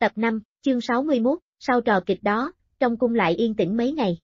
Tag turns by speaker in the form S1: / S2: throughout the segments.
S1: Tập 5, chương 61, sau trò kịch đó, trong cung lại yên tĩnh mấy ngày.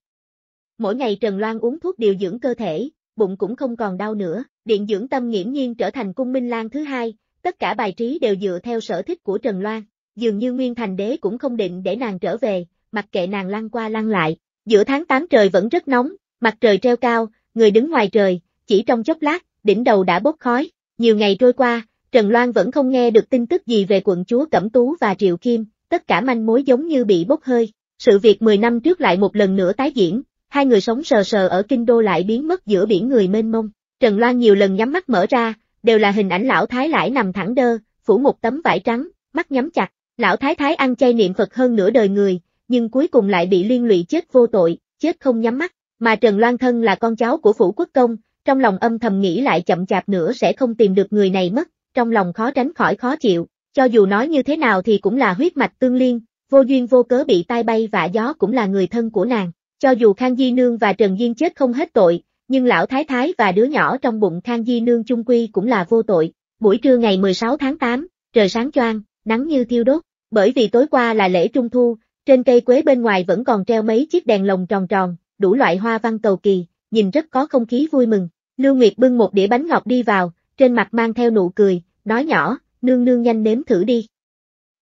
S1: Mỗi ngày Trần Loan uống thuốc điều dưỡng cơ thể, bụng cũng không còn đau nữa, điện dưỡng tâm nghiễm nhiên trở thành cung minh Lan thứ hai, tất cả bài trí đều dựa theo sở thích của Trần Loan, dường như Nguyên Thành Đế cũng không định để nàng trở về, mặc kệ nàng lăn qua lăn lại, giữa tháng 8 trời vẫn rất nóng, mặt trời treo cao, người đứng ngoài trời, chỉ trong chốc lát, đỉnh đầu đã bốc khói, nhiều ngày trôi qua, Trần Loan vẫn không nghe được tin tức gì về quận chúa Cẩm Tú và Triệu Kim, tất cả manh mối giống như bị bốc hơi. Sự việc 10 năm trước lại một lần nữa tái diễn, hai người sống sờ sờ ở kinh đô lại biến mất giữa biển người mênh mông. Trần Loan nhiều lần nhắm mắt mở ra, đều là hình ảnh lão thái lại nằm thẳng đơ, phủ một tấm vải trắng, mắt nhắm chặt. Lão thái thái ăn chay niệm Phật hơn nửa đời người, nhưng cuối cùng lại bị liên lụy chết vô tội, chết không nhắm mắt. Mà Trần Loan thân là con cháu của phủ quốc công, trong lòng âm thầm nghĩ lại chậm chạp nữa sẽ không tìm được người này mất, trong lòng khó tránh khỏi khó chịu, cho dù nói như thế nào thì cũng là huyết mạch tương liên, vô duyên vô cớ bị tai bay vạ gió cũng là người thân của nàng, cho dù Khang Di Nương và Trần Diên chết không hết tội, nhưng lão thái thái và đứa nhỏ trong bụng Khang Di Nương chung quy cũng là vô tội. Buổi trưa ngày 16 tháng 8, trời sáng choang, nắng như thiêu đốt, bởi vì tối qua là lễ trung thu, trên cây quế bên ngoài vẫn còn treo mấy chiếc đèn lồng tròn tròn, đủ loại hoa văn cầu kỳ, nhìn rất có không khí vui mừng. Lưu Nguyệt bưng một đĩa bánh ngọt đi vào, trên mặt mang theo nụ cười, nói nhỏ, nương nương nhanh nếm thử đi.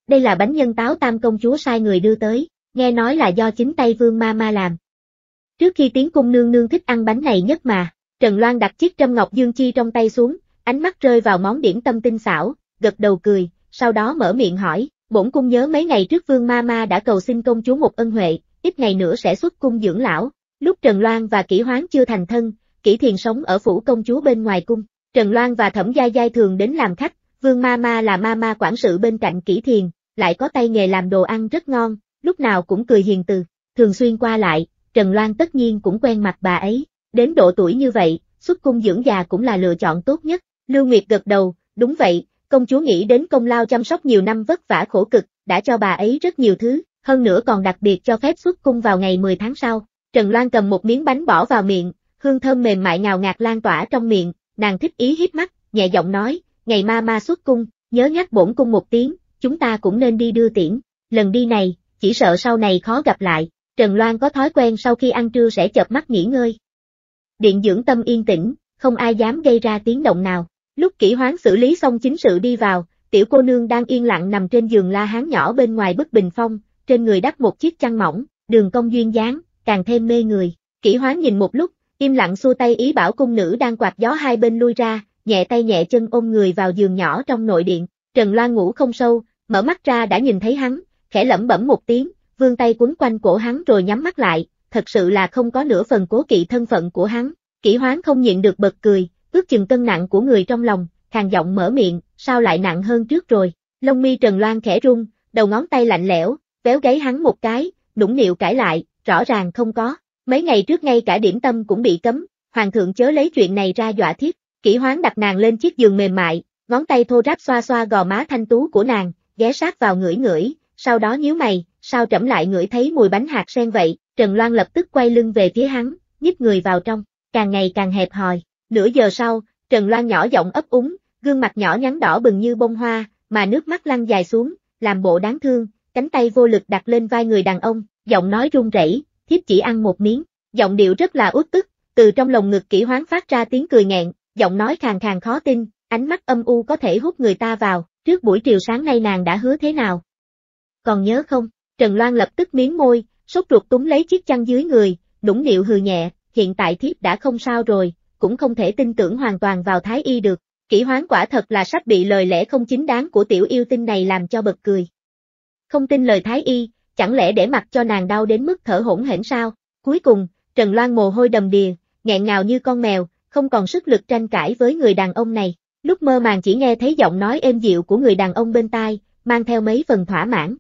S1: Đây là bánh nhân táo tam công chúa sai người đưa tới, nghe nói là do chính tay vương ma ma làm. Trước khi tiến cung nương nương thích ăn bánh này nhất mà, Trần Loan đặt chiếc trâm ngọc dương chi trong tay xuống, ánh mắt rơi vào món điểm tâm tinh xảo, gật đầu cười, sau đó mở miệng hỏi, bổn cung nhớ mấy ngày trước vương ma ma đã cầu xin công chúa một ân huệ, ít ngày nữa sẽ xuất cung dưỡng lão, lúc Trần Loan và Kỷ Hoán chưa thành thân, Kỷ Thiền sống ở phủ công chúa bên ngoài cung. Trần Loan và Thẩm Gia Giai thường đến làm khách, Vương Ma Ma là ma ma quản sự bên cạnh Kỷ thiền, lại có tay nghề làm đồ ăn rất ngon, lúc nào cũng cười hiền từ, thường xuyên qua lại, Trần Loan tất nhiên cũng quen mặt bà ấy, đến độ tuổi như vậy, xuất cung dưỡng già cũng là lựa chọn tốt nhất, Lưu Nguyệt gật đầu, đúng vậy, công chúa nghĩ đến công lao chăm sóc nhiều năm vất vả khổ cực, đã cho bà ấy rất nhiều thứ, hơn nữa còn đặc biệt cho phép xuất cung vào ngày 10 tháng sau, Trần Loan cầm một miếng bánh bỏ vào miệng, hương thơm mềm mại ngào ngạt lan tỏa trong miệng, nàng thích ý hiếp mắt, nhẹ giọng nói, ngày ma ma xuất cung, nhớ nhắc bổn cung một tiếng, chúng ta cũng nên đi đưa tiễn, lần đi này, chỉ sợ sau này khó gặp lại, Trần Loan có thói quen sau khi ăn trưa sẽ chợp mắt nghỉ ngơi. Điện dưỡng tâm yên tĩnh, không ai dám gây ra tiếng động nào, lúc kỹ hoán xử lý xong chính sự đi vào, tiểu cô nương đang yên lặng nằm trên giường la hán nhỏ bên ngoài bức bình phong, trên người đắp một chiếc chăn mỏng, đường cong duyên dáng, càng thêm mê người, kỹ hoán nhìn một lúc, Im lặng xua tay ý bảo cung nữ đang quạt gió hai bên lui ra, nhẹ tay nhẹ chân ôm người vào giường nhỏ trong nội điện. Trần Loan ngủ không sâu, mở mắt ra đã nhìn thấy hắn, khẽ lẩm bẩm một tiếng, vươn tay quấn quanh cổ hắn rồi nhắm mắt lại, thật sự là không có nửa phần cố kỵ thân phận của hắn. Kỷ hoán không nhịn được bật cười, ước chừng cân nặng của người trong lòng, khàn giọng mở miệng, sao lại nặng hơn trước rồi. Lông mi Trần Loan khẽ rung, đầu ngón tay lạnh lẽo, véo gáy hắn một cái, nũng nịu cãi lại, rõ ràng không có. Mấy ngày trước ngay cả điểm tâm cũng bị cấm, hoàng thượng chớ lấy chuyện này ra dọa thiết, kỷ hoán đặt nàng lên chiếc giường mềm mại, ngón tay thô ráp xoa xoa gò má thanh tú của nàng, ghé sát vào ngửi ngửi, sau đó nhíu mày, sao trẫm lại ngửi thấy mùi bánh hạt sen vậy, Trần Loan lập tức quay lưng về phía hắn, nhích người vào trong, càng ngày càng hẹp hòi, nửa giờ sau, Trần Loan nhỏ giọng ấp úng, gương mặt nhỏ nhắn đỏ bừng như bông hoa, mà nước mắt lăn dài xuống, làm bộ đáng thương, cánh tay vô lực đặt lên vai người đàn ông, giọng nói run rẩy, thiếp chỉ ăn một miếng, giọng điệu rất là uất ức, từ trong lồng ngực kỹ hoán phát ra tiếng cười nghẹn, giọng nói khàn khàn khó tin, ánh mắt âm u có thể hút người ta vào, trước buổi triều sáng nay nàng đã hứa thế nào. Còn nhớ không, Trần Loan lập tức miếng môi, sốt ruột túng lấy chiếc chăn dưới người, nũng điệu hừ nhẹ, hiện tại thiếp đã không sao rồi, cũng không thể tin tưởng hoàn toàn vào thái y được, kỹ hoán quả thật là sắp bị lời lẽ không chính đáng của tiểu yêu tinh này làm cho bật cười. Không tin lời thái y, chẳng lẽ để mặc cho nàng đau đến mức thở hổn hển sao? Cuối cùng, Trần Loan mồ hôi đầm đìa, nghẹn ngào như con mèo, không còn sức lực tranh cãi với người đàn ông này. Lúc mơ màng chỉ nghe thấy giọng nói êm dịu của người đàn ông bên tai, mang theo mấy phần thỏa mãn.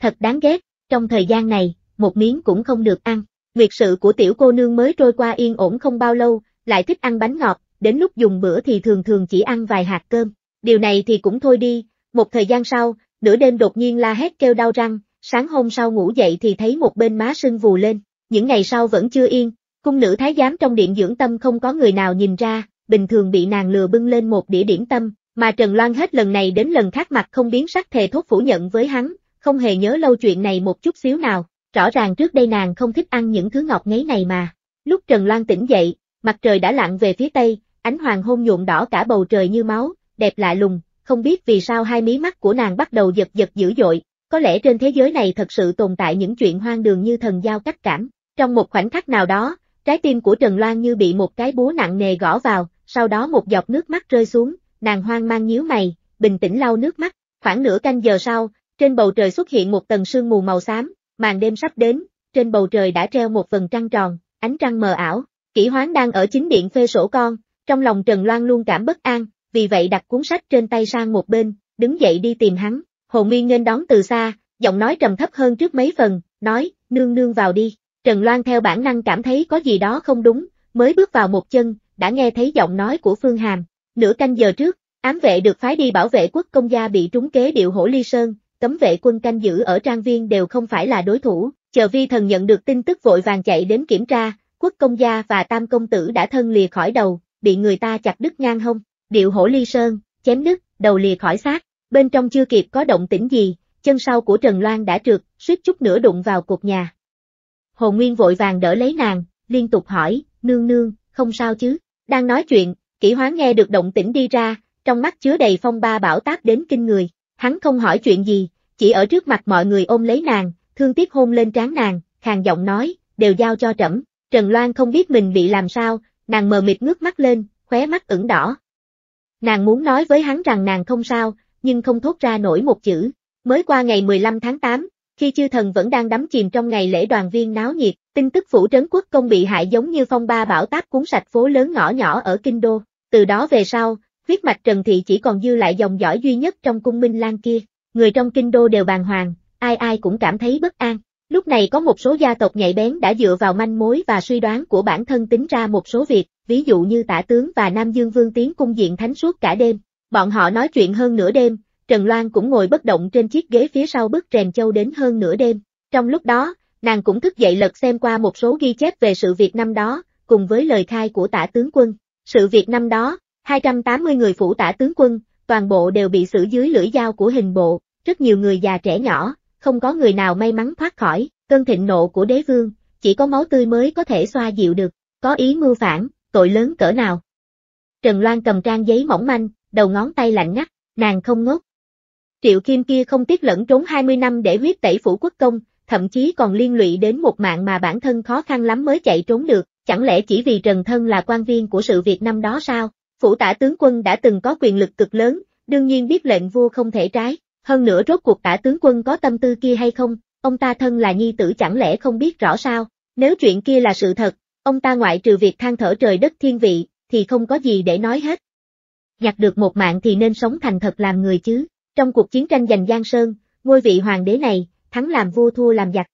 S1: Thật đáng ghét, trong thời gian này, một miếng cũng không được ăn. Nguyệt sự của tiểu cô nương mới trôi qua yên ổn không bao lâu, lại thích ăn bánh ngọt, đến lúc dùng bữa thì thường thường chỉ ăn vài hạt cơm. Điều này thì cũng thôi đi, một thời gian sau, nửa đêm đột nhiên la hét kêu đau răng, sáng hôm sau ngủ dậy thì thấy một bên má sưng vù lên, những ngày sau vẫn chưa yên, cung nữ thái giám trong điện dưỡng tâm không có người nào nhìn ra, bình thường bị nàng lừa bưng lên một đĩa điểm tâm, mà Trần Loan hết lần này đến lần khác mặt không biến sắc thề thốt phủ nhận với hắn, không hề nhớ lâu chuyện này một chút xíu nào, rõ ràng trước đây nàng không thích ăn những thứ ngọt ngấy này mà. Lúc Trần Loan tỉnh dậy, mặt trời đã lặn về phía tây, ánh hoàng hôn nhuộm đỏ cả bầu trời như máu, đẹp lạ lùng, không biết vì sao hai mí mắt của nàng bắt đầu giật giật dữ dội, có lẽ trên thế giới này thật sự tồn tại những chuyện hoang đường như thần giao cách cảm. Trong một khoảnh khắc nào đó, trái tim của Trần Loan như bị một cái búa nặng nề gõ vào, sau đó một giọt nước mắt rơi xuống, nàng hoang mang nhíu mày, bình tĩnh lau nước mắt. Khoảng nửa canh giờ sau, trên bầu trời xuất hiện một tầng sương mù màu xám, màn đêm sắp đến, trên bầu trời đã treo một vầng trăng tròn, ánh trăng mờ ảo. Kỷ Hoán đang ở chính điện phê sổ con, trong lòng Trần Loan luôn cảm bất an, vì vậy đặt cuốn sách trên tay sang một bên, đứng dậy đi tìm hắn. Hồ Mi nên đón từ xa, giọng nói trầm thấp hơn trước mấy phần, nói, nương nương vào đi. Trần Loan theo bản năng cảm thấy có gì đó không đúng, mới bước vào một chân, đã nghe thấy giọng nói của Phương Hàm. Nửa canh giờ trước, ám vệ được phái đi bảo vệ quốc công gia bị trúng kế điệu hổ ly sơn, cấm vệ quân canh giữ ở trang viên đều không phải là đối thủ, chờ vi thần nhận được tin tức vội vàng chạy đến kiểm tra, quốc công gia và tam công tử đã thân lìa khỏi đầu, bị người ta chặt đứt ngang hông, điệu hổ ly sơn, chém đứt, đầu lìa khỏi xác, bên trong chưa kịp có động tĩnh gì, chân sau của Trần Loan đã trượt, suýt chút nữa đụng vào cột nhà. Hồ Nguyên vội vàng đỡ lấy nàng, liên tục hỏi, nương nương, không sao chứ, đang nói chuyện, kỷ hoán nghe được động tĩnh đi ra, trong mắt chứa đầy phong ba bảo tác đến kinh người, hắn không hỏi chuyện gì, chỉ ở trước mặt mọi người ôm lấy nàng, thương tiếc hôn lên trán nàng, khàn giọng nói, đều giao cho trẫm. Trần Loan không biết mình bị làm sao, nàng mờ mịt ngước mắt lên, khóe mắt ửng đỏ. Nàng muốn nói với hắn rằng nàng không sao, nhưng không thốt ra nổi một chữ. Mới qua ngày 15 tháng 8, khi chư thần vẫn đang đắm chìm trong ngày lễ đoàn viên náo nhiệt, tin tức phủ trấn quốc công bị hại giống như phong ba bão táp cuốn sạch phố lớn ngõ nhỏ ở Kinh Đô. Từ đó về sau, huyết mạch Trần Thị chỉ còn dư lại dòng dõi duy nhất trong cung Minh Lan kia. Người trong Kinh Đô đều bàng hoàng, ai ai cũng cảm thấy bất an. Lúc này có một số gia tộc nhạy bén đã dựa vào manh mối và suy đoán của bản thân tính ra một số việc, ví dụ như tả tướng và Nam Dương Vương tiến cung diện thánh suốt cả đêm, Bọn họ nói chuyện hơn nửa đêm, Trần Loan cũng ngồi bất động trên chiếc ghế phía sau bức rèm châu đến hơn nửa đêm. Trong lúc đó, nàng cũng thức dậy lật xem qua một số ghi chép về sự việc năm đó, cùng với lời khai của tả tướng quân. Sự việc năm đó, 280 người phủ tả tướng quân, toàn bộ đều bị xử dưới lưỡi dao của hình bộ, rất nhiều người già trẻ nhỏ, không có người nào may mắn thoát khỏi, cơn thịnh nộ của đế vương, chỉ có máu tươi mới có thể xoa dịu được, có ý mưu phản, tội lớn cỡ nào. Trần Loan cầm trang giấy mỏng manh, đầu ngón tay lạnh ngắt, nàng không ngốc. Triệu Kim kia không tiếc lẫn trốn 20 năm để huyết tẩy phủ quốc công, thậm chí còn liên lụy đến một mạng mà bản thân khó khăn lắm mới chạy trốn được, chẳng lẽ chỉ vì Trần Thân là quan viên của sự việc năm đó sao? Phủ tả tướng quân đã từng có quyền lực cực lớn, đương nhiên biết lệnh vua không thể trái, hơn nữa rốt cuộc tả tướng quân có tâm tư kia hay không, ông ta thân là nhi tử chẳng lẽ không biết rõ sao, nếu chuyện kia là sự thật, ông ta ngoại trừ việc than thở trời đất thiên vị, thì không có gì để nói hết nhặt được một mạng thì nên sống thành thật làm người chứ. Trong cuộc chiến tranh giành Giang Sơn, ngôi vị hoàng đế này, thắng làm vua thua làm giặc.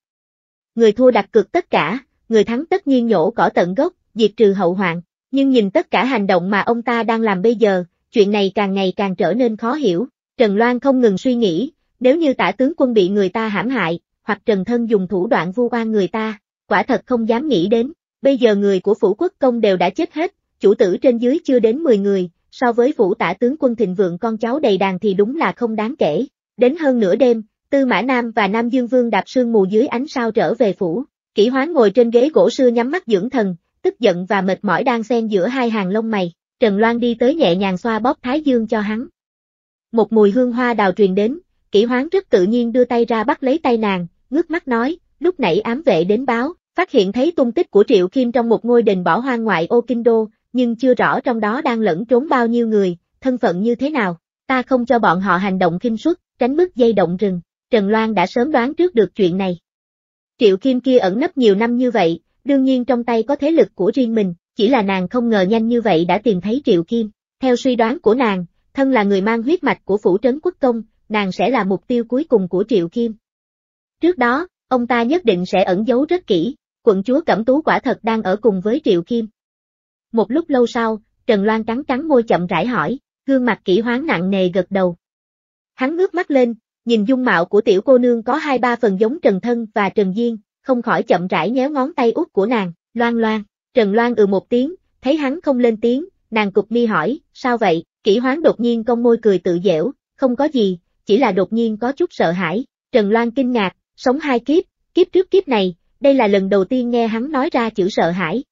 S1: Người thua đặt cược tất cả, người thắng tất nhiên nhổ cỏ tận gốc, diệt trừ hậu hoạn, nhưng nhìn tất cả hành động mà ông ta đang làm bây giờ, chuyện này càng ngày càng trở nên khó hiểu. Trần Loan không ngừng suy nghĩ, nếu như tả tướng quân bị người ta hãm hại, hoặc Trần Thân dùng thủ đoạn vu oan người ta, quả thật không dám nghĩ đến. Bây giờ người của phủ quốc công đều đã chết hết, chủ tử trên dưới chưa đến 10 người, so với vũ tả tướng quân thịnh vượng con cháu đầy đàn thì đúng là không đáng kể. Đến hơn nửa đêm, Tư Mã Nam và Nam Dương Vương đạp sương mù dưới ánh sao trở về phủ, kỷ hoán ngồi trên ghế gỗ xưa nhắm mắt dưỡng thần, tức giận và mệt mỏi đang xen giữa hai hàng lông mày, Trần Loan đi tới nhẹ nhàng xoa bóp thái dương cho hắn. Một mùi hương hoa đào truyền đến, kỷ hoán rất tự nhiên đưa tay ra bắt lấy tay nàng, ngước mắt nói, lúc nãy ám vệ đến báo, phát hiện thấy tung tích của Triệu Kim trong một ngôi đình bỏ hoang ngoại ô nhưng chưa rõ trong đó đang lẫn trốn bao nhiêu người, thân phận như thế nào. Ta không cho bọn họ hành động kinh suất, tránh bước dây động rừng. Trần Loan đã sớm đoán trước được chuyện này. Triệu Kim kia ẩn nấp nhiều năm như vậy, đương nhiên trong tay có thế lực của riêng mình, chỉ là nàng không ngờ nhanh như vậy đã tìm thấy Triệu Kim. Theo suy đoán của nàng, thân là người mang huyết mạch của phủ trấn quốc công, nàng sẽ là mục tiêu cuối cùng của Triệu Kim. Trước đó, ông ta nhất định sẽ ẩn giấu rất kỹ, quận chúa Cẩm Tú quả thật đang ở cùng với Triệu Kim, một lúc lâu sau, Trần Loan cắn cắn môi chậm rãi hỏi, gương mặt kỹ hoán nặng nề gật đầu. Hắn ngước mắt lên, nhìn dung mạo của tiểu cô nương có hai ba phần giống Trần Thân và Trần Duyên, không khỏi chậm rãi nhéo ngón tay út của nàng, loan loan, Trần Loan ừ một tiếng, thấy hắn không lên tiếng, nàng cục mi hỏi, sao vậy, kỹ hoán đột nhiên cong môi cười tự dễu, không có gì, chỉ là đột nhiên có chút sợ hãi, Trần Loan kinh ngạc, sống hai kiếp, kiếp trước kiếp này, đây là lần đầu tiên nghe hắn nói ra chữ sợ hãi,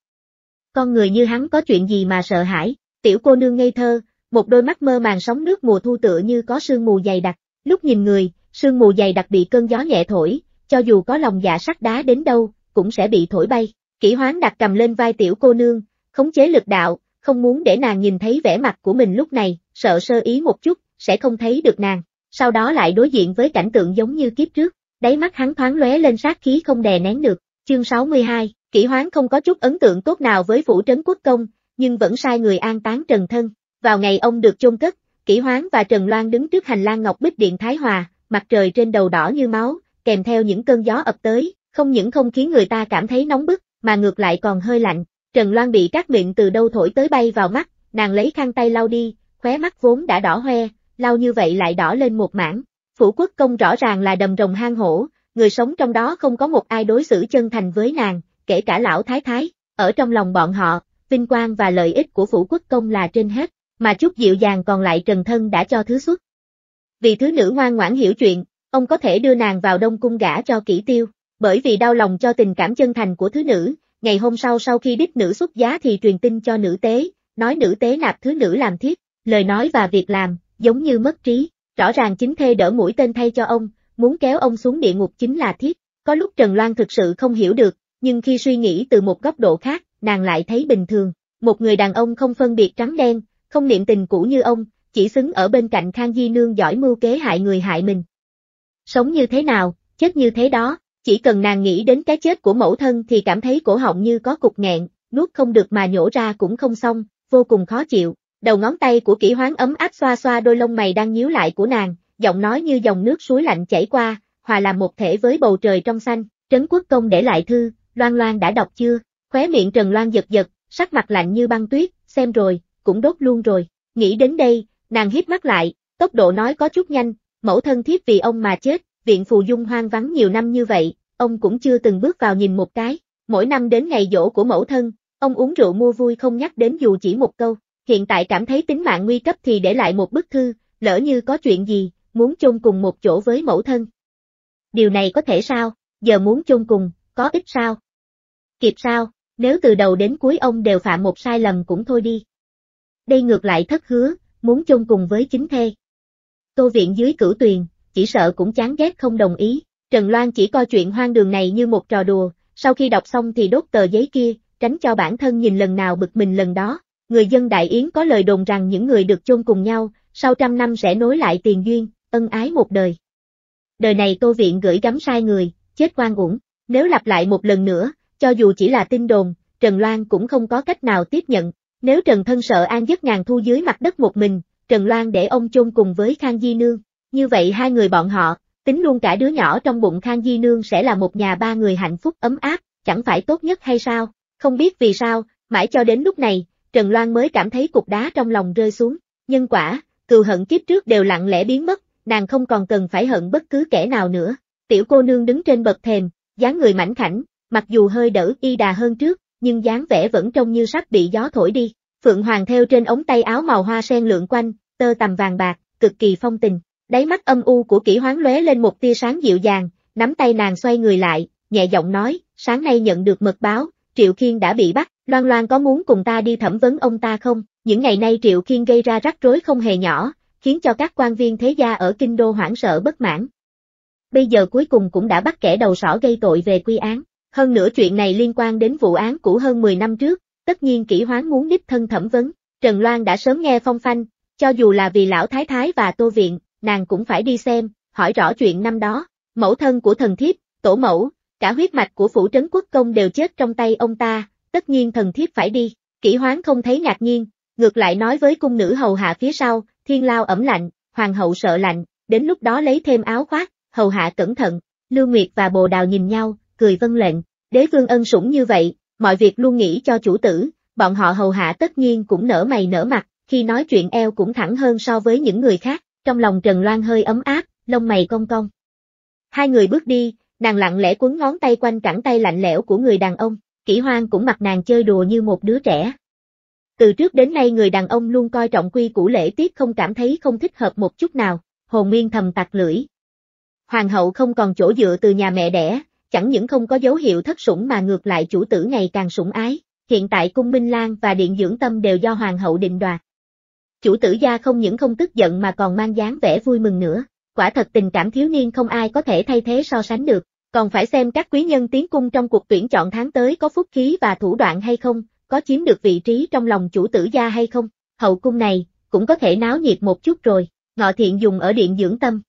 S1: con người như hắn có chuyện gì mà sợ hãi, tiểu cô nương ngây thơ, một đôi mắt mơ màng sóng nước mùa thu tựa như có sương mù dày đặc, lúc nhìn người, sương mù dày đặc bị cơn gió nhẹ thổi, cho dù có lòng dạ sắt đá đến đâu, cũng sẽ bị thổi bay. Kỷ hoán đặt cầm lên vai tiểu cô nương, khống chế lực đạo, không muốn để nàng nhìn thấy vẻ mặt của mình lúc này, sợ sơ ý một chút, sẽ không thấy được nàng, sau đó lại đối diện với cảnh tượng giống như kiếp trước, đáy mắt hắn thoáng lóe lên sát khí không đè nén được, chương 62, Kỷ hoán không có chút ấn tượng tốt nào với Vũ Trấn Quốc Công, nhưng vẫn sai người an táng Trần Thân. Vào ngày ông được chôn cất, Kỷ hoán và Trần Loan đứng trước hành lang ngọc bích điện Thái Hòa, mặt trời trên đầu đỏ như máu, kèm theo những cơn gió ập tới, không những không khiến người ta cảm thấy nóng bức, mà ngược lại còn hơi lạnh. Trần Loan bị các miệng từ đâu thổi tới bay vào mắt, nàng lấy khăn tay lau đi, khóe mắt vốn đã đỏ hoe, lau như vậy lại đỏ lên một mảng. Phủ quốc công rõ ràng là đầm rồng hang hổ, người sống trong đó không có một ai đối xử chân thành với nàng, kể cả lão thái thái, ở trong lòng bọn họ, vinh quang và lợi ích của phủ quốc công là trên hết, mà chút dịu dàng còn lại trần thân đã cho thứ xuất. Vì thứ nữ ngoan ngoãn hiểu chuyện, ông có thể đưa nàng vào đông cung gả cho kỹ tiêu, bởi vì đau lòng cho tình cảm chân thành của thứ nữ, ngày hôm sau sau khi đích nữ xuất giá thì truyền tin cho nữ tế, nói nữ tế nạp thứ nữ làm thiết, lời nói và việc làm, giống như mất trí, rõ ràng chính thê đỡ mũi tên thay cho ông, muốn kéo ông xuống địa ngục chính là thiết, có lúc Trần Loan thực sự không hiểu được, nhưng khi suy nghĩ từ một góc độ khác, nàng lại thấy bình thường. Một người đàn ông không phân biệt trắng đen, không niệm tình cũ như ông, chỉ xứng ở bên cạnh Khang Di Nương giỏi mưu kế hại người hại mình. Sống như thế nào, chết như thế đó, chỉ cần nàng nghĩ đến cái chết của mẫu thân thì cảm thấy cổ họng như có cục nghẹn, nuốt không được mà nhổ ra cũng không xong, vô cùng khó chịu. Đầu ngón tay của kỹ hoán ấm áp xoa xoa đôi lông mày đang nhíu lại của nàng, giọng nói như dòng nước suối lạnh chảy qua, hòa làm một thể với bầu trời trong xanh, trấn quốc công để lại thư, Loan Loan đã đọc chưa? Khóe miệng Trần Loan giật giật, sắc mặt lạnh như băng tuyết, xem rồi, cũng đốt luôn rồi. Nghĩ đến đây, nàng hít mắt lại, tốc độ nói có chút nhanh, mẫu thân thiếp vì ông mà chết, viện phù dung hoang vắng nhiều năm như vậy, ông cũng chưa từng bước vào nhìn một cái. Mỗi năm đến ngày dỗ của mẫu thân, ông uống rượu mua vui không nhắc đến dù chỉ một câu. Hiện tại cảm thấy tính mạng nguy cấp thì để lại một bức thư, lỡ như có chuyện gì, muốn chôn cùng một chỗ với mẫu thân. Điều này có thể sao, giờ muốn chôn cùng, có ích sao? Kịp sao, nếu từ đầu đến cuối ông đều phạm một sai lầm cũng thôi đi. Đây ngược lại thất hứa, muốn chung cùng với chính thê. Tô viện dưới cửu tuyền, chỉ sợ cũng chán ghét không đồng ý, Trần Loan chỉ coi chuyện hoang đường này như một trò đùa, sau khi đọc xong thì đốt tờ giấy kia, tránh cho bản thân nhìn lần nào bực mình lần đó. Người dân Đại Yến có lời đồn rằng những người được chôn cùng nhau, sau trăm năm sẽ nối lại tiền duyên, ân ái một đời. Đời này Tô Viện gửi gắm sai người, chết quan uổng, nếu lặp lại một lần nữa, cho dù chỉ là tin đồn, Trần Loan cũng không có cách nào tiếp nhận. Nếu Trần Thân sợ An dứt ngàn thu dưới mặt đất một mình, Trần Loan để ông chôn cùng với Khang Di Nương. Như vậy hai người bọn họ, tính luôn cả đứa nhỏ trong bụng Khang Di Nương sẽ là một nhà ba người hạnh phúc ấm áp, chẳng phải tốt nhất hay sao? Không biết vì sao, mãi cho đến lúc này, Trần Loan mới cảm thấy cục đá trong lòng rơi xuống. Nhân quả, cừu hận kiếp trước đều lặng lẽ biến mất, nàng không còn cần phải hận bất cứ kẻ nào nữa. Tiểu cô nương đứng trên bậc thềm, dáng người mảnh khảnh, Mặc dù hơi đỡ y đà hơn trước, nhưng dáng vẻ vẫn trông như sắp bị gió thổi đi. Phượng Hoàng theo trên ống tay áo màu hoa sen lượn quanh, tơ tầm vàng bạc, cực kỳ phong tình. Đáy mắt âm u của kỹ hoán lóe lên một tia sáng dịu dàng, nắm tay nàng xoay người lại, nhẹ giọng nói, sáng nay nhận được mật báo, Triệu Khiên đã bị bắt, Loan Loan có muốn cùng ta đi thẩm vấn ông ta không? Những ngày nay Triệu Khiên gây ra rắc rối không hề nhỏ, khiến cho các quan viên thế gia ở Kinh Đô hoảng sợ bất mãn. Bây giờ cuối cùng cũng đã bắt kẻ đầu sỏ gây tội về quy án, hơn nữa chuyện này liên quan đến vụ án cũ hơn 10 năm trước, tất nhiên kỹ hoán muốn đích thân thẩm vấn. Trần Loan đã sớm nghe phong phanh, cho dù là vì lão thái thái và tô viện, nàng cũng phải đi xem, hỏi rõ chuyện năm đó. Mẫu thân của thần thiếp, tổ mẫu, cả huyết mạch của phủ trấn quốc công đều chết trong tay ông ta, tất nhiên thần thiếp phải đi. Kỷ hoán không thấy ngạc nhiên, ngược lại nói với cung nữ hầu hạ phía sau, thiên lao ẩm lạnh, hoàng hậu sợ lạnh, đến lúc đó lấy thêm áo khoác, hầu hạ cẩn thận, Lưu Nguyệt và Bồ Đào nhìn nhau, cười vân lệnh. Đế vương ân sủng như vậy, mọi việc luôn nghĩ cho chủ tử, bọn họ hầu hạ tất nhiên cũng nở mày nở mặt, khi nói chuyện eo cũng thẳng hơn so với những người khác, trong lòng Trần Loan hơi ấm áp, lông mày cong cong. Hai người bước đi, nàng lặng lẽ quấn ngón tay quanh cẳng tay lạnh lẽo của người đàn ông, Kỷ hoang cũng mặc nàng chơi đùa như một đứa trẻ. Từ trước đến nay người đàn ông luôn coi trọng quy củ lễ tiết không cảm thấy không thích hợp một chút nào, hồn miên thầm tặc lưỡi. Hoàng hậu không còn chỗ dựa từ nhà mẹ đẻ, chẳng những không có dấu hiệu thất sủng mà ngược lại chủ tử ngày càng sủng ái, hiện tại cung Minh Lan và Điện Dưỡng Tâm đều do Hoàng hậu định đoạt. Chủ tử gia không những không tức giận mà còn mang dáng vẻ vui mừng nữa, quả thật tình cảm thiếu niên không ai có thể thay thế so sánh được, còn phải xem các quý nhân tiến cung trong cuộc tuyển chọn tháng tới có phúc khí và thủ đoạn hay không, có chiếm được vị trí trong lòng chủ tử gia hay không, hậu cung này, cũng có thể náo nhiệt một chút rồi, ngọ thiện dùng ở điện dưỡng tâm.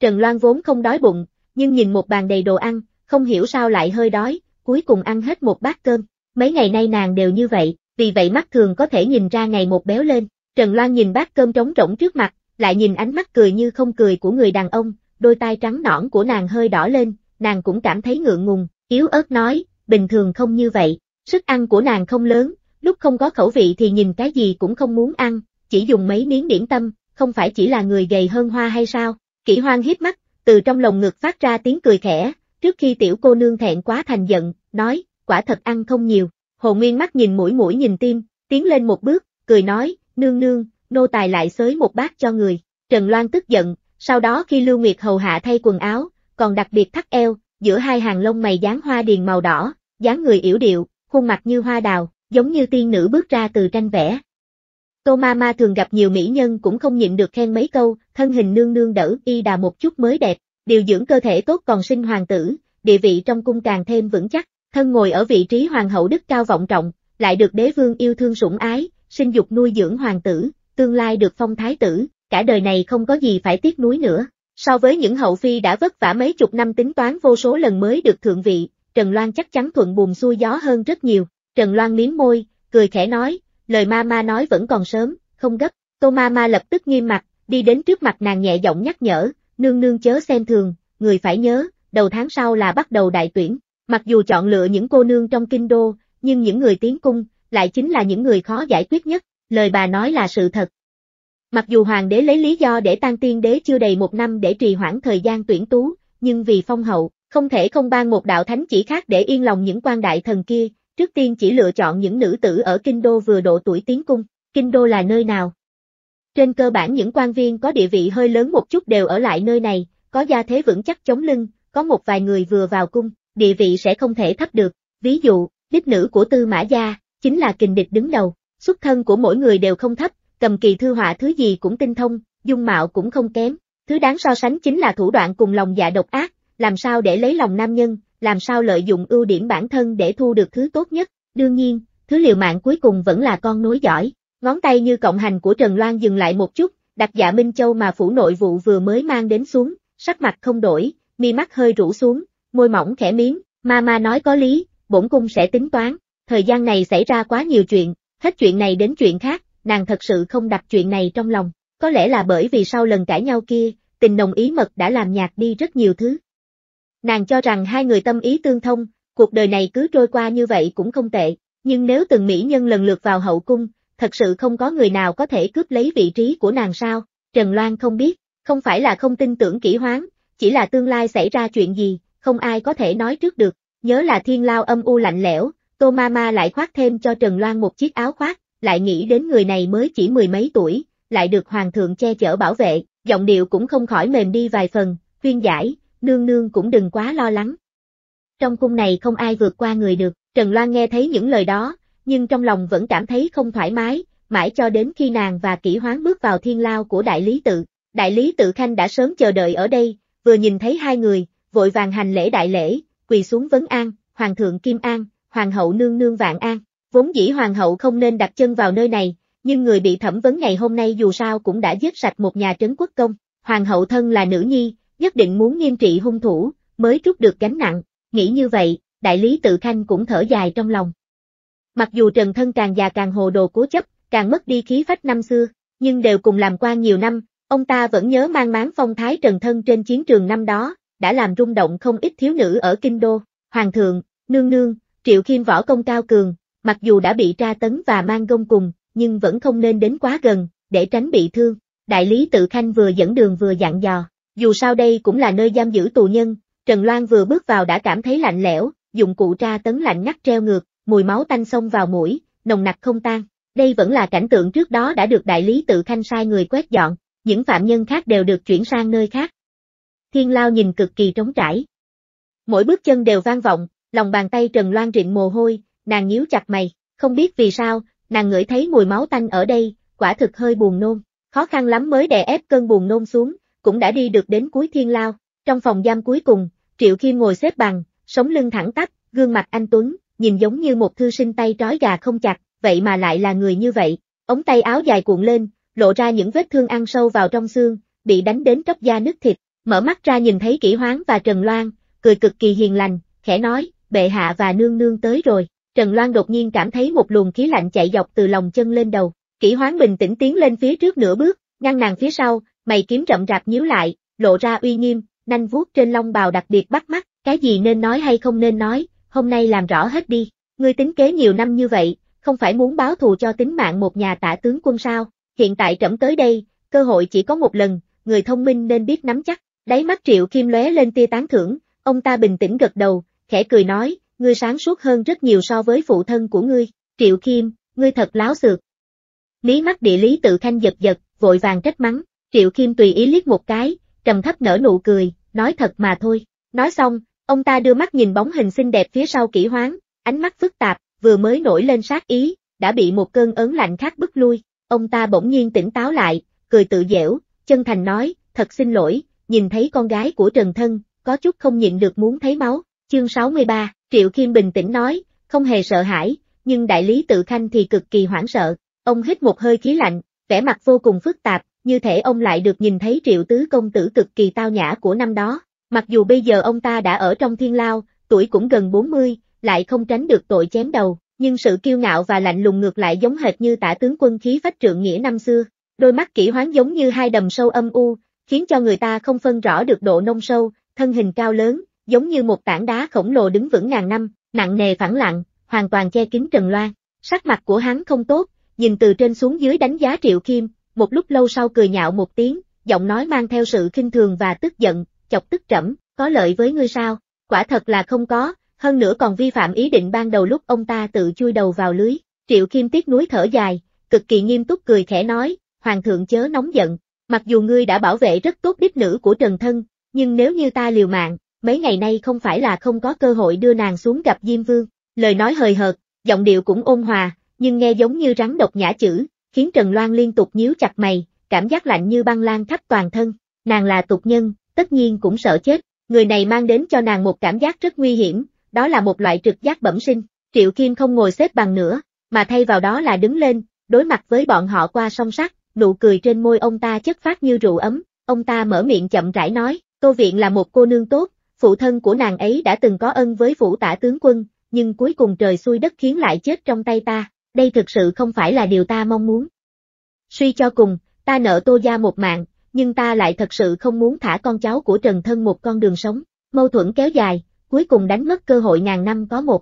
S1: Trần Loan vốn không đói bụng, nhưng nhìn một bàn đầy đồ ăn, không hiểu sao lại hơi đói, cuối cùng ăn hết một bát cơm. Mấy ngày nay nàng đều như vậy, vì vậy mắt thường có thể nhìn ra ngày một béo lên. Trần Loan nhìn bát cơm trống rỗng trước mặt, lại nhìn ánh mắt cười như không cười của người đàn ông, đôi tai trắng nõn của nàng hơi đỏ lên, nàng cũng cảm thấy ngượng ngùng, yếu ớt nói, bình thường không như vậy, sức ăn của nàng không lớn, lúc không có khẩu vị thì nhìn cái gì cũng không muốn ăn, chỉ dùng mấy miếng điểm tâm, không phải chỉ là người gầy hơn hoa hay sao, kỷ hoang hiếp mắt, từ trong lồng ngực phát ra tiếng cười khẽ, trước khi tiểu cô nương thẹn quá thành giận, nói, quả thật ăn không nhiều. Hồ Nguyên mắt nhìn mũi mũi nhìn tim, tiến lên một bước, cười nói, nương nương, nô tài lại xới một bát cho người. Trần Loan tức giận, sau đó khi Lưu Nguyệt hầu hạ thay quần áo, còn đặc biệt thắt eo, giữa hai hàng lông mày dán hoa điền màu đỏ, dáng người yểu điệu, khuôn mặt như hoa đào, giống như tiên nữ bước ra từ tranh vẽ. Tô ma ma thường gặp nhiều mỹ nhân cũng không nhịn được khen mấy câu, thân hình nương nương đỡ y đà một chút mới đẹp, Điều dưỡng cơ thể tốt còn sinh hoàng tử, địa vị trong cung càng thêm vững chắc, thân ngồi ở vị trí hoàng hậu đức cao vọng trọng, lại được đế vương yêu thương sủng ái, sinh dục nuôi dưỡng hoàng tử, tương lai được phong thái tử, cả đời này không có gì phải tiếc nuối nữa. So với những hậu phi đã vất vả mấy chục năm tính toán vô số lần mới được thượng vị, Trần Loan chắc chắn thuận buồm xuôi gió hơn rất nhiều. Trần Loan miếm môi, cười khẽ nói, lời ma ma nói vẫn còn sớm, không gấp. Tô ma ma lập tức nghiêm mặt, đi đến trước mặt nàng nhẹ giọng nhắc nhở, nương nương chớ xem thường, người phải nhớ, đầu tháng sau là bắt đầu đại tuyển, mặc dù chọn lựa những cô nương trong kinh đô, nhưng những người tiến cung, lại chính là những người khó giải quyết nhất, lời bà nói là sự thật. Mặc dù hoàng đế lấy lý do để tăng tiên đế chưa đầy một năm để trì hoãn thời gian tuyển tú, nhưng vì phong hậu, không thể không ban một đạo thánh chỉ khác để yên lòng những quan đại thần kia, trước tiên chỉ lựa chọn những nữ tử ở kinh đô vừa độ tuổi tiến cung. Kinh đô là nơi nào? Trên cơ bản những quan viên có địa vị hơi lớn một chút đều ở lại nơi này, có gia thế vững chắc chống lưng, có một vài người vừa vào cung, địa vị sẽ không thể thấp được. Ví dụ, đích nữ của Tư Mã Gia, chính là kình địch đứng đầu, xuất thân của mỗi người đều không thấp, cầm kỳ thư họa thứ gì cũng tinh thông, dung mạo cũng không kém. Thứ đáng so sánh chính là thủ đoạn cùng lòng dạ độc ác, làm sao để lấy lòng nam nhân, làm sao lợi dụng ưu điểm bản thân để thu được thứ tốt nhất. Đương nhiên, thứ liều mạng cuối cùng vẫn là con nối giỏi. Ngón tay như cộng hành của Trần Loan dừng lại một chút, đặt dạ Minh Châu mà phủ nội vụ vừa mới mang đến xuống, sắc mặt không đổi, mi mắt hơi rũ xuống, môi mỏng khẽ miếng, ma ma nói có lý, bổn cung sẽ tính toán, thời gian này xảy ra quá nhiều chuyện, hết chuyện này đến chuyện khác, nàng thật sự không đặt chuyện này trong lòng, có lẽ là bởi vì sau lần cãi nhau kia, tình đồng ý mật đã làm nhạt đi rất nhiều thứ. Nàng cho rằng hai người tâm ý tương thông, cuộc đời này cứ trôi qua như vậy cũng không tệ, nhưng nếu từng mỹ nhân lần lượt vào hậu cung, thật sự không có người nào có thể cướp lấy vị trí của nàng sao, Trần Loan không biết, không phải là không tin tưởng kỹ hoán, chỉ là tương lai xảy ra chuyện gì, không ai có thể nói trước được, nhớ là thiên lao âm u lạnh lẽo, Tô Mama lại khoác thêm cho Trần Loan một chiếc áo khoác, lại nghĩ đến người này mới chỉ mười mấy tuổi, lại được hoàng thượng che chở bảo vệ, giọng điệu cũng không khỏi mềm đi vài phần, khuyên giải, nương nương cũng đừng quá lo lắng. Trong cung này không ai vượt qua người được, Trần Loan nghe thấy những lời đó, nhưng trong lòng vẫn cảm thấy không thoải mái, mãi cho đến khi nàng và kỷ hoán bước vào thiên lao của đại lý tự. Đại lý tự khanh đã sớm chờ đợi ở đây, vừa nhìn thấy hai người, vội vàng hành lễ đại lễ, quỳ xuống vấn an, hoàng thượng kim an, hoàng hậu nương nương vạn an. Vốn dĩ hoàng hậu không nên đặt chân vào nơi này, nhưng người bị thẩm vấn ngày hôm nay dù sao cũng đã giết sạch một nhà trấn quốc công. Hoàng hậu thân là nữ nhi, nhất định muốn nghiêm trị hung thủ, mới trút được gánh nặng. Nghĩ như vậy, đại lý tự khanh cũng thở dài trong lòng. Mặc dù Trần Thân càng già càng hồ đồ cố chấp, càng mất đi khí phách năm xưa, nhưng đều cùng làm quan nhiều năm, ông ta vẫn nhớ mang máng phong thái Trần Thân trên chiến trường năm đó, đã làm rung động không ít thiếu nữ ở Kinh Đô, Hoàng thượng, Nương Nương, Triệu Khiêm võ công cao cường, mặc dù đã bị tra tấn và mang gông cùng, nhưng vẫn không nên đến quá gần, để tránh bị thương. Đại lý tự khanh vừa dẫn đường vừa dặn dò, dù sao đây cũng là nơi giam giữ tù nhân, Trần Loan vừa bước vào đã cảm thấy lạnh lẽo, dụng cụ tra tấn lạnh ngắt treo ngược, mùi máu tanh xông vào mũi, nồng nặc không tan. Đây vẫn là cảnh tượng trước đó đã được đại lý tự khanh sai người quét dọn, những phạm nhân khác đều được chuyển sang nơi khác. Thiên lao nhìn cực kỳ trống trải. Mỗi bước chân đều vang vọng, lòng bàn tay Trần Loan rịn mồ hôi, nàng nhíu chặt mày, không biết vì sao, nàng ngửi thấy mùi máu tanh ở đây, quả thực hơi buồn nôn, khó khăn lắm mới đè ép cơn buồn nôn xuống, cũng đã đi được đến cuối thiên lao. Trong phòng giam cuối cùng, Triệu Kim ngồi xếp bằng, sống lưng thẳng tắp, gương mặt anh Tuấn, nhìn giống như một thư sinh tay trói gà không chặt, vậy mà lại là người như vậy. Ống tay áo dài cuộn lên, lộ ra những vết thương ăn sâu vào trong xương, bị đánh đến tróc da nứt thịt, mở mắt ra nhìn thấy kỷ hoáng và Trần Loan, cười cực kỳ hiền lành, khẽ nói, bệ hạ và nương nương tới rồi. Trần Loan đột nhiên cảm thấy một luồng khí lạnh chạy dọc từ lòng chân lên đầu, kỷ hoáng bình tĩnh tiến lên phía trước nửa bước, ngăn nàng phía sau, mày kiếm rậm rạp nhíu lại, lộ ra uy nghiêm, nanh vuốt trên lông bào đặc biệt bắt mắt, cái gì nên nói hay không nên nói, hôm nay làm rõ hết đi, ngươi tính kế nhiều năm như vậy, không phải muốn báo thù cho tính mạng một nhà tả tướng quân sao, hiện tại trẫm tới đây, cơ hội chỉ có một lần, người thông minh nên biết nắm chắc, đáy mắt triệu kim lóe lên tia tán thưởng, ông ta bình tĩnh gật đầu, khẽ cười nói, ngươi sáng suốt hơn rất nhiều so với phụ thân của ngươi, triệu kim, ngươi thật láo xược. Lý mắt địa lý tự khanh giật giật, vội vàng trách mắng, triệu kim tùy ý liếc một cái, trầm thấp nở nụ cười, nói thật mà thôi, nói xong, Ông ta đưa mắt nhìn bóng hình xinh đẹp phía sau kỹ hoáng, ánh mắt phức tạp, vừa mới nổi lên sát ý, đã bị một cơn ớn lạnh khác bức lui. Ông ta bỗng nhiên tỉnh táo lại, cười tự dễu, chân thành nói, thật xin lỗi, nhìn thấy con gái của Trần Thân, có chút không nhịn được muốn thấy máu. Chương 63, Triệu Kim bình tĩnh nói, không hề sợ hãi, nhưng đại lý tự khanh thì cực kỳ hoảng sợ. Ông hít một hơi khí lạnh, vẻ mặt vô cùng phức tạp, như thể ông lại được nhìn thấy triệu tứ công tử cực kỳ tao nhã của năm đó. Mặc dù bây giờ ông ta đã ở trong thiên lao, tuổi cũng gần 40, lại không tránh được tội chém đầu, nhưng sự kiêu ngạo và lạnh lùng ngược lại giống hệt như tả tướng quân khí phách trượng nghĩa năm xưa. Đôi mắt kỹ hoán giống như hai đầm sâu âm u, khiến cho người ta không phân rõ được độ nông sâu, thân hình cao lớn, giống như một tảng đá khổng lồ đứng vững ngàn năm, nặng nề phẳng lặng, hoàn toàn che kín Trần Loan. Sắc mặt của hắn không tốt, nhìn từ trên xuống dưới đánh giá Triệu Kim, một lúc lâu sau cười nhạo một tiếng, giọng nói mang theo sự khinh thường và tức giận, chọc tức trẫm, có lợi với ngươi sao? Quả thật là không có, hơn nữa còn vi phạm ý định ban đầu lúc ông ta tự chui đầu vào lưới. Triệu Kim tiếc núi thở dài, cực kỳ nghiêm túc cười khẽ nói, Hoàng thượng chớ nóng giận, mặc dù ngươi đã bảo vệ rất tốt đích nữ của Trần Thân, nhưng nếu như ta liều mạng, mấy ngày nay không phải là không có cơ hội đưa nàng xuống gặp Diêm Vương. Lời nói hời hợt, giọng điệu cũng ôn hòa, nhưng nghe giống như rắn độc nhã chữ, khiến Trần Loan liên tục nhíu chặt mày, cảm giác lạnh như băng lan khắp toàn thân. Nàng là tục nhân, tất nhiên cũng sợ chết, người này mang đến cho nàng một cảm giác rất nguy hiểm, đó là một loại trực giác bẩm sinh, Triệu Kim không ngồi xếp bằng nữa, mà thay vào đó là đứng lên, đối mặt với bọn họ qua song sắt, nụ cười trên môi ông ta chất phát như rượu ấm, ông ta mở miệng chậm rãi nói, Tô Viện là một cô nương tốt, phụ thân của nàng ấy đã từng có ân với phủ tả tướng quân, nhưng cuối cùng trời xui đất khiến lại chết trong tay ta, đây thực sự không phải là điều ta mong muốn. Suy cho cùng, ta nợ Tô Gia một mạng, nhưng ta lại thật sự không muốn thả con cháu của Trần Thân một con đường sống. Mâu thuẫn kéo dài, cuối cùng đánh mất cơ hội ngàn năm có một.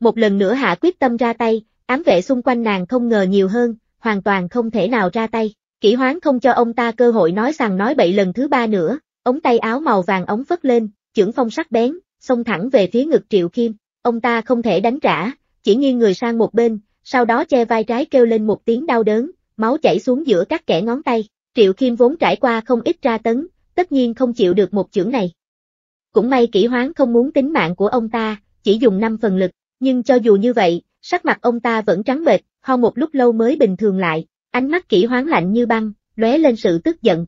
S1: Một lần nữa hạ quyết tâm ra tay, ám vệ xung quanh nàng không ngờ nhiều hơn, hoàn toàn không thể nào ra tay. Kỷ hoán không cho ông ta cơ hội nói rằng nói bậy lần thứ ba nữa, ống tay áo màu vàng ống phất lên, trưởng phong sắc bén, xông thẳng về phía ngực Triệu Kim. Ông ta không thể đánh trả, chỉ nghiêng người sang một bên, sau đó che vai trái kêu lên một tiếng đau đớn, máu chảy xuống giữa các kẻ ngón tay. Triệu Kim vốn trải qua không ít tra tấn, tất nhiên không chịu được một chưởng này. Cũng may Kỷ hoán không muốn tính mạng của ông ta, chỉ dùng 5 phần lực, nhưng cho dù như vậy, sắc mặt ông ta vẫn trắng bệch, ho một lúc lâu mới bình thường lại, ánh mắt Kỷ hoán lạnh như băng, lóe lên sự tức giận.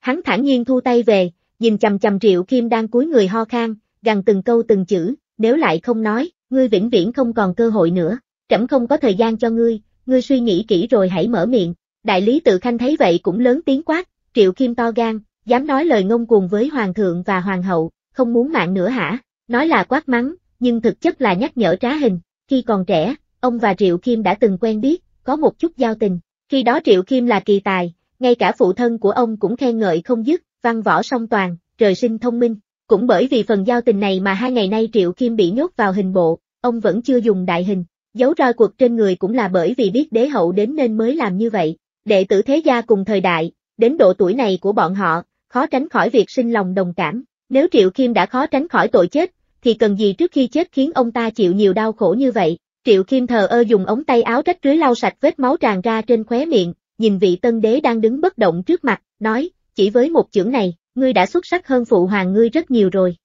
S1: Hắn thản nhiên thu tay về, nhìn chầm chầm Triệu Kim đang cúi người ho khan, gằn từng câu từng chữ, nếu lại không nói, ngươi vĩnh viễn không còn cơ hội nữa, trẫm không có thời gian cho ngươi, ngươi suy nghĩ kỹ rồi hãy mở miệng, Đại lý tự khanh thấy vậy cũng lớn tiếng quát, triệu kim to gan, dám nói lời ngông cuồng với hoàng thượng và hoàng hậu, không muốn mạng nữa hả, nói là quát mắng, nhưng thực chất là nhắc nhở trá hình, khi còn trẻ, ông và triệu kim đã từng quen biết, có một chút giao tình, khi đó triệu kim là kỳ tài, ngay cả phụ thân của ông cũng khen ngợi không dứt, văn võ song toàn, trời sinh thông minh, cũng bởi vì phần giao tình này mà hai ngày nay triệu kim bị nhốt vào hình bộ, ông vẫn chưa dùng đại hình. Dấu roi cuộc trên người cũng là bởi vì biết đế hậu đến nên mới làm như vậy, đệ tử thế gia cùng thời đại, đến độ tuổi này của bọn họ, khó tránh khỏi việc sinh lòng đồng cảm. Nếu Triệu Kim đã khó tránh khỏi tội chết, thì cần gì trước khi chết khiến ông ta chịu nhiều đau khổ như vậy. Triệu Kim thờ ơ dùng ống tay áo rách rưới lau sạch vết máu tràn ra trên khóe miệng, nhìn vị tân đế đang đứng bất động trước mặt, nói, chỉ với một chưởng này, ngươi đã xuất sắc hơn phụ hoàng ngươi rất nhiều rồi.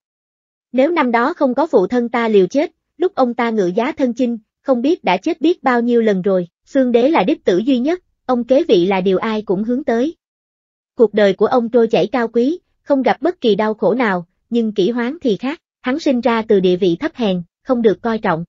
S1: Nếu năm đó không có phụ thân ta liều chết, lúc ông ta ngự giá thân chinh, không biết đã chết biết bao nhiêu lần rồi, xương đế là đích tử duy nhất, ông kế vị là điều ai cũng hướng tới. Cuộc đời của ông trôi chảy cao quý, không gặp bất kỳ đau khổ nào, nhưng kỷ hoán thì khác, hắn sinh ra từ địa vị thấp hèn, không được coi trọng.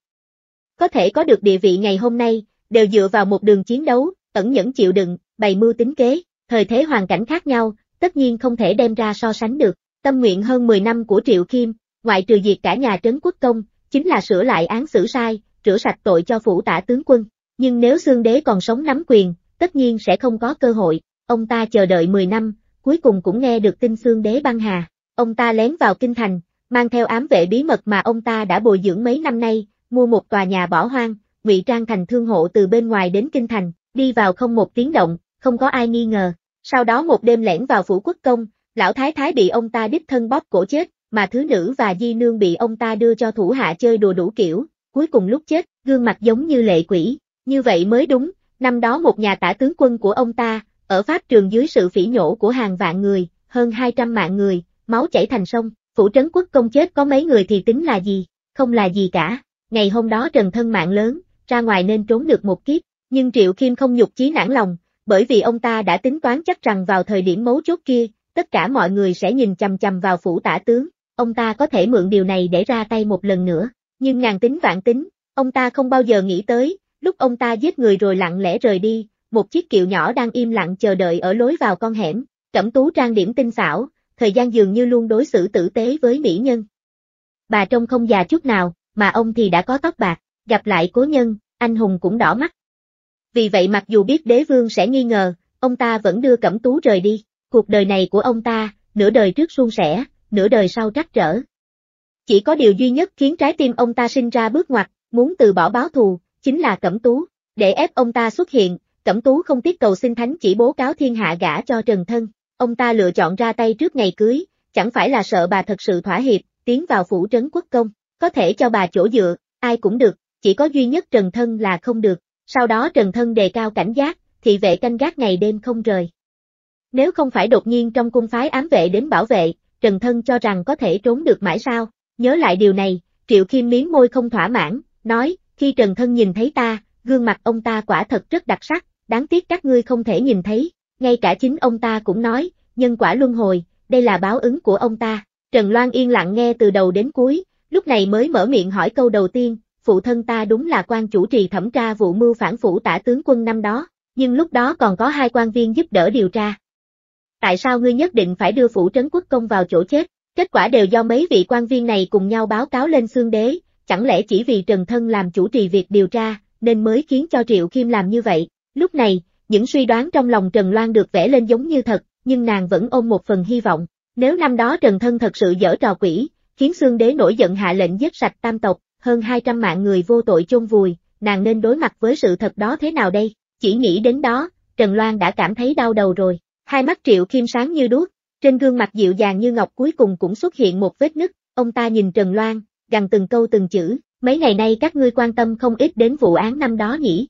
S1: Có thể có được địa vị ngày hôm nay, đều dựa vào một đường chiến đấu, ẩn nhẫn chịu đựng, bày mưu tính kế, thời thế hoàn cảnh khác nhau, tất nhiên không thể đem ra so sánh được. Tâm nguyện hơn 10 năm của Triệu Kim, ngoại trừ diệt cả nhà trấn quốc công, chính là sửa lại án xử sai, rửa sạch tội cho phủ tả tướng quân. Nhưng nếu xương đế còn sống nắm quyền, tất nhiên sẽ không có cơ hội, ông ta chờ đợi 10 năm, cuối cùng cũng nghe được tin xương đế băng hà. Ông ta lén vào kinh thành, mang theo ám vệ bí mật mà ông ta đã bồi dưỡng mấy năm nay, mua một tòa nhà bỏ hoang, ngụy trang thành thương hộ từ bên ngoài đến kinh thành, đi vào không một tiếng động, không có ai nghi ngờ. Sau đó một đêm lẻn vào phủ quốc công, lão thái thái bị ông ta đích thân bóp cổ chết, mà thứ nữ và di nương bị ông ta đưa cho thủ hạ chơi đùa đủ kiểu, cuối cùng lúc chết, gương mặt giống như lệ quỷ, như vậy mới đúng, Năm đó một nhà tả tướng quân của ông ta, ở Pháp trường dưới sự phỉ nhổ của hàng vạn người, hơn 200 mạng người, máu chảy thành sông, phủ trấn quốc công chết có mấy người thì tính là gì, không là gì cả. Ngày hôm đó Trần Thân mạng lớn, ra ngoài nên trốn được một kiếp, nhưng Triệu Kim không nhục chí nản lòng, bởi vì ông ta đã tính toán chắc rằng vào thời điểm mấu chốt kia, tất cả mọi người sẽ nhìn chằm chằm vào phủ tả tướng, ông ta có thể mượn điều này để ra tay một lần nữa, nhưng ngàn tính vạn tính, ông ta không bao giờ nghĩ tới, Lúc ông ta giết người rồi lặng lẽ rời đi, một chiếc kiệu nhỏ đang im lặng chờ đợi ở lối vào con hẻm, cẩm tú trang điểm tinh xảo, thời gian dường như luôn đối xử tử tế với mỹ nhân. Bà trông không già chút nào, mà ông thì đã có tóc bạc, gặp lại cố nhân, anh hùng cũng đỏ mắt. Vì vậy mặc dù biết đế vương sẽ nghi ngờ, ông ta vẫn đưa cẩm tú rời đi, cuộc đời này của ông ta, nửa đời trước suôn sẻ, nửa đời sau trắc trở. Chỉ có điều duy nhất khiến trái tim ông ta sinh ra bước ngoặt, muốn từ bỏ báo thù, chính là Cẩm Tú, để ép ông ta xuất hiện, Cẩm Tú không tiếc cầu xin thánh chỉ bố cáo thiên hạ gả cho Trần Thân, ông ta lựa chọn ra tay trước ngày cưới, chẳng phải là sợ bà thật sự thỏa hiệp, tiến vào phủ trấn quốc công, có thể cho bà chỗ dựa, ai cũng được, chỉ có duy nhất Trần Thân là không được, sau đó Trần Thân đề cao cảnh giác, thị vệ canh gác ngày đêm không rời. Nếu không phải đột nhiên trong cung phái ám vệ đến bảo vệ, Trần Thân cho rằng có thể trốn được mãi sao, nhớ lại điều này, Triệu Khiêm miếng môi không thỏa mãn, nói, khi Trần Thân nhìn thấy ta, gương mặt ông ta quả thật rất đặc sắc, đáng tiếc các ngươi không thể nhìn thấy, ngay cả chính ông ta cũng nói, nhân quả luân hồi, đây là báo ứng của ông ta. Trần Loan yên lặng nghe từ đầu đến cuối, lúc này mới mở miệng hỏi câu đầu tiên, phụ thân ta đúng là quan chủ trì thẩm tra vụ mưu phản phủ tả tướng quân năm đó, nhưng lúc đó còn có hai quan viên giúp đỡ điều tra. Tại sao ngươi nhất định phải đưa phủ trấn quốc công vào chỗ chết? Kết quả đều do mấy vị quan viên này cùng nhau báo cáo lên xương đế, chẳng lẽ chỉ vì Trần Thân làm chủ trì việc điều tra, nên mới khiến cho Triệu Kim làm như vậy. Lúc này, những suy đoán trong lòng Trần Loan được vẽ lên giống như thật, nhưng nàng vẫn ôm một phần hy vọng. Nếu năm đó Trần Thân thật sự dở trò quỷ, khiến Xương Đế nổi giận hạ lệnh giết sạch tam tộc, hơn 200 mạng người vô tội chôn vùi, nàng nên đối mặt với sự thật đó thế nào đây? Chỉ nghĩ đến đó, Trần Loan đã cảm thấy đau đầu rồi. Hai mắt Triệu Kim sáng như đuốc, trên gương mặt dịu dàng như ngọc cuối cùng cũng xuất hiện một vết nứt, ông ta nhìn Trần Loan, gần từng câu từng chữ, mấy ngày nay các ngươi quan tâm không ít đến vụ án năm đó nhỉ.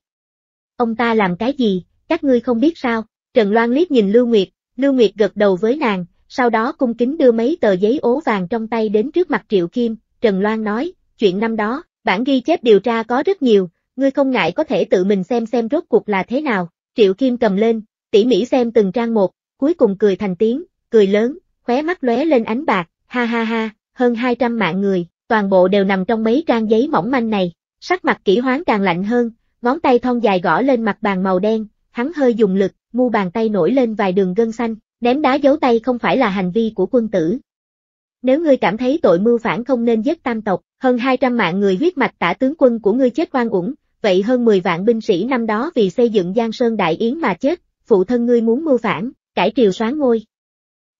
S1: Ông ta làm cái gì, các ngươi không biết sao, Trần Loan liếc nhìn Lưu Nguyệt, Lưu Nguyệt gật đầu với nàng, sau đó cung kính đưa mấy tờ giấy ố vàng trong tay đến trước mặt Triệu Kim, Trần Loan nói, chuyện năm đó, bản ghi chép điều tra có rất nhiều, ngươi không ngại có thể tự mình xem xem rốt cuộc là thế nào, Triệu Kim cầm lên, tỉ mỉ xem từng trang một, cuối cùng cười thành tiếng, cười lớn, khóe mắt lóe lên ánh bạc, ha ha ha, hơn 200 mạng người, toàn bộ đều nằm trong mấy trang giấy mỏng manh này. Sắc mặt kỹ hoán càng lạnh hơn, ngón tay thon dài gõ lên mặt bàn màu đen, hắn hơi dùng lực, mu bàn tay nổi lên vài đường gân xanh, ném đá giấu tay không phải là hành vi của quân tử. Nếu ngươi cảm thấy tội mưu phản không nên giết tam tộc, hơn 200 mạng người huyết mạch tả tướng quân của ngươi chết oan uổng, vậy hơn 10 vạn binh sĩ năm đó vì xây dựng Giang Sơn Đại Yến mà chết, phụ thân ngươi muốn mưu phản, cải triều soán ngôi.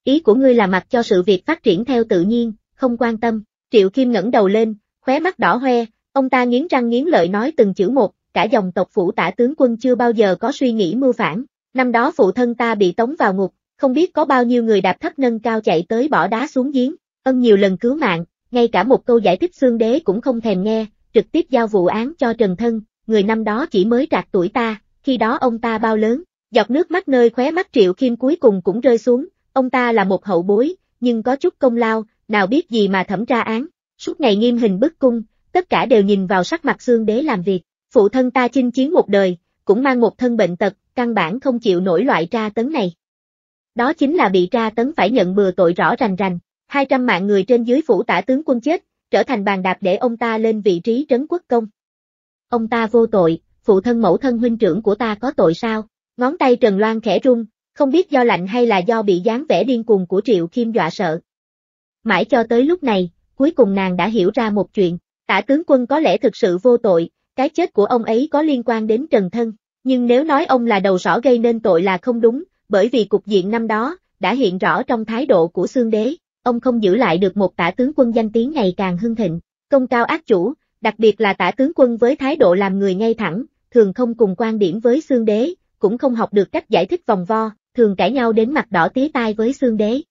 S1: Ý của ngươi là mặc cho sự việc phát triển theo tự nhiên, không quan tâm. Triệu Kim ngẩng đầu lên, khóe mắt đỏ hoe, ông ta nghiến răng nghiến lợi nói từng chữ một, cả dòng tộc phủ tả tướng quân chưa bao giờ có suy nghĩ mưu phản, năm đó phụ thân ta bị tống vào ngục, không biết có bao nhiêu người đạp thấp nâng cao chạy tới bỏ đá xuống giếng, ân nhiều lần cứu mạng, ngay cả một câu giải thích xương đế cũng không thèm nghe, trực tiếp giao vụ án cho Trần Thân, người năm đó chỉ mới trạc tuổi ta, khi đó ông ta bao lớn, giọt nước mắt nơi khóe mắt Triệu Kim cuối cùng cũng rơi xuống, ông ta là một hậu bối, nhưng có chút công lao, nào biết gì mà thẩm tra án, suốt ngày nghiêm hình bức cung, tất cả đều nhìn vào sắc mặt xương đế làm việc, phụ thân ta chinh chiến một đời, cũng mang một thân bệnh tật, căn bản không chịu nổi loại tra tấn này. Đó chính là bị tra tấn phải nhận bừa tội rõ rành rành, 200 mạng người trên dưới phủ tả tướng quân chết, trở thành bàn đạp để ông ta lên vị trí trấn quốc công. Ông ta vô tội, phụ thân mẫu thân huynh trưởng của ta có tội sao? Ngón tay Trần Loan khẽ rung, không biết do lạnh hay là do bị dáng vẻ điên cuồng của Triệu Kim dọa sợ. Mãi cho tới lúc này, cuối cùng nàng đã hiểu ra một chuyện, tả tướng quân có lẽ thực sự vô tội, cái chết của ông ấy có liên quan đến Trần Thân, nhưng nếu nói ông là đầu sỏ gây nên tội là không đúng, bởi vì cục diện năm đó, đã hiện rõ trong thái độ của xương đế, ông không giữ lại được một tả tướng quân danh tiếng ngày càng hưng thịnh, công cao ác chủ, đặc biệt là tả tướng quân với thái độ làm người ngay thẳng, thường không cùng quan điểm với xương đế, cũng không học được cách giải thích vòng vo, thường cãi nhau đến mặt đỏ tía tai với xương đế.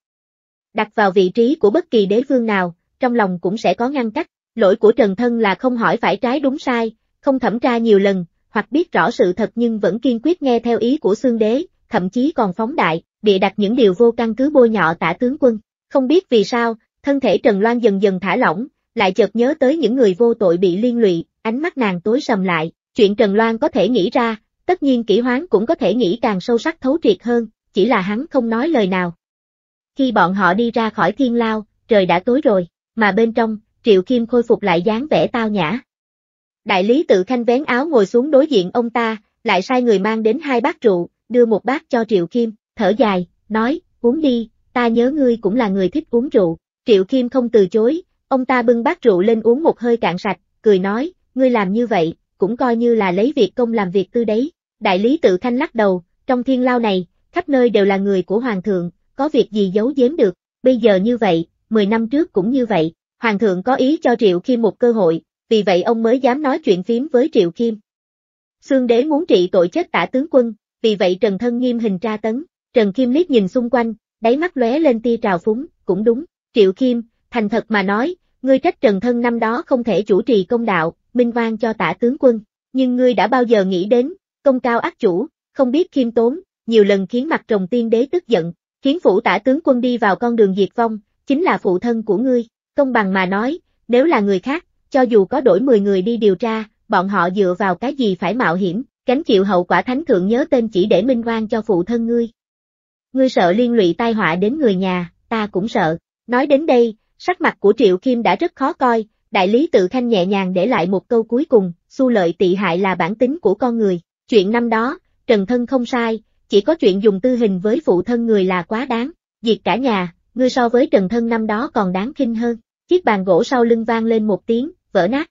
S1: Đặt vào vị trí của bất kỳ đế vương nào, trong lòng cũng sẽ có ngăn cách. Lỗi của Trần Thân là không hỏi phải trái đúng sai, không thẩm tra nhiều lần, hoặc biết rõ sự thật nhưng vẫn kiên quyết nghe theo ý của xương đế, thậm chí còn phóng đại, bị đặt những điều vô căn cứ bôi nhọ tả tướng quân. Không biết vì sao, thân thể Trần Loan dần dần thả lỏng, lại chợt nhớ tới những người vô tội bị liên lụy, ánh mắt nàng tối sầm lại, chuyện Trần Loan có thể nghĩ ra, tất nhiên kỹ hoán cũng có thể nghĩ càng sâu sắc thấu triệt hơn, chỉ là hắn không nói lời nào, khi bọn họ đi ra khỏi thiên lao, trời đã tối rồi, mà bên trong, Triệu Kim khôi phục lại dáng vẻ tao nhã. Đại lý tự khanh vén áo ngồi xuống đối diện ông ta, lại sai người mang đến hai bát rượu, đưa một bát cho Triệu Kim, thở dài, nói, uống đi, ta nhớ ngươi cũng là người thích uống rượu. Triệu Kim không từ chối, ông ta bưng bát rượu lên uống một hơi cạn sạch, cười nói, ngươi làm như vậy, cũng coi như là lấy việc công làm việc tư đấy. Đại lý tự khanh lắc đầu, trong thiên lao này, khắp nơi đều là người của hoàng thượng, có việc gì giấu giếm được, bây giờ như vậy, 10 năm trước cũng như vậy, Hoàng thượng có ý cho Triệu Kim một cơ hội, vì vậy ông mới dám nói chuyện phím với Triệu Kim. Xương đế muốn trị tội chết tả tướng quân, vì vậy Trần Thân nghiêm hình tra tấn, Trần Kim liếc nhìn xung quanh, đáy mắt lóe lên tia trào phúng, cũng đúng, Triệu Kim, thành thật mà nói, ngươi trách Trần Thân năm đó không thể chủ trì công đạo, minh vang cho tả tướng quân, nhưng ngươi đã bao giờ nghĩ đến, công cao ác chủ, không biết khiêm tốn, nhiều lần khiến mặt trồng tiên đế tức giận, Khiến phủ tả tướng quân đi vào con đường diệt vong, chính là phụ thân của ngươi, công bằng mà nói, nếu là người khác, cho dù có đổi 10 người đi điều tra, bọn họ dựa vào cái gì phải mạo hiểm, gánh chịu hậu quả thánh thượng nhớ tên chỉ để minh oan cho phụ thân ngươi. Ngươi sợ liên lụy tai họa đến người nhà, ta cũng sợ. Nói đến đây, sắc mặt của Triệu Kim đã rất khó coi, đại lý tự thanh nhẹ nhàng để lại một câu cuối cùng, xu lợi tị hại là bản tính của con người. Chuyện năm đó, Trần Thân không sai, chỉ có chuyện dùng tư hình với phụ thân người là quá đáng, diệt cả nhà, ngươi so với trần thân năm đó còn đáng kinh hơn, chiếc bàn gỗ sau lưng vang lên một tiếng, vỡ nát.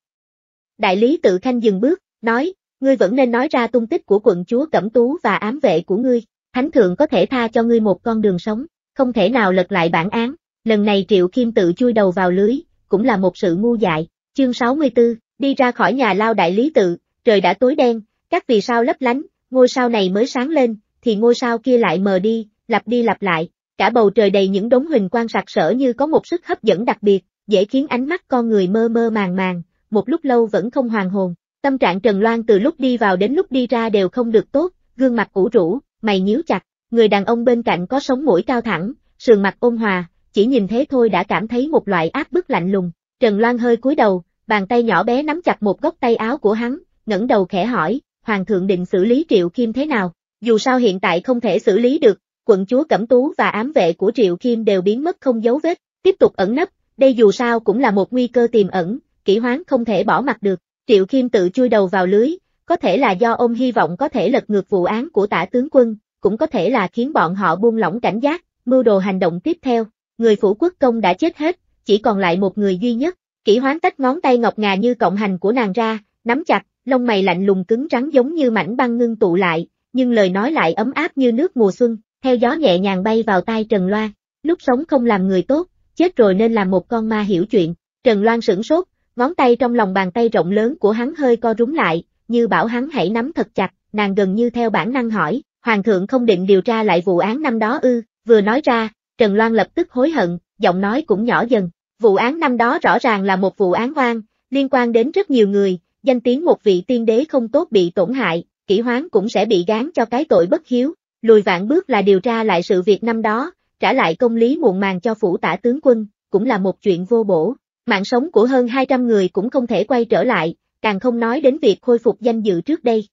S1: Đại lý tự khanh dừng bước, nói, ngươi vẫn nên nói ra tung tích của quận chúa Cẩm Tú và ám vệ của ngươi, thánh thượng có thể tha cho ngươi một con đường sống, không thể nào lật lại bản án, lần này Triệu Kim tự chui đầu vào lưới, cũng là một sự ngu dại. Chương 64, đi ra khỏi nhà lao đại lý tự, trời đã tối đen, các vì sao lấp lánh, ngôi sao này mới sáng lên, thì ngôi sao kia lại mờ đi, lặp đi lặp lại, cả bầu trời đầy những đống huỳnh quang sặc sỡ như có một sức hấp dẫn đặc biệt, dễ khiến ánh mắt con người mơ mơ màng màng, một lúc lâu vẫn không hoàn hồn. Tâm trạng Trần Loan từ lúc đi vào đến lúc đi ra đều không được tốt, gương mặt ủ rũ, mày nhíu chặt, người đàn ông bên cạnh có sống mũi cao thẳng, sườn mặt ôn hòa, chỉ nhìn thế thôi đã cảm thấy một loại áp bức lạnh lùng. Trần Loan hơi cúi đầu, bàn tay nhỏ bé nắm chặt một góc tay áo của hắn, ngẩng đầu khẽ hỏi, Hoàng thượng định xử lý Triệu Kim thế nào? Dù sao hiện tại không thể xử lý được, quận chúa Cẩm Tú và ám vệ của Triệu Kim đều biến mất không dấu vết, tiếp tục ẩn nấp, đây dù sao cũng là một nguy cơ tiềm ẩn, kỷ hoán không thể bỏ mặt được. Triệu Kim tự chui đầu vào lưới, có thể là do ông hy vọng có thể lật ngược vụ án của tả tướng quân, cũng có thể là khiến bọn họ buông lỏng cảnh giác, mưu đồ hành động tiếp theo. Người phủ quốc công đã chết hết, chỉ còn lại một người duy nhất, kỷ hoán tách ngón tay ngọc ngà như cộng hành của nàng ra, nắm chặt, lông mày lạnh lùng cứng rắn giống như mảnh băng ngưng tụ lại, nhưng lời nói lại ấm áp như nước mùa xuân, theo gió nhẹ nhàng bay vào tai Trần Loan. Lúc sống không làm người tốt, chết rồi nên làm một con ma hiểu chuyện. Trần Loan sửng sốt, ngón tay trong lòng bàn tay rộng lớn của hắn hơi co rúm lại, như bảo hắn hãy nắm thật chặt, nàng gần như theo bản năng hỏi, Hoàng thượng không định điều tra lại vụ án năm đó ư, vừa nói ra, Trần Loan lập tức hối hận, giọng nói cũng nhỏ dần. Vụ án năm đó rõ ràng là một vụ án oan, liên quan đến rất nhiều người, danh tiếng một vị tiên đế không tốt bị tổn hại, kỷ hoán cũng sẽ bị gán cho cái tội bất hiếu, lùi vạn bước là điều tra lại sự việc năm đó, trả lại công lý muộn màng cho phủ tả tướng quân, cũng là một chuyện vô bổ. Mạng sống của hơn 200 người cũng không thể quay trở lại, càng không nói đến việc khôi phục danh dự trước đây.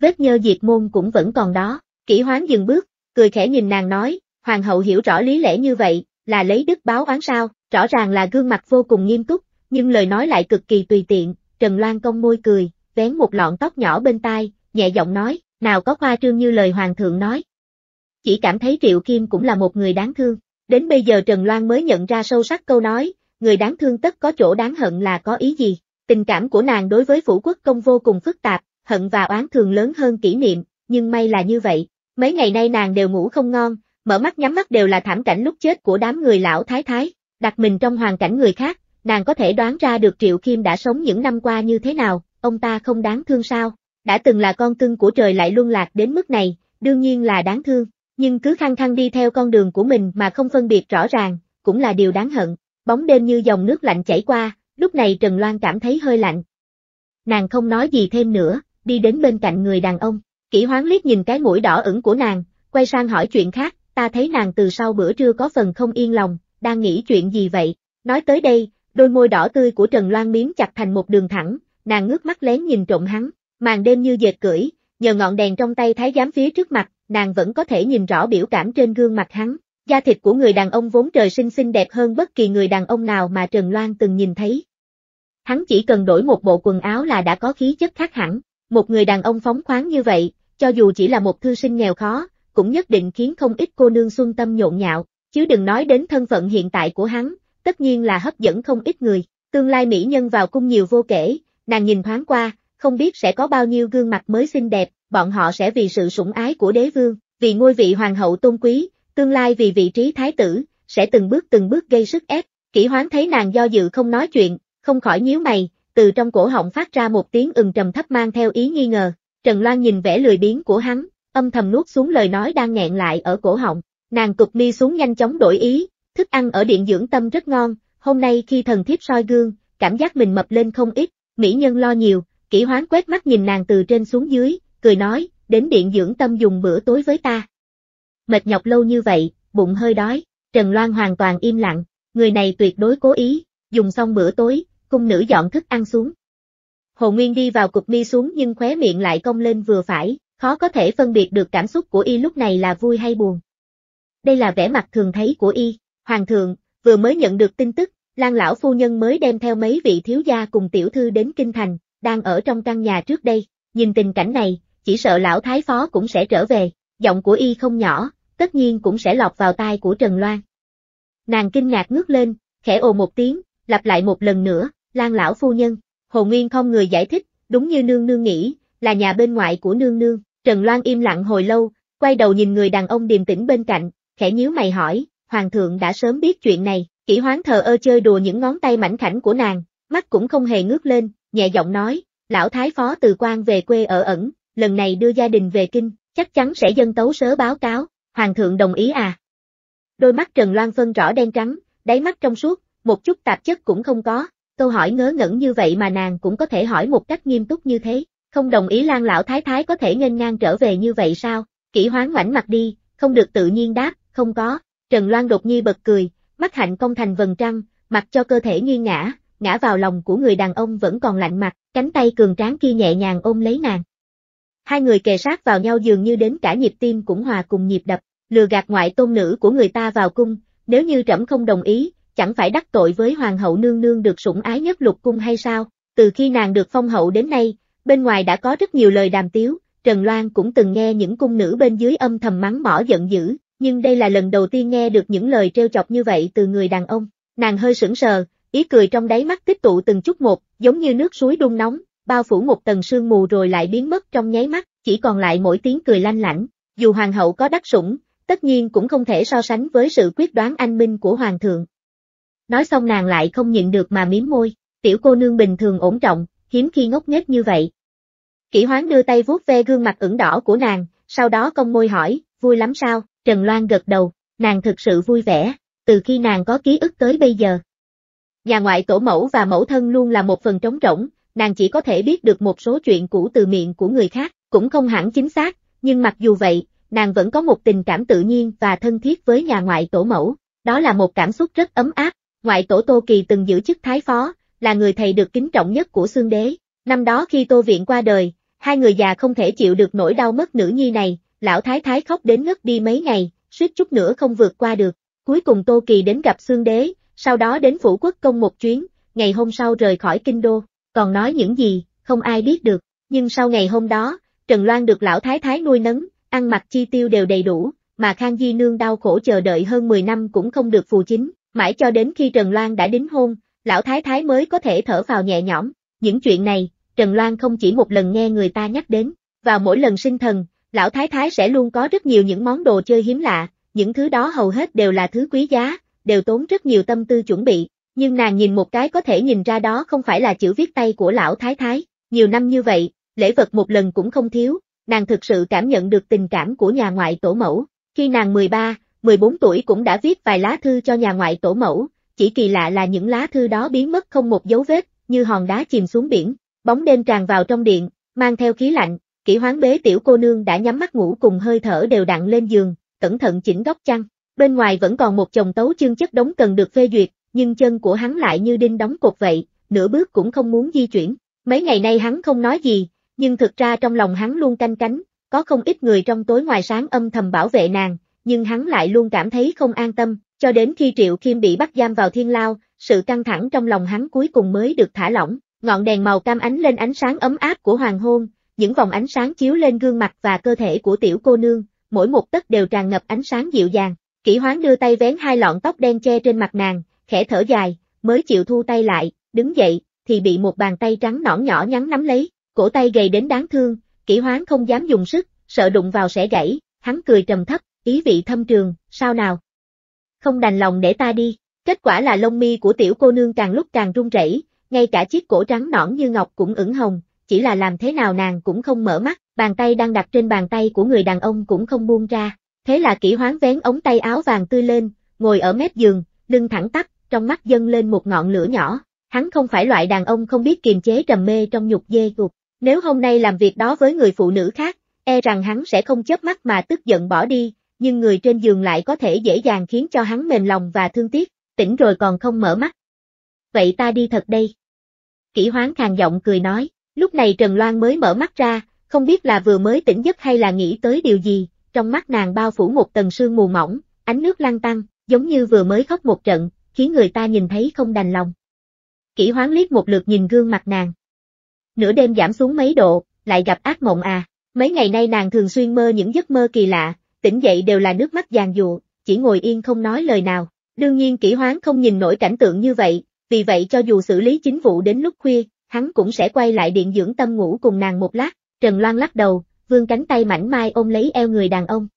S1: Vết nhơ diệt môn cũng vẫn còn đó, kỷ hoán dừng bước, cười khẽ nhìn nàng nói, hoàng hậu hiểu rõ lý lẽ như vậy, là lấy đức báo oán sao, rõ ràng là gương mặt vô cùng nghiêm túc, nhưng lời nói lại cực kỳ tùy tiện, Trần Loan cong môi cười, vén một lọn tóc nhỏ bên tai, nhẹ giọng nói, nào có khoa trương như lời hoàng thượng nói. Chỉ cảm thấy Triệu Kim cũng là một người đáng thương. Đến bây giờ Trần Loan mới nhận ra sâu sắc câu nói, người đáng thương tất có chỗ đáng hận là có ý gì. Tình cảm của nàng đối với phủ quốc công vô cùng phức tạp, hận và oán thường lớn hơn kỷ niệm, nhưng may là như vậy. Mấy ngày nay nàng đều ngủ không ngon, mở mắt nhắm mắt đều là thảm cảnh lúc chết của đám người lão thái thái, đặt mình trong hoàn cảnh người khác, nàng có thể đoán ra được Triệu Kim đã sống những năm qua như thế nào, ông ta không đáng thương sao đã từng là con cưng của trời lại luân lạc đến mức này, đương nhiên là đáng thương, nhưng cứ khăng khăng đi theo con đường của mình mà không phân biệt rõ ràng, cũng là điều đáng hận. Bóng đêm như dòng nước lạnh chảy qua, lúc này Trần Loan cảm thấy hơi lạnh. Nàng không nói gì thêm nữa, đi đến bên cạnh người đàn ông, kỹ hoán liếc nhìn cái mũi đỏ ửng của nàng, quay sang hỏi chuyện khác, ta thấy nàng từ sau bữa trưa có phần không yên lòng, đang nghĩ chuyện gì vậy, nói tới đây, đôi môi đỏ tươi của Trần Loan miếm chặt thành một đường thẳng, nàng ngước mắt lén nhìn trộm hắn, Màn đêm như dệt cưỡi, nhờ ngọn đèn trong tay thái giám phía trước mặt, nàng vẫn có thể nhìn rõ biểu cảm trên gương mặt hắn. Da thịt của người đàn ông vốn trời sinh xinh đẹp hơn bất kỳ người đàn ông nào mà Trần Loan từng nhìn thấy. Hắn chỉ cần đổi một bộ quần áo là đã có khí chất khác hẳn, một người đàn ông phóng khoáng như vậy, cho dù chỉ là một thư sinh nghèo khó, cũng nhất định khiến không ít cô nương xuân tâm nhộn nhạo, chứ đừng nói đến thân phận hiện tại của hắn, tất nhiên là hấp dẫn không ít người, tương lai mỹ nhân vào cung nhiều vô kể, nàng nhìn thoáng qua, không biết sẽ có bao nhiêu gương mặt mới xinh đẹp, bọn họ sẽ vì sự sủng ái của đế vương, vì ngôi vị hoàng hậu tôn quý, tương lai vì vị trí thái tử, sẽ từng bước từng bước gây sức ép. Kỷ hoán thấy nàng do dự không nói chuyện, không khỏi nhíu mày, từ trong cổ họng phát ra một tiếng ừng trầm thấp mang theo ý nghi ngờ. Trần Loan nhìn vẻ lười biếng của hắn, âm thầm nuốt xuống lời nói đang nghẹn lại ở cổ họng. Nàng cục mi xuống nhanh chóng đổi ý, thức ăn ở điện dưỡng tâm rất ngon, hôm nay khi thần thiếp soi gương, cảm giác mình mập lên không ít, mỹ nhân lo nhiều, Kỷ hoán quét mắt nhìn nàng từ trên xuống dưới, cười nói, đến điện dưỡng tâm dùng bữa tối với ta. Mệt nhọc lâu như vậy, bụng hơi đói, Trần Loan hoàn toàn im lặng, người này tuyệt đối cố ý, dùng xong bữa tối, cung nữ dọn thức ăn xuống. Hồ Nguyên đi vào cục mi xuống nhưng khóe miệng lại cong lên vừa phải, khó có thể phân biệt được cảm xúc của y lúc này là vui hay buồn. Đây là vẻ mặt thường thấy của y, Hoàng thượng, vừa mới nhận được tin tức, Lan lão phu nhân mới đem theo mấy vị thiếu gia cùng tiểu thư đến Kinh Thành, đang ở trong căn nhà trước đây, nhìn tình cảnh này, chỉ sợ lão thái phó cũng sẽ trở về, giọng của y không nhỏ, tất nhiên cũng sẽ lọt vào tai của Trần Loan. Nàng kinh ngạc ngước lên, khẽ ồ một tiếng, lặp lại một lần nữa, Lan lão phu nhân, Hồ Nguyên không người giải thích, đúng như nương nương nghĩ, là nhà bên ngoại của nương nương, Trần Loan im lặng hồi lâu, quay đầu nhìn người đàn ông điềm tĩnh bên cạnh, khẽ nhíu mày hỏi, hoàng thượng đã sớm biết chuyện này, kỹ hoán thờ ơ chơi đùa những ngón tay mảnh khảnh của nàng, mắt cũng không hề ngước lên, nhẹ giọng nói, lão thái phó từ quan về quê ở ẩn, lần này đưa gia đình về kinh, chắc chắn sẽ dân tấu sớ báo cáo, hoàng thượng đồng ý à. Đôi mắt Trần Loan phân rõ đen trắng, đáy mắt trong suốt, một chút tạp chất cũng không có, câu hỏi ngớ ngẩn như vậy mà nàng cũng có thể hỏi một cách nghiêm túc như thế, không đồng ý Lan lão thái thái có thể nghênh ngang trở về như vậy sao, kỹ hoán ngoảnh mặt đi, không được tự nhiên đáp, không có, Trần Loan đột nhiên bật cười, mắt hạnh công thành vần trăng, mặt cho cơ thể nghiêng ngã, ngã vào lòng của người đàn ông vẫn còn lạnh mặt, cánh tay cường tráng kia nhẹ nhàng ôm lấy nàng. Hai người kề sát vào nhau dường như đến cả nhịp tim cũng hòa cùng nhịp đập, lừa gạt ngoại tôn nữ của người ta vào cung, nếu như trẫm không đồng ý, chẳng phải đắc tội với hoàng hậu nương nương được sủng ái nhất lục cung hay sao? Từ khi nàng được phong hậu đến nay, bên ngoài đã có rất nhiều lời đàm tiếu, Trần Loan cũng từng nghe những cung nữ bên dưới âm thầm mắng mỏ giận dữ, nhưng đây là lần đầu tiên nghe được những lời trêu chọc như vậy từ người đàn ông. Nàng hơi sững sờ, ý cười trong đáy mắt tích tụ từng chút một, giống như nước suối đun nóng, bao phủ một tầng sương mù rồi lại biến mất trong nháy mắt, chỉ còn lại mỗi tiếng cười lanh lảnh, dù hoàng hậu có đắc sủng, tất nhiên cũng không thể so sánh với sự quyết đoán anh minh của hoàng thượng. Nói xong nàng lại không nhịn được mà mím môi, tiểu cô nương bình thường ổn trọng, hiếm khi ngốc nghếch như vậy. Kỷ hoán đưa tay vuốt ve gương mặt ửng đỏ của nàng, sau đó cong môi hỏi, vui lắm sao, Trần Loan gật đầu, nàng thực sự vui vẻ, từ khi nàng có ký ức tới bây giờ, Nhà ngoại tổ mẫu và mẫu thân luôn là một phần trống rỗng, nàng chỉ có thể biết được một số chuyện cũ từ miệng của người khác, cũng không hẳn chính xác, nhưng mặc dù vậy, nàng vẫn có một tình cảm tự nhiên và thân thiết với nhà ngoại tổ mẫu, đó là một cảm xúc rất ấm áp. Ngoại tổ Tô Kỳ từng giữ chức thái phó, là người thầy được kính trọng nhất của xương đế. Năm đó khi Tô Viện qua đời, hai người già không thể chịu được nỗi đau mất nữ nhi này, lão thái thái khóc đến ngất đi mấy ngày, suýt chút nữa không vượt qua được. Cuối cùng Tô Kỳ đến gặp xương đế, sau đó đến phủ quốc công một chuyến, ngày hôm sau rời khỏi kinh đô, còn nói những gì, không ai biết được, nhưng sau ngày hôm đó, Trần Loan được lão thái thái nuôi nấng, ăn mặc chi tiêu đều đầy đủ, mà Khang Di Nương đau khổ chờ đợi hơn 10 năm cũng không được phù chính, mãi cho đến khi Trần Loan đã đính hôn, lão thái thái mới có thể thở vào nhẹ nhõm, những chuyện này, Trần Loan không chỉ một lần nghe người ta nhắc đến, vào mỗi lần sinh thần, lão thái thái sẽ luôn có rất nhiều những món đồ chơi hiếm lạ, những thứ đó hầu hết đều là thứ quý giá, đều tốn rất nhiều tâm tư chuẩn bị, nhưng nàng nhìn một cái có thể nhìn ra đó không phải là chữ viết tay của lão thái thái, nhiều năm như vậy, lễ vật một lần cũng không thiếu, nàng thực sự cảm nhận được tình cảm của nhà ngoại tổ mẫu, khi nàng 13, 14 tuổi cũng đã viết vài lá thư cho nhà ngoại tổ mẫu, chỉ kỳ lạ là những lá thư đó biến mất không một dấu vết, như hòn đá chìm xuống biển, bóng đêm tràn vào trong điện, mang theo khí lạnh, kỷ hoán bế tiểu cô nương đã nhắm mắt ngủ cùng hơi thở đều đặn lên giường, cẩn thận chỉnh góc chăn, Bên ngoài vẫn còn một chồng tấu chương chất đống cần được phê duyệt, nhưng chân của hắn lại như đinh đóng cột vậy, nửa bước cũng không muốn di chuyển. Mấy ngày nay hắn không nói gì, nhưng thực ra trong lòng hắn luôn canh cánh, có không ít người trong tối ngoài sáng âm thầm bảo vệ nàng, nhưng hắn lại luôn cảm thấy không an tâm, cho đến khi Triệu Kim bị bắt giam vào thiên lao, sự căng thẳng trong lòng hắn cuối cùng mới được thả lỏng, ngọn đèn màu cam ánh lên ánh sáng ấm áp của hoàng hôn, những vòng ánh sáng chiếu lên gương mặt và cơ thể của tiểu cô nương, mỗi một tấc đều tràn ngập ánh sáng dịu dàng, Kỷ hoán đưa tay vén hai lọn tóc đen che trên mặt nàng, khẽ thở dài, mới chịu thu tay lại, đứng dậy, thì bị một bàn tay trắng nõn nhỏ nhắn nắm lấy, cổ tay gầy đến đáng thương, kỷ hoán không dám dùng sức, sợ đụng vào sẽ gãy, hắn cười trầm thấp, ý vị thâm trường, sao nào? Không đành lòng để ta đi, kết quả là lông mi của tiểu cô nương càng lúc càng run rẩy, ngay cả chiếc cổ trắng nõn như ngọc cũng ửng hồng, chỉ là làm thế nào nàng cũng không mở mắt, bàn tay đang đặt trên bàn tay của người đàn ông cũng không buông ra, Thế là kỹ hoán vén ống tay áo vàng tươi lên, ngồi ở mép giường, lưng thẳng tắp, trong mắt dâng lên một ngọn lửa nhỏ. Hắn không phải loại đàn ông không biết kiềm chế trầm mê trong nhục dê gục. Nếu hôm nay làm việc đó với người phụ nữ khác, e rằng hắn sẽ không chớp mắt mà tức giận bỏ đi, nhưng người trên giường lại có thể dễ dàng khiến cho hắn mềm lòng và thương tiếc, tỉnh rồi còn không mở mắt. Vậy ta đi thật đây. Kỷ hoán khàn giọng cười nói, lúc này Trần Loan mới mở mắt ra, không biết là vừa mới tỉnh giấc hay là nghĩ tới điều gì, trong mắt nàng bao phủ một tầng sương mù mỏng, ánh nước lăn tăng, giống như vừa mới khóc một trận, khiến người ta nhìn thấy không đành lòng. Kỷ hoán liếc một lượt nhìn gương mặt nàng. Nửa đêm giảm xuống mấy độ, lại gặp ác mộng à, mấy ngày nay nàng thường xuyên mơ những giấc mơ kỳ lạ, tỉnh dậy đều là nước mắt giàn dụa, chỉ ngồi yên không nói lời nào. Đương nhiên kỷ hoán không nhìn nổi cảnh tượng như vậy, vì vậy cho dù xử lý chính vụ đến lúc khuya, hắn cũng sẽ quay lại điện dưỡng tâm ngủ cùng nàng một lát. Trần Loan lắc đầu, vương cánh tay mảnh mai ôm lấy eo người đàn ông.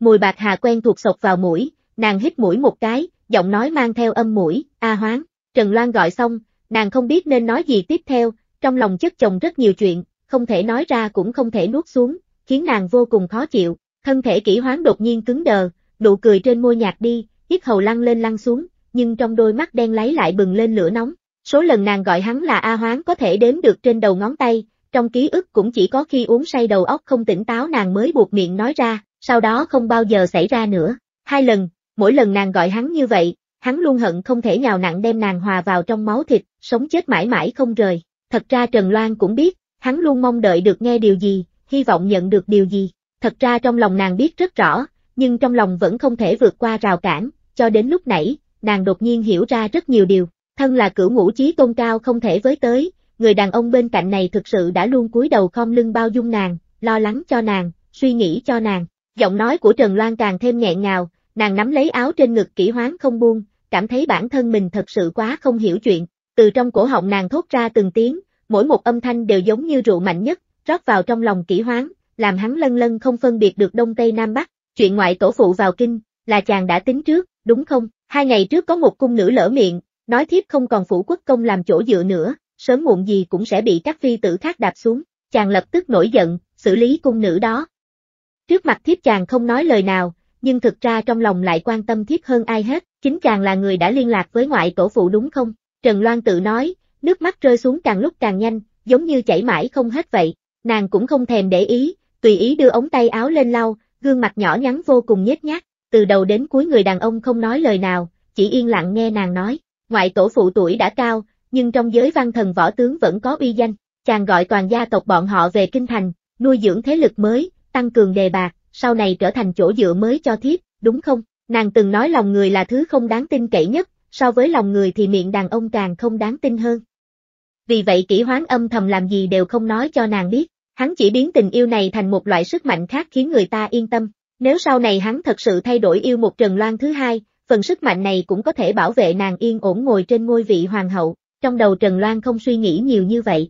S1: Mùi bạc hà quen thuộc sộc vào mũi, nàng hít mũi một cái, giọng nói mang theo âm mũi, a hoáng, Trần Loan gọi xong, nàng không biết nên nói gì tiếp theo, trong lòng chất chồng rất nhiều chuyện, không thể nói ra cũng không thể nuốt xuống, khiến nàng vô cùng khó chịu, thân thể kỹ hoáng đột nhiên cứng đờ, nụ cười trên môi nhạt đi, yết hầu lăn lên lăn xuống, nhưng trong đôi mắt đen lấy lại bừng lên lửa nóng. Số lần nàng gọi hắn là A Hoáng có thể đếm được trên đầu ngón tay, trong ký ức cũng chỉ có khi uống say đầu óc không tỉnh táo nàng mới buộc miệng nói ra, sau đó không bao giờ xảy ra nữa. Hai lần, mỗi lần nàng gọi hắn như vậy, hắn luôn hận không thể nhào nặng đem nàng hòa vào trong máu thịt, sống chết mãi mãi không rời. Thật ra Trần Loan cũng biết, hắn luôn mong đợi được nghe điều gì, hy vọng nhận được điều gì. Thật ra trong lòng nàng biết rất rõ, nhưng trong lòng vẫn không thể vượt qua rào cản, cho đến lúc nãy, nàng đột nhiên hiểu ra rất nhiều điều. Thân là cửu ngũ trí tôn cao không thể với tới, người đàn ông bên cạnh này thực sự đã luôn cúi đầu khom lưng bao dung nàng, lo lắng cho nàng, suy nghĩ cho nàng. Giọng nói của Trần Loan càng thêm nhẹ ngào, nàng nắm lấy áo trên ngực kỹ hoán không buông, cảm thấy bản thân mình thật sự quá không hiểu chuyện, từ trong cổ họng nàng thốt ra từng tiếng, mỗi một âm thanh đều giống như rượu mạnh nhất, rót vào trong lòng kỹ hoán, làm hắn lân lân không phân biệt được Đông Tây Nam Bắc, chuyện ngoại tổ phụ vào kinh, là chàng đã tính trước, đúng không? Hai ngày trước có một cung nữ lỡ miệng, nói thiếp không còn phủ quốc công làm chỗ dựa nữa, sớm muộn gì cũng sẽ bị các phi tử khác đạp xuống, chàng lập tức nổi giận, xử lý cung nữ đó. Trước mặt thiếp chàng không nói lời nào, nhưng thực ra trong lòng lại quan tâm thiếp hơn ai hết, chính chàng là người đã liên lạc với ngoại tổ phụ đúng không? Trần Loan tự nói, nước mắt rơi xuống càng lúc càng nhanh, giống như chảy mãi không hết vậy, nàng cũng không thèm để ý, tùy ý đưa ống tay áo lên lau, gương mặt nhỏ nhắn vô cùng nhếch nhác, từ đầu đến cuối người đàn ông không nói lời nào, chỉ yên lặng nghe nàng nói, ngoại tổ phụ tuổi đã cao, nhưng trong giới văn thần võ tướng vẫn có uy danh, chàng gọi toàn gia tộc bọn họ về kinh thành, nuôi dưỡng thế lực mới, tăng cường đề bạc, sau này trở thành chỗ dựa mới cho thiếp, đúng không? Nàng từng nói lòng người là thứ không đáng tin cậy nhất, so với lòng người thì miệng đàn ông càng không đáng tin hơn. Vì vậy kỹ hoán âm thầm làm gì đều không nói cho nàng biết, hắn chỉ biến tình yêu này thành một loại sức mạnh khác khiến người ta yên tâm. Nếu sau này hắn thật sự thay đổi yêu một Trần Loan thứ hai, phần sức mạnh này cũng có thể bảo vệ nàng yên ổn ngồi trên ngôi vị hoàng hậu trong đầu Trần Loan không suy nghĩ nhiều như vậy.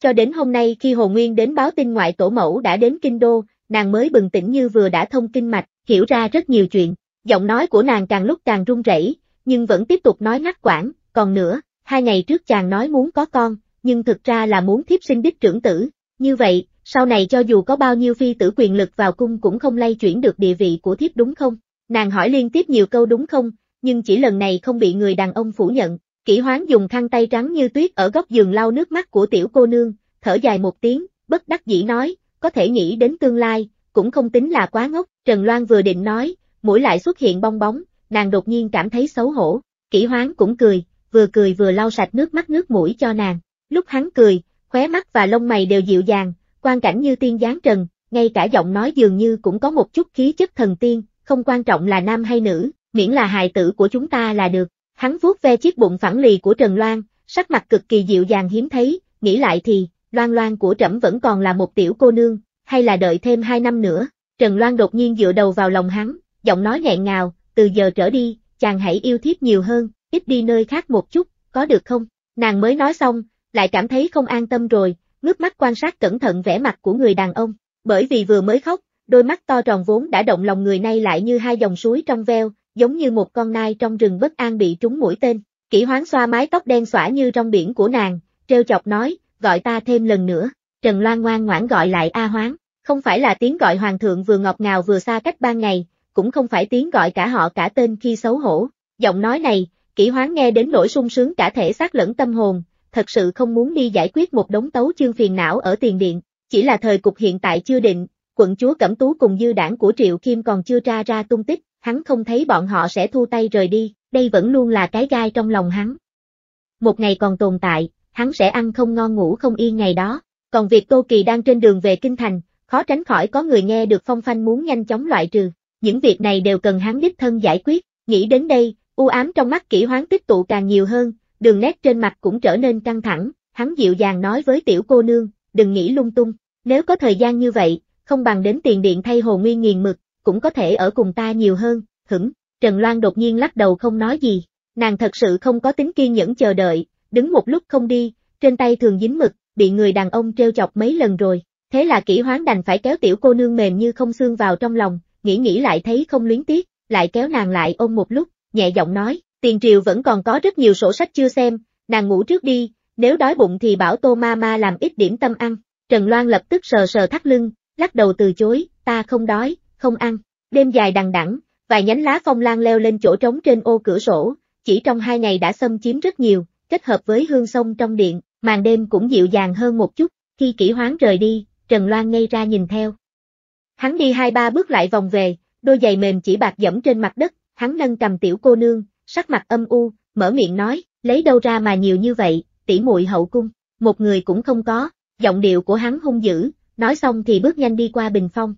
S1: Cho đến hôm nay khi Hồ Nguyên đến báo tin ngoại tổ mẫu đã đến Kinh Đô, nàng mới bừng tỉnh như vừa đã thông kinh mạch, hiểu ra rất nhiều chuyện, giọng nói của nàng càng lúc càng run rẩy, nhưng vẫn tiếp tục nói ngắt quãng, còn nữa, hai ngày trước chàng nói muốn có con, nhưng thực ra là muốn thiếp sinh đích trưởng tử, như vậy, sau này cho dù có bao nhiêu phi tử quyền lực vào cung cũng không lay chuyển được địa vị của thiếp đúng không? Nàng hỏi liên tiếp nhiều câu đúng không, nhưng chỉ lần này không bị người đàn ông phủ nhận, Kỷ hoán dùng khăn tay trắng như tuyết ở góc giường lau nước mắt của tiểu cô nương, thở dài một tiếng, bất đắc dĩ nói, có thể nghĩ đến tương lai, cũng không tính là quá ngốc, Trần Loan vừa định nói, mũi lại xuất hiện bong bóng, nàng đột nhiên cảm thấy xấu hổ, kỷ hoán cũng cười, vừa cười vừa lau sạch nước mắt nước mũi cho nàng, lúc hắn cười, khóe mắt và lông mày đều dịu dàng, quan cảnh như tiên giáng trần, ngay cả giọng nói dường như cũng có một chút khí chất thần tiên, không quan trọng là nam hay nữ, miễn là hài tử của chúng ta là được. Hắn vuốt ve chiếc bụng phẳng lì của Trần Loan, sắc mặt cực kỳ dịu dàng hiếm thấy, nghĩ lại thì, Loan Loan của trẫm vẫn còn là một tiểu cô nương, hay là đợi thêm hai năm nữa. Trần Loan đột nhiên dựa đầu vào lòng hắn, giọng nói nhẹ ngào, từ giờ trở đi, chàng hãy yêu thiếp nhiều hơn, ít đi nơi khác một chút, có được không? Nàng mới nói xong, lại cảm thấy không an tâm rồi, ngước mắt quan sát cẩn thận vẻ mặt của người đàn ông, bởi vì vừa mới khóc, đôi mắt to tròn vốn đã động lòng người nay lại như hai dòng suối trong veo, giống như một con nai trong rừng bất an bị trúng mũi tên. Kỷ hoán xoa mái tóc đen xõa như trong biển của nàng, treo chọc nói, gọi ta thêm lần nữa. Trần Loan ngoan ngoãn gọi lại A Hoán, không phải là tiếng gọi hoàng thượng vừa ngọt ngào vừa xa cách ban ngày, cũng không phải tiếng gọi cả họ cả tên khi xấu hổ. Giọng nói này, kỷ hoán nghe đến nỗi sung sướng cả thể xác lẫn tâm hồn, thật sự không muốn đi giải quyết một đống tấu chương phiền não ở tiền điện, chỉ là thời cục hiện tại chưa định, quận chúa Cẩm Tú cùng dư đảng của Triệu Kim còn chưa tra ra tung tích, hắn không thấy bọn họ sẽ thu tay rời đi, đây vẫn luôn là cái gai trong lòng hắn. Một ngày còn tồn tại, hắn sẽ ăn không ngon ngủ không yên ngày đó, còn việc Tô Kỳ đang trên đường về Kinh Thành, khó tránh khỏi có người nghe được phong phanh muốn nhanh chóng loại trừ, những việc này đều cần hắn đích thân giải quyết, nghĩ đến đây, u ám trong mắt kỹ hoán tích tụ càng nhiều hơn, đường nét trên mặt cũng trở nên căng thẳng, hắn dịu dàng nói với tiểu cô nương, đừng nghĩ lung tung, nếu có thời gian như vậy, không bằng đến tiền điện thay Hồ Nguyên nghiền mực, cũng có thể ở cùng ta nhiều hơn, hửng, Trần Loan đột nhiên lắc đầu không nói gì, nàng thật sự không có tính kiên nhẫn chờ đợi, đứng một lúc không đi, trên tay thường dính mực, bị người đàn ông treo chọc mấy lần rồi, thế là kỹ hoán đành phải kéo tiểu cô nương mềm như không xương vào trong lòng, nghĩ nghĩ lại thấy không luyến tiếc, lại kéo nàng lại ôm một lúc, nhẹ giọng nói, tiền triều vẫn còn có rất nhiều sổ sách chưa xem, nàng ngủ trước đi, nếu đói bụng thì bảo tô ma ma làm ít điểm tâm ăn, Trần Loan lập tức sờ sờ thắt lưng, lắc đầu từ chối, ta không đói, không ăn. Đêm dài đằng đẵng, vài nhánh lá phong lan leo lên chỗ trống trên ô cửa sổ, chỉ trong hai ngày đã xâm chiếm rất nhiều, kết hợp với hương sông trong điện, màn đêm cũng dịu dàng hơn một chút, khi kỹ hoán rời đi, Trần Loan ngay ra nhìn theo. Hắn đi hai ba bước lại vòng về, đôi giày mềm chỉ bạc dẫm trên mặt đất, hắn nâng cầm tiểu cô nương, sắc mặt âm u, mở miệng nói, lấy đâu ra mà nhiều như vậy, tỷ muội hậu cung, một người cũng không có, giọng điệu của hắn hung dữ, nói xong thì bước nhanh đi qua bình phong.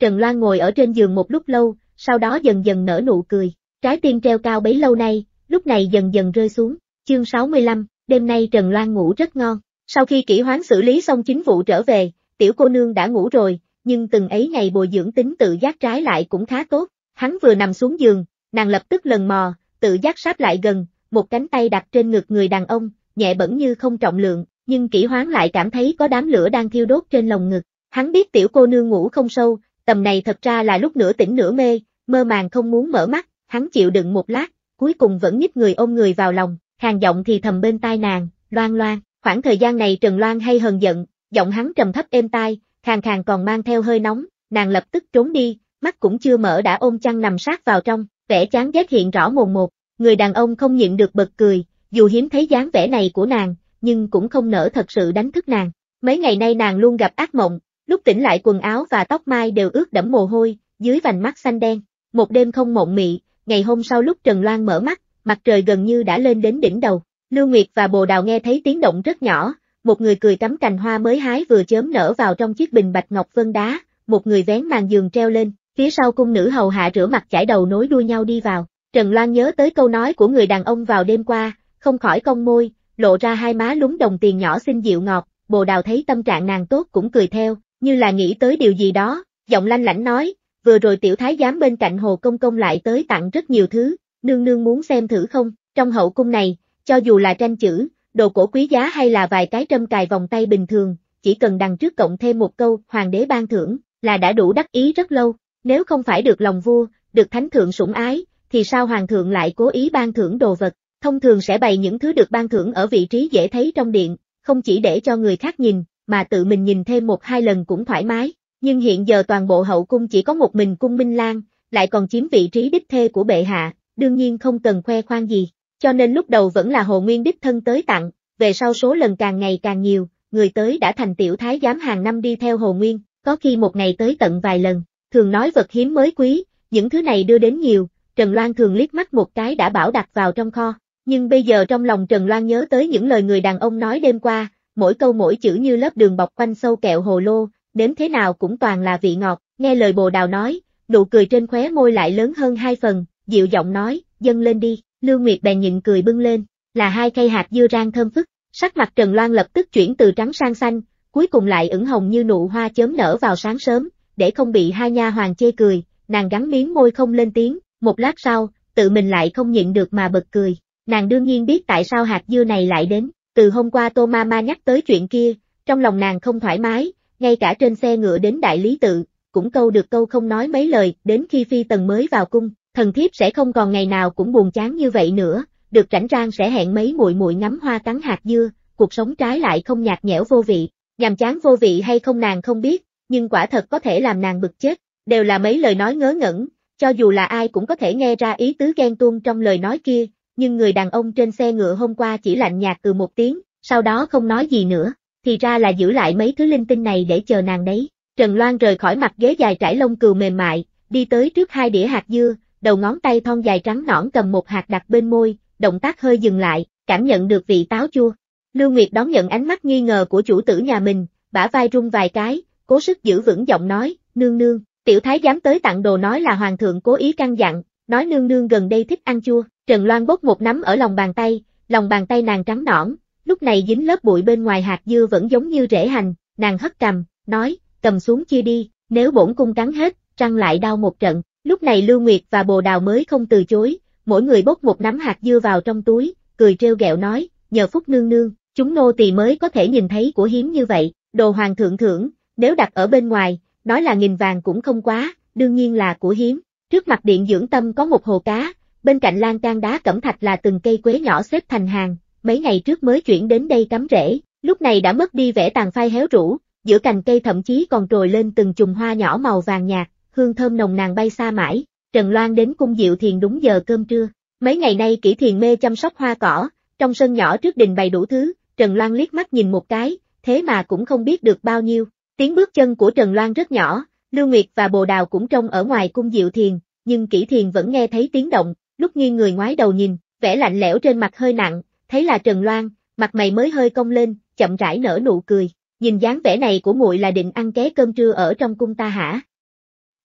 S1: Trần Loan ngồi ở trên giường một lúc lâu, sau đó dần dần nở nụ cười, trái tim treo cao bấy lâu nay, lúc này dần dần rơi xuống, chương 65, đêm nay Trần Loan ngủ rất ngon, sau khi kỹ hoán xử lý xong chính vụ trở về, tiểu cô nương đã ngủ rồi, nhưng từng ấy ngày bồi dưỡng tính tự giác trái lại cũng khá tốt, hắn vừa nằm xuống giường, nàng lập tức lần mò, tự giác sáp lại gần, một cánh tay đặt trên ngực người đàn ông, nhẹ bẩn như không trọng lượng, nhưng kỹ hoán lại cảm thấy có đám lửa đang thiêu đốt trên lồng ngực, hắn biết tiểu cô nương ngủ không sâu, tầm này thật ra là lúc nửa tỉnh nửa mê, mơ màng không muốn mở mắt, hắn chịu đựng một lát, cuối cùng vẫn nhích người ôm người vào lòng, hàng giọng thì thầm bên tai nàng, loan loan, khoảng thời gian này Trần Loan hay hờn giận, giọng hắn trầm thấp êm tai, khàn khàn còn mang theo hơi nóng, nàng lập tức trốn đi, mắt cũng chưa mở đã ôm chăn nằm sát vào trong, vẻ chán ghét hiện rõ mồn một, người đàn ông không nhịn được bật cười, dù hiếm thấy dáng vẻ này của nàng, nhưng cũng không nỡ thật sự đánh thức nàng. Mấy ngày nay nàng luôn gặp ác mộng, Lúc tỉnh lại quần áo và tóc mai đều ướt đẫm mồ hôi, dưới vành mắt xanh đen. Một đêm không mộng mị, ngày hôm sau lúc Trần Loan mở mắt, mặt trời gần như đã lên đến đỉnh đầu. Lưu Nguyệt và Bồ Đào nghe thấy tiếng động rất nhỏ, một người cười cắm cành hoa mới hái vừa chớm nở vào trong chiếc bình bạch ngọc vân đá, một người vén màn giường treo lên, phía sau cung nữ hầu hạ rửa mặt chải đầu nối đuôi nhau đi vào. Trần Loan nhớ tới câu nói của người đàn ông vào đêm qua, không khỏi cong môi, lộ ra hai má lúng đồng tiền nhỏ xinh dịu ngọt, Bồ Đào thấy tâm trạng nàng tốt cũng cười theo, như là nghĩ tới điều gì đó, giọng lanh lãnh nói, vừa rồi tiểu thái giám bên cạnh hồ công công lại tới tặng rất nhiều thứ, nương nương muốn xem thử không, trong hậu cung này, cho dù là tranh chữ, đồ cổ quý giá hay là vài cái trâm cài vòng tay bình thường, chỉ cần đằng trước cộng thêm một câu hoàng đế ban thưởng, là đã đủ đắc ý rất lâu, nếu không phải được lòng vua, được thánh thượng sủng ái, thì sao hoàng thượng lại cố ý ban thưởng đồ vật, thông thường sẽ bày những thứ được ban thưởng ở vị trí dễ thấy trong điện, không chỉ để cho người khác nhìn, mà tự mình nhìn thêm một hai lần cũng thoải mái, nhưng hiện giờ toàn bộ hậu cung chỉ có một mình cung Minh Lan, lại còn chiếm vị trí đích thê của bệ hạ, đương nhiên không cần khoe khoang gì, cho nên lúc đầu vẫn là Hồ Nguyên đích thân tới tặng, về sau số lần càng ngày càng nhiều, người tới đã thành tiểu thái giám hàng năm đi theo Hồ Nguyên, có khi một ngày tới tận vài lần, thường nói vật hiếm mới quý, những thứ này đưa đến nhiều, Trần Loan thường liếc mắt một cái đã bảo đặt vào trong kho, nhưng bây giờ trong lòng Trần Loan nhớ tới những lời người đàn ông nói đêm qua, mỗi câu mỗi chữ như lớp đường bọc quanh sâu kẹo hồ lô, đến thế nào cũng toàn là vị ngọt, nghe lời bồ đào nói, nụ cười trên khóe môi lại lớn hơn hai phần, dịu giọng nói, dâng lên đi, Lưu Nguyệt bèn nhịn cười bưng lên, là hai cây hạt dưa rang thơm phức, sắc mặt Trần Loan lập tức chuyển từ trắng sang xanh, cuối cùng lại ửng hồng như nụ hoa chớm nở vào sáng sớm, để không bị hai nha hoàng chê cười, nàng gắn miếng môi không lên tiếng, một lát sau, tự mình lại không nhịn được mà bật cười, nàng đương nhiên biết tại sao hạt dưa này lại đến, từ hôm qua Tô Ma nhắc tới chuyện kia, trong lòng nàng không thoải mái, ngay cả trên xe ngựa đến đại lý tự, cũng câu được câu không nói mấy lời, đến khi phi tần mới vào cung, thần thiếp sẽ không còn ngày nào cũng buồn chán như vậy nữa, được rảnh rang sẽ hẹn mấy muội muội ngắm hoa cắn hạt dưa, cuộc sống trái lại không nhạt nhẽo vô vị, nhàm chán vô vị hay không nàng không biết, nhưng quả thật có thể làm nàng bực chết, đều là mấy lời nói ngớ ngẩn, cho dù là ai cũng có thể nghe ra ý tứ ghen tuông trong lời nói kia, nhưng người đàn ông trên xe ngựa hôm qua chỉ lạnh nhạt từ một tiếng, sau đó không nói gì nữa, thì ra là giữ lại mấy thứ linh tinh này để chờ nàng đấy. Trần Loan rời khỏi mặt ghế dài trải lông cừu mềm mại, đi tới trước hai đĩa hạt dưa, đầu ngón tay thon dài trắng nõn cầm một hạt đặt bên môi, động tác hơi dừng lại, cảm nhận được vị táo chua. Lưu Nguyệt đón nhận ánh mắt nghi ngờ của chủ tử nhà mình, bả vai rung vài cái, cố sức giữ vững giọng nói, nương nương, tiểu thái dám tới tặng đồ nói là hoàng thượng cố ý căn dặn, nói nương nương gần đây thích ăn chua, Trần Loan bốc một nắm ở lòng bàn tay, lòng bàn tay nàng trắng nõn, lúc này dính lớp bụi bên ngoài hạt dưa vẫn giống như rễ hành, nàng hất cầm, nói, cầm xuống chia đi, nếu bổn cung cắn hết, răng lại đau một trận, lúc này Lưu Nguyệt và Bồ Đào mới không từ chối, mỗi người bốc một nắm hạt dưa vào trong túi, cười trêu ghẹo nói, nhờ phúc nương nương, chúng nô tỳ mới có thể nhìn thấy của hiếm như vậy, đồ hoàng thượng thưởng, nếu đặt ở bên ngoài, nói là nghìn vàng cũng không quá, đương nhiên là của hiếm. Trước mặt điện dưỡng tâm có một hồ cá, bên cạnh lan can đá cẩm thạch là từng cây quế nhỏ xếp thành hàng, mấy ngày trước mới chuyển đến đây cắm rễ, lúc này đã mất đi vẻ tàn phai héo rũ, giữa cành cây thậm chí còn trồi lên từng chùm hoa nhỏ màu vàng nhạt, hương thơm nồng nàn bay xa mãi. Trần Loan đến cung Diệu Thiền đúng giờ cơm trưa. Mấy ngày nay Kỷ Thiền mê chăm sóc hoa cỏ, trong sân nhỏ trước đình bày đủ thứ, Trần Loan liếc mắt nhìn một cái, thế mà cũng không biết được bao nhiêu. Tiếng bước chân của Trần Loan rất nhỏ, Lưu Nguyệt và Bồ Đào cũng trông ở ngoài cung Diệu Thiền, nhưng Kỷ Thiền vẫn nghe thấy tiếng động, lúc nghiêng người ngoái đầu nhìn, vẻ lạnh lẽo trên mặt hơi nặng, thấy là Trần Loan, mặt mày mới hơi cong lên, chậm rãi nở nụ cười, nhìn dáng vẻ này của muội là định ăn ké cơm trưa ở trong cung ta hả?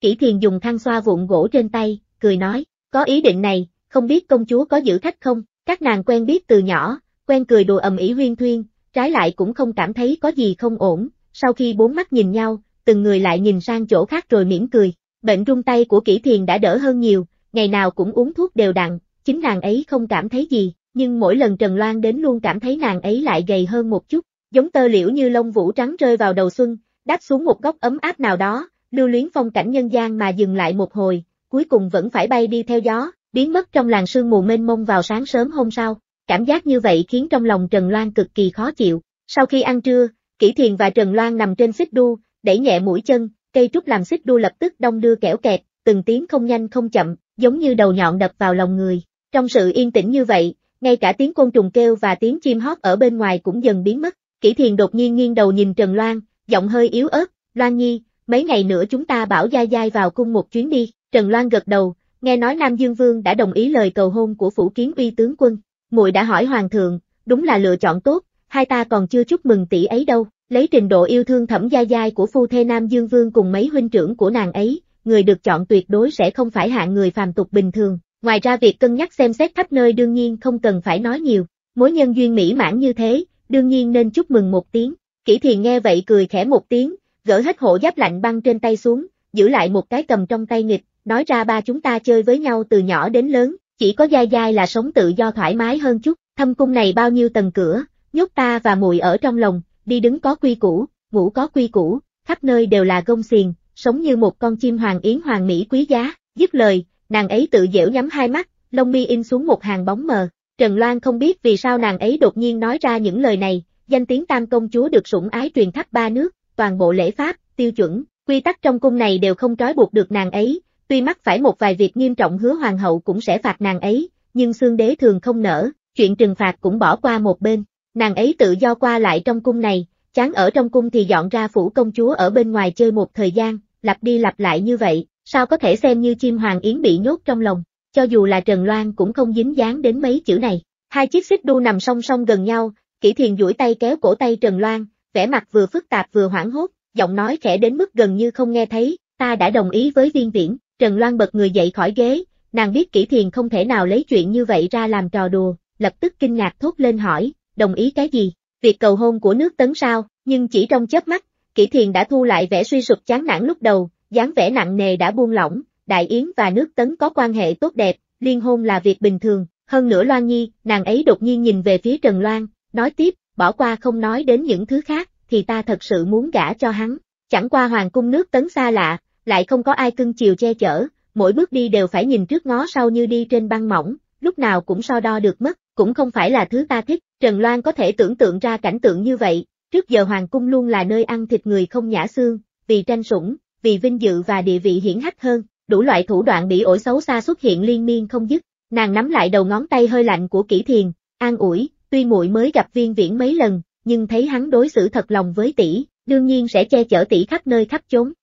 S1: Kỷ Thiền dùng thang xoa vụn gỗ trên tay, cười nói, có ý định này, không biết công chúa có giữ khách không, các nàng quen biết từ nhỏ, quen cười đùa ầm ĩ huyên thuyên, trái lại cũng không cảm thấy có gì không ổn, sau khi bốn mắt nhìn nhau, từng người lại nhìn sang chỗ khác rồi mỉm cười, bệnh rung tay của Kỷ Thiền đã đỡ hơn nhiều, ngày nào cũng uống thuốc đều đặn, chính nàng ấy không cảm thấy gì, nhưng mỗi lần Trần Loan đến luôn cảm thấy nàng ấy lại gầy hơn một chút, giống tơ liễu như lông vũ trắng rơi vào đầu xuân, đáp xuống một góc ấm áp nào đó, lưu luyến phong cảnh nhân gian mà dừng lại một hồi, cuối cùng vẫn phải bay đi theo gió, biến mất trong làng sương mù mênh mông vào sáng sớm hôm sau. Cảm giác như vậy khiến trong lòng Trần Loan cực kỳ khó chịu. Sau khi ăn trưa, Kỷ Thiền và Trần Loan nằm trên xích đu, đẩy nhẹ mũi chân, cây trúc làm xích đu lập tức đông đưa kẻo kẹt, từng tiếng không nhanh không chậm, giống như đầu nhọn đập vào lòng người. Trong sự yên tĩnh như vậy, ngay cả tiếng côn trùng kêu và tiếng chim hót ở bên ngoài cũng dần biến mất. Kỷ Thiền đột nhiên nghiêng đầu nhìn Trần Loan, giọng hơi yếu ớt, Loan Nhi, mấy ngày nữa chúng ta bảo Gia Giai vào cung một chuyến đi. Trần Loan gật đầu, nghe nói Nam Dương Vương đã đồng ý lời cầu hôn của Phủ Kiến Uy tướng quân. Muội đã hỏi Hoàng thượng, đúng là lựa chọn tốt, hai ta còn chưa chúc mừng tỷ ấy đâu. Lấy trình độ yêu thương thẩm Gia Giai của phu thê Nam Dương Vương cùng mấy huynh trưởng của nàng ấy, người được chọn tuyệt đối sẽ không phải hạng người phàm tục bình thường. Ngoài ra việc cân nhắc xem xét khắp nơi đương nhiên không cần phải nói nhiều, mối nhân duyên mỹ mãn như thế, đương nhiên nên chúc mừng một tiếng. Kỷ thiền nghe vậy cười khẽ một tiếng, gỡ hết hộ giáp lạnh băng trên tay xuống, giữ lại một cái cầm trong tay nghịch, nói ra ba chúng ta chơi với nhau từ nhỏ đến lớn, chỉ có dai dai là sống tự do thoải mái hơn chút, thâm cung này bao nhiêu tầng cửa, nhốt ta và mùi ở trong lòng, đi đứng có quy củ, ngủ có quy củ, khắp nơi đều là gông xiềng sống như một con chim hoàng yến hoàng mỹ quý giá, dứt lời, nàng ấy tự dễu nhắm hai mắt, lông mi in xuống một hàng bóng mờ. Trần Loan không biết vì sao nàng ấy đột nhiên nói ra những lời này, danh tiếng tam công chúa được sủng ái truyền khắp ba nước, toàn bộ lễ pháp, tiêu chuẩn, quy tắc trong cung này đều không trói buộc được nàng ấy, tuy mắc phải một vài việc nghiêm trọng hứa hoàng hậu cũng sẽ phạt nàng ấy, nhưng xương đế thường không nở, chuyện trừng phạt cũng bỏ qua một bên. Nàng ấy tự do qua lại trong cung này, Chán ở trong cung thì dọn ra phủ công chúa ở bên ngoài chơi một thời gian, lặp đi lặp lại như vậy, sao có thể xem như chim hoàng yến bị nhốt trong lòng, cho dù là Trần Loan cũng không dính dáng đến mấy chữ này. Hai chiếc xích đu nằm song song gần nhau, Kỷ Thiền duỗi tay kéo cổ tay Trần Loan, vẻ mặt vừa phức tạp vừa hoảng hốt, giọng nói khẽ đến mức gần như không nghe thấy, ta đã đồng ý với viên viễn, Trần Loan bật người dậy khỏi ghế, nàng biết Kỷ Thiền không thể nào lấy chuyện như vậy ra làm trò đùa, lập tức kinh ngạc thốt lên hỏi, đồng ý cái gì? việc cầu hôn của nước tấn sao, nhưng chỉ trong chớp mắt, kỷ thiền đã thu lại vẻ suy sụp chán nản lúc đầu, dáng vẻ nặng nề đã buông lỏng, đại yến và nước tấn có quan hệ tốt đẹp, liên hôn là việc bình thường, hơn nữa Loan Nhi, nàng ấy đột nhiên nhìn về phía Trần Loan, nói tiếp, bỏ qua không nói đến những thứ khác, thì ta thật sự muốn gả cho hắn, chẳng qua hoàng cung nước tấn xa lạ, lại không có ai cưng chiều che chở, mỗi bước đi đều phải nhìn trước ngó sau như đi trên băng mỏng, lúc nào cũng so đo được mất, cũng không phải là thứ ta thích, Trần Loan có thể tưởng tượng ra cảnh tượng như vậy, trước giờ Hoàng Cung luôn là nơi ăn thịt người không nhã xương, vì tranh sủng, vì vinh dự và địa vị hiển hách hơn, đủ loại thủ đoạn bị ổi xấu xa xuất hiện liên miên không dứt, nàng nắm lại đầu ngón tay hơi lạnh của Kỷ thiền, an ủi, tuy muội mới gặp viên viễn mấy lần, nhưng thấy hắn đối xử thật lòng với tỷ, đương nhiên sẽ che chở tỷ khắp nơi khắp chốn.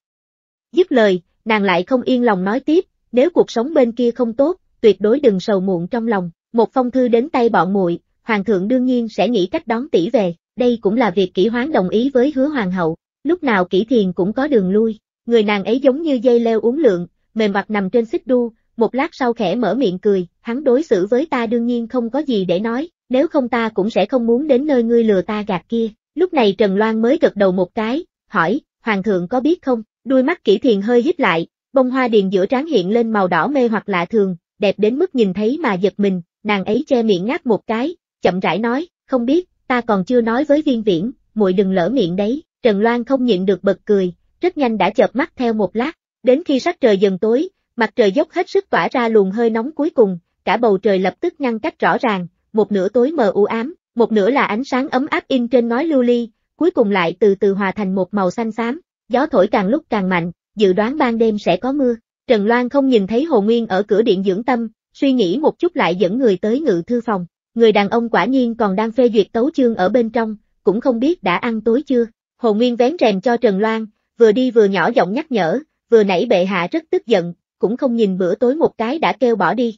S1: Dứt lời, nàng lại không yên lòng nói tiếp, nếu cuộc sống bên kia không tốt, tuyệt đối đừng sầu muộn trong lòng, một phong thư đến tay bọn muội, hoàng thượng đương nhiên sẽ nghĩ cách đón tỷ về, đây cũng là việc kỷ hoán đồng ý với hứa hoàng hậu, lúc nào kỷ thiền cũng có đường lui, người nàng ấy giống như dây leo uốn lượn, mềm mặt nằm trên xích đu, một lát sau khẽ mở miệng cười, hắn đối xử với ta đương nhiên không có gì để nói, nếu không ta cũng sẽ không muốn đến nơi ngươi lừa ta gạt kia, lúc này Trần Loan mới gật đầu một cái, hỏi, hoàng thượng có biết không, đuôi mắt kỷ thiền hơi híp lại, bông hoa điền giữa trán hiện lên màu đỏ mê hoặc lạ thường, đẹp đến mức nhìn thấy mà giật mình, nàng ấy che miệng ngáp một cái, chậm rãi nói, không biết, ta còn chưa nói với viên viễn, muội đừng lỡ miệng đấy, Trần Loan không nhịn được bật cười, rất nhanh đã chợp mắt theo một lát, đến khi sắc trời dần tối, mặt trời dốc hết sức tỏa ra luồng hơi nóng cuối cùng, cả bầu trời lập tức ngăn cách rõ ràng, một nửa tối mờ u ám, một nửa là ánh sáng ấm áp in trên nói lưu ly, cuối cùng lại từ từ hòa thành một màu xanh xám, gió thổi càng lúc càng mạnh, dự đoán ban đêm sẽ có mưa. Trần Loan không nhìn thấy Hồ Nguyên ở cửa điện dưỡng tâm, suy nghĩ một chút lại dẫn người tới ngự thư phòng. Người đàn ông quả nhiên còn đang phê duyệt tấu chương ở bên trong, cũng không biết đã ăn tối chưa. Hồ Nguyên vén rèm cho Trần Loan, vừa đi vừa nhỏ giọng nhắc nhở, vừa nãy bệ hạ rất tức giận, cũng không nhìn bữa tối một cái đã kêu bỏ đi.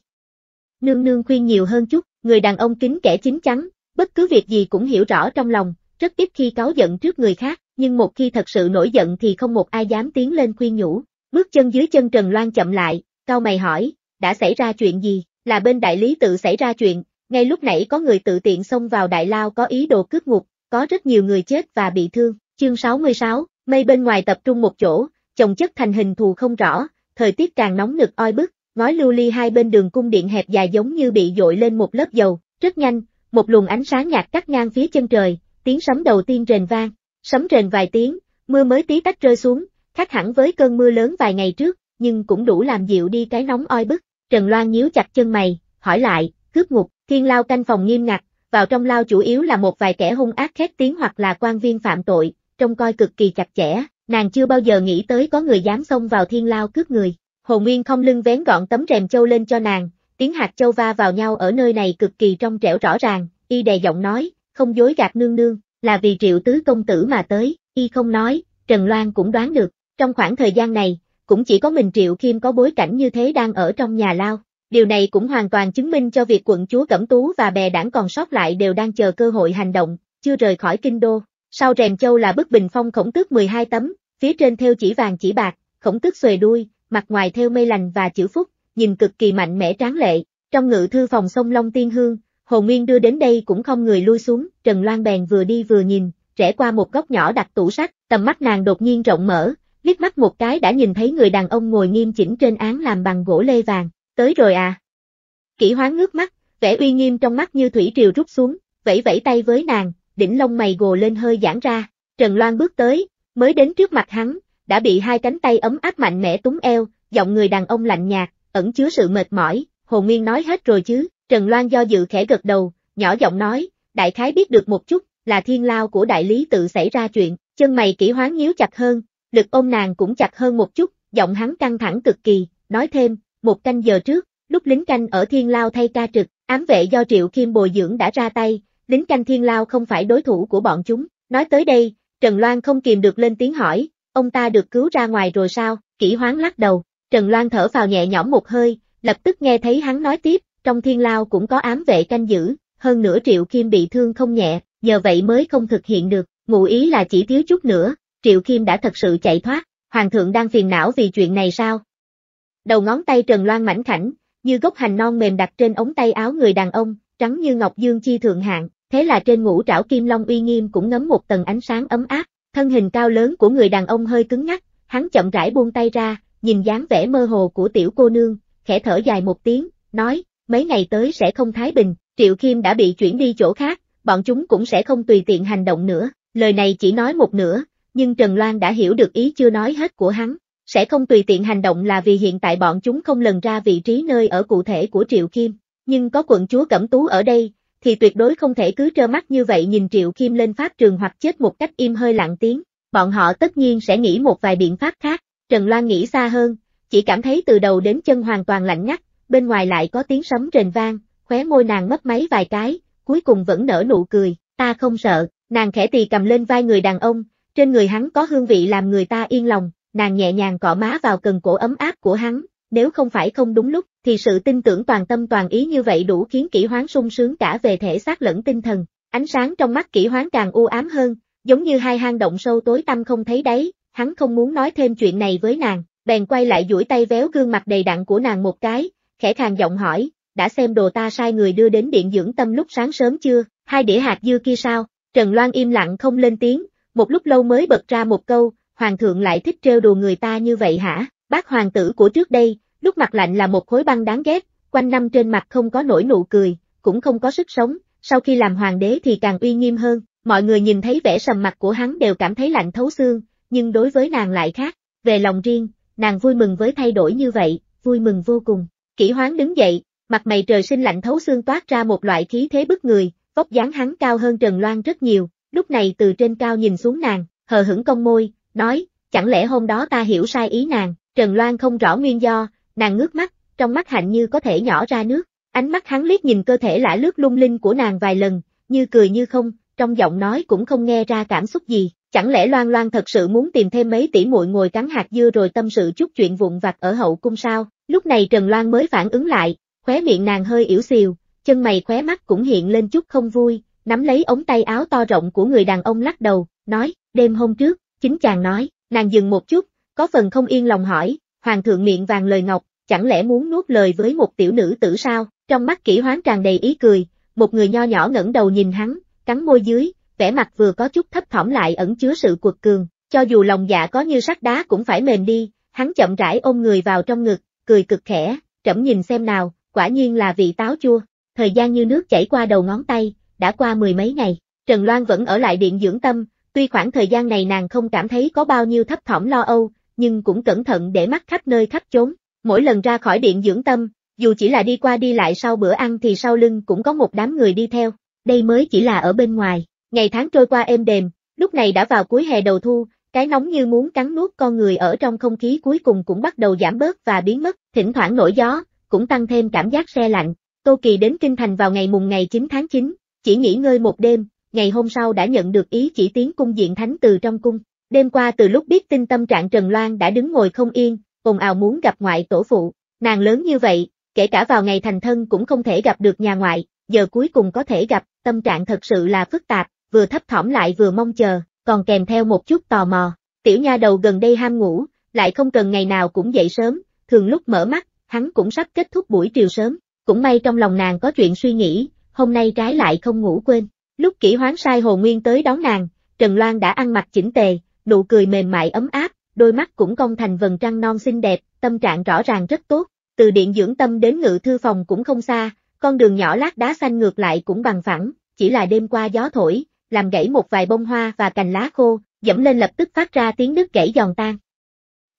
S1: Nương nương khuyên nhiều hơn chút, người đàn ông kính kẻ chính chắn, bất cứ việc gì cũng hiểu rõ trong lòng, rất ít khi cáo giận trước người khác, nhưng một khi thật sự nổi giận thì không một ai dám tiến lên khuyên nhủ. Bước chân dưới chân Trần Loan chậm lại, cao mày hỏi, đã xảy ra chuyện gì, là bên đại lý tự xảy ra chuyện, ngay lúc nãy có người tự tiện xông vào đại lao có ý đồ cướp ngục, có rất nhiều người chết và bị thương. Chương 66, mây bên ngoài tập trung một chỗ, chồng chất thành hình thù không rõ, thời tiết càng nóng nực oi bức, ngói lưu ly hai bên đường cung điện hẹp dài giống như bị dội lên một lớp dầu, rất nhanh, một luồng ánh sáng nhạt cắt ngang phía chân trời, tiếng sấm đầu tiên rền vang, sấm rền vài tiếng, mưa mới tí tách rơi xuống, khác hẳn với cơn mưa lớn vài ngày trước, nhưng cũng đủ làm dịu đi cái nóng oi bức. Trần Loan nhíu chặt chân mày, hỏi lại, cướp ngục, thiên lao canh phòng nghiêm ngặt, vào trong lao chủ yếu là một vài kẻ hung ác khét tiếng hoặc là quan viên phạm tội, trông coi cực kỳ chặt chẽ, nàng chưa bao giờ nghĩ tới có người dám xông vào thiên lao cướp người. Hồ Nguyên không lưng vén gọn tấm rèm châu lên cho nàng, tiếng hạt châu va vào nhau ở nơi này cực kỳ trong trẻo rõ ràng, y đè giọng nói, không dối gạt nương nương, là vì triệu tứ công tử mà tới, y không nói, Trần Loan cũng đoán được, trong khoảng thời gian này, cũng chỉ có mình Triệu Kim có bối cảnh như thế đang ở trong nhà lao. Điều này cũng hoàn toàn chứng minh cho việc quận chúa Cẩm Tú và bè đảng còn sót lại đều đang chờ cơ hội hành động, chưa rời khỏi kinh đô. Sau rèm châu là bức bình phong khổng tước 12 tấm, phía trên theo chỉ vàng chỉ bạc, khổng tước xuề đuôi, mặt ngoài theo mây lành và chữ phúc, nhìn cực kỳ mạnh mẽ tráng lệ. Trong ngự thư phòng sông Long Tiên Hương, Hồ Nguyên đưa đến đây cũng không người lui xuống, Trần Loan bèn vừa đi vừa nhìn, rẽ qua một góc nhỏ đặt tủ sách, tầm mắt nàng đột nhiên rộng mở, liếc mắt một cái đã nhìn thấy người đàn ông ngồi nghiêm chỉnh trên án làm bằng gỗ lê vàng, tới rồi à. Kỷ hoán ngước mắt, vẻ uy nghiêm trong mắt như thủy triều rút xuống, vẫy vẫy tay với nàng, đỉnh lông mày gồ lên hơi giãn ra, Trần Loan bước tới, mới đến trước mặt hắn, đã bị hai cánh tay ấm áp mạnh mẽ túng eo, giọng người đàn ông lạnh nhạt, ẩn chứa sự mệt mỏi, Hồ Nguyên nói hết rồi chứ, Trần Loan do dự khẽ gật đầu, nhỏ giọng nói, đại khái biết được một chút, là thiên lao của đại lý tự xảy ra chuyện, chân mày kỹ hoán nhíu chặt hơn, Lực ôm nàng cũng chặt hơn một chút, giọng hắn căng thẳng cực kỳ, nói thêm, một canh giờ trước, lúc lính canh ở Thiên Lao thay ca trực, ám vệ do Triệu Kim bồi dưỡng đã ra tay, lính canh Thiên Lao không phải đối thủ của bọn chúng. Nói tới đây, Trần Loan không kìm được lên tiếng hỏi, ông ta được cứu ra ngoài rồi sao, kỹ hoáng lắc đầu, Trần Loan thở vào nhẹ nhõm một hơi, lập tức nghe thấy hắn nói tiếp, trong Thiên Lao cũng có ám vệ canh giữ, hơn nửa Triệu Kim bị thương không nhẹ, nhờ vậy mới không thực hiện được, ngụ ý là chỉ thiếu chút nữa, Triệu Kim đã thật sự chạy thoát, Hoàng thượng đang phiền não vì chuyện này sao? Đầu ngón tay Trần Loan mảnh khảnh, như gốc hành non mềm đặt trên ống tay áo người đàn ông, trắng như ngọc dương chi thượng hạng, thế là trên ngũ trảo kim long uy nghiêm cũng ngấm một tầng ánh sáng ấm áp, thân hình cao lớn của người đàn ông hơi cứng ngắc, hắn chậm rãi buông tay ra, nhìn dáng vẻ mơ hồ của tiểu cô nương, khẽ thở dài một tiếng, nói, mấy ngày tới sẽ không thái bình, Triệu Kim đã bị chuyển đi chỗ khác, bọn chúng cũng sẽ không tùy tiện hành động nữa, lời này chỉ nói một nửa, nhưng Trần Loan đã hiểu được ý chưa nói hết của hắn, sẽ không tùy tiện hành động là vì hiện tại bọn chúng không lần ra vị trí nơi ở cụ thể của Triệu Kim, nhưng có quận chúa Cẩm Tú ở đây, thì tuyệt đối không thể cứ trơ mắt như vậy nhìn Triệu Kim lên pháp trường hoặc chết một cách im hơi lặng tiếng, bọn họ tất nhiên sẽ nghĩ một vài biện pháp khác, Trần Loan nghĩ xa hơn, chỉ cảm thấy từ đầu đến chân hoàn toàn lạnh ngắt, bên ngoài lại có tiếng sấm rền vang, khóe môi nàng mất máy vài cái, cuối cùng vẫn nở nụ cười, ta không sợ, nàng khẽ tì cầm lên vai người đàn ông, trên người hắn có hương vị làm người ta yên lòng, nàng nhẹ nhàng cọ má vào cần cổ ấm áp của hắn, nếu không phải không đúng lúc, thì sự tin tưởng toàn tâm toàn ý như vậy đủ khiến kỷ hoán sung sướng cả về thể xác lẫn tinh thần. Ánh sáng trong mắt kỷ hoán càng u ám hơn, giống như hai hang động sâu tối tăm không thấy đáy, hắn không muốn nói thêm chuyện này với nàng, bèn quay lại duỗi tay véo gương mặt đầy đặn của nàng một cái, khẽ khàng giọng hỏi, đã xem đồ ta sai người đưa đến điện dưỡng tâm lúc sáng sớm chưa, hai đĩa hạt dưa kia sao, Trần Loan im lặng không lên tiếng, một lúc lâu mới bật ra một câu, hoàng thượng lại thích trêu đùa người ta như vậy hả, bác hoàng tử của trước đây, lúc mặt lạnh là một khối băng đáng ghét, quanh năm trên mặt không có nổi nụ cười, cũng không có sức sống, sau khi làm hoàng đế thì càng uy nghiêm hơn, mọi người nhìn thấy vẻ sầm mặt của hắn đều cảm thấy lạnh thấu xương, nhưng đối với nàng lại khác, về lòng riêng, nàng vui mừng với thay đổi như vậy, vui mừng vô cùng. Kỷ hoán đứng dậy, mặt mày trời sinh lạnh thấu xương toát ra một loại khí thế bức người, vóc dáng hắn cao hơn Trần Loan rất nhiều, lúc này từ trên cao nhìn xuống nàng, hờ hững cong môi, nói, chẳng lẽ hôm đó ta hiểu sai ý nàng, Trần Loan không rõ nguyên do, nàng ngước mắt, trong mắt hạnh như có thể nhỏ ra nước, ánh mắt hắn liếc nhìn cơ thể lả lướt lung linh của nàng vài lần, như cười như không, trong giọng nói cũng không nghe ra cảm xúc gì, chẳng lẽ Loan Loan thật sự muốn tìm thêm mấy tỷ muội ngồi cắn hạt dưa rồi tâm sự chút chuyện vụn vặt ở hậu cung sao? Lúc này Trần Loan mới phản ứng lại, khóe miệng nàng hơi yểu xìu, chân mày khóe mắt cũng hiện lên chút không vui, nắm lấy ống tay áo to rộng của người đàn ông lắc đầu, nói, đêm hôm trước, chính chàng nói, nàng dừng một chút, có phần không yên lòng hỏi, hoàng thượng miệng vàng lời ngọc, chẳng lẽ muốn nuốt lời với một tiểu nữ tử sao, trong mắt kỹ hoán tràn đầy ý cười, một người nho nhỏ ngẩng đầu nhìn hắn, cắn môi dưới, vẻ mặt vừa có chút thấp thỏm lại ẩn chứa sự cuột cường, cho dù lòng dạ có như sắt đá cũng phải mềm đi, hắn chậm rãi ôm người vào trong ngực, cười cực khẽ, trẫm nhìn xem nào, quả nhiên là vị táo chua, thời gian như nước chảy qua đầu ngón tay, đã qua mười mấy ngày, Trần Loan vẫn ở lại điện dưỡng tâm, tuy khoảng thời gian này nàng không cảm thấy có bao nhiêu thấp thỏm lo âu, nhưng cũng cẩn thận để mắt khắp nơi khắp trốn. Mỗi lần ra khỏi điện dưỡng tâm, dù chỉ là đi qua đi lại sau bữa ăn thì sau lưng cũng có một đám người đi theo, đây mới chỉ là ở bên ngoài. Ngày tháng trôi qua êm đềm, lúc này đã vào cuối hè đầu thu, cái nóng như muốn cắn nuốt con người ở trong không khí cuối cùng cũng bắt đầu giảm bớt và biến mất, thỉnh thoảng nổi gió, cũng tăng thêm cảm giác xe lạnh. Tô Kỳ đến Kinh Thành vào ngày mùng ngày 9 tháng 9, chỉ nghỉ ngơi một đêm, ngày hôm sau đã nhận được ý chỉ tiến cung diện thánh từ trong cung. Đêm qua từ lúc biết tin tâm trạng Trần Loan đã đứng ngồi không yên, ồn ào muốn gặp ngoại tổ phụ, nàng lớn như vậy, kể cả vào ngày thành thân cũng không thể gặp được nhà ngoại, giờ cuối cùng có thể gặp, tâm trạng thật sự là phức tạp, vừa thấp thỏm lại vừa mong chờ, còn kèm theo một chút tò mò. Tiểu nha đầu gần đây ham ngủ, lại không cần ngày nào cũng dậy sớm, thường lúc mở mắt, hắn cũng sắp kết thúc buổi triều sớm, cũng may trong lòng nàng có chuyện suy nghĩ, hôm nay trái lại không ngủ quên. Lúc kỷ hoán sai hồ nguyên tới đón nàng, Trần Loan đã ăn mặc chỉnh tề, nụ cười mềm mại ấm áp, đôi mắt cũng cong thành vần trăng non xinh đẹp, tâm trạng rõ ràng rất tốt, từ điện dưỡng tâm đến ngự thư phòng cũng không xa, con đường nhỏ lát đá xanh ngược lại cũng bằng phẳng, chỉ là đêm qua gió thổi, làm gãy một vài bông hoa và cành lá khô, dẫm lên lập tức phát ra tiếng nước gãy giòn tan.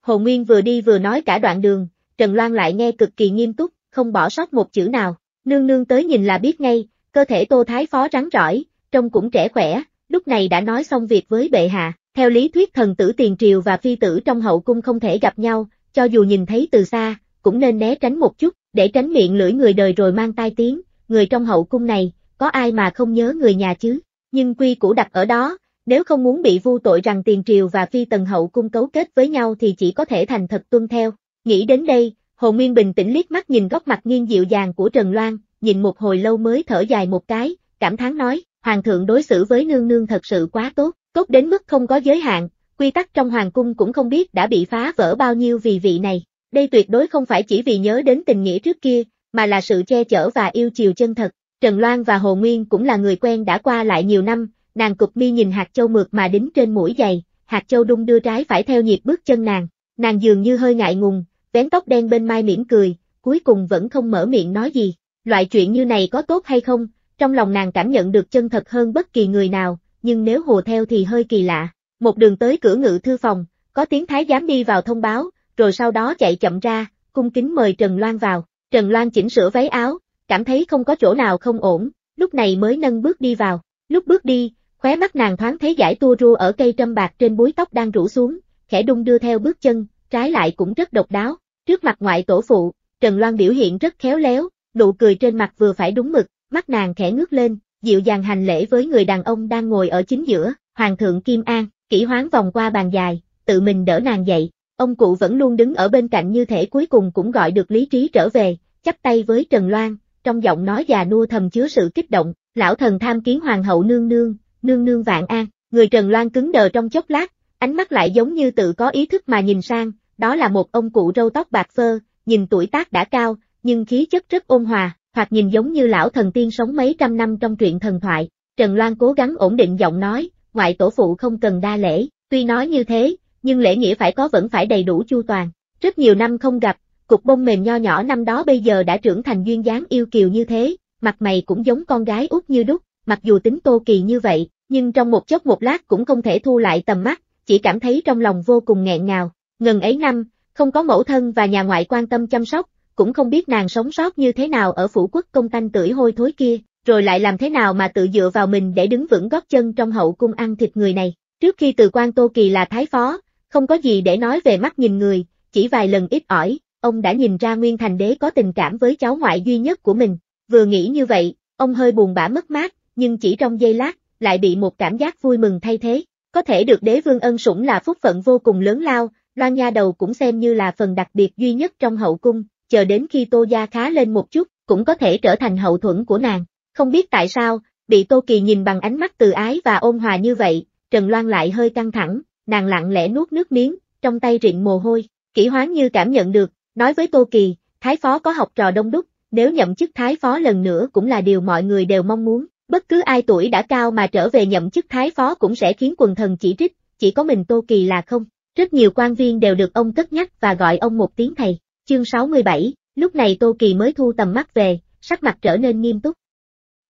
S1: Hồ Nguyên vừa đi vừa nói cả đoạn đường, Trần Loan lại nghe cực kỳ nghiêm túc, không bỏ sót một chữ nào. Nương nương tới nhìn là biết ngay, cơ thể Tô Thái Phó rắn rỏi, trông cũng trẻ khỏe, lúc này đã nói xong việc với bệ hạ, theo lý thuyết thần tử tiền triều và phi tử trong hậu cung không thể gặp nhau, cho dù nhìn thấy từ xa, cũng nên né tránh một chút, để tránh miệng lưỡi người đời rồi mang tai tiếng, người trong hậu cung này, có ai mà không nhớ người nhà chứ, nhưng quy củ đặt ở đó, nếu không muốn bị vu tội rằng tiền triều và phi tần hậu cung cấu kết với nhau thì chỉ có thể thành thật tuân theo. Nghĩ đến đây, Hồ Nguyên bình tĩnh liếc mắt nhìn góc mặt nghiêng dịu dàng của Trần Loan, nhìn một hồi lâu mới thở dài một cái, cảm thán nói, Hoàng thượng đối xử với nương nương thật sự quá tốt, tốt đến mức không có giới hạn, quy tắc trong Hoàng cung cũng không biết đã bị phá vỡ bao nhiêu vì vị này. Đây tuyệt đối không phải chỉ vì nhớ đến tình nghĩa trước kia, mà là sự che chở và yêu chiều chân thật. Trần Loan và Hồ Nguyên cũng là người quen đã qua lại nhiều năm, nàng cục mi nhìn hạt châu mượt mà đính trên mũi giày, hạt châu đung đưa trái phải theo nhịp bước chân nàng. Nàng dường như hơi ngại ngùng, vén tóc đen bên mai mỉm cười, cuối cùng vẫn không mở miệng nói gì. Loại chuyện như này có tốt hay không, trong lòng nàng cảm nhận được chân thật hơn bất kỳ người nào, nhưng nếu hồ theo thì hơi kỳ lạ. Một đường tới cửa ngự thư phòng, có tiếng thái giám đi vào thông báo, rồi sau đó chạy chậm ra, cung kính mời Trần Loan vào. Trần Loan chỉnh sửa váy áo, cảm thấy không có chỗ nào không ổn, lúc này mới nâng bước đi vào. Lúc bước đi, khóe mắt nàng thoáng thấy giải tua rua ở cây trâm bạc trên búi tóc đang rủ xuống, khẽ đung đưa theo bước chân, trái lại cũng rất độc đáo. Trước mặt ngoại tổ phụ, Trần Loan biểu hiện rất khéo léo, nụ cười trên mặt vừa phải đúng mực, mắt nàng khẽ ngước lên, dịu dàng hành lễ với người đàn ông đang ngồi ở chính giữa, Hoàng thượng Kim An, kỹ hoán vòng qua bàn dài, tự mình đỡ nàng dậy, ông cụ vẫn luôn đứng ở bên cạnh như thể cuối cùng cũng gọi được lý trí trở về, chắp tay với Trần Loan, trong giọng nói già nua thầm chứa sự kích động, lão thần tham kiến Hoàng hậu nương nương, nương nương vạn an, người Trần Loan cứng đờ trong chốc lát, ánh mắt lại giống như tự có ý thức mà nhìn sang, đó là một ông cụ râu tóc bạc phơ, nhìn tuổi tác đã cao, nhưng khí chất rất ôn hòa, hoặc nhìn giống như lão thần tiên sống mấy trăm năm trong truyện thần thoại. Trần Loan cố gắng ổn định giọng nói, ngoại tổ phụ không cần đa lễ, tuy nói như thế, nhưng lễ nghĩa phải có vẫn phải đầy đủ chu toàn. Rất nhiều năm không gặp, cục bông mềm nho nhỏ năm đó bây giờ đã trưởng thành duyên dáng yêu kiều như thế, mặt mày cũng giống con gái út như đúc, mặc dù tính tô kỳ như vậy, nhưng trong một chốc một lát cũng không thể thu lại tầm mắt, chỉ cảm thấy trong lòng vô cùng nghẹn ngào, Ngần ấy năm, không có mẫu thân và nhà ngoại quan tâm chăm sóc, cũng không biết nàng sống sót như thế nào ở phủ quốc công tanh tưởi hôi thối kia, rồi lại làm thế nào mà tự dựa vào mình để đứng vững gót chân trong hậu cung ăn thịt người này. Trước khi từ quan Tô Kỳ là thái phó, không có gì để nói về mắt nhìn người, chỉ vài lần ít ỏi, ông đã nhìn ra Nguyên Thành Đế có tình cảm với cháu ngoại duy nhất của mình. Vừa nghĩ như vậy, ông hơi buồn bã mất mát, nhưng chỉ trong giây lát, lại bị một cảm giác vui mừng thay thế. Có thể được đế vương ân sủng là phúc phận vô cùng lớn lao, Loan Nha Đầu cũng xem như là phần đặc biệt duy nhất trong hậu cung, chờ đến khi Tô Gia khá lên một chút, cũng có thể trở thành hậu thuẫn của nàng. Không biết tại sao, bị Tô Kỳ nhìn bằng ánh mắt từ ái và ôn hòa như vậy, Trần Loan lại hơi căng thẳng, nàng lặng lẽ nuốt nước miếng, trong tay rịn mồ hôi, kỹ hoán như cảm nhận được, nói với Tô Kỳ, Thái Phó có học trò đông đúc, nếu nhậm chức Thái Phó lần nữa cũng là điều mọi người đều mong muốn, bất cứ ai tuổi đã cao mà trở về nhậm chức Thái Phó cũng sẽ khiến quần thần chỉ trích, chỉ có mình Tô Kỳ là không, rất nhiều quan viên đều được ông cất nhắc và gọi ông một tiếng thầy. Chương 67, lúc này Tô Kỳ mới thu tầm mắt về, sắc mặt trở nên nghiêm túc.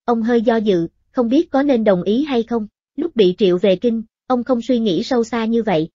S1: Ông hơi do dự, không biết có nên đồng ý hay không. Lúc bị triệu về kinh, ông không suy nghĩ sâu xa như vậy.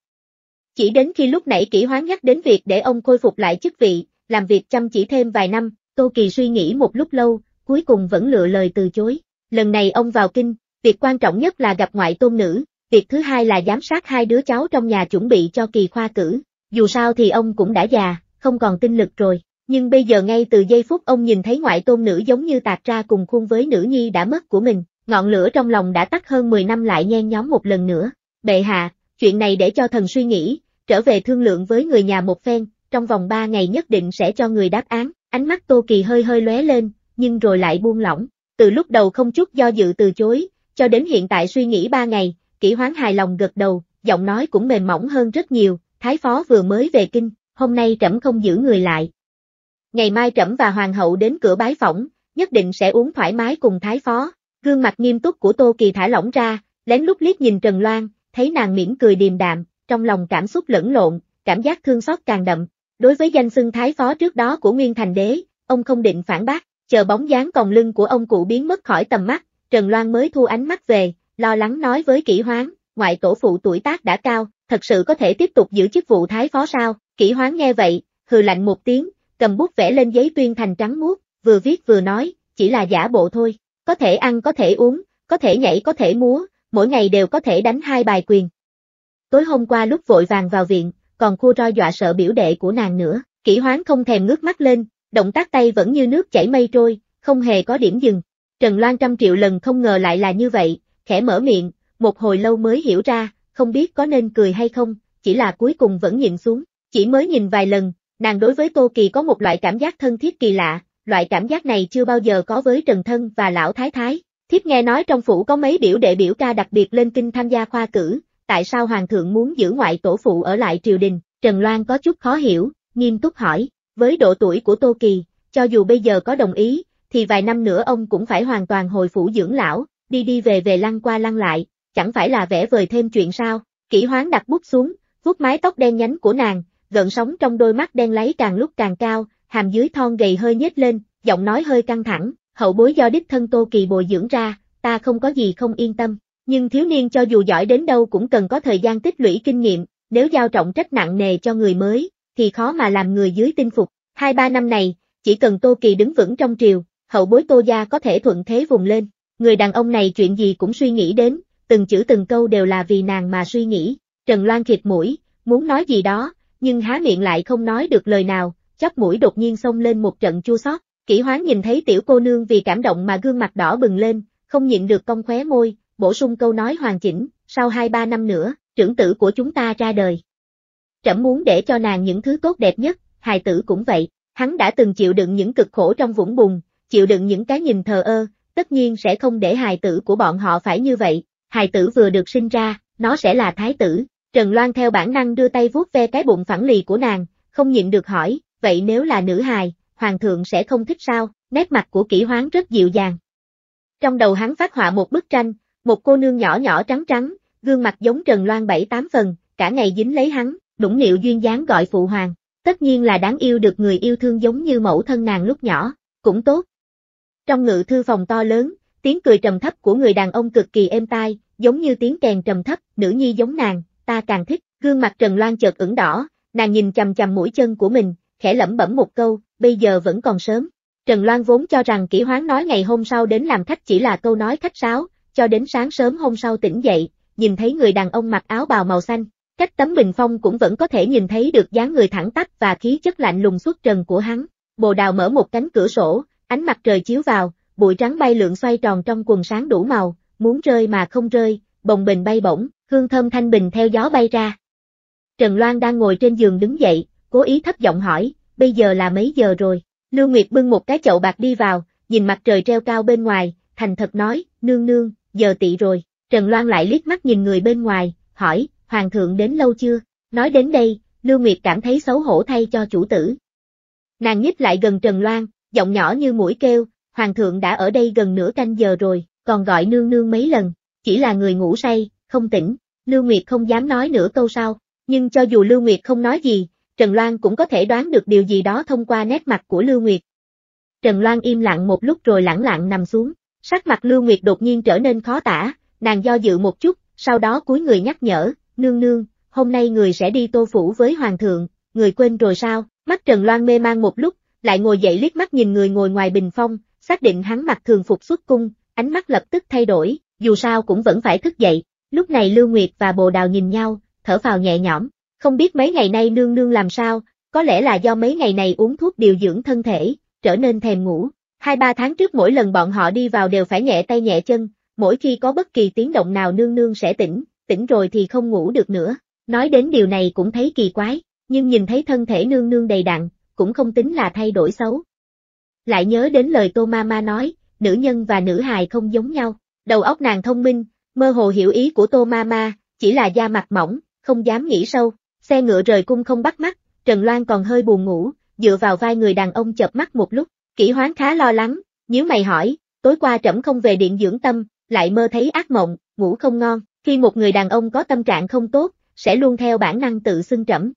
S1: Chỉ đến khi lúc nãy kỷ hoán nhắc đến việc để ông khôi phục lại chức vị, làm việc chăm chỉ thêm vài năm, Tô Kỳ suy nghĩ một lúc lâu, cuối cùng vẫn lựa lời từ chối. Lần này ông vào kinh, việc quan trọng nhất là gặp ngoại tôn nữ, Việc thứ hai là giám sát hai đứa cháu trong nhà chuẩn bị cho kỳ khoa cử, dù sao thì ông cũng đã già, không còn tinh lực rồi, nhưng bây giờ ngay từ giây phút ông nhìn thấy ngoại tôn nữ giống như tạc ra cùng khuôn với nữ nhi đã mất của mình, ngọn lửa trong lòng đã tắt hơn 10 năm lại nhen nhóm một lần nữa. Bệ hạ, chuyện này để cho thần suy nghĩ, trở về thương lượng với người nhà một phen, trong vòng 3 ngày nhất định sẽ cho người đáp án, ánh mắt Tô Kỳ hơi hơi lóe lên, nhưng rồi lại buông lỏng, từ lúc đầu không chút do dự từ chối, cho đến hiện tại suy nghĩ 3 ngày, kỷ hoán hài lòng gật đầu, giọng nói cũng mềm mỏng hơn rất nhiều, thái phó vừa mới về kinh, hôm nay trẫm không giữ người lại. Ngày mai trẫm và hoàng hậu đến cửa bái phỏng, nhất định sẽ uống thoải mái cùng thái phó, gương mặt nghiêm túc của Tô Kỳ thả lỏng ra, lén lút liếc nhìn Trần Loan, thấy nàng mỉm cười điềm đạm, trong lòng cảm xúc lẫn lộn, cảm giác thương xót càng đậm. Đối với danh xưng thái phó trước đó của Nguyên Thành Đế, ông không định phản bác, chờ bóng dáng còng lưng của ông cụ biến mất khỏi tầm mắt, Trần Loan mới thu ánh mắt về, lo lắng nói với kỷ hoán, ngoại tổ phụ tuổi tác đã cao, thật sự có thể tiếp tục giữ chức vụ thái phó sao, kỷ hoán nghe vậy, hừ lạnh một tiếng, cầm bút vẽ lên giấy tuyên thành trắng muốt, vừa viết vừa nói, chỉ là giả bộ thôi, có thể ăn có thể uống, có thể nhảy có thể múa, mỗi ngày đều có thể đánh hai bài quyền. Tối hôm qua lúc vội vàng vào viện, còn khu roi dọa sợ biểu đệ của nàng nữa, kỷ hoán không thèm ngước mắt lên, động tác tay vẫn như nước chảy mây trôi, không hề có điểm dừng. Trần Loan trăm triệu lần không ngờ lại là như vậy, khẽ mở miệng, một hồi lâu mới hiểu ra, không biết có nên cười hay không, chỉ là cuối cùng vẫn nhìn xuống, chỉ mới nhìn vài lần, nàng đối với Tô Kỳ có một loại cảm giác thân thiết kỳ lạ, loại cảm giác này chưa bao giờ có với Trần Thân và Lão Thái Thái. Thiếp nghe nói trong phủ có mấy biểu đệ biểu ca đặc biệt lên kinh tham gia khoa cử, tại sao Hoàng thượng muốn giữ ngoại tổ phụ ở lại triều đình, Trần Loan có chút khó hiểu, nghiêm túc hỏi, với độ tuổi của Tô Kỳ, cho dù bây giờ có đồng ý, thì vài năm nữa ông cũng phải hoàn toàn hồi phủ dưỡng lão, đi đi về về lăn qua lăn lại, chẳng phải là vẽ vời thêm chuyện sao, kỷ hoán đặt bút xuống, vuốt mái tóc đen nhánh của nàng, gợn sóng trong đôi mắt đen lấy càng lúc càng cao, hàm dưới thon gầy hơi nhếch lên, giọng nói hơi căng thẳng, hậu bối do đích thân Tô Kỳ bồi dưỡng ra, ta không có gì không yên tâm, nhưng thiếu niên cho dù giỏi đến đâu cũng cần có thời gian tích lũy kinh nghiệm, nếu giao trọng trách nặng nề cho người mới, thì khó mà làm người dưới tin phục, hai ba năm này, chỉ cần Tô Kỳ đứng vững trong triều, hậu bối Tô Gia có thể thuận thế vùng lên, Người đàn ông này chuyện gì cũng suy nghĩ đến, từng chữ từng câu đều là vì nàng mà suy nghĩ. Trần Loan khịt mũi, muốn nói gì đó, nhưng há miệng lại không nói được lời nào, chóp mũi đột nhiên xông lên một trận chua xót. Kỷ Hoán nhìn thấy tiểu cô nương vì cảm động mà gương mặt đỏ bừng lên, không nhịn được cong khóe môi, bổ sung câu nói hoàn chỉnh, sau 2-3 năm nữa, trưởng tử của chúng ta ra đời. Trẫm muốn để cho nàng những thứ tốt đẹp nhất, hài tử cũng vậy, hắn đã từng chịu đựng những cực khổ trong vũng bùn, chịu đựng những cái nhìn thờ ơ, tất nhiên sẽ không để hài tử của bọn họ phải như vậy, hài tử vừa được sinh ra, nó sẽ là thái tử. Trần Loan theo bản năng đưa tay vuốt ve cái bụng phẳng lì của nàng, không nhịn được hỏi, vậy nếu là nữ hài, hoàng thượng sẽ không thích sao, nét mặt của kỷ hoáng rất dịu dàng. Trong đầu hắn phát họa một bức tranh, một cô nương nhỏ nhỏ trắng trắng, gương mặt giống Trần Loan bảy tám phần, cả ngày dính lấy hắn, đủng liệu duyên dáng gọi phụ hoàng, tất nhiên là đáng yêu được người yêu thương giống như mẫu thân nàng lúc nhỏ, cũng tốt, trong ngự thư phòng to lớn, tiếng cười trầm thấp của người đàn ông cực kỳ êm tai, giống như tiếng kèn trầm thấp, nữ nhi giống nàng, ta càng thích, gương mặt Trần Loan chợt ửng đỏ, nàng nhìn chằm chằm mũi chân của mình, khẽ lẩm bẩm một câu, bây giờ vẫn còn sớm. Trần Loan vốn cho rằng kỹ hoán nói ngày hôm sau đến làm khách chỉ là câu nói khách sáo, cho đến sáng sớm hôm sau tỉnh dậy, nhìn thấy người đàn ông mặc áo bào màu xanh, cách tấm bình phong cũng vẫn có thể nhìn thấy được dáng người thẳng tắp và khí chất lạnh lùng xuất trần của hắn. Bồ đào mở một cánh cửa sổ, Ánh mặt trời chiếu vào, bụi trắng bay lượn xoay tròn trong quần sáng đủ màu, muốn rơi mà không rơi, bồng bình bay bổng, hương thơm thanh bình theo gió bay ra. Trần Loan đang ngồi trên giường đứng dậy, cố ý thấp giọng hỏi, bây giờ là mấy giờ rồi? Lưu Nguyệt bưng một cái chậu bạc đi vào, nhìn mặt trời treo cao bên ngoài, thành thật nói, nương nương, giờ tị rồi. Trần Loan lại liếc mắt nhìn người bên ngoài, hỏi, hoàng thượng đến lâu chưa? Nói đến đây, Lưu Nguyệt cảm thấy xấu hổ thay cho chủ tử. Nàng nhích lại gần Trần Loan, giọng nhỏ như mũi kêu, hoàng thượng đã ở đây gần nửa canh giờ rồi, còn gọi nương nương mấy lần, chỉ là người ngủ say, không tỉnh, Lưu Nguyệt không dám nói nửa câu sau, nhưng cho dù Lưu Nguyệt không nói gì, Trần Loan cũng có thể đoán được điều gì đó thông qua nét mặt của Lưu Nguyệt. Trần Loan im lặng một lúc rồi lẳng lặng nằm xuống, sắc mặt Lưu Nguyệt đột nhiên trở nên khó tả, nàng do dự một chút, sau đó cúi người nhắc nhở, nương nương, hôm nay người sẽ đi tô phủ với hoàng thượng, người quên rồi sao, mắt Trần Loan mê mang một lúc, lại ngồi dậy liếc mắt nhìn người ngồi ngoài bình phong, xác định hắn mặc thường phục xuất cung, ánh mắt lập tức thay đổi, dù sao cũng vẫn phải thức dậy. Lúc này Lưu Nguyệt và Bồ Đào nhìn nhau, thở phào nhẹ nhõm, không biết mấy ngày nay nương nương làm sao, có lẽ là do mấy ngày này uống thuốc điều dưỡng thân thể, trở nên thèm ngủ. Hai ba tháng trước mỗi lần bọn họ đi vào đều phải nhẹ tay nhẹ chân, mỗi khi có bất kỳ tiếng động nào nương nương sẽ tỉnh, tỉnh rồi thì không ngủ được nữa. Nói đến điều này cũng thấy kỳ quái, nhưng nhìn thấy thân thể nương nương đầy đặn, cũng không tính là thay đổi xấu. Lại nhớ đến lời Tô ma ma nói, nữ nhân và nữ hài không giống nhau, đầu óc nàng thông minh, mơ hồ hiểu ý của Tô ma ma, chỉ là da mặt mỏng, không dám nghĩ sâu, xe ngựa rời cung không bắt mắt, Trần Loan còn hơi buồn ngủ, dựa vào vai người đàn ông chợp mắt một lúc, kỹ hoán khá lo lắng, nếu mày hỏi, tối qua trẫm không về điện dưỡng tâm, lại mơ thấy ác mộng, ngủ không ngon, khi một người đàn ông có tâm trạng không tốt, sẽ luôn theo bản năng tự xưng trẫm.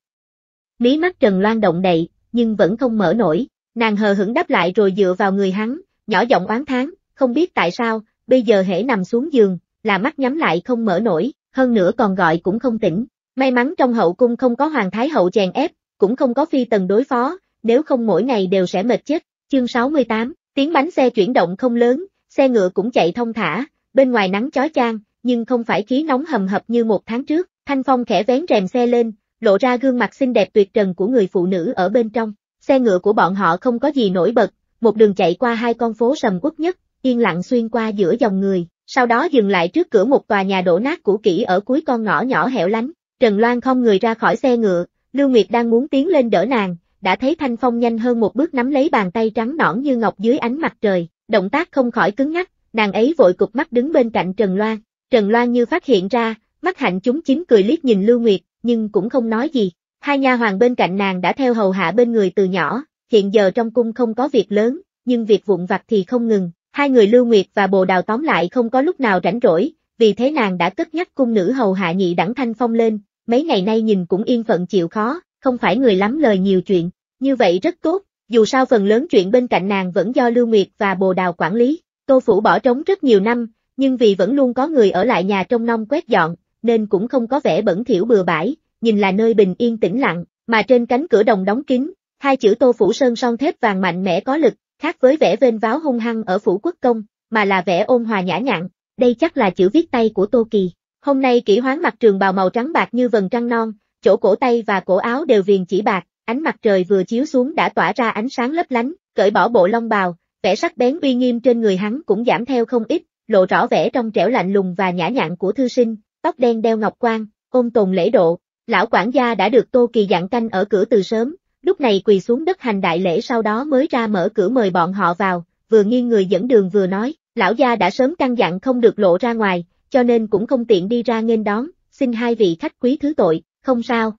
S1: Mí mắt Trần Loan động đậy, nhưng vẫn không mở nổi. Nàng hờ hững đáp lại rồi dựa vào người hắn, nhỏ giọng oán thán, không biết tại sao, bây giờ hễ nằm xuống giường, là mắt nhắm lại không mở nổi, hơn nữa còn gọi cũng không tỉnh. May mắn trong hậu cung không có hoàng thái hậu chèn ép, cũng không có phi tần đối phó, nếu không mỗi ngày đều sẽ mệt chết. Chương 68, tiếng bánh xe chuyển động không lớn, xe ngựa cũng chạy thông thả, bên ngoài nắng chói chang, nhưng không phải khí nóng hầm hập như một tháng trước, Thanh Phong khẽ vén rèm xe lên, lộ ra gương mặt xinh đẹp tuyệt trần của người phụ nữ ở bên trong. Xe ngựa của bọn họ không có gì nổi bật, một đường chạy qua hai con phố sầm quốc nhất, yên lặng xuyên qua giữa dòng người, sau đó dừng lại trước cửa một tòa nhà đổ nát cũ kỹ ở cuối con ngõ nhỏ hẻo lánh. Trần Loan không người ra khỏi xe ngựa, Lưu Nguyệt đang muốn tiến lên đỡ nàng, đã thấy Thanh Phong nhanh hơn một bước nắm lấy bàn tay trắng nõn như ngọc dưới ánh mặt trời, động tác không khỏi cứng ngắc, nàng ấy vội cụp mắt đứng bên cạnh Trần Loan. Trần Loan như phát hiện ra, mắt hạnh chúng chiếm cười liếc nhìn Lưu Nguyệt, nhưng cũng không nói gì. Hai nha hoàng bên cạnh nàng đã theo hầu hạ bên người từ nhỏ, hiện giờ trong cung không có việc lớn, nhưng việc vụn vặt thì không ngừng. Hai người Lưu Nguyệt và Bồ Đào tóm lại không có lúc nào rảnh rỗi, vì thế nàng đã cất nhắc cung nữ hầu hạ nhị đẳng thanh phong lên, mấy ngày nay nhìn cũng yên phận chịu khó, không phải người lắm lời nhiều chuyện, như vậy rất tốt, dù sao phần lớn chuyện bên cạnh nàng vẫn do Lưu Nguyệt và Bồ Đào quản lý, Tô Phủ bỏ trống rất nhiều năm, nhưng vì vẫn luôn có người ở lại nhà trong nông quét dọn, nên cũng không có vẻ bẩn thỉu bừa bãi, nhìn là nơi bình yên tĩnh lặng, mà trên cánh cửa đồng đóng kín, hai chữ Tô Phủ Sơn son thép vàng mạnh mẽ có lực, khác với vẻ vênh váo hung hăng ở Phủ Quốc Công, mà là vẻ ôn hòa nhã nhặn, đây chắc là chữ viết tay của Tô Kỳ. Hôm nay kỹ hoán mặt trường bào màu trắng bạc như vầng trăng non, chỗ cổ tay và cổ áo đều viền chỉ bạc, ánh mặt trời vừa chiếu xuống đã tỏa ra ánh sáng lấp lánh, cởi bỏ bộ long bào, vẻ sắc bén uy nghiêm trên người hắn cũng giảm theo không ít, lộ rõ vẻ trong trẻo lạnh lùng và nhã nhặn của thư sinh, tóc đen đeo ngọc quan, ôm tồn lễ độ, lão quản gia đã được Tô Kỳ dặn canh ở cửa từ sớm, lúc này quỳ xuống đất hành đại lễ sau đó mới ra mở cửa mời bọn họ vào, vừa nghiêng người dẫn đường vừa nói, lão gia đã sớm căn dặn không được lộ ra ngoài, cho nên cũng không tiện đi ra nghênh đón, xin hai vị khách quý thứ tội, không sao.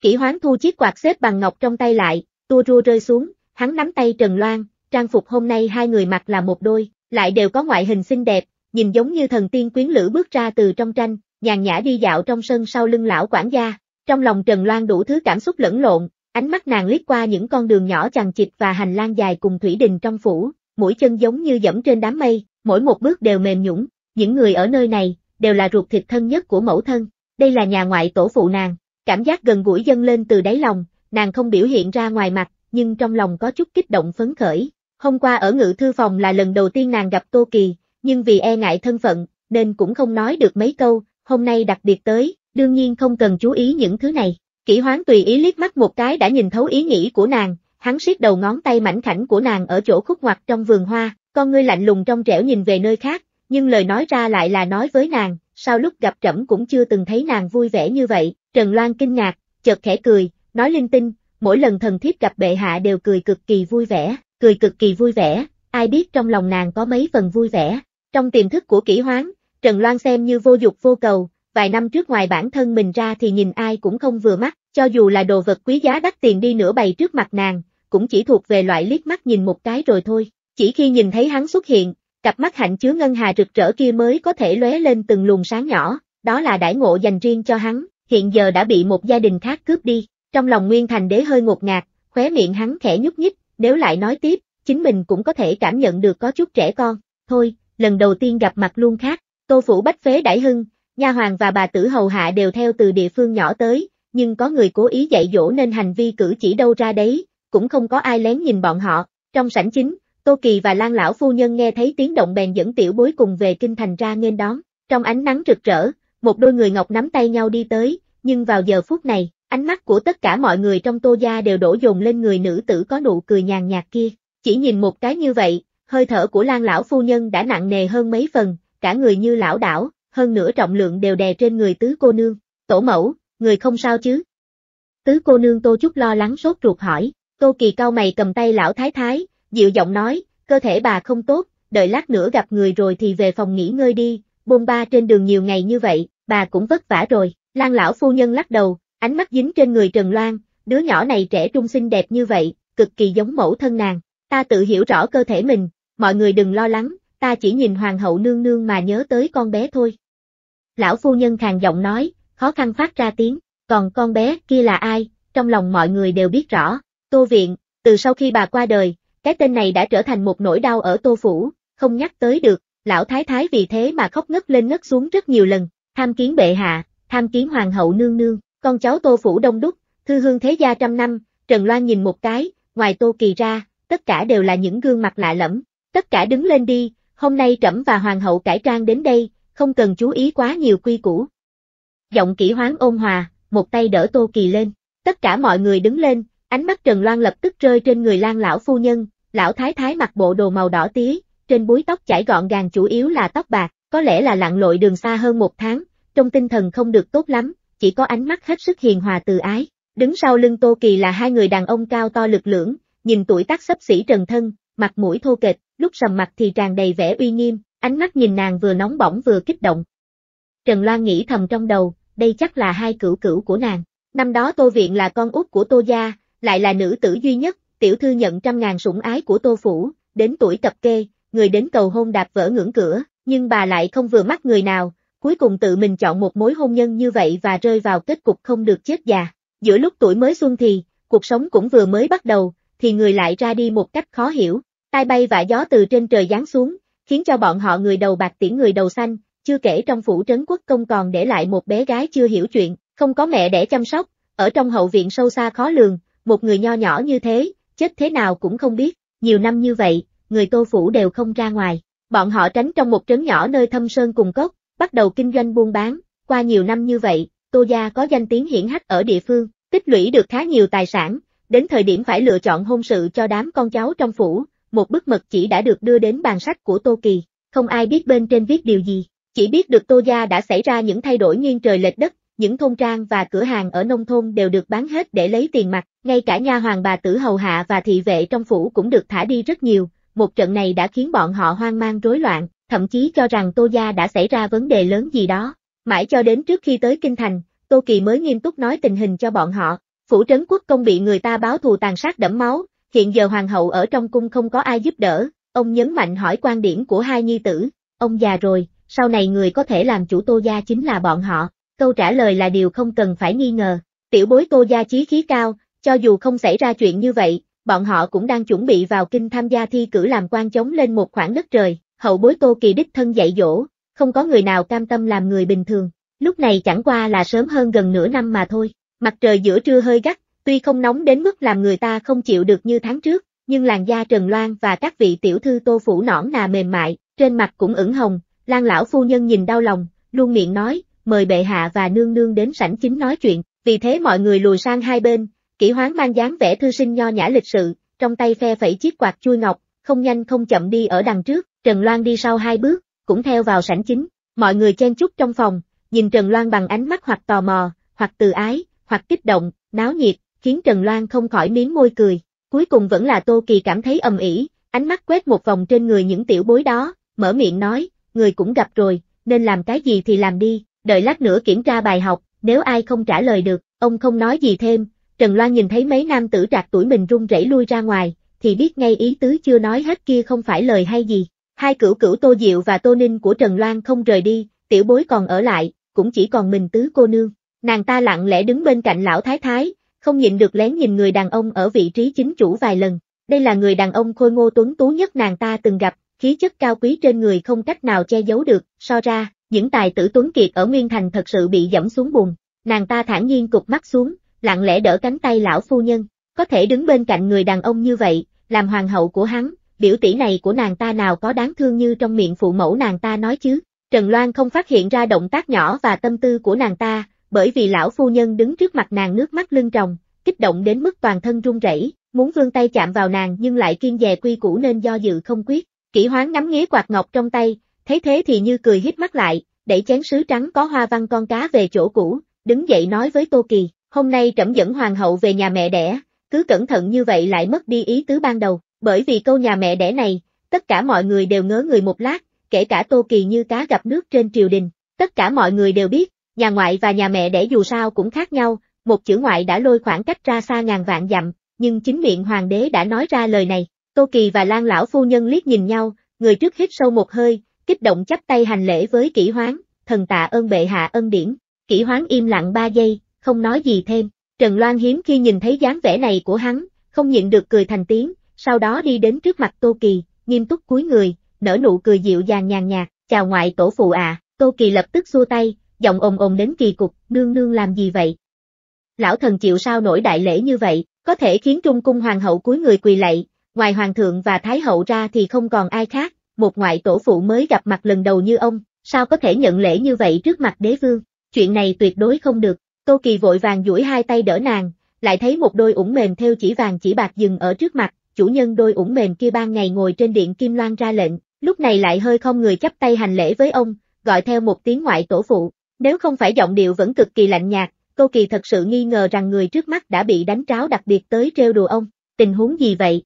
S1: Kỷ hoán thu chiếc quạt xếp bằng ngọc trong tay lại, tua rua rơi xuống, hắn nắm tay Trần Loan, trang phục hôm nay hai người mặc là một đôi, lại đều có ngoại hình xinh đẹp, nhìn giống như thần tiên quyến lữ bước ra từ trong tranh, nhàn nhã đi dạo trong sân sau lưng lão quản gia. Trong lòng Trần Loan đủ thứ cảm xúc lẫn lộn, ánh mắt nàng liếc qua những con đường nhỏ chằng chịt và hành lang dài cùng thủy đình trong phủ, mũi chân giống như dẫm trên đám mây, mỗi một bước đều mềm nhũng, những người ở nơi này đều là ruột thịt thân nhất của mẫu thân, đây là nhà ngoại tổ phụ nàng, cảm giác gần gũi dâng lên từ đáy lòng, nàng không biểu hiện ra ngoài mặt, nhưng trong lòng có chút kích động phấn khởi. Hôm qua ở ngự thư phòng là lần đầu tiên nàng gặp Tô Kỳ, nhưng vì e ngại thân phận, nên cũng không nói được mấy câu, hôm nay đặc biệt tới, đương nhiên không cần chú ý những thứ này. Kỷ hoán tùy ý liếc mắt một cái đã nhìn thấu ý nghĩ của nàng, hắn siết đầu ngón tay mảnh khảnh của nàng ở chỗ khúc ngoặt trong vườn hoa, con ngươi lạnh lùng trong trẻo nhìn về nơi khác, nhưng lời nói ra lại là nói với nàng, sau lúc gặp trẫm cũng chưa từng thấy nàng vui vẻ như vậy, Trần Loan kinh ngạc, chợt khẽ cười, nói linh tinh, mỗi lần thần thiếp gặp bệ hạ đều cười cực kỳ vui vẻ, cười cực kỳ vui vẻ, ai biết trong lòng nàng có mấy phần vui vẻ, trong tiềm thức của kỹ hoán, Trần Loan xem như vô dục vô cầu, vài năm trước ngoài bản thân mình ra thì nhìn ai cũng không vừa mắt, cho dù là đồ vật quý giá đắt tiền đi nửa bày trước mặt nàng, cũng chỉ thuộc về loại liếc mắt nhìn một cái rồi thôi. Chỉ khi nhìn thấy hắn xuất hiện, cặp mắt hạnh chứa ngân hà rực rỡ kia mới có thể lóe lên từng luồng sáng nhỏ, đó là đãi ngộ dành riêng cho hắn, hiện giờ đã bị một gia đình khác cướp đi. Trong lòng Nguyên Thành Đế hơi ngột ngạt, khóe miệng hắn khẽ nhúc nhích, nếu lại nói tiếp, chính mình cũng có thể cảm nhận được có chút trẻ con. Thôi, lần đầu tiên gặp mặt luôn khác, Tô Phủ Bách Phế Đại Hưng, nha hoàng và bà tử hầu hạ đều theo từ địa phương nhỏ tới, nhưng có người cố ý dạy dỗ nên hành vi cử chỉ đâu ra đấy, cũng không có ai lén nhìn bọn họ. Trong sảnh chính, Tô Kỳ và Lan lão phu nhân nghe thấy tiếng động bèn dẫn tiểu bối cùng về kinh thành ra nghênh đón. Trong ánh nắng rực rỡ, một đôi người ngọc nắm tay nhau đi tới, nhưng vào giờ phút này, ánh mắt của tất cả mọi người trong Tô gia đều đổ dồn lên người nữ tử có nụ cười nhàn nhạt kia. Chỉ nhìn một cái như vậy, hơi thở của Lan lão phu nhân đã nặng nề hơn mấy phần, cả người như lão đảo, hơn nửa trọng lượng đều đè trên người tứ cô nương. Tổ mẫu, người không sao chứ? Tứ cô nương Tô chút lo lắng sốt ruột hỏi, Tô Kỳ cao mày cầm tay lão thái thái, dịu giọng nói, cơ thể bà không tốt, đợi lát nữa gặp người rồi thì về phòng nghỉ ngơi đi, bôn ba trên đường nhiều ngày như vậy, bà cũng vất vả rồi. Lan lão phu nhân lắc đầu, ánh mắt dính trên người Trần Loan, đứa nhỏ này trẻ trung xinh đẹp như vậy, cực kỳ giống mẫu thân nàng. Ta tự hiểu rõ cơ thể mình, mọi người đừng lo lắng, ta chỉ nhìn hoàng hậu nương nương mà nhớ tới con bé thôi. Lão phu nhân khàn giọng nói, khó khăn phát ra tiếng, còn con bé kia là ai, trong lòng mọi người đều biết rõ, tô viện, từ sau khi bà qua đời, cái tên này đã trở thành một nỗi đau ở tô phủ, không nhắc tới được, lão thái thái vì thế mà khóc ngất lên ngất xuống rất nhiều lần, tham kiến bệ hạ, tham kiến hoàng hậu nương nương, con cháu tô phủ đông đúc, thư hương thế gia trăm năm, Trần Loan nhìn một cái, ngoài tô kỳ ra, tất cả đều là những gương mặt lạ lẫm, tất cả đứng lên đi, hôm nay trẫm và hoàng hậu cải trang đến đây, không cần chú ý quá nhiều quy củ. Giọng kỹ hoán ôn hòa, một tay đỡ Tô Kỳ lên, tất cả mọi người đứng lên, ánh mắt Trần Loan lập tức rơi trên người Lan lão phu nhân, lão thái thái mặc bộ đồ màu đỏ tía, trên búi tóc chảy gọn gàng chủ yếu là tóc bạc, có lẽ là lặn lội đường xa hơn một tháng, trong tinh thần không được tốt lắm, chỉ có ánh mắt hết sức hiền hòa từ ái. Đứng sau lưng Tô Kỳ là hai người đàn ông cao to lực lưỡng, nhìn tuổi tác sấp xỉ trần thân, mặt mũi thô kệch, lúc sầm mặt thì tràn đầy vẻ uy nghiêm, ánh mắt nhìn nàng vừa nóng bỏng vừa kích động. Trần Loan nghĩ thầm trong đầu, đây chắc là hai cửu cửu của nàng. Năm đó Tô Viện là con út của Tô Gia, lại là nữ tử duy nhất, tiểu thư nhận trăm ngàn sủng ái của Tô Phủ, đến tuổi tập kê, người đến cầu hôn đạp vỡ ngưỡng cửa, nhưng bà lại không vừa mắt người nào, cuối cùng tự mình chọn một mối hôn nhân như vậy và rơi vào kết cục không được chết già. Giữa lúc tuổi mới xuân thì, cuộc sống cũng vừa mới bắt đầu, thì người lại ra đi một cách khó hiểu, tai bay và gió từ trên trời giáng xuống, khiến cho bọn họ người đầu bạc tiễn người đầu xanh, chưa kể trong phủ trấn quốc công còn để lại một bé gái chưa hiểu chuyện, không có mẹ để chăm sóc, ở trong hậu viện sâu xa khó lường, một người nho nhỏ như thế, chết thế nào cũng không biết, nhiều năm như vậy, người tô phủ đều không ra ngoài, bọn họ tránh trong một trấn nhỏ nơi thâm sơn cùng cốc, bắt đầu kinh doanh buôn bán, qua nhiều năm như vậy, tô gia có danh tiếng hiển hách ở địa phương, tích lũy được khá nhiều tài sản, đến thời điểm phải lựa chọn hôn sự cho đám con cháu trong phủ, một bức mật chỉ đã được đưa đến bàn sách của Tô Kỳ, không ai biết bên trên viết điều gì, chỉ biết được Tô Gia đã xảy ra những thay đổi nghiêng trời lệch đất, những thôn trang và cửa hàng ở nông thôn đều được bán hết để lấy tiền mặt, ngay cả nha hoàng bà tử hầu hạ và thị vệ trong phủ cũng được thả đi rất nhiều, một trận này đã khiến bọn họ hoang mang rối loạn, thậm chí cho rằng Tô Gia đã xảy ra vấn đề lớn gì đó. Mãi cho đến trước khi tới Kinh Thành, Tô Kỳ mới nghiêm túc nói tình hình cho bọn họ, phủ trấn quốc công bị người ta báo thù tàn sát đẫm máu, hiện giờ hoàng hậu ở trong cung không có ai giúp đỡ, ông nhấn mạnh hỏi quan điểm của hai nhi tử, ông già rồi, sau này người có thể làm chủ tô gia chính là bọn họ, câu trả lời là điều không cần phải nghi ngờ, tiểu bối tô gia chí khí cao, cho dù không xảy ra chuyện như vậy, bọn họ cũng đang chuẩn bị vào kinh tham gia thi cử làm quan chống lên một khoảng đất trời, hậu bối tô kỳ đích thân dạy dỗ, không có người nào cam tâm làm người bình thường, lúc này chẳng qua là sớm hơn gần nửa năm mà thôi, mặt trời giữa trưa hơi gắt, Tuy không nóng đến mức làm người ta không chịu được như tháng trước, nhưng làn da Trần Loan và các vị tiểu thư Tô phủ nõn nà mềm mại, trên mặt cũng ửng hồng, Lan lão phu nhân nhìn đau lòng, luôn miệng nói, mời bệ hạ và nương nương đến sảnh chính nói chuyện, vì thế mọi người lùi sang hai bên, Kỷ Hoán mang dáng vẻ thư sinh nho nhã lịch sự, trong tay phe phẩy chiếc quạt chui ngọc, không nhanh không chậm đi ở đằng trước, Trần Loan đi sau hai bước, cũng theo vào sảnh chính. Mọi người chen chúc trong phòng, nhìn Trần Loan bằng ánh mắt hoặc tò mò, hoặc từ ái, hoặc kích động, náo nhiệt, khiến Trần Loan không khỏi miếng môi cười. Cuối cùng vẫn là Tô Kỳ cảm thấy ầm ỉ, ánh mắt quét một vòng trên người những tiểu bối đó, mở miệng nói, người cũng gặp rồi, nên làm cái gì thì làm đi, đợi lát nữa kiểm tra bài học, nếu ai không trả lời được, ông không nói gì thêm. Trần Loan nhìn thấy mấy nam tử trạc tuổi mình run rẩy lui ra ngoài, thì biết ngay ý tứ chưa nói hết kia không phải lời hay gì. Hai cửu cửu Tô Diệu và Tô Ninh của Trần Loan không rời đi, tiểu bối còn ở lại, cũng chỉ còn mình tứ cô nương. Nàng ta lặng lẽ đứng bên cạnh lão thái thái, không nhịn được lén nhìn người đàn ông ở vị trí chính chủ vài lần. Đây là người đàn ông khôi ngô tuấn tú nhất nàng ta từng gặp, khí chất cao quý trên người không cách nào che giấu được, so ra, những tài tử tuấn kiệt ở Nguyên Thành thật sự bị dẫm xuống bùn. Nàng ta thản nhiên cục mắt xuống, lặng lẽ đỡ cánh tay lão phu nhân, có thể đứng bên cạnh người đàn ông như vậy, làm hoàng hậu của hắn, biểu tỷ này của nàng ta nào có đáng thương như trong miệng phụ mẫu nàng ta nói chứ. Trần Loan không phát hiện ra động tác nhỏ và tâm tư của nàng ta, bởi vì lão phu nhân đứng trước mặt nàng nước mắt lưng tròng, kích động đến mức toàn thân run rẩy, muốn vươn tay chạm vào nàng nhưng lại kiên dè quy củ nên do dự không quyết. kỹ Hoán ngắm nghía quạt ngọc trong tay, thấy thế thì như cười hít mắt lại, đẩy chén sứ trắng có hoa văn con cá về chỗ cũ, đứng dậy nói với Tô Kỳ, hôm nay trẫm dẫn hoàng hậu về nhà mẹ đẻ, cứ cẩn thận như vậy lại mất đi ý tứ ban đầu, bởi vì câu nhà mẹ đẻ này, tất cả mọi người đều ngớ người một lát, kể cả Tô Kỳ như cá gặp nước trên triều đình, tất cả mọi người đều biết, Nhà ngoại và nhà mẹ để dù sao cũng khác nhau, một chữ ngoại đã lôi khoảng cách ra xa ngàn vạn dặm, nhưng chính miệng hoàng đế đã nói ra lời này. Tô Kỳ và Lan lão phu nhân liếc nhìn nhau, người trước hít sâu một hơi, kích động chắp tay hành lễ với kỹ hoán, thần tạ ơn bệ hạ ân điển. Kỹ hoán im lặng ba giây, không nói gì thêm. Trần Loan hiếm khi nhìn thấy dáng vẻ này của hắn, không nhịn được cười thành tiếng, sau đó đi đến trước mặt Tô Kỳ, nghiêm túc cúi người, nở nụ cười dịu dàng nhàn nhạt, chào ngoại tổ phụ ạ, à. Tô Kỳ lập tức xua tay, giọng ồn ồn đến kỳ cục, nương nương làm gì vậy? Lão thần chịu sao nổi đại lễ như vậy, có thể khiến Trung Cung Hoàng hậu cuối người quỳ lạy, ngoài Hoàng thượng và Thái hậu ra thì không còn ai khác, một ngoại tổ phụ mới gặp mặt lần đầu như ông, sao có thể nhận lễ như vậy trước mặt đế vương, chuyện này tuyệt đối không được, Tô Kỳ vội vàng duỗi hai tay đỡ nàng, lại thấy một đôi ủng mềm theo chỉ vàng chỉ bạc dừng ở trước mặt, chủ nhân đôi ủng mềm kia ban ngày ngồi trên điện Kim Loan ra lệnh, lúc này lại hơi không người chấp tay hành lễ với ông, gọi theo một tiếng ngoại tổ phụ, nếu không phải giọng điệu vẫn cực kỳ lạnh nhạt, Tô Kỳ thật sự nghi ngờ rằng người trước mắt đã bị đánh tráo đặc biệt tới trêu đùa ông, tình huống gì vậy?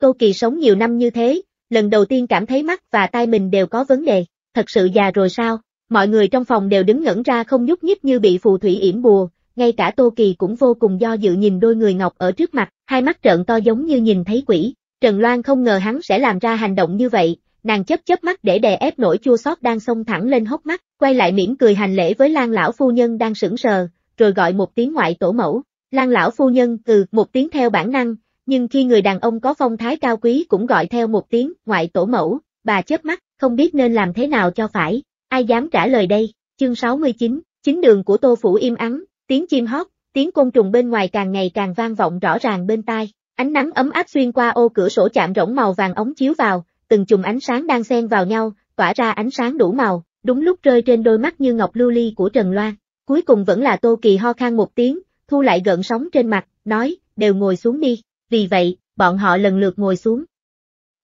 S1: Tô Kỳ sống nhiều năm như thế, lần đầu tiên cảm thấy mắt và tai mình đều có vấn đề, thật sự già rồi sao? Mọi người trong phòng đều đứng ngẩn ra không nhúc nhích như bị phù thủy yểm bùa, ngay cả Tô Kỳ cũng vô cùng do dự nhìn đôi người ngọc ở trước mặt, hai mắt trợn to giống như nhìn thấy quỷ. Trần Loan không ngờ hắn sẽ làm ra hành động như vậy, nàng chớp chớp mắt để đè ép nỗi chua xót đang xông thẳng lên hốc mắt, quay lại mỉm cười hành lễ với Lan lão phu nhân đang sững sờ, rồi gọi một tiếng ngoại tổ mẫu. Lan lão phu nhân ừ một tiếng theo bản năng, nhưng khi người đàn ông có phong thái cao quý cũng gọi theo một tiếng ngoại tổ mẫu, bà chớp mắt, không biết nên làm thế nào cho phải, ai dám trả lời đây, chương 69, chính đường của tô phủ im ắng, tiếng chim hót, tiếng côn trùng bên ngoài càng ngày càng vang vọng rõ ràng bên tai, ánh nắng ấm áp xuyên qua ô cửa sổ chạm rỗng màu vàng ống chiếu vào, từng chùm ánh sáng đang xen vào nhau, tỏa ra ánh sáng đủ màu, đúng lúc rơi trên đôi mắt như ngọc lưu ly của Trần Loan. Cuối cùng vẫn là Tô Kỳ ho khan một tiếng, thu lại gợn sóng trên mặt, nói, đều ngồi xuống đi, vì vậy, bọn họ lần lượt ngồi xuống.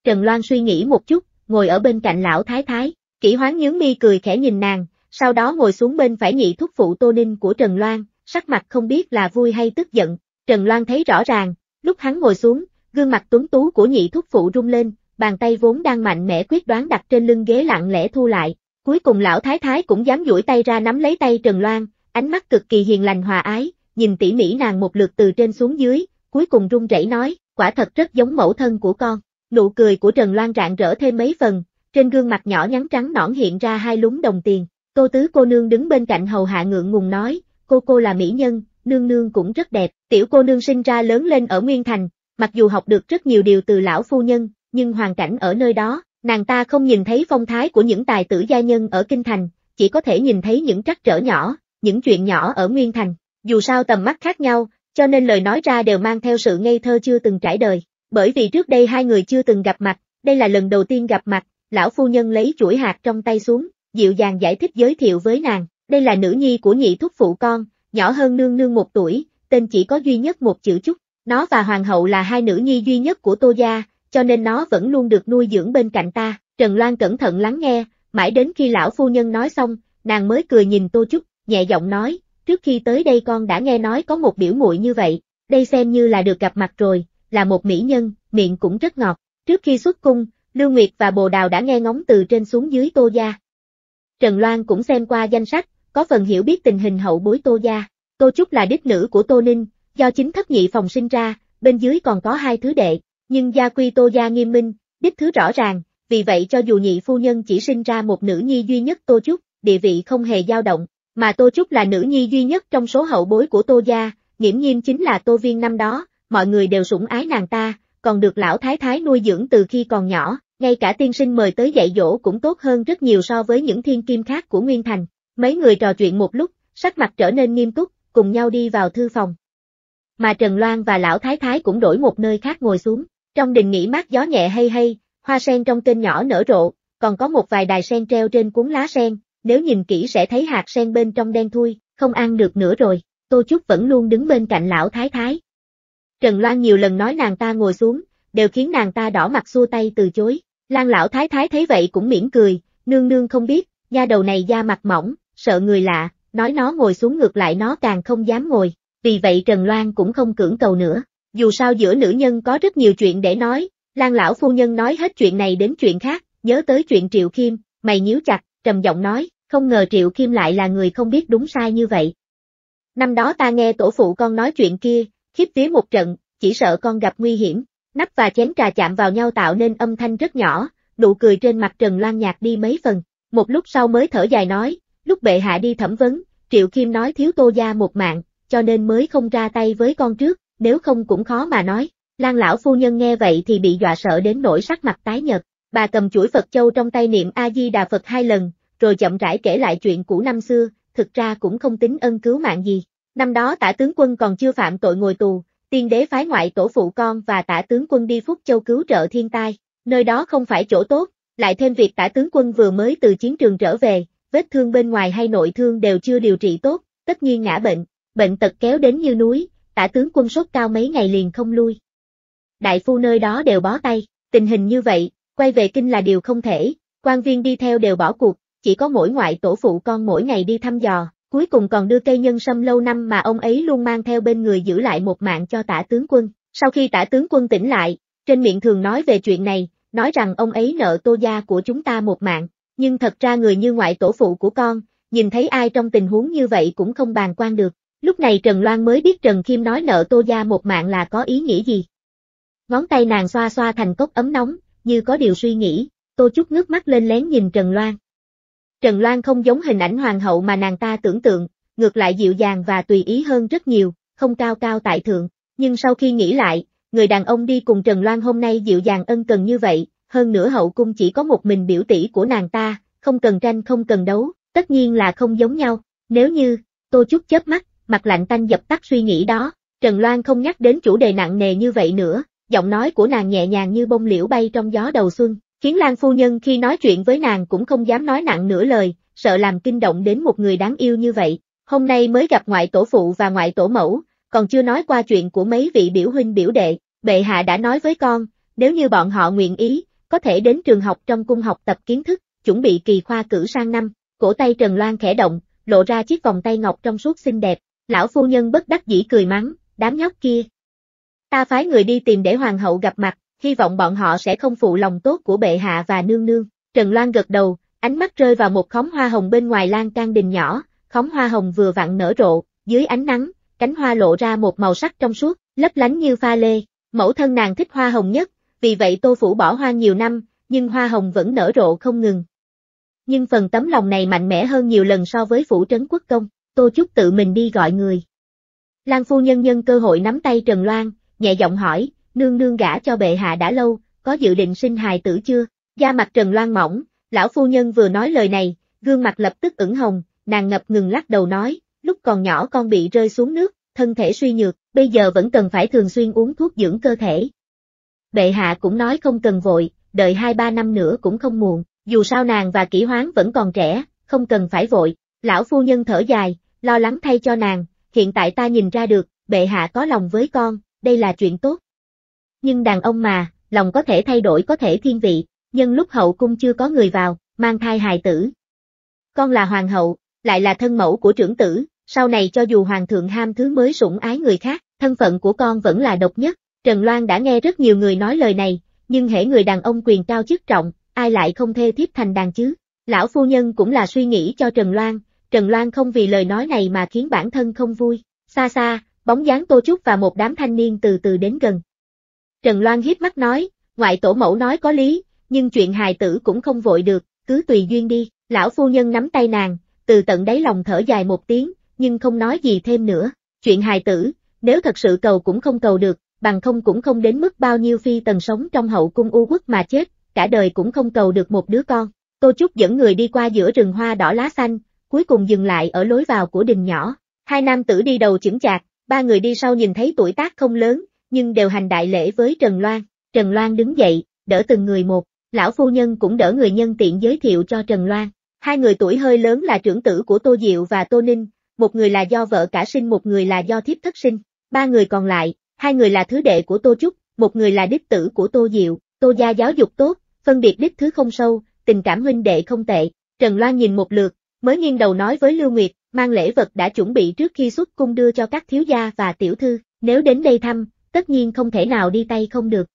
S1: Trần Loan suy nghĩ một chút, ngồi ở bên cạnh lão thái thái, Kỷ hoán nhướng mi cười khẽ nhìn nàng, sau đó ngồi xuống bên phải nhị thúc phụ Tô Ninh của Trần Loan, sắc mặt không biết là vui hay tức giận, Trần Loan thấy rõ ràng, lúc hắn ngồi xuống, gương mặt tuấn tú của nhị thúc phụ rung lên, bàn tay vốn đang mạnh mẽ quyết đoán đặt trên lưng ghế lặng lẽ thu lại. Cuối cùng lão thái thái cũng dám duỗi tay ra nắm lấy tay Trần Loan, ánh mắt cực kỳ hiền lành hòa ái, nhìn tỉ mỉ nàng một lượt từ trên xuống dưới, cuối cùng run rẩy nói, quả thật rất giống mẫu thân của con. Nụ cười của Trần Loan rạng rỡ thêm mấy phần, trên gương mặt nhỏ nhắn trắng nõn hiện ra hai lúm đồng tiền. cô tứ cô nương đứng bên cạnh hầu hạ ngượng ngùng nói, cô cô là mỹ nhân, nương nương cũng rất đẹp, tiểu cô nương sinh ra lớn lên ở Nguyên Thành, mặc dù học được rất nhiều điều từ lão phu nhân, nhưng hoàn cảnh ở nơi đó, nàng ta không nhìn thấy phong thái của những tài tử gia nhân ở Kinh Thành, chỉ có thể nhìn thấy những trắc trở nhỏ, những chuyện nhỏ ở Nguyên Thành. Dù sao tầm mắt khác nhau, cho nên lời nói ra đều mang theo sự ngây thơ chưa từng trải đời. Bởi vì trước đây hai người chưa từng gặp mặt, đây là lần đầu tiên gặp mặt, lão phu nhân lấy chuỗi hạt trong tay xuống, dịu dàng giải thích giới thiệu với nàng, đây là nữ nhi của nhị thúc phụ con, nhỏ hơn nương nương một tuổi, tên chỉ có duy nhất một chữ chút. Nó và hoàng hậu là hai nữ nhi duy nhất của Tô Gia, cho nên nó vẫn luôn được nuôi dưỡng bên cạnh ta. Trần Loan cẩn thận lắng nghe, mãi đến khi lão phu nhân nói xong, nàng mới cười nhìn Tô trúc, nhẹ giọng nói, trước khi tới đây con đã nghe nói có một biểu muội như vậy, đây xem như là được gặp mặt rồi, là một mỹ nhân, miệng cũng rất ngọt. Trước khi xuất cung, Lưu Nguyệt và Bồ Đào đã nghe ngóng từ trên xuống dưới Tô Gia. Trần Loan cũng xem qua danh sách, có phần hiểu biết tình hình hậu bối Tô Gia. Tô Trúc là đích nữ của Tô Ninh, do chính thất nhị phòng sinh ra, bên dưới còn có hai thứ đệ, nhưng gia quy Tô gia nghiêm minh, đích thứ rõ ràng, vì vậy cho dù nhị phu nhân chỉ sinh ra một nữ nhi duy nhất Tô Trúc, địa vị không hề dao động, mà Tô Trúc là nữ nhi duy nhất trong số hậu bối của Tô gia, nghiễm nhiên chính là Tô Viên năm đó, mọi người đều sủng ái nàng ta, còn được lão thái thái nuôi dưỡng từ khi còn nhỏ, ngay cả tiên sinh mời tới dạy dỗ cũng tốt hơn rất nhiều so với những thiên kim khác của Nguyên Thành. Mấy người trò chuyện một lúc, sắc mặt trở nên nghiêm túc, cùng nhau đi vào thư phòng. Mà Trần Loan và lão thái thái cũng đổi một nơi khác ngồi xuống. Trong đình nghỉ mát gió nhẹ hay hay, hoa sen trong kênh nhỏ nở rộ, còn có một vài đài sen treo trên cuốn lá sen, nếu nhìn kỹ sẽ thấy hạt sen bên trong đen thui, không ăn được nữa rồi, Tô Chúc vẫn luôn đứng bên cạnh lão thái thái. Trần Loan nhiều lần nói nàng ta ngồi xuống, đều khiến nàng ta đỏ mặt xua tay từ chối, Lan lão thái thái thấy vậy cũng mỉm cười, nương nương không biết, da đầu này da mặt mỏng, sợ người lạ, nói nó ngồi xuống ngược lại nó càng không dám ngồi, vì vậy Trần Loan cũng không cưỡng cầu nữa, dù sao giữa nữ nhân có rất nhiều chuyện để nói, Lan lão phu nhân nói hết chuyện này đến chuyện khác, nhớ tới chuyện Triệu Kim, mày nhíu chặt, trầm giọng nói, không ngờ Triệu Kim lại là người không biết đúng sai như vậy. Năm đó ta nghe tổ phụ con nói chuyện kia, khiếp vía một trận, chỉ sợ con gặp nguy hiểm, nắp và chén trà chạm vào nhau tạo nên âm thanh rất nhỏ, nụ cười trên mặt Trần Loan nhạt đi mấy phần, một lúc sau mới thở dài nói, lúc bệ hạ đi thẩm vấn, Triệu Kim nói thiếu tô gia một mạng, cho nên mới không ra tay với con trước, nếu không cũng khó mà nói. Lan lão phu nhân nghe vậy thì bị dọa sợ đến nỗi sắc mặt tái nhợt, bà cầm chuỗi Phật Châu trong tay niệm A-di-đà Phật hai lần, rồi chậm rãi kể lại chuyện cũ năm xưa, thực ra cũng không tính ân cứu mạng gì. Năm đó tả tướng quân còn chưa phạm tội ngồi tù, tiên đế phái ngoại tổ phụ con và tả tướng quân đi Phúc Châu cứu trợ thiên tai, nơi đó không phải chỗ tốt, lại thêm việc tả tướng quân vừa mới từ chiến trường trở về, vết thương bên ngoài hay nội thương đều chưa điều trị tốt, tất nhiên ngã bệnh, bệnh tật kéo đến như núi, tả tướng quân sốt cao mấy ngày liền không lui. Đại phu nơi đó đều bó tay, tình hình như vậy, quay về kinh là điều không thể, quan viên đi theo đều bỏ cuộc, chỉ có mỗi ngoại tổ phụ con mỗi ngày đi thăm dò, cuối cùng còn đưa cây nhân sâm lâu năm mà ông ấy luôn mang theo bên người giữ lại một mạng cho tả tướng quân. Sau khi tả tướng quân tỉnh lại, trên miệng thường nói về chuyện này, nói rằng ông ấy nợ tô gia của chúng ta một mạng, nhưng thật ra người như ngoại tổ phụ của con, nhìn thấy ai trong tình huống như vậy cũng không bàn quan được. Lúc này Trần Loan mới biết Trần Kim nói nợ Tô Gia một mạng là có ý nghĩa gì. Ngón tay nàng xoa xoa thành cốc ấm nóng, như có điều suy nghĩ, Tô Chúc ngước mắt lên lén nhìn Trần Loan. Trần Loan không giống hình ảnh hoàng hậu mà nàng ta tưởng tượng, ngược lại dịu dàng và tùy ý hơn rất nhiều, không cao cao tại thượng, nhưng sau khi nghĩ lại, người đàn ông đi cùng Trần Loan hôm nay dịu dàng ân cần như vậy, hơn nữa hậu cung chỉ có một mình biểu tỷ của nàng ta, không cần tranh không cần đấu, tất nhiên là không giống nhau, nếu như, Tô Chúc chớp mắt, mặt lạnh tanh dập tắt suy nghĩ đó, Trần Loan không nhắc đến chủ đề nặng nề như vậy nữa, giọng nói của nàng nhẹ nhàng như bông liễu bay trong gió đầu xuân, khiến Lan Phu Nhân khi nói chuyện với nàng cũng không dám nói nặng nửa lời, sợ làm kinh động đến một người đáng yêu như vậy. Hôm nay mới gặp ngoại tổ phụ và ngoại tổ mẫu, còn chưa nói qua chuyện của mấy vị biểu huynh biểu đệ, bệ hạ đã nói với con, nếu như bọn họ nguyện ý, có thể đến trường học trong cung học tập kiến thức, chuẩn bị kỳ khoa cử sang năm, cổ tay Trần Loan khẽ động, lộ ra chiếc vòng tay ngọc trong suốt xinh đẹp, Lão phu nhân bất đắc dĩ cười mắng, đám nhóc kia. Ta phái người đi tìm để hoàng hậu gặp mặt, hy vọng bọn họ sẽ không phụ lòng tốt của bệ hạ và nương nương. Trần Loan gật đầu, ánh mắt rơi vào một khóm hoa hồng bên ngoài lan can đình nhỏ, khóm hoa hồng vừa vặn nở rộ, dưới ánh nắng, cánh hoa lộ ra một màu sắc trong suốt, lấp lánh như pha lê. Mẫu thân nàng thích hoa hồng nhất, vì vậy Tô Phủ bỏ hoa nhiều năm, nhưng hoa hồng vẫn nở rộ không ngừng. Nhưng phần tấm lòng này mạnh mẽ hơn nhiều lần so với Phủ Trấn Quốc Công. Tô Chúc tự mình đi gọi người. Lan phu nhân nhân cơ hội nắm tay Trần Loan, nhẹ giọng hỏi, nương nương gả cho bệ hạ đã lâu, có dự định sinh hài tử chưa? Da mặt Trần Loan mỏng, lão phu nhân vừa nói lời này, gương mặt lập tức ửng hồng, nàng ngập ngừng lắc đầu nói, lúc còn nhỏ con bị rơi xuống nước, thân thể suy nhược, bây giờ vẫn cần phải thường xuyên uống thuốc dưỡng cơ thể. Bệ hạ cũng nói không cần vội, đợi 2-3 năm nữa cũng không muộn, dù sao nàng và kỹ hoán vẫn còn trẻ, không cần phải vội, lão phu nhân thở dài, lo lắng thay cho nàng, hiện tại ta nhìn ra được, bệ hạ có lòng với con, đây là chuyện tốt. Nhưng đàn ông mà, lòng có thể thay đổi có thể thiên vị, nhưng lúc hậu cung chưa có người vào, mang thai hài tử. Con là hoàng hậu, lại là thân mẫu của trưởng tử, sau này cho dù hoàng thượng ham thứ mới sủng ái người khác, thân phận của con vẫn là độc nhất. Trần Loan đã nghe rất nhiều người nói lời này, nhưng hễ người đàn ông quyền cao chức trọng, ai lại không thê thiếp thành đàn chứ? Lão phu nhân cũng là suy nghĩ cho Trần Loan, Trần Loan không vì lời nói này mà khiến bản thân không vui. Xa xa, bóng dáng Tô Trúc và một đám thanh niên từ từ đến gần. Trần Loan hít mắt nói, ngoại tổ mẫu nói có lý, nhưng chuyện hài tử cũng không vội được, cứ tùy duyên đi. Lão phu nhân nắm tay nàng, từ tận đáy lòng thở dài một tiếng, nhưng không nói gì thêm nữa. Chuyện hài tử, nếu thật sự cầu cũng không cầu được, bằng không cũng không đến mức bao nhiêu phi tần sống trong hậu cung u quốc mà chết, cả đời cũng không cầu được một đứa con. Tô Trúc dẫn người đi qua giữa rừng hoa đỏ lá xanh, cuối cùng dừng lại ở lối vào của đình nhỏ. Hai nam tử đi đầu chững chạc, ba người đi sau nhìn thấy tuổi tác không lớn, nhưng đều hành đại lễ với Trần Loan. Trần Loan đứng dậy, đỡ từng người một, lão phu nhân cũng đỡ người nhân tiện giới thiệu cho Trần Loan. Hai người tuổi hơi lớn là trưởng tử của Tô Diệu và Tô Ninh, một người là do vợ cả sinh một người là do thiếp thất sinh, ba người còn lại, hai người là thứ đệ của Tô Trúc, một người là đích tử của Tô Diệu, Tô gia giáo dục tốt, phân biệt đích thứ không sâu, tình cảm huynh đệ không tệ. Trần Loan nhìn một lượt, mới nghiêng đầu nói với Lưu Nguyệt, mang lễ vật đã chuẩn bị trước khi xuất cung đưa cho các thiếu gia và tiểu thư, nếu đến đây thăm, tất nhiên không thể nào đi tay không được.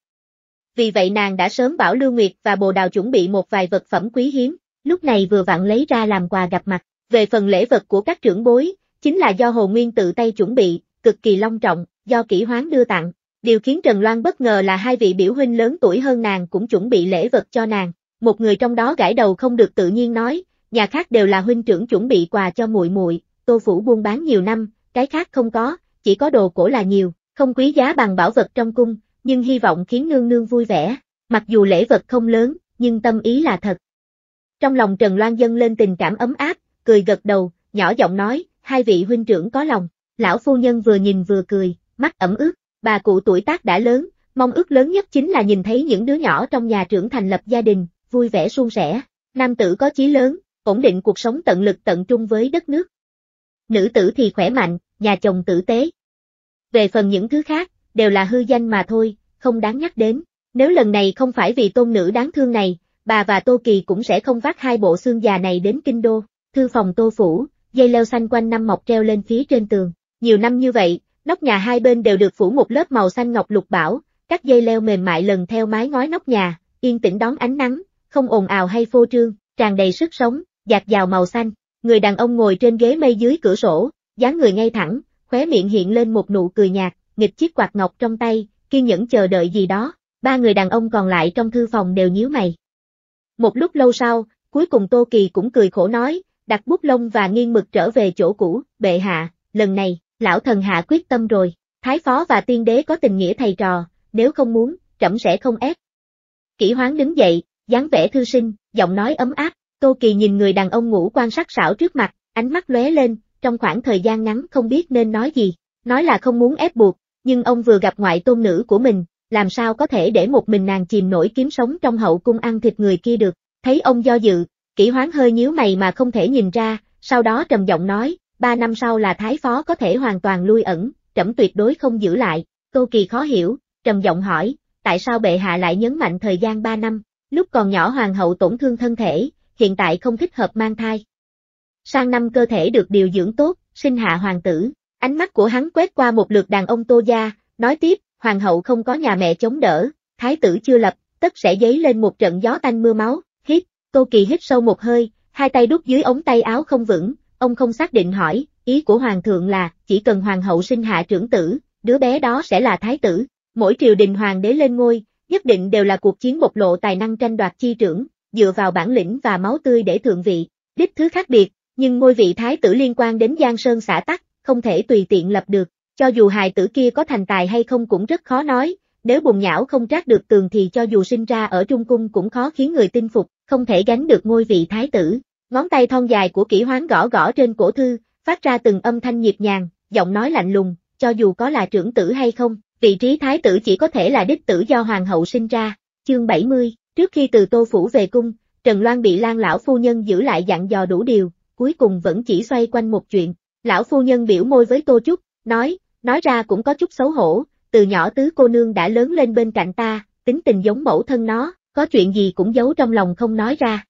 S1: Vì vậy nàng đã sớm bảo Lưu Nguyệt và Bồ Đào chuẩn bị một vài vật phẩm quý hiếm, lúc này vừa vặn lấy ra làm quà gặp mặt. Về phần lễ vật của các trưởng bối, chính là do Hồ Nguyên tự tay chuẩn bị, cực kỳ long trọng, do kỹ hoán đưa tặng. Điều khiến Trần Loan bất ngờ là hai vị biểu huynh lớn tuổi hơn nàng cũng chuẩn bị lễ vật cho nàng. Một người trong đó gãi đầu không được tự nhiên nói, nhà khác đều là huynh trưởng chuẩn bị quà cho muội muội, Tô phủ buôn bán nhiều năm, cái khác không có, chỉ có đồ cổ là nhiều, không quý giá bằng bảo vật trong cung, nhưng hy vọng khiến nương nương vui vẻ, mặc dù lễ vật không lớn, nhưng tâm ý là thật. Trong lòng Trần Loan dâng lên tình cảm ấm áp, cười gật đầu, nhỏ giọng nói, hai vị huynh trưởng có lòng, lão phu nhân vừa nhìn vừa cười, mắt ẩm ướt, bà cụ tuổi tác đã lớn, mong ước lớn nhất chính là nhìn thấy những đứa nhỏ trong nhà trưởng thành lập gia đình, vui vẻ suôn sẻ. Nam tử có chí lớn, ổn định cuộc sống tận lực tận trung với đất nước. Nữ tử thì khỏe mạnh, nhà chồng tử tế. Về phần những thứ khác, đều là hư danh mà thôi, không đáng nhắc đến. Nếu lần này không phải vì tôn nữ đáng thương này, bà và Tô Kỳ cũng sẽ không vác hai bộ xương già này đến kinh đô. Thư phòng Tô Phủ, dây leo xanh quanh năm mọc treo lên phía trên tường. Nhiều năm như vậy, nóc nhà hai bên đều được phủ một lớp màu xanh ngọc lục bảo, các dây leo mềm mại lần theo mái ngói nóc nhà, yên tĩnh đón ánh nắng, không ồn ào hay phô trương, tràn đầy sức sống, dạt dào màu xanh. Người đàn ông ngồi trên ghế mây dưới cửa sổ, dáng người ngay thẳng, khóe miệng hiện lên một nụ cười nhạt, nghịch chiếc quạt ngọc trong tay, kiên nhẫn chờ đợi gì đó. Ba người đàn ông còn lại trong thư phòng đều nhíu mày. Một lúc lâu sau, cuối cùng Tô Kỳ cũng cười khổ nói, đặt bút lông và nghiêng mực trở về chỗ cũ, bệ hạ, lần này, lão thần hạ quyết tâm rồi, thái phó và tiên đế có tình nghĩa thầy trò, nếu không muốn, trẫm sẽ không ép. Kỷ hoáng đứng dậy, dáng vẻ thư sinh, giọng nói ấm áp, Tô Kỳ nhìn người đàn ông ngủ quan sát sảo trước mặt, ánh mắt lóe lên, trong khoảng thời gian ngắn không biết nên nói gì, nói là không muốn ép buộc, nhưng ông vừa gặp ngoại tôn nữ của mình, làm sao có thể để một mình nàng chìm nổi kiếm sống trong hậu cung ăn thịt người kia được, thấy ông do dự, kỹ hoán hơi nhíu mày mà không thể nhìn ra, sau đó trầm giọng nói, ba năm sau là thái phó có thể hoàn toàn lui ẩn, trẫm tuyệt đối không giữ lại, Tô Kỳ khó hiểu, trầm giọng hỏi, tại sao bệ hạ lại nhấn mạnh thời gian ba năm, lúc còn nhỏ hoàng hậu tổn thương thân thể, hiện tại không thích hợp mang thai. Sang năm cơ thể được điều dưỡng tốt, sinh hạ hoàng tử. Ánh mắt của hắn quét qua một lượt đàn ông Tô Gia, nói tiếp, hoàng hậu không có nhà mẹ chống đỡ, thái tử chưa lập, tất sẽ dấy lên một trận gió tanh mưa máu, hít, Tô Kỳ hít sâu một hơi, hai tay đút dưới ống tay áo không vững, ông không xác định hỏi, ý của hoàng thượng là, chỉ cần hoàng hậu sinh hạ trưởng tử, đứa bé đó sẽ là thái tử, mỗi triều đình hoàng đế lên ngôi, nhất định đều là cuộc chiến bộc lộ tài năng tranh đoạt chi trưởng, dựa vào bản lĩnh và máu tươi để thượng vị, đích thứ khác biệt, nhưng ngôi vị thái tử liên quan đến Giang Sơn xã tắc, không thể tùy tiện lập được, cho dù hài tử kia có thành tài hay không cũng rất khó nói, nếu bùng nhão không trát được tường thì cho dù sinh ra ở Trung Cung cũng khó khiến người tin phục, không thể gánh được ngôi vị thái tử. Ngón tay thon dài của kỷ hoán gõ gõ trên cổ thư, phát ra từng âm thanh nhịp nhàng, giọng nói lạnh lùng, cho dù có là trưởng tử hay không, vị trí thái tử chỉ có thể là đích tử do hoàng hậu sinh ra. Chương 70 Trước khi từ Tô Phủ về cung, Trần Loan bị Lan lão phu nhân giữ lại dặn dò đủ điều, cuối cùng vẫn chỉ xoay quanh một chuyện. Lão phu nhân biểu môi với Tô Trúc, nói, nói ra cũng có chút xấu hổ, từ nhỏ tứ cô nương đã lớn lên bên cạnh ta, tính tình giống mẫu thân nó, có chuyện gì cũng giấu trong lòng không nói ra.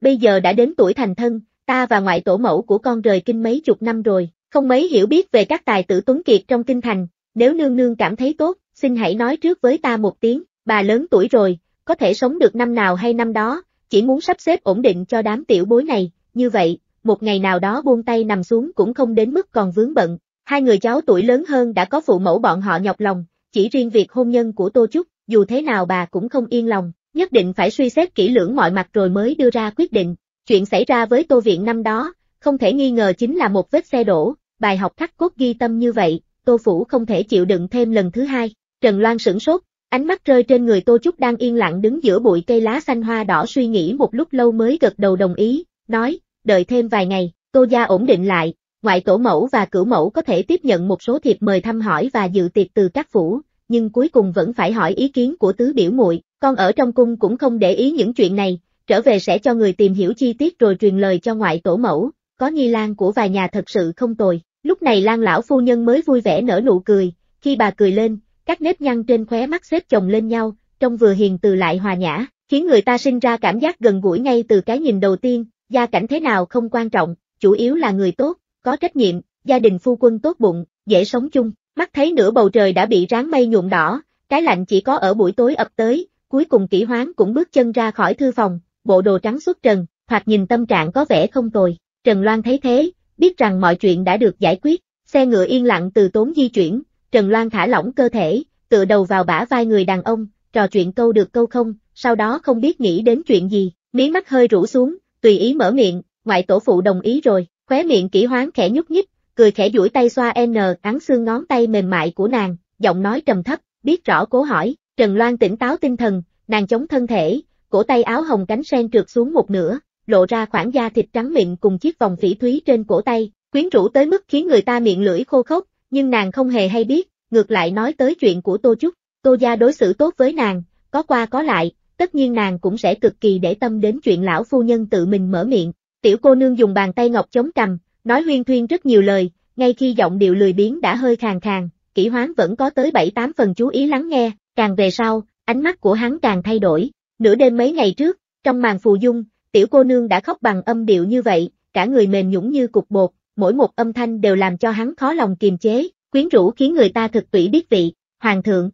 S1: Bây giờ đã đến tuổi thành thân, ta và ngoại tổ mẫu của con rời kinh mấy chục năm rồi, không mấy hiểu biết về các tài tử tuấn kiệt trong kinh thành, nếu nương nương cảm thấy tốt, xin hãy nói trước với ta một tiếng, bà lớn tuổi rồi, có thể sống được năm nào hay năm đó, chỉ muốn sắp xếp ổn định cho đám tiểu bối này, như vậy, một ngày nào đó buông tay nằm xuống cũng không đến mức còn vướng bận. Hai người cháu tuổi lớn hơn đã có phụ mẫu bọn họ nhọc lòng, chỉ riêng việc hôn nhân của Tô Trúc, dù thế nào bà cũng không yên lòng, nhất định phải suy xét kỹ lưỡng mọi mặt rồi mới đưa ra quyết định. Chuyện xảy ra với Tô Viện năm đó, không thể nghi ngờ chính là một vết xe đổ, bài học khắc cốt ghi tâm như vậy, Tô Phủ không thể chịu đựng thêm lần thứ hai. Trần Loan sửng sốt, Ánh mắt rơi trên người Tô Trúc đang yên lặng đứng giữa bụi cây lá xanh hoa đỏ suy nghĩ một lúc lâu mới gật đầu đồng ý, nói, đợi thêm vài ngày, Tô Gia ổn định lại, ngoại tổ mẫu và cửu mẫu có thể tiếp nhận một số thiệp mời thăm hỏi và dự tiệc từ các phủ, nhưng cuối cùng vẫn phải hỏi ý kiến của tứ biểu muội. con ở trong cung cũng không để ý những chuyện này, trở về sẽ cho người tìm hiểu chi tiết rồi truyền lời cho ngoại tổ mẫu, có nghi lan của vài nhà thật sự không tồi. Lúc này Lan lão phu nhân mới vui vẻ nở nụ cười, khi bà cười lên, các nếp nhăn trên khóe mắt xếp chồng lên nhau, trông vừa hiền từ lại hòa nhã, khiến người ta sinh ra cảm giác gần gũi ngay từ cái nhìn đầu tiên, gia cảnh thế nào không quan trọng, chủ yếu là người tốt, có trách nhiệm, gia đình phu quân tốt bụng, dễ sống chung. Mắt thấy nửa bầu trời đã bị ráng mây nhuộm đỏ, cái lạnh chỉ có ở buổi tối ập tới, cuối cùng kỷ hoán cũng bước chân ra khỏi thư phòng, bộ đồ trắng xuất trần, hoặc nhìn tâm trạng có vẻ không tồi. Trần Loan thấy thế, biết rằng mọi chuyện đã được giải quyết, xe ngựa yên lặng từ tốn di chuyển, Trần Loan thả lỏng cơ thể, tựa đầu vào bả vai người đàn ông, trò chuyện câu được câu không, sau đó không biết nghĩ đến chuyện gì, mí mắt hơi rũ xuống, tùy ý mở miệng, ngoại tổ phụ đồng ý rồi, khóe miệng kỹ hoán khẽ nhúc nhích, cười khẽ duỗi tay xoa n cắn xương ngón tay mềm mại của nàng, giọng nói trầm thấp, biết rõ cố hỏi, Trần Loan tỉnh táo tinh thần, nàng chống thân thể, cổ tay áo hồng cánh sen trượt xuống một nửa, lộ ra khoảng da thịt trắng mịn cùng chiếc vòng phỉ thúy trên cổ tay, quyến rũ tới mức khiến người ta miệng lưỡi khô khốc, nhưng nàng không hề hay biết, ngược lại nói tới chuyện của Tô Trúc, Tô Gia đối xử tốt với nàng, có qua có lại, tất nhiên nàng cũng sẽ cực kỳ để tâm đến chuyện lão phu nhân tự mình mở miệng, tiểu cô nương dùng bàn tay ngọc chống cầm, nói huyên thuyên rất nhiều lời, ngay khi giọng điệu lười biếng đã hơi khàn khàn, kỷ hoán vẫn có tới 7-8 phần chú ý lắng nghe, càng về sau, ánh mắt của hắn càng thay đổi, nửa đêm mấy ngày trước, trong màn phù dung, tiểu cô nương đã khóc bằng âm điệu như vậy, cả người mềm nhũng như cục bột, mỗi một âm thanh đều làm cho hắn khó lòng kiềm chế, quyến rũ khiến người ta thực tủy biết vị, hoàng thượng.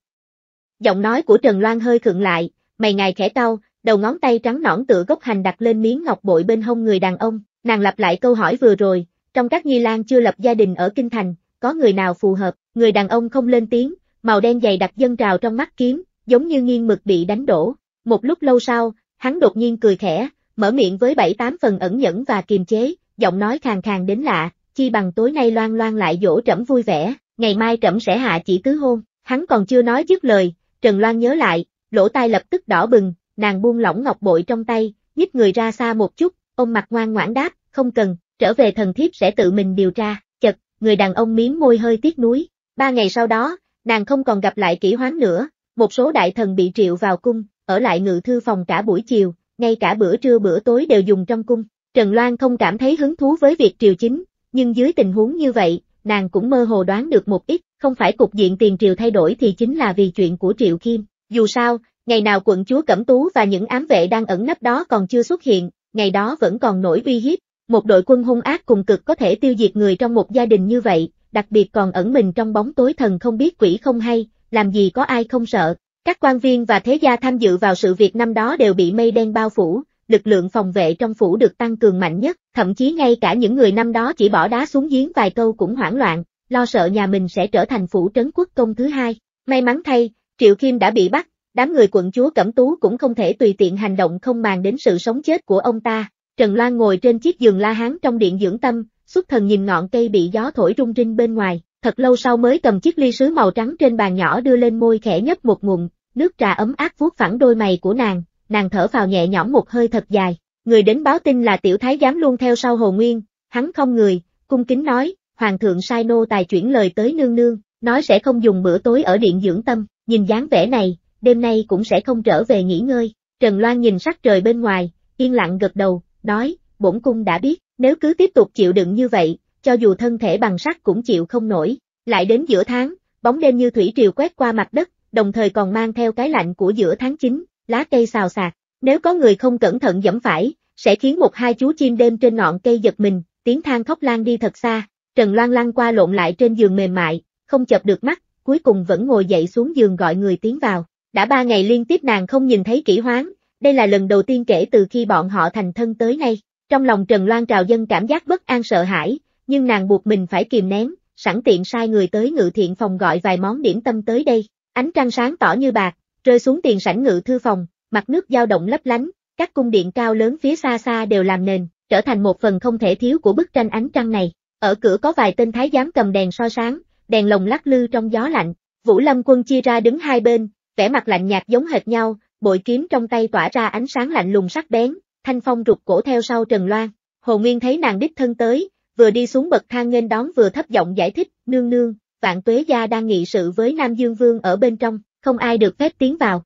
S1: Giọng nói của Trần Loan hơi khựng lại, mày ngài khẽ cau, đầu ngón tay trắng nõn tựa gốc hành đặt lên miếng ngọc bội bên hông người đàn ông, nàng lặp lại câu hỏi vừa rồi, trong các nhi Lan chưa lập gia đình ở Kinh Thành, có người nào phù hợp, người đàn ông không lên tiếng, màu đen dày đặc dân trào trong mắt kiếm, giống như nghiêng mực bị đánh đổ. Một lúc lâu sau, hắn đột nhiên cười khẽ, mở miệng với bảy tám phần ẩn nhẫn và kiềm chế, giọng nói khàn khàn đến lạ, chi bằng tối nay loan loan lại dỗ trẫm vui vẻ, ngày mai trẫm sẽ hạ chỉ tứ hôn, hắn còn chưa nói dứt lời, Trần Loan nhớ lại, lỗ tai lập tức đỏ bừng, nàng buông lỏng ngọc bội trong tay, nhích người ra xa một chút, ông mặt ngoan ngoãn đáp, không cần, trở về thần thiếp sẽ tự mình điều tra, chật, người đàn ông miếm môi hơi tiếc nuối. Ba ngày sau đó, nàng không còn gặp lại kỹ hoán nữa, một số đại thần bị triệu vào cung, ở lại ngự thư phòng cả buổi chiều, ngay cả bữa trưa bữa tối đều dùng trong cung, Trần Loan không cảm thấy hứng thú với việc triều chính, nhưng dưới tình huống như vậy, nàng cũng mơ hồ đoán được một ít, không phải cục diện tiền triều thay đổi thì chính là vì chuyện của Triệu Kim. Dù sao, ngày nào quận chúa Cẩm Tú và những ám vệ đang ẩn nấp đó còn chưa xuất hiện, ngày đó vẫn còn nổi uy hiếp. Một đội quân hung ác cùng cực có thể tiêu diệt người trong một gia đình như vậy, đặc biệt còn ẩn mình trong bóng tối thần không biết quỷ không hay, làm gì có ai không sợ. Các quan viên và thế gia tham dự vào sự việc năm đó đều bị mây đen bao phủ, lực lượng phòng vệ trong phủ được tăng cường mạnh nhất, thậm chí ngay cả những người năm đó chỉ bỏ đá xuống giếng vài câu cũng hoảng loạn, lo sợ nhà mình sẽ trở thành phủ trấn quốc công thứ hai. May mắn thay, Triệu Kim đã bị bắt, đám người quận chúa Cẩm Tú cũng không thể tùy tiện hành động không màng đến sự sống chết của ông ta. Trần Loan ngồi trên chiếc giường la hán trong điện dưỡng tâm, xuất thần nhìn ngọn cây bị gió thổi rung rinh bên ngoài, thật lâu sau mới cầm chiếc ly sứ màu trắng trên bàn nhỏ đưa lên môi khẽ nhấp một ngụm, nước trà ấm áp vuốt phẳng đôi mày của nàng, nàng thở vào nhẹ nhõm một hơi thật dài. Người đến báo tin là tiểu thái giám luôn theo sau Hồ Nguyên, hắn không người, cung kính nói, Hoàng thượng sai nô tài chuyển lời tới nương nương, nói sẽ không dùng bữa tối ở điện dưỡng tâm, nhìn dáng vẻ này, đêm nay cũng sẽ không trở về nghỉ ngơi. Trần Loan nhìn sắc trời bên ngoài, yên lặng gật đầu, nói, bổn cung đã biết, nếu cứ tiếp tục chịu đựng như vậy, cho dù thân thể bằng sắt cũng chịu không nổi. Lại đến giữa tháng, bóng đêm như thủy triều quét qua mặt đất, đồng thời còn mang theo cái lạnh của giữa tháng 9, lá cây xào xạc, nếu có người không cẩn thận dẫm phải, sẽ khiến một hai chú chim đêm trên ngọn cây giật mình, tiếng than khóc lan đi thật xa, Trần Loan lăn qua lộn lại trên giường mềm mại, không chập được mắt, cuối cùng vẫn ngồi dậy xuống giường gọi người tiến vào, đã ba ngày liên tiếp nàng không nhìn thấy kỹ hoáng, đây là lần đầu tiên kể từ khi bọn họ thành thân tới nay, trong lòng Trần Loan trào dân cảm giác bất an sợ hãi, nhưng nàng buộc mình phải kìm nén, sẵn tiện sai người tới ngự thiện phòng gọi vài món điểm tâm tới đây, ánh trăng sáng tỏ như bạc, rơi xuống tiền sảnh ngự thư phòng, mặt nước dao động lấp lánh, các cung điện cao lớn phía xa xa đều làm nền, trở thành một phần không thể thiếu của bức tranh ánh trăng này. Ở cửa có vài tên thái giám cầm đèn so sáng, đèn lồng lắc lư trong gió lạnh. Vũ Lâm Quân chia ra đứng hai bên, vẻ mặt lạnh nhạt giống hệt nhau, bội kiếm trong tay tỏa ra ánh sáng lạnh lùng sắc bén, thanh phong rụt cổ theo sau Trần Loan. Hồ Nguyên thấy nàng đích thân tới, vừa đi xuống bậc thang nghênh đón vừa thấp giọng giải thích, "Nương nương, Vạn Tuế gia đang nghị sự với Nam Dương Vương ở bên trong." không ai được phép tiến vào.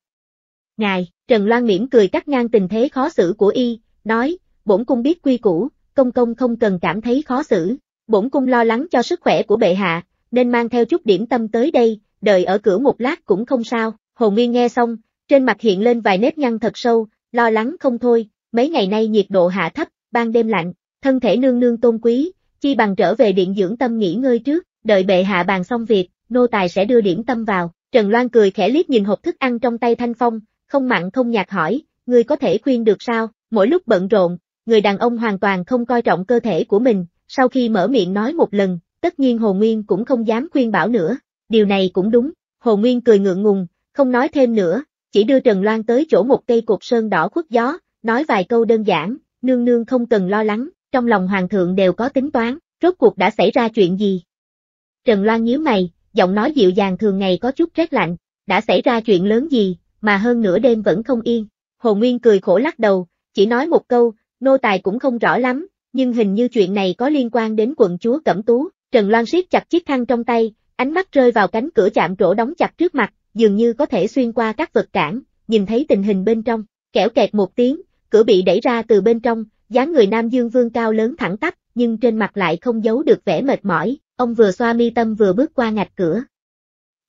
S1: Ngài, Trần Loan mỉm cười cắt ngang tình thế khó xử của y, nói, bổn cung biết quy củ, công công không cần cảm thấy khó xử, bổn cung lo lắng cho sức khỏe của bệ hạ, nên mang theo chút điểm tâm tới đây, đợi ở cửa một lát cũng không sao, Hồ Nguyên nghe xong, trên mặt hiện lên vài nếp nhăn thật sâu, lo lắng không thôi, mấy ngày nay nhiệt độ hạ thấp, ban đêm lạnh, thân thể nương nương tôn quý, chi bằng trở về điện dưỡng tâm nghỉ ngơi trước, đợi bệ hạ bàn xong việc, nô tài sẽ đưa điểm tâm vào. Trần Loan cười khẽ liếc nhìn hộp thức ăn trong tay Thanh Phong, không mặn không nhạt hỏi, ngươi có thể khuyên được sao, mỗi lúc bận rộn, người đàn ông hoàn toàn không coi trọng cơ thể của mình, sau khi mở miệng nói một lần, tất nhiên Hồ Nguyên cũng không dám khuyên bảo nữa, điều này cũng đúng, Hồ Nguyên cười ngượng ngùng, không nói thêm nữa, chỉ đưa Trần Loan tới chỗ một cây cột sơn đỏ khuất gió, nói vài câu đơn giản, nương nương không cần lo lắng, trong lòng hoàng thượng đều có tính toán, rốt cuộc đã xảy ra chuyện gì. Trần Loan nhíu mày, giọng nói dịu dàng thường ngày có chút rét lạnh, đã xảy ra chuyện lớn gì, mà hơn nửa đêm vẫn không yên. Hồ Nguyên cười khổ lắc đầu, chỉ nói một câu, nô tài cũng không rõ lắm, nhưng hình như chuyện này có liên quan đến quận chúa Cẩm Tú. Trần Loan siết chặt chiếc khăn trong tay, ánh mắt rơi vào cánh cửa chạm trổ đóng chặt trước mặt, dường như có thể xuyên qua các vật cản, nhìn thấy tình hình bên trong, kẻo kẹt một tiếng, cửa bị đẩy ra từ bên trong, dáng người Nam Dương Vương cao lớn thẳng tắp, nhưng trên mặt lại không giấu được vẻ mệt mỏi, ông vừa xoa mi tâm vừa bước qua ngạch cửa.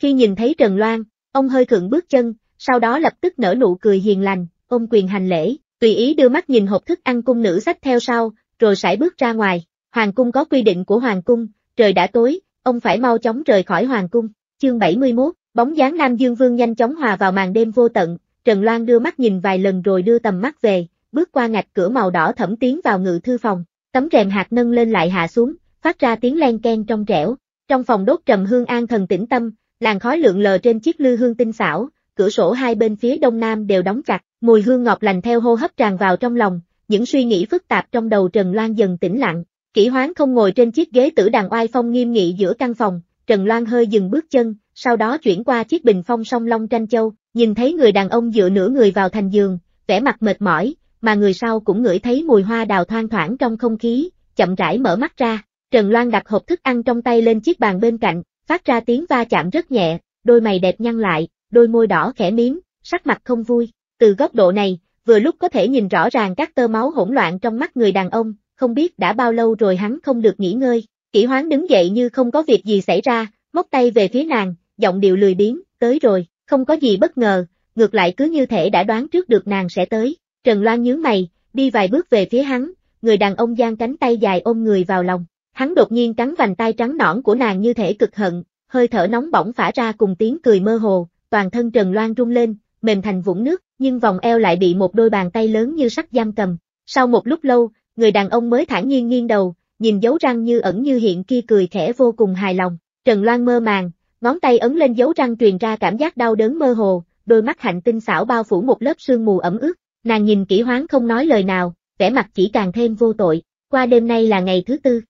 S1: Khi nhìn thấy Trần Loan, ông hơi khựng bước chân, sau đó lập tức nở nụ cười hiền lành, ông quyền hành lễ, tùy ý đưa mắt nhìn hộp thức ăn cung nữ sách theo sau, rồi sải bước ra ngoài. Hoàng cung có quy định của hoàng cung, trời đã tối, ông phải mau chóng rời khỏi hoàng cung. Chương 71, bóng dáng Nam Dương Vương nhanh chóng hòa vào màn đêm vô tận, Trần Loan đưa mắt nhìn vài lần rồi đưa tầm mắt về, bước qua ngạch cửa màu đỏ thẩm tiến vào ngự thư phòng, tấm rèm hạt nâng lên lại hạ xuống, phát ra tiếng len ken trong trẻo. Trong phòng đốt trầm hương an thần tĩnh tâm, làn khói lượng lờ trên chiếc lư hương tinh xảo, cửa sổ hai bên phía đông nam đều đóng chặt, mùi hương ngọt lành theo hô hấp tràn vào trong lòng, những suy nghĩ phức tạp trong đầu Trần Loan dần tĩnh lặng. Kỷ Hoán không ngồi trên chiếc ghế tử đàn oai phong nghiêm nghị giữa căn phòng, Trần Loan hơi dừng bước chân, sau đó chuyển qua chiếc bình phong song long tranh châu, nhìn thấy người đàn ông dựa nửa người vào thành giường, vẻ mặt mệt mỏi, mà người sau cũng ngửi thấy mùi hoa đào thoang thoảng trong không khí, chậm rãi mở mắt ra. Trần Loan đặt hộp thức ăn trong tay lên chiếc bàn bên cạnh, phát ra tiếng va chạm rất nhẹ, đôi mày đẹp nhăn lại, đôi môi đỏ khẽ miếm, sắc mặt không vui. Từ góc độ này, vừa lúc có thể nhìn rõ ràng các tơ máu hỗn loạn trong mắt người đàn ông, không biết đã bao lâu rồi hắn không được nghỉ ngơi. Kỷ hoán đứng dậy như không có việc gì xảy ra, móc tay về phía nàng, giọng điệu lười biếng, tới rồi, không có gì bất ngờ, ngược lại cứ như thể đã đoán trước được nàng sẽ tới. Trần Loan nhướng mày, đi vài bước về phía hắn, người đàn ông giang cánh tay dài ôm người vào lòng, Hắn đột nhiên cắn vành tay trắng nõn của nàng như thể cực hận, hơi thở nóng bỏng phả ra cùng tiếng cười mơ hồ, toàn thân Trần Loan rung lên, mềm thành vũng nước, nhưng vòng eo lại bị một đôi bàn tay lớn như sắt giam cầm. Sau một lúc lâu, người đàn ông mới thản nhiên nghiêng đầu, nhìn dấu răng như ẩn như hiện kia cười khẽ vô cùng hài lòng. Trần Loan mơ màng, ngón tay ấn lên dấu răng truyền ra cảm giác đau đớn mơ hồ, đôi mắt hạnh tinh xảo bao phủ một lớp sương mù ẩm ướt. Nàng nhìn kỹ hoáng không nói lời nào, vẻ mặt chỉ càng thêm vô tội. Qua đêm nay là ngày thứ tư,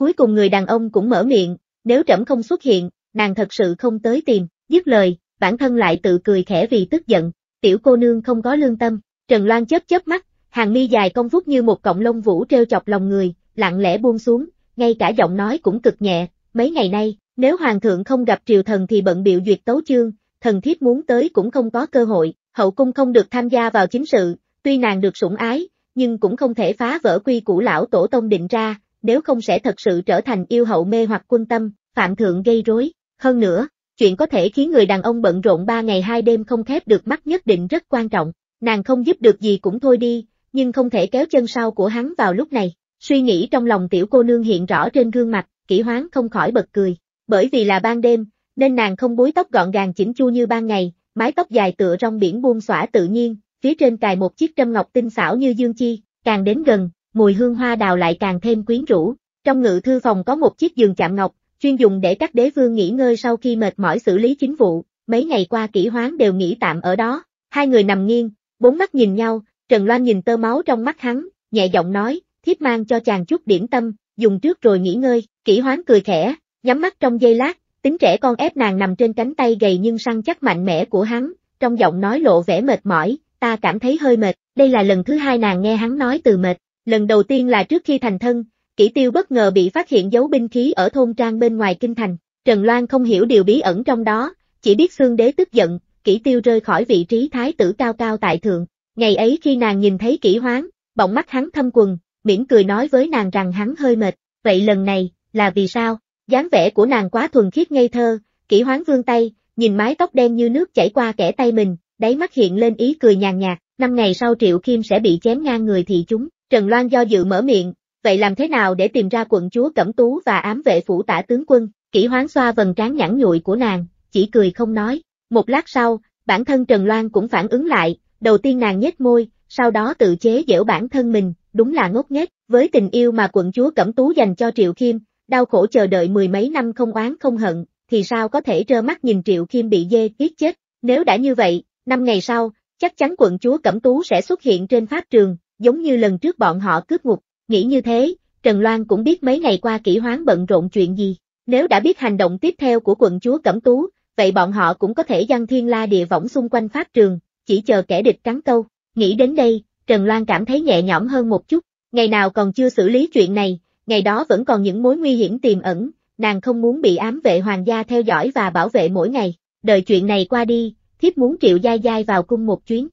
S1: Cuối cùng người đàn ông cũng mở miệng, nếu trẫm không xuất hiện, nàng thật sự không tới tìm, dứt lời, bản thân lại tự cười khẽ vì tức giận, tiểu cô nương không có lương tâm, Trần Loan chớp chớp mắt, hàng mi dài cong vút như một cọng lông vũ treo chọc lòng người, lặng lẽ buông xuống, ngay cả giọng nói cũng cực nhẹ, mấy ngày nay, nếu hoàng thượng không gặp triều thần thì bận biểu duyệt tấu chương, thần thiết muốn tới cũng không có cơ hội, hậu cung không được tham gia vào chính sự, tuy nàng được sủng ái, nhưng cũng không thể phá vỡ quy củ lão tổ tông định ra, nếu không sẽ thật sự trở thành yêu hậu mê hoặc quân tâm, phạm thượng gây rối. Hơn nữa, chuyện có thể khiến người đàn ông bận rộn ba ngày hai đêm không khép được mắt nhất định rất quan trọng, nàng không giúp được gì cũng thôi đi, nhưng không thể kéo chân sau của hắn vào lúc này. Suy nghĩ trong lòng tiểu cô nương hiện rõ trên gương mặt, kỹ hoáng không khỏi bật cười, bởi vì là ban đêm, nên nàng không búi tóc gọn gàng chỉnh chu như ban ngày, mái tóc dài tựa trong biển buông xõa tự nhiên, phía trên cài một chiếc trâm ngọc tinh xảo như dương chi, càng đến gần, mùi hương hoa đào lại càng thêm quyến rũ. Trong ngự thư phòng có một chiếc giường chạm ngọc, chuyên dùng để các đế vương nghỉ ngơi sau khi mệt mỏi xử lý chính vụ, mấy ngày qua kỹ hoán đều nghỉ tạm ở đó. Hai người nằm nghiêng, bốn mắt nhìn nhau, Trần Loan nhìn tơ máu trong mắt hắn, nhẹ giọng nói, thiếp mang cho chàng chút điểm tâm, dùng trước rồi nghỉ ngơi, kỹ hoán cười khẽ, nhắm mắt trong giây lát, tính trẻ con ép nàng nằm trên cánh tay gầy nhưng săn chắc mạnh mẽ của hắn, trong giọng nói lộ vẻ mệt mỏi, ta cảm thấy hơi mệt, đây là lần thứ hai nàng nghe hắn nói từ mệt, Lần đầu tiên là trước khi thành thân, kỷ tiêu bất ngờ bị phát hiện giấu binh khí ở thôn trang bên ngoài kinh thành. Trần Loan không hiểu điều bí ẩn trong đó, chỉ biết xương đế tức giận, kỷ tiêu rơi khỏi vị trí thái tử cao cao tại thượng. Ngày ấy khi nàng nhìn thấy kỷ hoáng, bỗng mắt hắn thâm quần, mỉm cười nói với nàng rằng hắn hơi mệt, vậy lần này, là vì sao? dáng vẻ của nàng quá thuần khiết ngây thơ, kỷ hoáng vươn tay, nhìn mái tóc đen như nước chảy qua kẻ tay mình, đáy mắt hiện lên ý cười nhàn nhạt, năm ngày sau Triệu Kim sẽ bị chém ngang người thị chúng, Trần Loan do dự mở miệng, vậy làm thế nào để tìm ra quận chúa Cẩm Tú và ám vệ phủ tả tướng quân, kỹ hoán xoa vần trán nhẵn nhụi của nàng, chỉ cười không nói. Một lát sau, bản thân Trần Loan cũng phản ứng lại, đầu tiên nàng nhếch môi, sau đó tự chế giễu bản thân mình, đúng là ngốc nghếch, với tình yêu mà quận chúa Cẩm Tú dành cho Triệu Khiêm, đau khổ chờ đợi mười mấy năm không oán không hận, thì sao có thể trơ mắt nhìn Triệu Khiêm bị dê giết chết, nếu đã như vậy, năm ngày sau, chắc chắn quận chúa Cẩm Tú sẽ xuất hiện trên pháp trường, giống như lần trước bọn họ cướp ngục, nghĩ như thế, Trần Loan cũng biết mấy ngày qua kỹ hoán bận rộn chuyện gì, nếu đã biết hành động tiếp theo của quận chúa Cẩm Tú, vậy bọn họ cũng có thể giăng thiên la địa võng xung quanh pháp trường, chỉ chờ kẻ địch cắn câu, nghĩ đến đây, Trần Loan cảm thấy nhẹ nhõm hơn một chút, ngày nào còn chưa xử lý chuyện này, ngày đó vẫn còn những mối nguy hiểm tiềm ẩn, nàng không muốn bị ám vệ hoàng gia theo dõi và bảo vệ mỗi ngày, đợi chuyện này qua đi, thiếp muốn triệu dai dai vào cung một chuyến.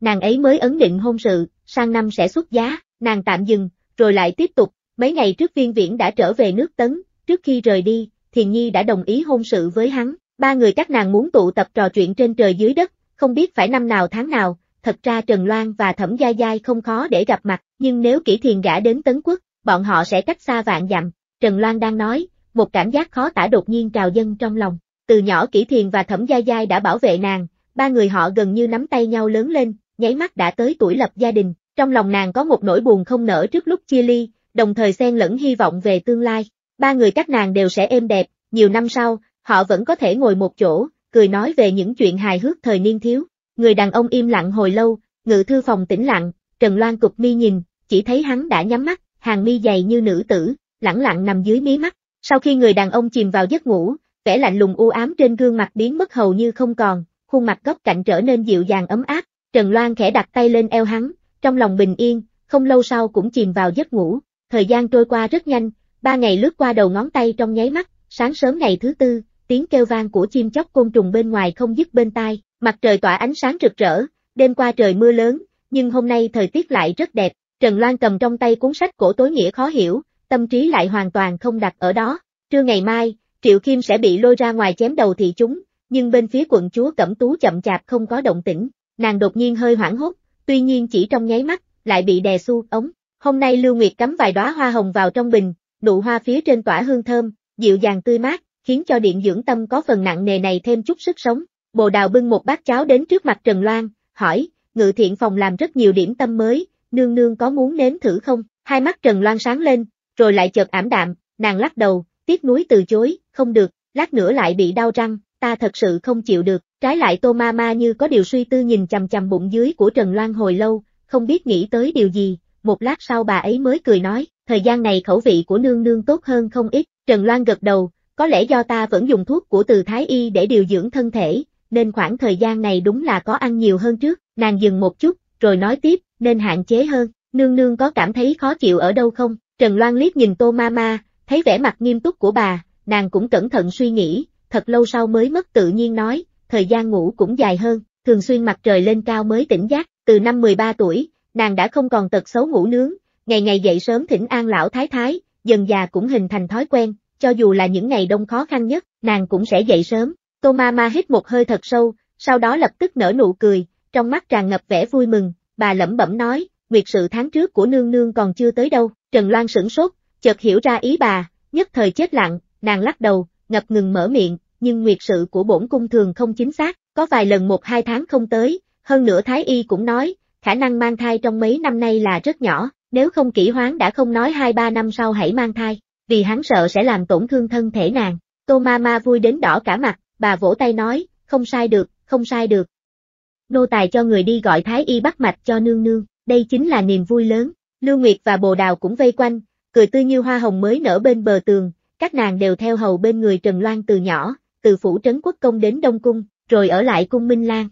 S1: Nàng ấy mới ấn định hôn sự, sang năm sẽ xuất giá, nàng tạm dừng, rồi lại tiếp tục, mấy ngày trước viên viễn đã trở về nước tấn, trước khi rời đi, Thiền Nhi đã đồng ý hôn sự với hắn, ba người các nàng muốn tụ tập trò chuyện trên trời dưới đất, không biết phải năm nào tháng nào, thật ra Trần Loan và Thẩm Gia Giai không khó để gặp mặt, nhưng nếu kỹ thiền gã đến Tấn Quốc, bọn họ sẽ cách xa vạn dặm, Trần Loan đang nói, một cảm giác khó tả đột nhiên trào dâng trong lòng, từ nhỏ kỹ thiền và Thẩm Gia Giai đã bảo vệ nàng, ba người họ gần như nắm tay nhau lớn lên, nháy mắt đã tới tuổi lập gia đình, trong lòng nàng có một nỗi buồn không nở trước lúc chia ly, đồng thời xen lẫn hy vọng về tương lai. Ba người các nàng đều sẽ êm đẹp, nhiều năm sau, họ vẫn có thể ngồi một chỗ, cười nói về những chuyện hài hước thời niên thiếu. Người đàn ông im lặng hồi lâu, ngự thư phòng tĩnh lặng, Trần Loan cục mi nhìn, chỉ thấy hắn đã nhắm mắt, hàng mi dày như nữ tử, lẳng lặng nằm dưới mí mắt. Sau khi người đàn ông chìm vào giấc ngủ, vẻ lạnh lùng u ám trên gương mặt biến mất hầu như không còn, khuôn mặt góc cạnh trở nên dịu dàng ấm áp, Trần Loan khẽ đặt tay lên eo hắn, trong lòng bình yên, không lâu sau cũng chìm vào giấc ngủ, thời gian trôi qua rất nhanh, ba ngày lướt qua đầu ngón tay trong nháy mắt, sáng sớm ngày thứ tư, tiếng kêu vang của chim chóc côn trùng bên ngoài không dứt bên tai, mặt trời tỏa ánh sáng rực rỡ, đêm qua trời mưa lớn, nhưng hôm nay thời tiết lại rất đẹp, Trần Loan cầm trong tay cuốn sách cổ tối nghĩa khó hiểu, tâm trí lại hoàn toàn không đặt ở đó, trưa ngày mai, Triệu Kim sẽ bị lôi ra ngoài chém đầu thị chúng, nhưng bên phía quận chúa Cẩm Tú chậm chạp không có động tĩnh, nàng đột nhiên hơi hoảng hốt, tuy nhiên chỉ trong nháy mắt, lại bị đè xu ống. Hôm nay Lưu Nguyệt cắm vài đóa hoa hồng vào trong bình, nụ hoa phía trên tỏa hương thơm, dịu dàng tươi mát, khiến cho điện dưỡng tâm có phần nặng nề này thêm chút sức sống. Bồ Đào bưng một bát cháo đến trước mặt Trần Loan, hỏi, ngự thiện phòng làm rất nhiều điểm tâm mới, nương nương có muốn nếm thử không? Hai mắt Trần Loan sáng lên, rồi lại chợt ảm đạm, nàng lắc đầu, tiếc nuối từ chối, không được, lát nữa lại bị đau răng, ta thật sự không chịu được. Trái lại Tô Ma Ma như có điều suy tư nhìn chầm chầm bụng dưới của Trần Loan hồi lâu, không biết nghĩ tới điều gì, một lát sau bà ấy mới cười nói, thời gian này khẩu vị của nương nương tốt hơn không ít, Trần Loan gật đầu, có lẽ do ta vẫn dùng thuốc của từ Thái Y để điều dưỡng thân thể, nên khoảng thời gian này đúng là có ăn nhiều hơn trước, nàng dừng một chút, rồi nói tiếp, nên hạn chế hơn, nương nương có cảm thấy khó chịu ở đâu không, Trần Loan liếc nhìn Tô Ma Ma, thấy vẻ mặt nghiêm túc của bà, nàng cũng cẩn thận suy nghĩ, thật lâu sau mới mất tự nhiên nói, thời gian ngủ cũng dài hơn, thường xuyên mặt trời lên cao mới tỉnh giác, từ năm 13 tuổi, nàng đã không còn tật xấu ngủ nướng, ngày ngày dậy sớm thỉnh an lão thái thái, dần già cũng hình thành thói quen, cho dù là những ngày đông khó khăn nhất, nàng cũng sẽ dậy sớm. Tô ma ma hít một hơi thật sâu, sau đó lập tức nở nụ cười, trong mắt tràn ngập vẻ vui mừng, bà lẩm bẩm nói, nguyệt sự tháng trước của nương nương còn chưa tới đâu, Trần Loan sửng sốt, chợt hiểu ra ý bà, nhất thời chết lặng, nàng lắc đầu, ngập ngừng mở miệng, nhưng nguyệt sự của bổn cung thường không chính xác, có vài lần một hai tháng không tới, hơn nữa Thái Y cũng nói, khả năng mang thai trong mấy năm nay là rất nhỏ, nếu không kỹ hoán đã không nói hai ba năm sau hãy mang thai, vì hắn sợ sẽ làm tổn thương thân thể nàng. Tô ma ma vui đến đỏ cả mặt, bà vỗ tay nói, không sai được, không sai được. Nô tài cho người đi gọi Thái Y bắt mạch cho nương nương, đây chính là niềm vui lớn. Lưu Nguyệt và Bồ Đào cũng vây quanh, cười tươi như hoa hồng mới nở bên bờ tường, các nàng đều theo hầu bên người Trần Loan từ nhỏ, từ phủ trấn quốc công đến Đông Cung, rồi ở lại cung Minh Lan.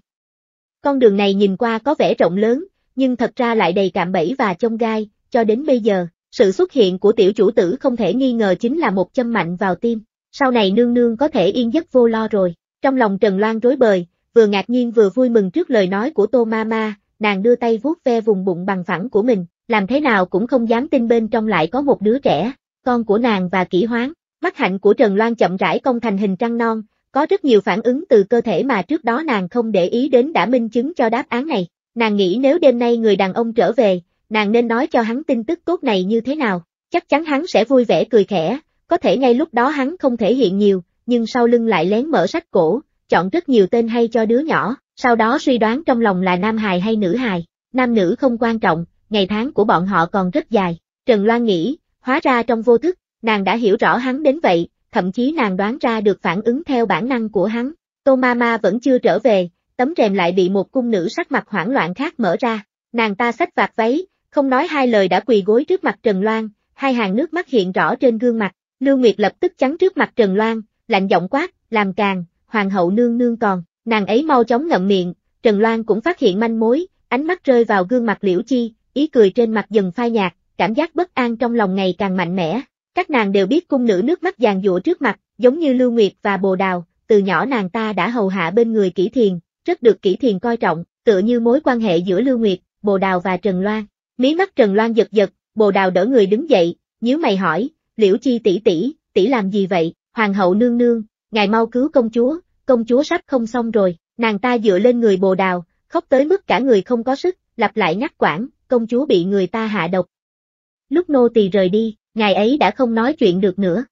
S1: Con đường này nhìn qua có vẻ rộng lớn, nhưng thật ra lại đầy cạm bẫy và chông gai, cho đến bây giờ, sự xuất hiện của tiểu chủ tử không thể nghi ngờ chính là một châm mạnh vào tim, sau này nương nương có thể yên giấc vô lo rồi. Trong lòng Trần Loan rối bời, vừa ngạc nhiên vừa vui mừng trước lời nói của Tô Mama, nàng đưa tay vuốt ve vùng bụng bằng phẳng của mình, làm thế nào cũng không dám tin bên trong lại có một đứa trẻ, con của nàng và kỹ hoáng. Mắt hạnh của Trần Loan chậm rãi công thành hình trăng non, có rất nhiều phản ứng từ cơ thể mà trước đó nàng không để ý đến đã minh chứng cho đáp án này. Nàng nghĩ nếu đêm nay người đàn ông trở về, nàng nên nói cho hắn tin tức cốt này như thế nào, chắc chắn hắn sẽ vui vẻ cười khẽ, có thể ngay lúc đó hắn không thể hiện nhiều, nhưng sau lưng lại lén mở sách cổ, chọn rất nhiều tên hay cho đứa nhỏ, sau đó suy đoán trong lòng là nam hài hay nữ hài, nam nữ không quan trọng, ngày tháng của bọn họ còn rất dài. Trần Loan nghĩ, hóa ra trong vô thức, nàng đã hiểu rõ hắn đến vậy, thậm chí nàng đoán ra được phản ứng theo bản năng của hắn. Tô Mama vẫn chưa trở về, tấm rèm lại bị một cung nữ sắc mặt hoảng loạn khác mở ra, nàng ta xách vạt váy, không nói hai lời đã quỳ gối trước mặt Trần Loan, hai hàng nước mắt hiện rõ trên gương mặt, Lưu Nguyệt lập tức chắn trước mặt Trần Loan, lạnh giọng quát, làm càng, hoàng hậu nương nương còn, nàng ấy mau chóng ngậm miệng, Trần Loan cũng phát hiện manh mối, ánh mắt rơi vào gương mặt Liễu Chi, ý cười trên mặt dần phai nhạt, cảm giác bất an trong lòng ngày càng mạnh mẽ, các nàng đều biết cung nữ nước mắt giàn dụa trước mặt, giống như Lưu Nguyệt và Bồ Đào, từ nhỏ nàng ta đã hầu hạ bên người Kỷ Thiền, rất được Kỷ Thiền coi trọng, tựa như mối quan hệ giữa Lưu Nguyệt, Bồ Đào và Trần Loan. Mí mắt Trần Loan giật giật, Bồ Đào đỡ người đứng dậy, nhíu mày hỏi, "Liễu Chi tỷ tỷ, tỷ làm gì vậy?" Hoàng hậu nương nương, ngài mau cứu công chúa, công chúa sắp không xong rồi, nàng ta dựa lên người Bồ Đào, khóc tới mức cả người không có sức, lặp lại nhắc quản, công chúa bị người ta hạ độc. Lúc nô tỳ rời đi, Ngài ấy đã không nói chuyện được nữa.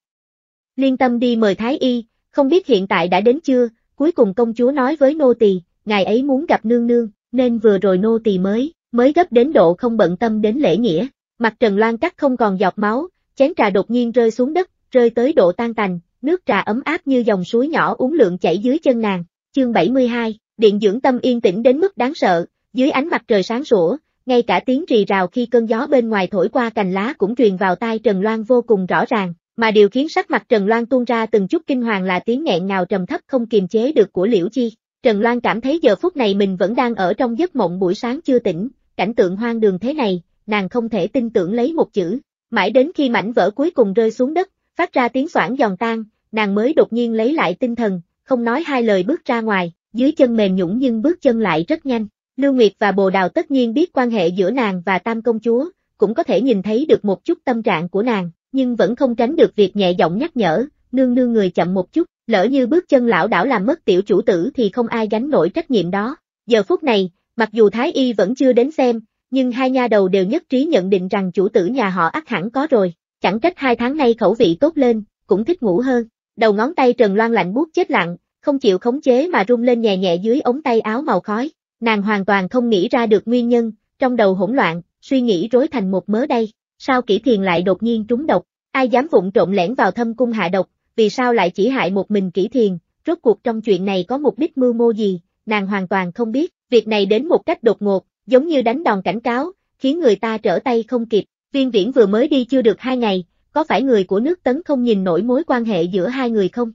S1: Liên tâm đi mời Thái Y, không biết hiện tại đã đến chưa, cuối cùng công chúa nói với nô tỳ, ngài ấy muốn gặp nương nương, nên vừa rồi nô tỳ mới, mới gấp đến độ không bận tâm đến lễ nghĩa, mặt Trần Loan cắt không còn giọt máu, chén trà đột nhiên rơi xuống đất, rơi tới độ tan tành, nước trà ấm áp như dòng suối nhỏ uống lượng chảy dưới chân nàng. Chương 72, điện dưỡng tâm yên tĩnh đến mức đáng sợ, dưới ánh mặt trời sáng sủa, ngay cả tiếng rì rào khi cơn gió bên ngoài thổi qua cành lá cũng truyền vào tai Trần Loan vô cùng rõ ràng, mà điều khiến sắc mặt Trần Loan tuôn ra từng chút kinh hoàng là tiếng nghẹn ngào trầm thấp không kiềm chế được của Liễu Chi. Trần Loan cảm thấy giờ phút này mình vẫn đang ở trong giấc mộng buổi sáng chưa tỉnh, cảnh tượng hoang đường thế này, nàng không thể tin tưởng lấy một chữ. Mãi đến khi mảnh vỡ cuối cùng rơi xuống đất, phát ra tiếng xoảng giòn tan, nàng mới đột nhiên lấy lại tinh thần, không nói hai lời bước ra ngoài, dưới chân mềm nhũng nhưng bước chân lại rất nhanh. Lưu Nguyệt và Bồ Đào tất nhiên biết quan hệ giữa nàng và Tam Công Chúa, cũng có thể nhìn thấy được một chút tâm trạng của nàng, nhưng vẫn không tránh được việc nhẹ giọng nhắc nhở, nương nương người chậm một chút, lỡ như bước chân lão đảo làm mất tiểu chủ tử thì không ai gánh nổi trách nhiệm đó. Giờ phút này, mặc dù Thái Y vẫn chưa đến xem, nhưng hai nha đầu đều nhất trí nhận định rằng chủ tử nhà họ ắt hẳn có rồi, chẳng trách hai tháng nay khẩu vị tốt lên, cũng thích ngủ hơn. Đầu ngón tay Trần Loan lạnh buốt chết lặng, không chịu khống chế mà rung lên nhẹ nhẹ dưới ống tay áo màu khói. Nàng hoàn toàn không nghĩ ra được nguyên nhân, trong đầu hỗn loạn, suy nghĩ rối thành một mớ đây. Sao kỹ thiền lại đột nhiên trúng độc, ai dám vụng trộm lẻn vào thâm cung hạ độc, vì sao lại chỉ hại một mình kỹ thiền, rốt cuộc trong chuyện này có mục đích mưu mô gì, nàng hoàn toàn không biết, việc này đến một cách đột ngột, giống như đánh đòn cảnh cáo, khiến người ta trở tay không kịp, viên viễn vừa mới đi chưa được hai ngày, có phải người của nước tấn không nhìn nổi mối quan hệ giữa hai người không?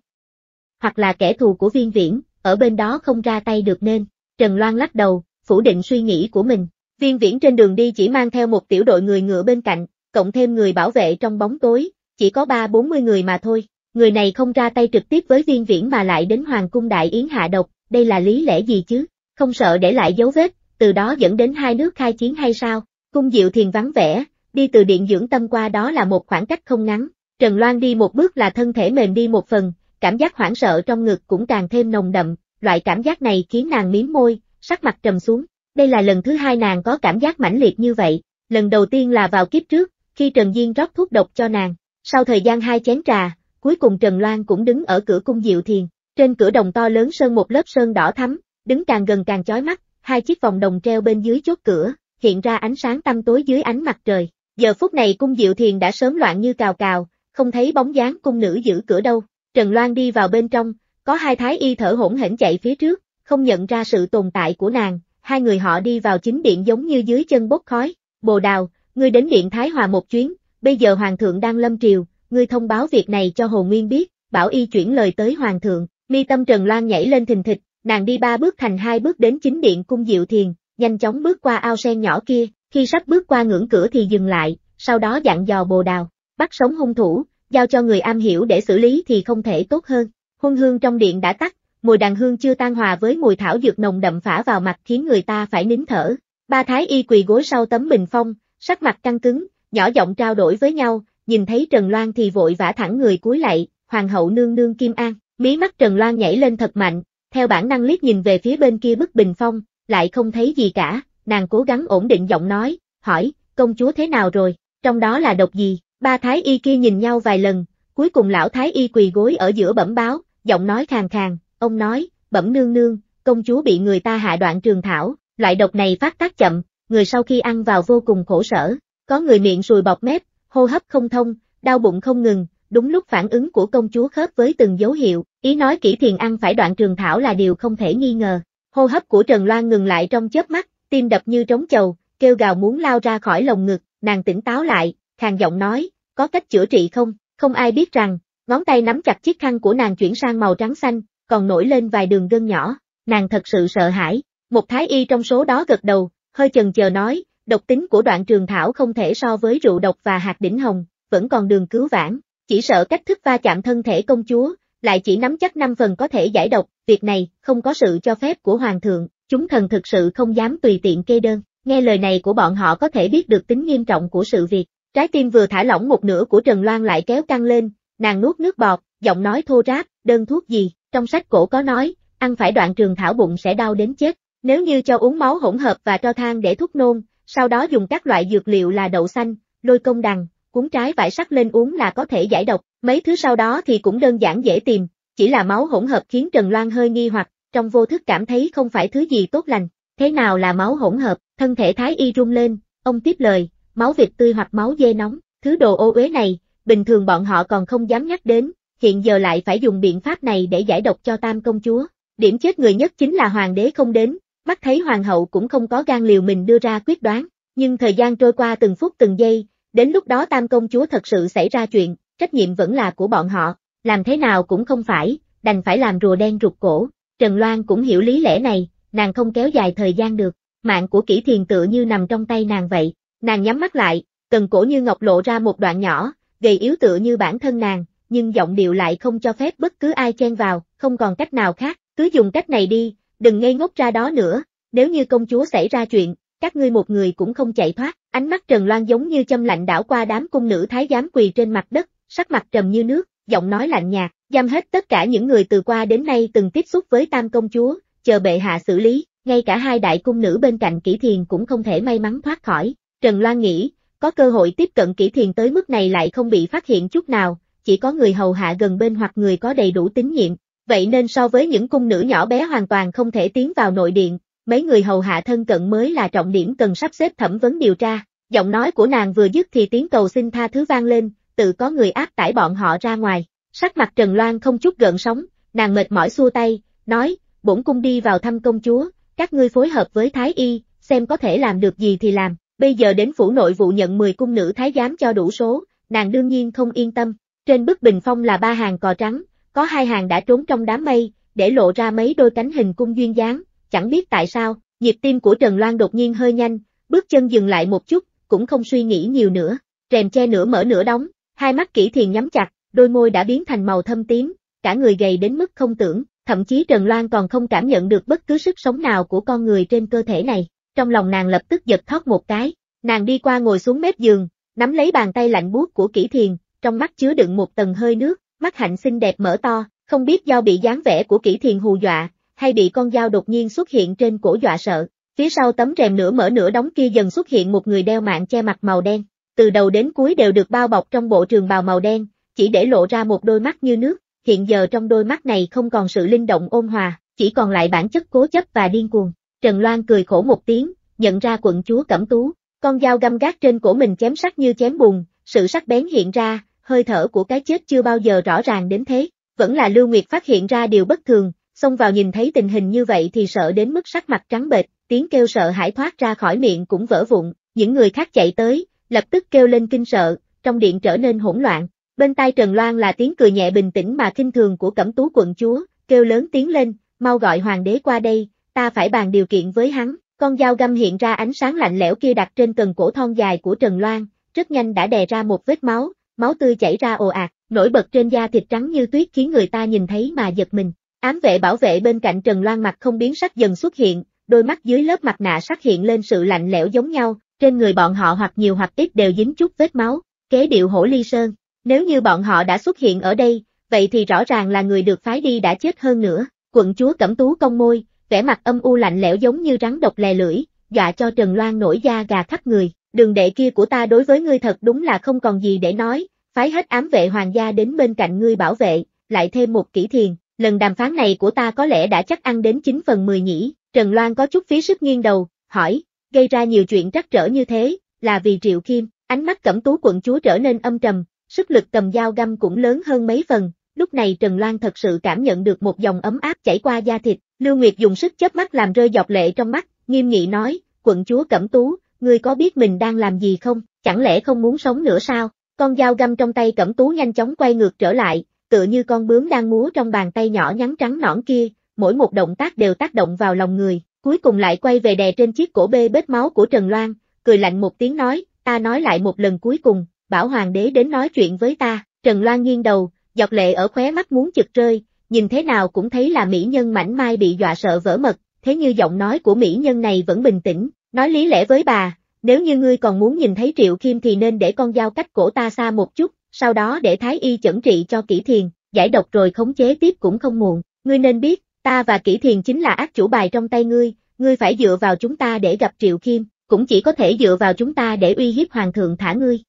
S1: Hoặc là kẻ thù của viên viễn, ở bên đó không ra tay được nên, Trần Loan lắc đầu, phủ định suy nghĩ của mình. Viên viễn trên đường đi chỉ mang theo một tiểu đội người ngựa bên cạnh, cộng thêm người bảo vệ trong bóng tối, chỉ có ba bốn mươi người mà thôi. Người này không ra tay trực tiếp với viên viễn mà lại đến Hoàng cung Đại Yến hạ độc, đây là lý lẽ gì chứ? Không sợ để lại dấu vết, từ đó dẫn đến hai nước khai chiến hay sao? Cung Diệu Thiền vắng vẻ, đi từ điện dưỡng tâm qua đó là một khoảng cách không ngắn. Trần Loan đi một bước là thân thể mềm đi một phần, cảm giác hoảng sợ trong ngực cũng càng thêm nồng đậm, loại cảm giác này khiến nàng miếm môi, sắc mặt trầm xuống. Đây là lần thứ hai nàng có cảm giác mãnh liệt như vậy, lần đầu tiên là vào kiếp trước, khi Trần Diên rót thuốc độc cho nàng. Sau thời gian hai chén trà, cuối cùng Trần Loan cũng đứng ở cửa cung Diệu Thiền, trên cửa đồng to lớn sơn một lớp sơn đỏ thắm, đứng càng gần càng chói mắt, hai chiếc vòng đồng treo bên dưới chốt cửa, hiện ra ánh sáng tăm tối dưới ánh mặt trời. Giờ phút này cung Diệu Thiền đã sớm loạn như cào cào, không thấy bóng dáng cung nữ giữ cửa đâu. Trần Loan đi vào bên trong, có hai thái y thở hỗn hển chạy phía trước, không nhận ra sự tồn tại của nàng, hai người họ đi vào chính điện giống như dưới chân bốc khói. Bồ Đào, ngươi đến điện Thái Hòa một chuyến, bây giờ Hoàng thượng đang lâm triều, ngươi thông báo việc này cho Hồ Nguyên biết, bảo y chuyển lời tới Hoàng thượng. Mi tâm Trần Loan nhảy lên thình thịch, nàng đi ba bước thành hai bước đến chính điện cung Diệu Thiền, nhanh chóng bước qua ao sen nhỏ kia, khi sắp bước qua ngưỡng cửa thì dừng lại, sau đó dặn dò Bồ Đào, bắt sống hung thủ, giao cho người am hiểu để xử lý thì không thể tốt hơn. Hôn hương trong điện đã tắt, mùi đàn hương chưa tan hòa với mùi thảo dược nồng đậm phả vào mặt khiến người ta phải nín thở. Ba thái y quỳ gối sau tấm bình phong, sắc mặt căng cứng, nhỏ giọng trao đổi với nhau, nhìn thấy Trần Loan thì vội vã thẳng người cúi lạy, hoàng hậu nương nương Kim An, mí mắt Trần Loan nhảy lên thật mạnh, theo bản năng liếc nhìn về phía bên kia bức bình phong, lại không thấy gì cả, nàng cố gắng ổn định giọng nói, hỏi, công chúa thế nào rồi, trong đó là độc gì, ba thái y kia nhìn nhau vài lần, cuối cùng lão thái y quỳ gối ở giữa bẩm báo, giọng nói khàn khàn, ông nói, bẩm nương nương, công chúa bị người ta hạ đoạn trường thảo, loại độc này phát tác chậm, người sau khi ăn vào vô cùng khổ sở, có người miệng sùi bọt mép, hô hấp không thông, đau bụng không ngừng, đúng lúc phản ứng của công chúa khớp với từng dấu hiệu, ý nói kỹ thiền ăn phải đoạn trường thảo là điều không thể nghi ngờ. Hô hấp của Trần Loan ngừng lại trong chớp mắt, tim đập như trống chầu, kêu gào muốn lao ra khỏi lồng ngực, nàng tỉnh táo lại, khàn giọng nói, có cách chữa trị không? Không ai biết rằng, Ngón tay nắm chặt chiếc khăn của nàng chuyển sang màu trắng xanh, còn nổi lên vài đường gân nhỏ, nàng thật sự sợ hãi. Một thái y trong số đó gật đầu, hơi chần chờ nói, độc tính của đoạn trường thảo không thể so với rượu độc và hạt đỉnh hồng, vẫn còn đường cứu vãn, chỉ sợ cách thức va chạm thân thể công chúa, lại chỉ nắm chắc năm phần có thể giải độc, việc này không có sự cho phép của hoàng thượng, chúng thần thực sự không dám tùy tiện kê đơn, nghe lời này của bọn họ có thể biết được tính nghiêm trọng của sự việc. Trái tim vừa thả lỏng một nửa của Trần Loan lại kéo căng lên, Nàng nuốt nước bọt, giọng nói thô ráp, đơn thuốc gì, trong sách cổ có nói, ăn phải đoạn trường thảo bụng sẽ đau đến chết, nếu như cho uống máu hỗn hợp và cho than để thuốc nôn, sau đó dùng các loại dược liệu là đậu xanh, lôi công đằng, cuốn trái vải sắc lên uống là có thể giải độc, mấy thứ sau đó thì cũng đơn giản dễ tìm, chỉ là máu hỗn hợp khiến Trần Loan hơi nghi hoặc, trong vô thức cảm thấy không phải thứ gì tốt lành, thế nào là máu hỗn hợp, thân thể thái y rung lên, ông tiếp lời, máu vịt tươi hoặc máu dê nóng, thứ đồ ô uế này, bình thường bọn họ còn không dám nhắc đến, hiện giờ lại phải dùng biện pháp này để giải độc cho tam công chúa. Điểm chết người nhất chính là hoàng đế không đến, mắt thấy hoàng hậu cũng không có gan liều mình đưa ra quyết đoán, nhưng thời gian trôi qua từng phút từng giây, đến lúc đó tam công chúa thật sự xảy ra chuyện, trách nhiệm vẫn là của bọn họ, làm thế nào cũng không phải, đành phải làm rùa đen rụt cổ. Trần Loan cũng hiểu lý lẽ này, nàng không kéo dài thời gian được, mạng của kỹ thiền tự như nằm trong tay nàng vậy, nàng nhắm mắt lại, cần cổ như ngọc lộ ra một đoạn nhỏ, gầy yếu tựa như bản thân nàng, nhưng giọng điệu lại không cho phép bất cứ ai chen vào, không còn cách nào khác, cứ dùng cách này đi, đừng ngây ngốc ra đó nữa, nếu như công chúa xảy ra chuyện, các ngươi một người cũng không chạy thoát, ánh mắt Trần Loan giống như châm lạnh đảo qua đám cung nữ thái giám quỳ trên mặt đất, sắc mặt trầm như nước, giọng nói lạnh nhạt, giam hết tất cả những người từ qua đến nay từng tiếp xúc với tam công chúa, chờ bệ hạ xử lý, ngay cả hai đại cung nữ bên cạnh kỹ thiền cũng không thể may mắn thoát khỏi, Trần Loan nghĩ, có cơ hội tiếp cận kỹ thiền tới mức này lại không bị phát hiện chút nào, chỉ có người hầu hạ gần bên hoặc người có đầy đủ tín nhiệm. Vậy nên so với những cung nữ nhỏ bé hoàn toàn không thể tiến vào nội điện, mấy người hầu hạ thân cận mới là trọng điểm cần sắp xếp thẩm vấn điều tra. Giọng nói của nàng vừa dứt thì tiếng cầu xin tha thứ vang lên, tự có người áp tải bọn họ ra ngoài. Sắc mặt Trần Loan không chút gợn sóng, nàng mệt mỏi xua tay, nói, bổn cung đi vào thăm công chúa, các ngươi phối hợp với Thái Y, xem có thể làm được gì thì làm bây giờ đến phủ nội vụ nhận 10 cung nữ thái giám cho đủ số, nàng đương nhiên không yên tâm. Trên bức bình phong là ba hàng cò trắng, có hai hàng đã trốn trong đám mây, để lộ ra mấy đôi cánh hình cung duyên dáng, chẳng biết tại sao, nhịp tim của Trần Loan đột nhiên hơi nhanh, bước chân dừng lại một chút, cũng không suy nghĩ nhiều nữa, rèm che nửa mở nửa đóng, hai mắt kỹ thiền nhắm chặt, đôi môi đã biến thành màu thâm tím, cả người gầy đến mức không tưởng, thậm chí Trần Loan còn không cảm nhận được bất cứ sức sống nào của con người trên cơ thể này trong lòng nàng lập tức giật thoát một cái, nàng đi qua ngồi xuống mép giường, nắm lấy bàn tay lạnh buốt của kỹ thiền, trong mắt chứa đựng một tầng hơi nước, mắt hạnh xinh đẹp mở to, không biết do bị dáng vẻ của kỹ thiền hù dọa, hay bị con dao đột nhiên xuất hiện trên cổ dọa sợ. Phía sau tấm rèm nửa mở nửa đóng kia dần xuất hiện một người đeo mạng che mặt màu đen, từ đầu đến cuối đều được bao bọc trong bộ trường bào màu đen, chỉ để lộ ra một đôi mắt như nước, hiện giờ trong đôi mắt này không còn sự linh động ôn hòa, chỉ còn lại bản chất cố chấp và điên cuồng. Trần Loan cười khổ một tiếng, nhận ra quận chúa Cẩm Tú, con dao găm gác trên cổ mình chém sắc như chém bùn, sự sắc bén hiện ra, hơi thở của cái chết chưa bao giờ rõ ràng đến thế, vẫn là Lưu Nguyệt phát hiện ra điều bất thường, xông vào nhìn thấy tình hình như vậy thì sợ đến mức sắc mặt trắng bệch, tiếng kêu sợ hãi thoát ra khỏi miệng cũng vỡ vụn, những người khác chạy tới, lập tức kêu lên kinh sợ, trong điện trở nên hỗn loạn. Bên tai Trần Loan là tiếng cười nhẹ bình tĩnh mà kinh thường của Cẩm Tú quận chúa, kêu lớn tiếng lên, mau gọi hoàng đế qua đây, ta phải bàn điều kiện với hắn. Con dao găm hiện ra ánh sáng lạnh lẽo kia đặt trên cần cổ thon dài của Trần Loan, rất nhanh đã đè ra một vết máu, máu tươi chảy ra ồ ạt, nổi bật trên da thịt trắng như tuyết khiến người ta nhìn thấy mà giật mình. Ám vệ bảo vệ bên cạnh Trần Loan mặt không biến sắc dần xuất hiện, đôi mắt dưới lớp mặt nạ sắc hiện lên sự lạnh lẽo giống nhau, trên người bọn họ hoặc nhiều hoặc ít đều dính chút vết máu, kế điệu hổ ly sơn. Nếu như bọn họ đã xuất hiện ở đây, vậy thì rõ ràng là người được phái đi đã chết hơn nữa. Quận chúa Cẩm Tú cong môi, vẻ mặt âm u lạnh lẽo giống như rắn độc lè lưỡi, dọa cho Trần Loan nổi da gà khắp người, đường đệ kia của ta đối với ngươi thật đúng là không còn gì để nói, phái hết ám vệ hoàng gia đến bên cạnh ngươi bảo vệ, lại thêm một kỹ thiền, lần đàm phán này của ta có lẽ đã chắc ăn đến 9 phần 10 nhỉ, Trần Loan có chút phí sức nghiêng đầu, hỏi, gây ra nhiều chuyện trắc trở như thế, là vì Triệu Kim, ánh mắt cẩm tú quận chúa trở nên âm trầm, sức lực cầm dao găm cũng lớn hơn mấy phần, Lúc này Trần Loan thật sự cảm nhận được một dòng ấm áp chảy qua da thịt, Lưu Nguyệt dùng sức chớp mắt làm rơi giọt lệ trong mắt, nghiêm nghị nói, quận chúa Cẩm Tú, ngươi có biết mình đang làm gì không, chẳng lẽ không muốn sống nữa sao? Con dao găm trong tay Cẩm Tú nhanh chóng quay ngược trở lại, tựa như con bướm đang múa trong bàn tay nhỏ nhắn trắng nõn kia, mỗi một động tác đều tác động vào lòng người, cuối cùng lại quay về đè trên chiếc cổ bê bết máu của Trần Loan, cười lạnh một tiếng nói, ta nói lại một lần cuối cùng, bảo hoàng đế đến nói chuyện với ta, Trần Loan nghiêng đầu, giọt lệ ở khóe mắt muốn chực rơi, nhìn thế nào cũng thấy là mỹ nhân mảnh mai bị dọa sợ vỡ mật, thế như giọng nói của mỹ nhân này vẫn bình tĩnh, nói lý lẽ với bà, nếu như ngươi còn muốn nhìn thấy Triệu Kim thì nên để con dao cách cổ ta xa một chút, sau đó để Thái Y chẩn trị cho Kỷ Thiền, giải độc rồi khống chế tiếp cũng không muộn, ngươi nên biết, ta và Kỷ Thiền chính là ác chủ bài trong tay ngươi, ngươi phải dựa vào chúng ta để gặp Triệu Kim, cũng chỉ có thể dựa vào chúng ta để uy hiếp Hoàng thượng thả ngươi.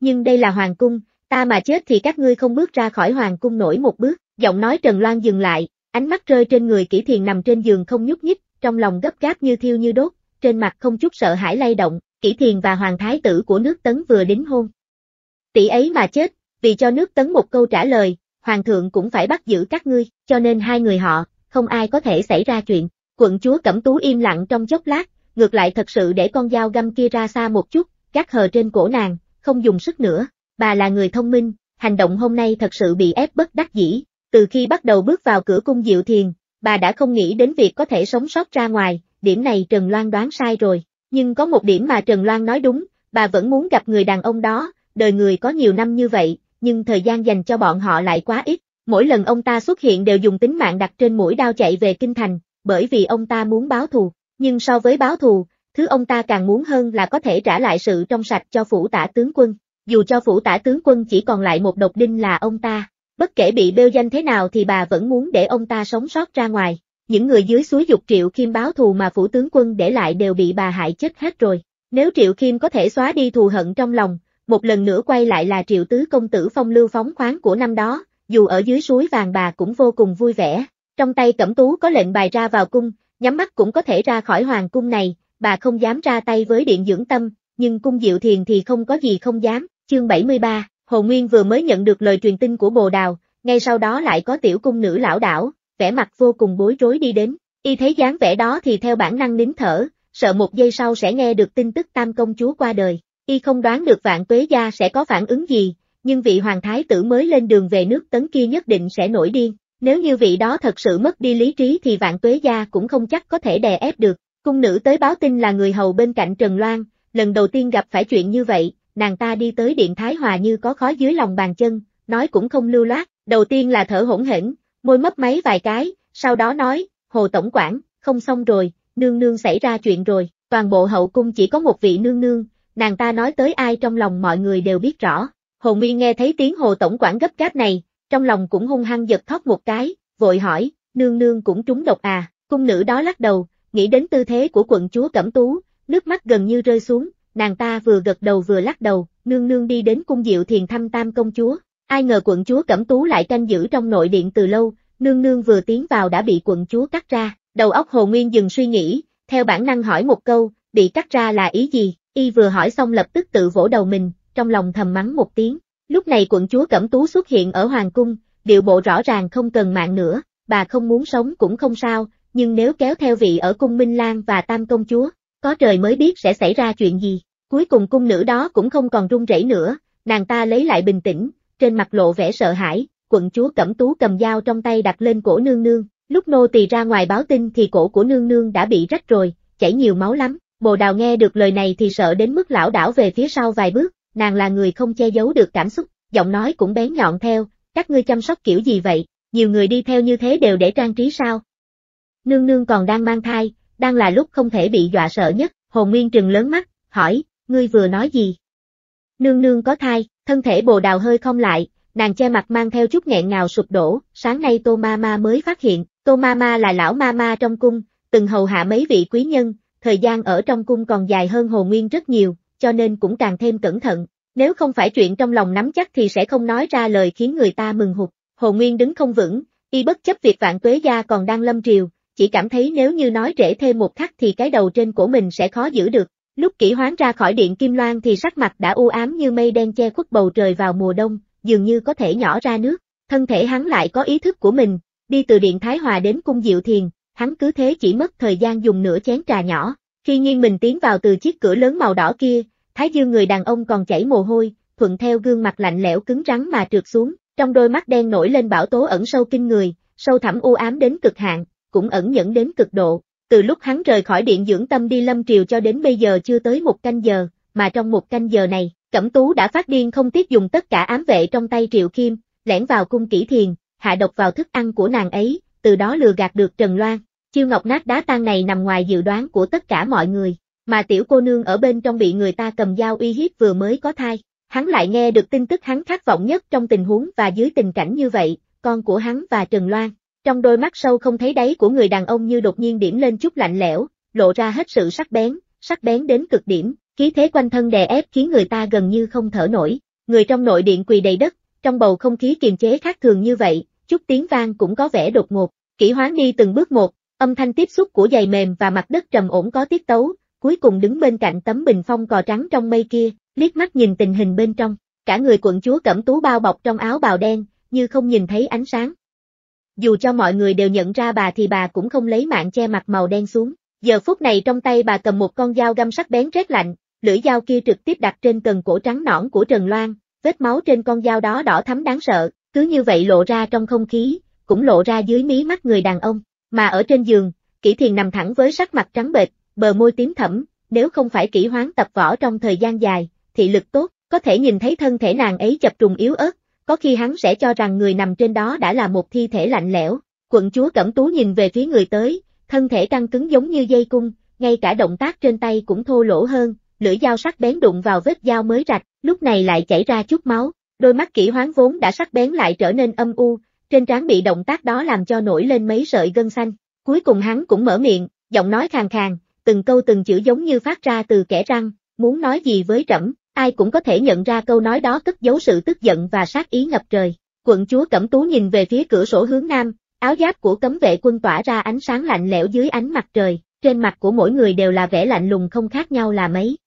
S1: Nhưng đây là Hoàng cung, ta mà chết thì các ngươi không bước ra khỏi hoàng cung nổi một bước, giọng nói Trần Loan dừng lại, ánh mắt rơi trên người kỹ thiền nằm trên giường không nhúc nhích, trong lòng gấp gáp như thiêu như đốt, trên mặt không chút sợ hãi lay động, kỹ thiền và hoàng thái tử của nước tấn vừa đính hôn. Tỷ ấy mà chết, vì cho nước tấn một câu trả lời, hoàng thượng cũng phải bắt giữ các ngươi, cho nên hai người họ, không ai có thể xảy ra chuyện. Quận chúa Cẩm Tú im lặng trong chốc lát, ngược lại thật sự để con dao găm kia ra xa một chút, các hờ trên cổ nàng, không dùng sức nữa, bà là người thông minh, hành động hôm nay thật sự bị ép bất đắc dĩ, từ khi bắt đầu bước vào cửa cung Diệu Thiền, bà đã không nghĩ đến việc có thể sống sót ra ngoài, điểm này Trần Loan đoán sai rồi, nhưng có một điểm mà Trần Loan nói đúng, bà vẫn muốn gặp người đàn ông đó, đời người có nhiều năm như vậy, nhưng thời gian dành cho bọn họ lại quá ít, mỗi lần ông ta xuất hiện đều dùng tính mạng đặt trên mũi đao chạy về kinh thành, bởi vì ông ta muốn báo thù, nhưng so với báo thù, thứ ông ta càng muốn hơn là có thể trả lại sự trong sạch cho phủ tả tướng quân dù cho phủ tả tướng quân chỉ còn lại một độc đinh là ông ta, bất kể bị bêu danh thế nào thì bà vẫn muốn để ông ta sống sót ra ngoài. Những người dưới suối dục Triệu Kim báo thù mà phủ tướng quân để lại đều bị bà hại chết hết rồi. Nếu Triệu Kim có thể xóa đi thù hận trong lòng, một lần nữa quay lại là Triệu Tứ công tử phong lưu phóng khoáng của năm đó, dù ở dưới suối vàng bà cũng vô cùng vui vẻ. Trong tay Cẩm Tú có lệnh bài ra vào cung, nhắm mắt cũng có thể ra khỏi hoàng cung này, bà không dám ra tay với điện dưỡng tâm, nhưng cung Diệu Thiền thì không có gì không dám, Chương 73, Hồ Nguyên vừa mới nhận được lời truyền tin của Bồ Đào, ngay sau đó lại có tiểu cung nữ lão đảo, vẻ mặt vô cùng bối rối đi đến, y thấy dáng vẻ đó thì theo bản năng nín thở, sợ một giây sau sẽ nghe được tin tức tam công chúa qua đời, y không đoán được vạn tuế gia sẽ có phản ứng gì, nhưng vị hoàng thái tử mới lên đường về nước tấn kia nhất định sẽ nổi điên, nếu như vị đó thật sự mất đi lý trí thì vạn tuế gia cũng không chắc có thể đè ép được, cung nữ tới báo tin là người hầu bên cạnh Trần Loan, lần đầu tiên gặp phải chuyện như vậy, nàng ta đi tới điện Thái Hòa như có khói dưới lòng bàn chân, nói cũng không lưu loát, đầu tiên là thở hỗn hển, môi mấp máy vài cái, sau đó nói, Hồ Tổng quản, không xong rồi, nương nương xảy ra chuyện rồi, toàn bộ hậu cung chỉ có một vị nương nương, nàng ta nói tới ai trong lòng mọi người đều biết rõ. Hồ Mi nghe thấy tiếng Hồ Tổng quản gấp gáp này, trong lòng cũng hung hăng giật thót một cái, vội hỏi, nương nương cũng trúng độc à, cung nữ đó lắc đầu, nghĩ đến tư thế của quận chúa Cẩm Tú, nước mắt gần như rơi xuống, nàng ta vừa gật đầu vừa lắc đầu, nương nương đi đến cung diệu thiền thăm tam công chúa, ai ngờ quận chúa cẩm tú lại canh giữ trong nội điện từ lâu, nương nương vừa tiến vào đã bị quận chúa cắt ra, đầu óc hồ nguyên dừng suy nghĩ, theo bản năng hỏi một câu, bị cắt ra là ý gì, y vừa hỏi xong lập tức tự vỗ đầu mình, trong lòng thầm mắng một tiếng, lúc này quận chúa cẩm tú xuất hiện ở hoàng cung, điệu bộ rõ ràng không cần mạng nữa, bà không muốn sống cũng không sao, nhưng nếu kéo theo vị ở cung Minh Lan và Tam Công Chúa, có trời mới biết sẽ xảy ra chuyện gì. Cuối cùng cung nữ đó cũng không còn run rẩy nữa, nàng ta lấy lại bình tĩnh, trên mặt lộ vẻ sợ hãi, quận chúa Cẩm Tú cầm dao trong tay đặt lên cổ nương nương, lúc nô tỳ ra ngoài báo tin thì cổ của nương nương đã bị rách rồi, chảy nhiều máu lắm. Bồ Đào nghe được lời này thì sợ đến mức lão đảo về phía sau vài bước, nàng là người không che giấu được cảm xúc, giọng nói cũng bén nhọn theo, các ngươi chăm sóc kiểu gì vậy, nhiều người đi theo như thế đều để trang trí sao? Nương nương còn đang mang thai, đang là lúc không thể bị dọa sợ nhất, Hồ Nguyên trừng lớn mắt, hỏi, ngươi vừa nói gì? Nương nương có thai, thân thể bồ đào hơi không lại, nàng che mặt mang theo chút nghẹn ngào sụp đổ, sáng nay Tô ma ma mới phát hiện, Tô ma ma là lão ma ma trong cung, từng hầu hạ mấy vị quý nhân, thời gian ở trong cung còn dài hơn Hồ Nguyên rất nhiều, cho nên cũng càng thêm cẩn thận, nếu không phải chuyện trong lòng nắm chắc thì sẽ không nói ra lời khiến người ta mừng hụt, Hồ Nguyên đứng không vững, y bất chấp việc vạn tuế gia còn đang lâm triều, chỉ cảm thấy nếu như nói trễ thêm một khắc thì cái đầu trên của mình sẽ khó giữ được. Lúc kỷ hoán ra khỏi điện Kim Loan thì sắc mặt đã u ám như mây đen che khuất bầu trời vào mùa đông, dường như có thể nhỏ ra nước. Thân thể hắn lại có ý thức của mình, đi từ điện Thái Hòa đến cung Diệu Thiền, hắn cứ thế chỉ mất thời gian dùng nửa chén trà nhỏ. Khi nhiên mình tiến vào từ chiếc cửa lớn màu đỏ kia, thái dương người đàn ông còn chảy mồ hôi, thuận theo gương mặt lạnh lẽo cứng rắn mà trượt xuống, trong đôi mắt đen nổi lên bão tố ẩn sâu kinh người, sâu thẳm u ám đến cực hạn, cũng ẩn nhẫn đến cực độ. Từ lúc hắn rời khỏi điện dưỡng tâm đi lâm triều cho đến bây giờ chưa tới một canh giờ, mà trong một canh giờ này, Cẩm Tú đã phát điên không tiếc dùng tất cả ám vệ trong tay Triệu Kim, lẻn vào cung kỹ thiền, hạ độc vào thức ăn của nàng ấy, từ đó lừa gạt được Trần Loan. Chiêu ngọc nát đá tan này nằm ngoài dự đoán của tất cả mọi người, mà tiểu cô nương ở bên trong bị người ta cầm dao uy hiếp vừa mới có thai. Hắn lại nghe được tin tức hắn khát vọng nhất trong tình huống và dưới tình cảnh như vậy, con của hắn và Trần Loan, trong đôi mắt sâu không thấy đáy của người đàn ông như đột nhiên điểm lên chút lạnh lẽo, lộ ra hết sự sắc bén, sắc bén đến cực điểm, khí thế quanh thân đè ép khiến người ta gần như không thở nổi. Người trong nội điện quỳ đầy đất, trong bầu không khí kiềm chế khác thường như vậy, chút tiếng vang cũng có vẻ đột ngột. Kỷ Hoán đi từng bước một, âm thanh tiếp xúc của giày mềm và mặt đất trầm ổn có tiết tấu, cuối cùng đứng bên cạnh tấm bình phong cò trắng trong mây kia, liếc mắt nhìn tình hình bên trong, cả người quận chúa cẩm tú bao bọc trong áo bào đen, như không nhìn thấy ánh sáng, dù cho mọi người đều nhận ra bà thì bà cũng không lấy mạng che mặt màu đen xuống. Giờ phút này trong tay bà cầm một con dao găm sắc bén rét lạnh, lưỡi dao kia trực tiếp đặt trên cần cổ trắng nõn của Trần Loan, vết máu trên con dao đó đỏ thắm đáng sợ, cứ như vậy lộ ra trong không khí, cũng lộ ra dưới mí mắt người đàn ông, mà ở trên giường, Kỷ Thiền nằm thẳng với sắc mặt trắng bệch, bờ môi tím thẫm, nếu không phải Kỷ Hoán tập võ trong thời gian dài, thị lực tốt, có thể nhìn thấy thân thể nàng ấy chập trùng yếu ớt, có khi hắn sẽ cho rằng người nằm trên đó đã là một thi thể lạnh lẽo, quận chúa Cẩm Tú nhìn về phía người tới, thân thể căng cứng giống như dây cung, ngay cả động tác trên tay cũng thô lỗ hơn, lưỡi dao sắc bén đụng vào vết dao mới rạch, lúc này lại chảy ra chút máu, đôi mắt kỹ hoáng vốn đã sắc bén lại trở nên âm u, trên trán bị động tác đó làm cho nổi lên mấy sợi gân xanh, cuối cùng hắn cũng mở miệng, giọng nói khàn khàn, từng câu từng chữ giống như phát ra từ kẻ răng, muốn nói gì với trẫm, ai cũng có thể nhận ra câu nói đó cất giấu sự tức giận và sát ý ngập trời. Quận chúa Cẩm Tú nhìn về phía cửa sổ hướng nam, áo giáp của cấm vệ quân tỏa ra ánh sáng lạnh lẽo dưới ánh mặt trời, trên mặt của mỗi người đều là vẻ lạnh lùng không khác nhau là mấy.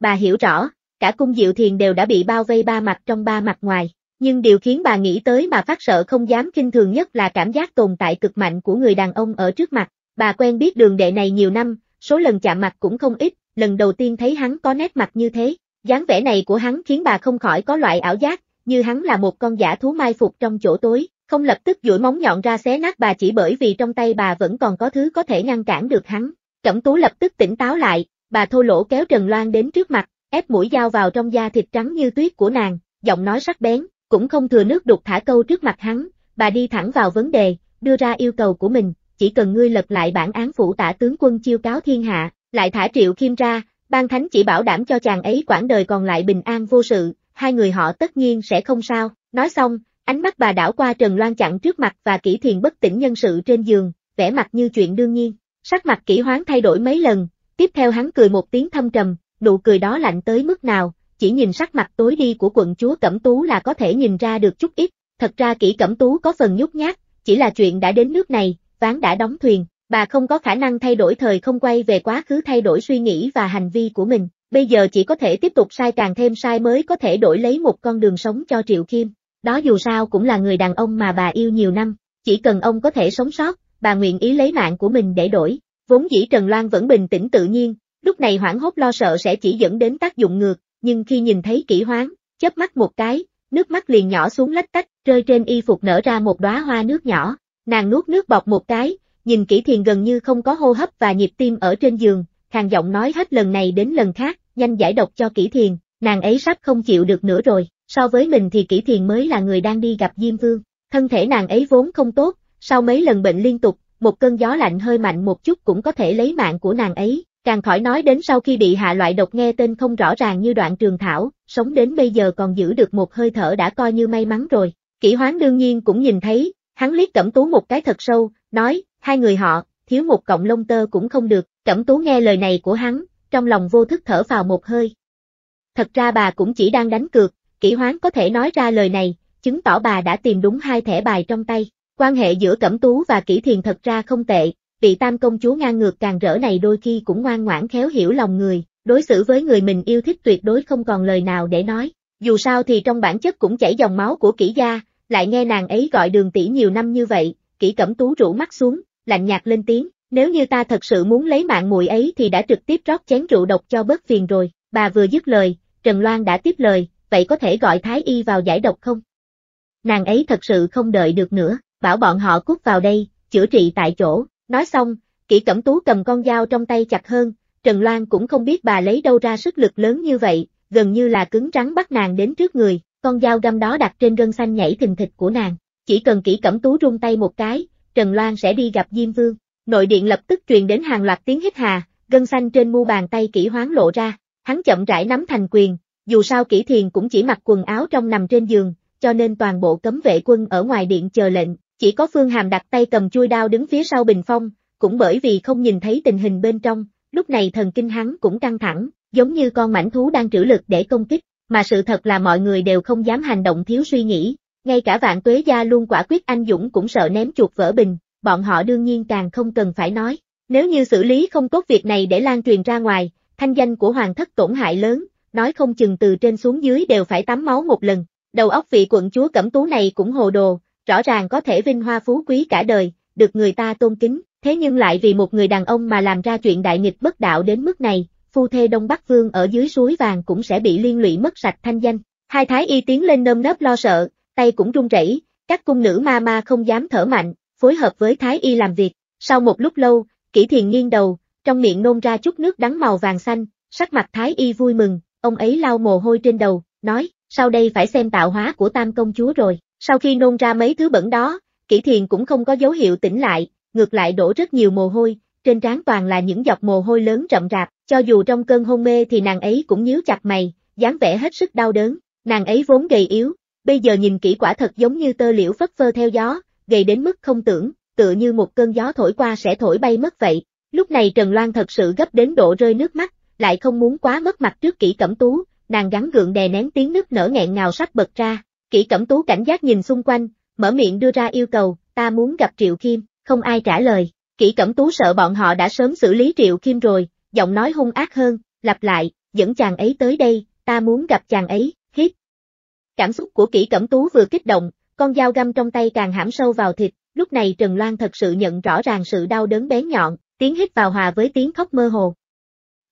S1: Bà hiểu rõ, cả cung diệu thiền đều đã bị bao vây ba mặt trong ba mặt ngoài, nhưng điều khiến bà nghĩ tới mà phát sợ không dám kinh thường nhất là cảm giác tồn tại cực mạnh của người đàn ông ở trước mặt. Bà quen biết đường đệ này nhiều năm, số lần chạm mặt cũng không ít, lần đầu tiên thấy hắn có nét mặt như thế, dáng vẻ này của hắn khiến bà không khỏi có loại ảo giác, như hắn là một con giả thú mai phục trong chỗ tối, không lập tức duỗi móng nhọn ra xé nát bà chỉ bởi vì trong tay bà vẫn còn có thứ có thể ngăn cản được hắn. Cẩm tú lập tức tỉnh táo lại, bà thô lỗ kéo Trần Loan đến trước mặt, ép mũi dao vào trong da thịt trắng như tuyết của nàng, giọng nói sắc bén, cũng không thừa nước đục thả câu trước mặt hắn, bà đi thẳng vào vấn đề, đưa ra yêu cầu của mình, chỉ cần ngươi lật lại bản án phủ tả tướng quân chiêu cáo thiên hạ, lại thả Triệu Kim ra, ban thánh chỉ bảo đảm cho chàng ấy quãng đời còn lại bình an vô sự, hai người họ tất nhiên sẽ không sao. Nói xong, ánh mắt bà đảo qua Trần Loan chặn trước mặt và kỹ thiền bất tỉnh nhân sự trên giường, vẻ mặt như chuyện đương nhiên. Sắc mặt kỹ hoáng thay đổi mấy lần, tiếp theo hắn cười một tiếng thâm trầm, nụ cười đó lạnh tới mức nào, chỉ nhìn sắc mặt tối đi của quận chúa Cẩm Tú là có thể nhìn ra được chút ít. Thật ra kỹ Cẩm Tú có phần nhút nhát, chỉ là chuyện đã đến nước này, ván đã đóng thuyền, bà không có khả năng thay đổi thời không quay về quá khứ thay đổi suy nghĩ và hành vi của mình, bây giờ chỉ có thể tiếp tục sai càng thêm sai mới có thể đổi lấy một con đường sống cho Triệu Kim. Đó dù sao cũng là người đàn ông mà bà yêu nhiều năm, chỉ cần ông có thể sống sót, bà nguyện ý lấy mạng của mình để đổi. Vốn dĩ Trần Loan vẫn bình tĩnh tự nhiên, lúc này hoảng hốt lo sợ sẽ chỉ dẫn đến tác dụng ngược, nhưng khi nhìn thấy kỹ hoáng, chớp mắt một cái, nước mắt liền nhỏ xuống lách tách, rơi trên y phục nở ra một đóa hoa nước nhỏ. Nàng nuốt nước bọt một cái, nhìn kỹ thiền gần như không có hô hấp và nhịp tim ở trên giường, khàn giọng nói hết lần này đến lần khác, nhanh giải độc cho kỹ thiền, nàng ấy sắp không chịu được nữa rồi, so với mình thì kỹ thiền mới là người đang đi gặp Diêm Vương, thân thể nàng ấy vốn không tốt, sau mấy lần bệnh liên tục, một cơn gió lạnh hơi mạnh một chút cũng có thể lấy mạng của nàng ấy, càng khỏi nói đến sau khi bị hạ loại độc nghe tên không rõ ràng như đoạn trường thảo, sống đến bây giờ còn giữ được một hơi thở đã coi như may mắn rồi. kỹ hoán đương nhiên cũng nhìn thấy, hắn liếc cẩm tú một cái thật sâu, nói, hai người họ, thiếu một cọng lông tơ cũng không được, Cẩm Tú nghe lời này của hắn, trong lòng vô thức thở vào một hơi. Thật ra bà cũng chỉ đang đánh cược, kỷ hoán có thể nói ra lời này, chứng tỏ bà đã tìm đúng hai thẻ bài trong tay. Quan hệ giữa Cẩm Tú và Kỷ Thiền thật ra không tệ, vị tam công chúa ngang ngược càng rỡ này đôi khi cũng ngoan ngoãn khéo hiểu lòng người, đối xử với người mình yêu thích tuyệt đối không còn lời nào để nói. Dù sao thì trong bản chất cũng chảy dòng máu của Kỷ gia, lại nghe nàng ấy gọi đường tỷ nhiều năm như vậy, kỹ Cẩm Tú rủ mắt xuống, lạnh nhạt lên tiếng, nếu như ta thật sự muốn lấy mạng muội ấy thì đã trực tiếp rót chén rượu độc cho bớt phiền rồi, bà vừa dứt lời, Trần Loan đã tiếp lời, vậy có thể gọi Thái Y vào giải độc không? Nàng ấy thật sự không đợi được nữa, bảo bọn họ cút vào đây, chữa trị tại chỗ, nói xong, kỹ cẩm tú cầm con dao trong tay chặt hơn, Trần Loan cũng không biết bà lấy đâu ra sức lực lớn như vậy, gần như là cứng rắn bắt nàng đến trước người, con dao găm đó đặt trên gân xanh nhảy thình thịch của nàng, chỉ cần kỹ cẩm tú rung tay một cái, Trần Loan sẽ đi gặp Diêm Vương. Nội điện lập tức truyền đến hàng loạt tiếng hít hà, gân xanh trên mu bàn tay kỹ hoáng lộ ra, hắn chậm rãi nắm thành quyền, dù sao kỹ thiền cũng chỉ mặc quần áo trong nằm trên giường, cho nên toàn bộ cấm vệ quân ở ngoài điện chờ lệnh, chỉ có Phương Hàm đặt tay cầm chui đao đứng phía sau bình phong, cũng bởi vì không nhìn thấy tình hình bên trong, lúc này thần kinh hắn cũng căng thẳng, giống như con mảnh thú đang trữ lực để công kích, mà sự thật là mọi người đều không dám hành động thiếu suy nghĩ, ngay cả vạn tuế gia luôn quả quyết anh Dũng cũng sợ ném chuột vỡ bình, bọn họ đương nhiên càng không cần phải nói. Nếu như xử lý không tốt việc này để lan truyền ra ngoài, thanh danh của hoàng thất tổn hại lớn, nói không chừng từ trên xuống dưới đều phải tắm máu một lần. Đầu óc vị quận chúa Cẩm Tú này cũng hồ đồ, rõ ràng có thể vinh hoa phú quý cả đời, được người ta tôn kính, thế nhưng lại vì một người đàn ông mà làm ra chuyện đại nghịch bất đạo đến mức này, phu thê Đông Bắc Vương ở dưới suối vàng cũng sẽ bị liên lụy mất sạch thanh danh. Hai thái y tiến lên nơm nớp lo sợ, tay cũng run rẩy, các cung nữ ma ma không dám thở mạnh, phối hợp với Thái Y làm việc. Sau một lúc lâu, Kỷ Thiền nghiêng đầu, trong miệng nôn ra chút nước đắng màu vàng xanh, sắc mặt Thái Y vui mừng, ông ấy lau mồ hôi trên đầu, nói, sau đây phải xem tạo hóa của tam công chúa rồi. Sau khi nôn ra mấy thứ bẩn đó, Kỷ Thiền cũng không có dấu hiệu tỉnh lại, ngược lại đổ rất nhiều mồ hôi, trên trán toàn là những giọt mồ hôi lớn rậm rạp, cho dù trong cơn hôn mê thì nàng ấy cũng nhíu chặt mày, dáng vẻ hết sức đau đớn, nàng ấy vốn gầy yếu, bây giờ nhìn kỹ quả thật giống như tơ liễu phất phơ theo gió, gầy đến mức không tưởng, tựa như một cơn gió thổi qua sẽ thổi bay mất vậy. Lúc này Trần Loan thật sự gấp đến độ rơi nước mắt, lại không muốn quá mất mặt trước kỹ cẩm tú, nàng gắn gượng đè nén tiếng nước nở nghẹn ngào sắp bật ra. Kỹ cẩm tú cảnh giác nhìn xung quanh, mở miệng đưa ra yêu cầu, ta muốn gặp Triệu Kim, không ai trả lời. Kỹ cẩm tú sợ bọn họ đã sớm xử lý Triệu Kim rồi, giọng nói hung ác hơn, lặp lại, dẫn chàng ấy tới đây, ta muốn gặp chàng ấy. Cảm xúc của kỹ cẩm tú vừa kích động, con dao găm trong tay càng hãm sâu vào thịt, lúc này Trần Loan thật sự nhận rõ ràng sự đau đớn bé nhọn, tiếng hít vào hòa với tiếng khóc mơ hồ.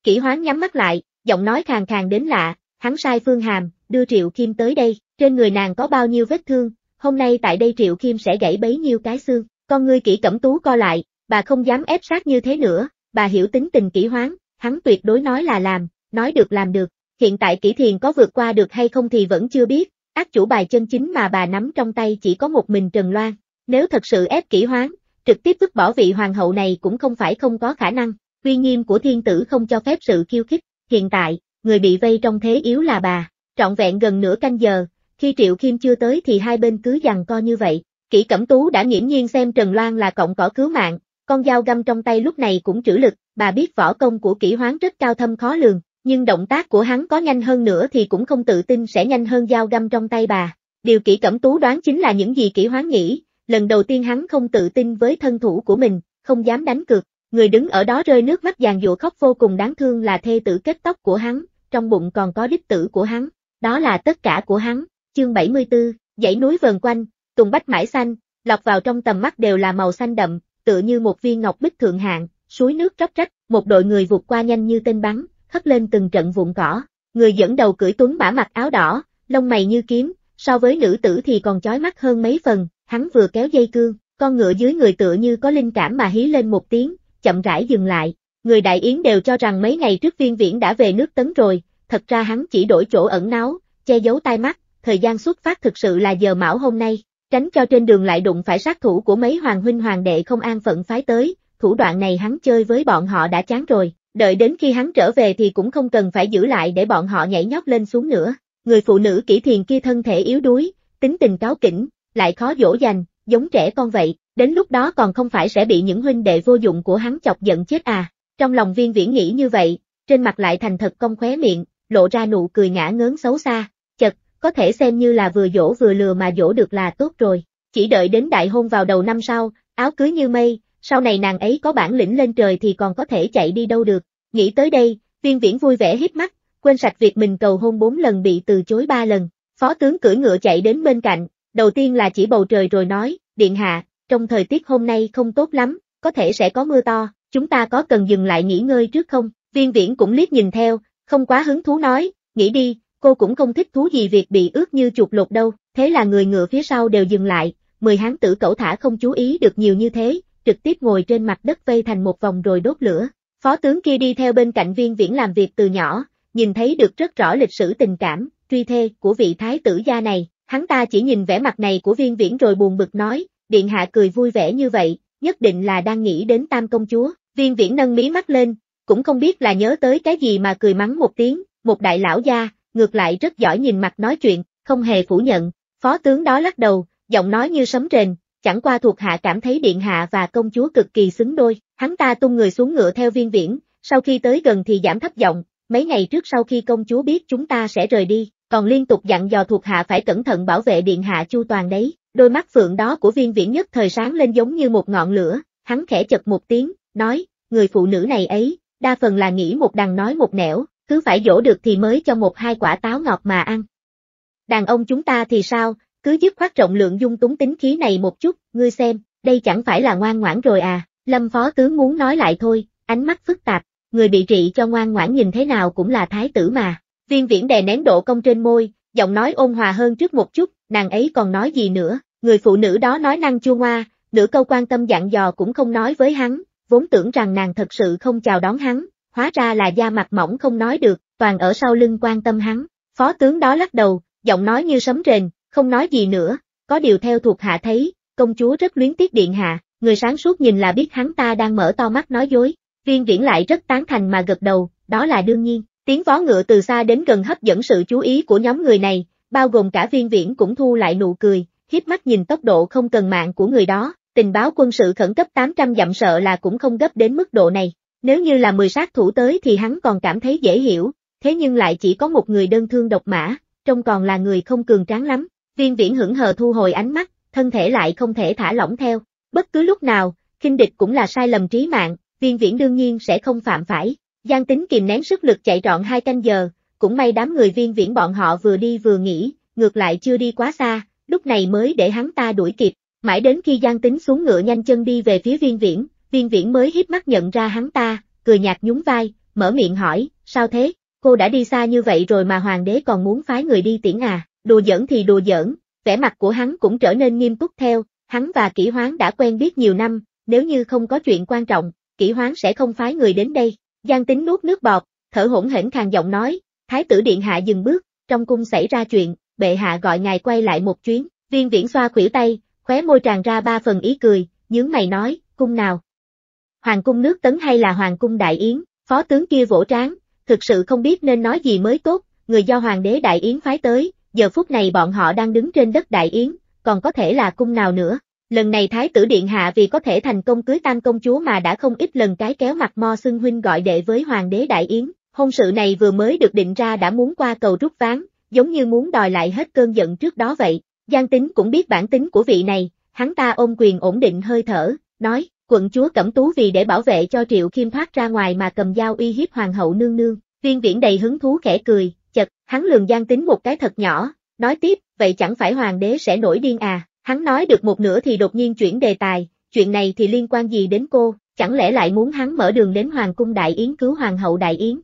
S1: Kỷ hoán nhắm mắt lại, giọng nói khàn khàn đến lạ, hắn sai phương hàm, đưa Triệu Kim tới đây, trên người nàng có bao nhiêu vết thương, hôm nay tại đây Triệu Kim sẽ gãy bấy nhiêu cái xương, con ngươi kỹ cẩm tú co lại, bà không dám ép sát như thế nữa, bà hiểu tính tình kỹ hoán, hắn tuyệt đối nói là làm, nói được làm được, hiện tại kỹ thiền có vượt qua được hay không thì vẫn chưa biết, Ác chủ bài chân chính mà bà nắm trong tay chỉ có một mình Trần Loan, nếu thật sự ép kỹ hoán, trực tiếp vứt bỏ vị hoàng hậu này cũng không phải không có khả năng, uy nghiêm của thiên tử không cho phép sự khiêu khích, hiện tại, người bị vây trong thế yếu là bà, trọn vẹn gần nửa canh giờ, khi Triệu Kim chưa tới thì hai bên cứ giằng co như vậy, kỹ cẩm tú đã nghiễm nhiên xem Trần Loan là cộng cỏ cứu mạng, con dao găm trong tay lúc này cũng trữ lực, bà biết võ công của kỹ hoán rất cao thâm khó lường, nhưng động tác của hắn có nhanh hơn nữa thì cũng không tự tin sẽ nhanh hơn dao găm trong tay bà. Điều kỹ cẩm tú đoán chính là những gì kỹ hoán nghĩ, lần đầu tiên hắn không tự tin với thân thủ của mình, không dám đánh cược, người đứng ở đó rơi nước mắt giàn dụa khóc vô cùng đáng thương là thê tử kết tóc của hắn, trong bụng còn có đích tử của hắn, đó là tất cả của hắn, chương 74, dãy núi vờn quanh, tùng bách mãi xanh, lọc vào trong tầm mắt đều là màu xanh đậm, tựa như một viên ngọc bích thượng hạng, suối nước róc rách, một đội người vụt qua nhanh như tên bắn, hất lên từng trận vụn cỏ, người dẫn đầu cưỡi tuấn mã mặc áo đỏ, lông mày như kiếm, so với nữ tử thì còn chói mắt hơn mấy phần, hắn vừa kéo dây cương, con ngựa dưới người tựa như có linh cảm mà hí lên một tiếng, chậm rãi dừng lại. Người đại yến đều cho rằng mấy ngày trước viên viễn đã về nước tấn rồi, thật ra hắn chỉ đổi chỗ ẩn náu, che giấu tai mắt, thời gian xuất phát thực sự là giờ mão hôm nay, tránh cho trên đường lại đụng phải sát thủ của mấy hoàng huynh hoàng đệ không an phận phái tới, thủ đoạn này hắn chơi với bọn họ đã chán rồi, đợi đến khi hắn trở về thì cũng không cần phải giữ lại để bọn họ nhảy nhót lên xuống nữa. Người phụ nữ kỹ thiền kia thân thể yếu đuối, tính tình cáo kỉnh, lại khó dỗ dành, giống trẻ con vậy, đến lúc đó còn không phải sẽ bị những huynh đệ vô dụng của hắn chọc giận chết à. Trong lòng viên viễn nghĩ như vậy, trên mặt lại thành thật công khóe miệng, lộ ra nụ cười ngã ngớn xấu xa, chật, có thể xem như là vừa dỗ vừa lừa mà dỗ được là tốt rồi. Chỉ đợi đến đại hôn vào đầu năm sau, áo cưới như mây, sau này nàng ấy có bản lĩnh lên trời thì còn có thể chạy đi đâu được. Nghĩ tới đây, viên viễn vui vẻ hít mắt, quên sạch việc mình cầu hôn bốn lần bị từ chối ba lần. Phó tướng cưỡi ngựa chạy đến bên cạnh, đầu tiên là chỉ bầu trời rồi nói, điện hạ, trong thời tiết hôm nay không tốt lắm, có thể sẽ có mưa to, chúng ta có cần dừng lại nghỉ ngơi trước không? Viên viễn cũng liếc nhìn theo, không quá hứng thú nói, nghĩ đi, cô cũng không thích thú gì việc bị ướt như chuột lột đâu, thế là người ngựa phía sau đều dừng lại, mười hán tử cẩu thả không chú ý được nhiều như thế, trực tiếp ngồi trên mặt đất vây thành một vòng rồi đốt lửa. Phó tướng kia đi theo bên cạnh viên viễn làm việc từ nhỏ, nhìn thấy được rất rõ lịch sử tình cảm, truy thê của vị thái tử gia này, hắn ta chỉ nhìn vẻ mặt này của viên viễn rồi buồn bực nói, điện hạ cười vui vẻ như vậy, nhất định là đang nghĩ đến tam công chúa, viên viễn nâng mí mắt lên, cũng không biết là nhớ tới cái gì mà cười mắng một tiếng, một đại lão gia, ngược lại rất giỏi nhìn mặt nói chuyện, không hề phủ nhận, phó tướng đó lắc đầu, giọng nói như sấm rền, chẳng qua thuộc hạ cảm thấy điện hạ và công chúa cực kỳ xứng đôi, hắn ta tung người xuống ngựa theo viên viễn, sau khi tới gần thì giảm thấp giọng, mấy ngày trước sau khi công chúa biết chúng ta sẽ rời đi, còn liên tục dặn dò thuộc hạ phải cẩn thận bảo vệ điện hạ chu toàn đấy, đôi mắt phượng đó của viên viễn nhất thời sáng lên giống như một ngọn lửa, hắn khẽ chật một tiếng, nói, người phụ nữ này ấy, đa phần là nghĩ một đằng nói một nẻo, cứ phải dỗ được thì mới cho một hai quả táo ngọt mà ăn. Đàn ông chúng ta thì sao, cứ dứt khoát rộng lượng dung túng tính khí này một chút, ngươi xem, đây chẳng phải là ngoan ngoãn rồi à, lâm phó tướng muốn nói lại thôi, ánh mắt phức tạp, người bị trị cho ngoan ngoãn nhìn thế nào cũng là thái tử mà, viên viễn đè nén độ công trên môi, giọng nói ôn hòa hơn trước một chút, nàng ấy còn nói gì nữa, người phụ nữ đó nói năng chua ngoa, nửa câu quan tâm dặn dò cũng không nói với hắn, vốn tưởng rằng nàng thật sự không chào đón hắn, hóa ra là da mặt mỏng không nói được, toàn ở sau lưng quan tâm hắn, phó tướng đó lắc đầu, giọng nói như sấm rền, không nói gì nữa, có điều theo thuộc hạ thấy, công chúa rất luyến tiếc điện hạ, người sáng suốt nhìn là biết hắn ta đang mở to mắt nói dối, viên viễn lại rất tán thành mà gật đầu, đó là đương nhiên, tiếng vó ngựa từ xa đến gần hấp dẫn sự chú ý của nhóm người này, bao gồm cả viên viễn cũng thu lại nụ cười, hiếp mắt nhìn tốc độ không cần mạng của người đó, tình báo quân sự khẩn cấp 800 dặm sợ là cũng không gấp đến mức độ này, nếu như là 10 sát thủ tới thì hắn còn cảm thấy dễ hiểu, thế nhưng lại chỉ có một người đơn thương độc mã, trông còn là người không cường tráng lắm, Viên viễn hững hờ thu hồi ánh mắt, thân thể lại không thể thả lỏng theo. Bất cứ lúc nào, khinh địch cũng là sai lầm trí mạng, viên viễn đương nhiên sẽ không phạm phải. Giang tính kìm nén sức lực chạy trọn hai canh giờ, cũng may đám người viên viễn bọn họ vừa đi vừa nghỉ, ngược lại chưa đi quá xa, lúc này mới để hắn ta đuổi kịp. Mãi đến khi Giang tính xuống ngựa nhanh chân đi về phía viên viễn, viên viễn mới hít mắt nhận ra hắn ta, cười nhạt nhún vai, mở miệng hỏi, sao thế, cô đã đi xa như vậy rồi mà hoàng đế còn muốn phái người đi tiễn à, Đùa giỡn thì đùa giỡn, vẻ mặt của hắn cũng trở nên nghiêm túc theo, hắn và kỷ hoán đã quen biết nhiều năm, nếu như không có chuyện quan trọng, kỷ hoán sẽ không phái người đến đây. Giang tính nuốt nước bọt, thở hổn hển khàn giọng nói, thái tử điện hạ dừng bước, trong cung xảy ra chuyện, bệ hạ gọi ngài quay lại một chuyến, viên viễn xoa khuỷu tay, khóe môi tràn ra ba phần ý cười, nhướng mày nói, cung nào? Hoàng cung nước tấn hay là hoàng cung đại yến, phó tướng kia vỗ tráng, thực sự không biết nên nói gì mới tốt, người do hoàng đế đại yến phái tới, giờ phút này bọn họ đang đứng trên đất Đại Yến, còn có thể là cung nào nữa. Lần này Thái tử Điện Hạ vì có thể thành công cưới tam công chúa mà đã không ít lần cái kéo mặt Mo Xưng Huynh gọi đệ với Hoàng đế Đại Yến, hôn sự này vừa mới được định ra đã muốn qua cầu rút ván, giống như muốn đòi lại hết cơn giận trước đó vậy. Giang tính cũng biết bản tính của vị này, hắn ta ôm quyền ổn định hơi thở, nói, quận chúa Cẩm Tú vì để bảo vệ cho Triệu Kim thoát ra ngoài mà cầm dao uy hiếp Hoàng hậu nương nương, viên viễn đầy hứng thú khẽ cười, Hắn lường Giang Tính một cái thật nhỏ, nói tiếp, vậy chẳng phải hoàng đế sẽ nổi điên à, hắn nói được một nửa thì đột nhiên chuyển đề tài, chuyện này thì liên quan gì đến cô, chẳng lẽ lại muốn hắn mở đường đến hoàng cung đại yến cứu hoàng hậu đại yến.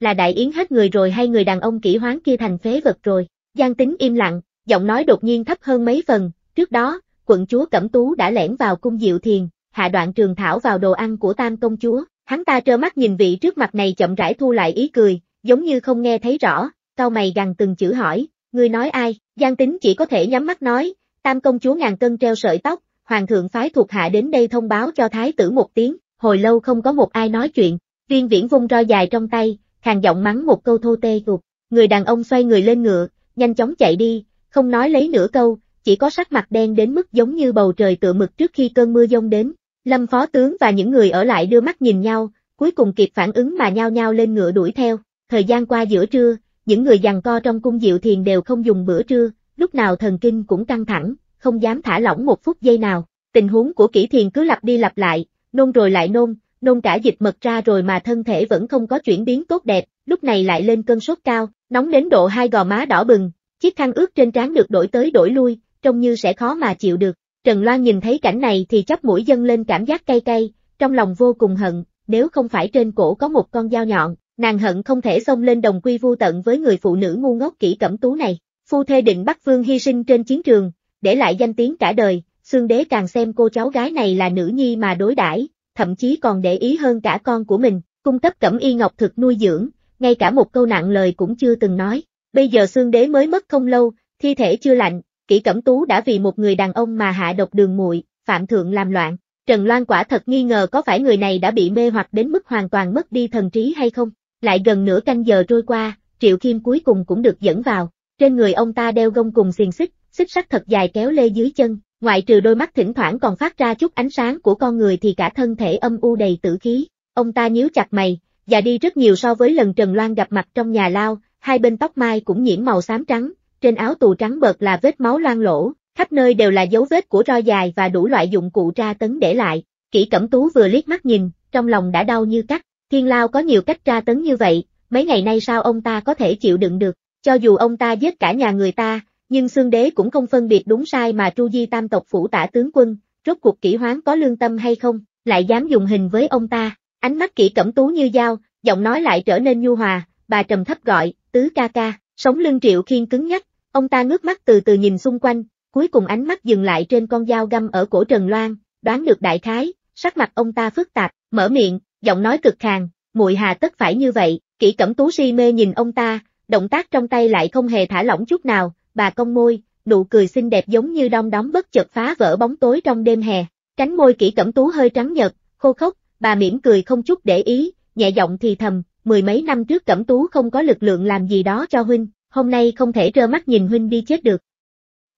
S1: Là đại yến hết người rồi hay người đàn ông kỹ hoán kia thành phế vật rồi, Giang Tính im lặng, giọng nói đột nhiên thấp hơn mấy phần, trước đó, quận chúa Cẩm Tú đã lẻn vào cung Diệu Thiền, hạ đoạn trường thảo vào đồ ăn của tam công chúa, hắn ta trơ mắt nhìn vị trước mặt này chậm rãi thu lại ý cười, giống như không nghe thấy rõ, cau mày gằn từng chữ hỏi, người nói ai, Giang Tính chỉ có thể nhắm mắt nói, tam công chúa ngàn cân treo sợi tóc, hoàng thượng phái thuộc hạ đến đây thông báo cho thái tử một tiếng, hồi lâu không có một ai nói chuyện, viên viễn vung roi dài trong tay, khàn giọng mắng một câu thô tê tục, người đàn ông xoay người lên ngựa, nhanh chóng chạy đi, không nói lấy nửa câu, chỉ có sắc mặt đen đến mức giống như bầu trời tựa mực trước khi cơn mưa giông đến. Lâm phó tướng và những người ở lại đưa mắt nhìn nhau, cuối cùng kịp phản ứng mà nhao nhao lên ngựa đuổi theo thời gian qua giữa trưa, những người giằng co trong cung diệu thiền đều không dùng bữa trưa, lúc nào thần kinh cũng căng thẳng, không dám thả lỏng một phút giây nào. Tình huống của kỹ thiền cứ lặp đi lặp lại, nôn rồi lại nôn, nôn cả dịch mật ra rồi mà thân thể vẫn không có chuyển biến tốt đẹp, lúc này lại lên cơn sốt cao, nóng đến độ hai gò má đỏ bừng, chiếc khăn ướt trên trán được đổi tới đổi lui, trông như sẽ khó mà chịu được. Trần Loan nhìn thấy cảnh này thì chắp mũi dâng lên cảm giác cay cay, trong lòng vô cùng hận, nếu không phải trên cổ có một con dao nhọn, nàng hận không thể xông lên đồng quy vu tận với người phụ nữ ngu ngốc kỹ cẩm tú này. Phu thê định bắt vương hy sinh trên chiến trường, để lại danh tiếng cả đời, xương đế càng xem cô cháu gái này là nữ nhi mà đối đãi thậm chí còn để ý hơn cả con của mình, cung cấp cẩm y ngọc thực nuôi dưỡng, ngay cả một câu nặng lời cũng chưa từng nói. Bây giờ xương đế mới mất không lâu, thi thể chưa lạnh, kỹ cẩm tú đã vì một người đàn ông mà hạ độc đường muội phạm thượng làm loạn. Trần Loan quả thật nghi ngờ có phải người này đã bị mê hoặc đến mức hoàn toàn mất đi thần trí hay không. Lại gần nửa canh giờ trôi qua, Triệu Kim cuối cùng cũng được dẫn vào, trên người ông ta đeo gông cùng xiềng xích, xích sắt thật dài kéo lê dưới chân, ngoại trừ đôi mắt thỉnh thoảng còn phát ra chút ánh sáng của con người thì cả thân thể âm u đầy tử khí. Ông ta nhíu chặt mày, già đi rất nhiều so với lần Trần Loan gặp mặt trong nhà lao, hai bên tóc mai cũng nhiễm màu xám trắng, trên áo tù trắng bợt là vết máu loang lổ. khắp nơi đều là dấu vết của roi dài và đủ loại dụng cụ tra tấn để lại. Kỷ Cẩm Tú vừa liếc mắt nhìn, trong lòng đã đau như cắt, Thiên Lao có nhiều cách tra tấn như vậy, mấy ngày nay sao ông ta có thể chịu đựng được, cho dù ông ta giết cả nhà người ta, nhưng xương đế cũng không phân biệt đúng sai mà tru di tam tộc phủ tả tướng quân, rốt cuộc kỷ hoán có lương tâm hay không, lại dám dùng hình với ông ta, ánh mắt kỹ cẩm tú như dao, giọng nói lại trở nên nhu hòa, bà trầm thấp gọi, tứ ca ca, sống lưng triệu khiên cứng nhắc, ông ta ngước mắt từ từ nhìn xung quanh, cuối cùng ánh mắt dừng lại trên con dao găm ở cổ Trần Loan, đoán được đại khái, sắc mặt ông ta phức tạp, mở miệng, giọng nói cực khàn, muội hà tất phải như vậy, Kỷ cẩm tú si mê nhìn ông ta, động tác trong tay lại không hề thả lỏng chút nào, bà cong môi, nụ cười xinh đẹp giống như đom đóm bất chợt phá vỡ bóng tối trong đêm hè, cánh môi kỹ cẩm tú hơi trắng nhợt, khô khốc, bà mỉm cười không chút để ý, nhẹ giọng thì thầm, mười mấy năm trước cẩm tú không có lực lượng làm gì đó cho huynh, hôm nay không thể trơ mắt nhìn huynh đi chết được.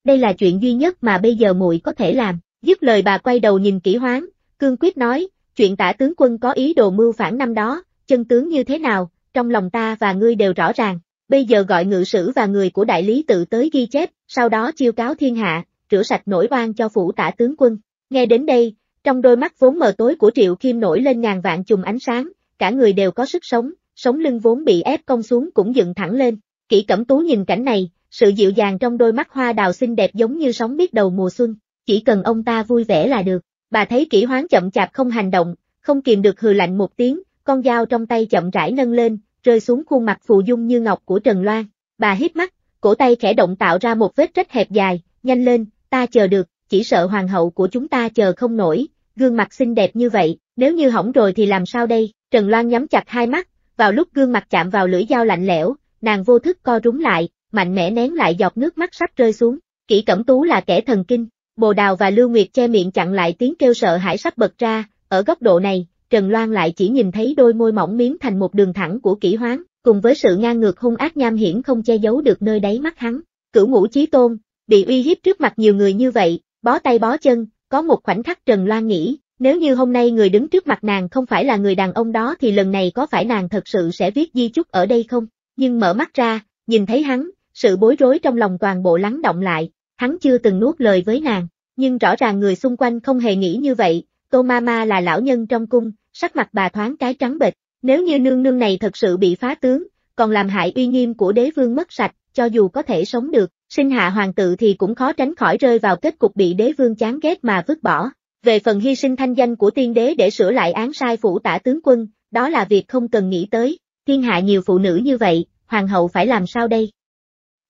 S1: Đây là chuyện duy nhất mà bây giờ muội có thể làm, dứt lời bà quay đầu nhìn kỹ hoáng, cương quyết nói, chuyện tả tướng quân có ý đồ mưu phản năm đó, chân tướng như thế nào, trong lòng ta và ngươi đều rõ ràng, bây giờ gọi ngự sử và người của đại lý tự tới ghi chép, sau đó chiêu cáo thiên hạ, rửa sạch nổi oan cho phủ tả tướng quân. Nghe đến đây, trong đôi mắt vốn mờ tối của Triệu Kim nổi lên ngàn vạn chùm ánh sáng, cả người đều có sức sống, sống lưng vốn bị ép cong xuống cũng dựng thẳng lên. Kỷ Cẩm Tú nhìn cảnh này, sự dịu dàng trong đôi mắt hoa đào xinh đẹp giống như sóng biết đầu mùa xuân, chỉ cần ông ta vui vẻ là được. Bà thấy kỹ hoán chậm chạp không hành động, không kìm được hừ lạnh một tiếng, con dao trong tay chậm rãi nâng lên, rơi xuống khuôn mặt phù dung như ngọc của Trần Loan. Bà hít mắt, cổ tay khẽ động tạo ra một vết rách hẹp dài, nhanh lên, ta chờ được, chỉ sợ hoàng hậu của chúng ta chờ không nổi, gương mặt xinh đẹp như vậy, nếu như hỏng rồi thì làm sao đây? Trần Loan nhắm chặt hai mắt, vào lúc gương mặt chạm vào lưỡi dao lạnh lẽo, nàng vô thức co rúm lại, mạnh mẽ nén lại giọt nước mắt sắp rơi xuống. Kỷ Cẩm Tú là kẻ thần kinh, Bồ Đào và Lưu Nguyệt che miệng chặn lại tiếng kêu sợ hãi sắp bật ra, ở góc độ này, Trần Loan lại chỉ nhìn thấy đôi môi mỏng miếng thành một đường thẳng của kỹ hoán, cùng với sự ngang ngược hung ác nham hiểm không che giấu được nơi đáy mắt hắn. Cửu ngũ chí tôn, bị uy hiếp trước mặt nhiều người như vậy, bó tay bó chân, có một khoảnh khắc Trần Loan nghĩ, nếu như hôm nay người đứng trước mặt nàng không phải là người đàn ông đó thì lần này có phải nàng thật sự sẽ viết di chúc ở đây không? Nhưng mở mắt ra, nhìn thấy hắn, sự bối rối trong lòng toàn bộ lắng động lại, hắn chưa từng nuốt lời với nàng, nhưng rõ ràng người xung quanh không hề nghĩ như vậy, Tô Mama là lão nhân trong cung, sắc mặt bà thoáng cái trắng bệch, nếu như nương nương này thật sự bị phá tướng, còn làm hại uy nghiêm của đế vương mất sạch, cho dù có thể sống được, sinh hạ hoàng tự thì cũng khó tránh khỏi rơi vào kết cục bị đế vương chán ghét mà vứt bỏ. Về phần hy sinh thanh danh của tiên đế để sửa lại án sai phủ tả tướng quân, đó là việc không cần nghĩ tới, thiên hạ nhiều phụ nữ như vậy, hoàng hậu phải làm sao đây?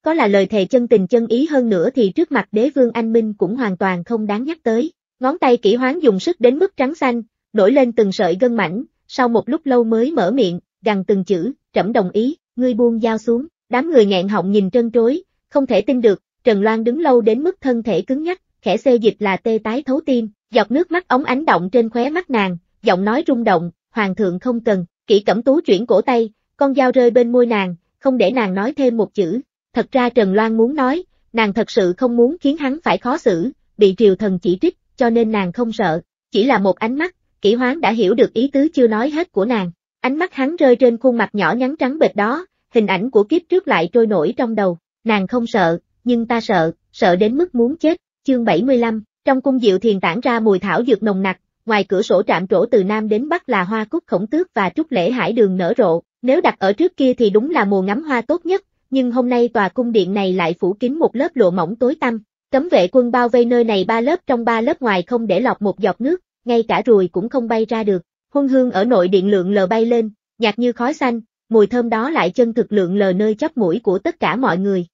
S1: Có là lời thề chân tình chân ý hơn nữa thì trước mặt đế vương anh minh cũng hoàn toàn không đáng nhắc tới. Ngón tay kỹ hoán dùng sức đến mức trắng xanh, nổi lên từng sợi gân mảnh, sau một lúc lâu mới mở miệng, gằn từng chữ, trẫm đồng ý, ngươi buông dao xuống, đám người nghẹn họng nhìn trân trối, không thể tin được, Trần Loan đứng lâu đến mức thân thể cứng nhắc, khẽ xê dịch là tê tái thấu tim, giọt nước mắt ống ánh động trên khóe mắt nàng, giọng nói rung động, hoàng thượng không cần, kỹ cẩm tú chuyển cổ tay, con dao rơi bên môi nàng, không để nàng nói thêm một chữ, Thật ra Trần Loan muốn nói, nàng thật sự không muốn khiến hắn phải khó xử, bị triều thần chỉ trích, cho nên nàng không sợ, chỉ là một ánh mắt, kỷ hoán đã hiểu được ý tứ chưa nói hết của nàng. Ánh mắt hắn rơi trên khuôn mặt nhỏ nhắn trắng bệt đó, hình ảnh của kiếp trước lại trôi nổi trong đầu, nàng không sợ, nhưng ta sợ, sợ đến mức muốn chết, chương 75, trong cung diệu thiền tản ra mùi thảo dược nồng nặc, ngoài cửa sổ trạm trổ từ nam đến bắc là hoa cúc khổng tước và trúc lễ hải đường nở rộ, nếu đặt ở trước kia thì đúng là mùa ngắm hoa tốt nhất, nhưng hôm nay tòa cung điện này lại phủ kín một lớp lụa mỏng tối tăm. Cấm vệ quân bao vây nơi này ba lớp trong ba lớp ngoài không để lọt một giọt nước, ngay cả ruồi cũng không bay ra được. Huân hương ở nội điện lượng lờ bay lên, nhạt như khói xanh, mùi thơm đó lại chân thực lượng lờ nơi chóp mũi của tất cả mọi người.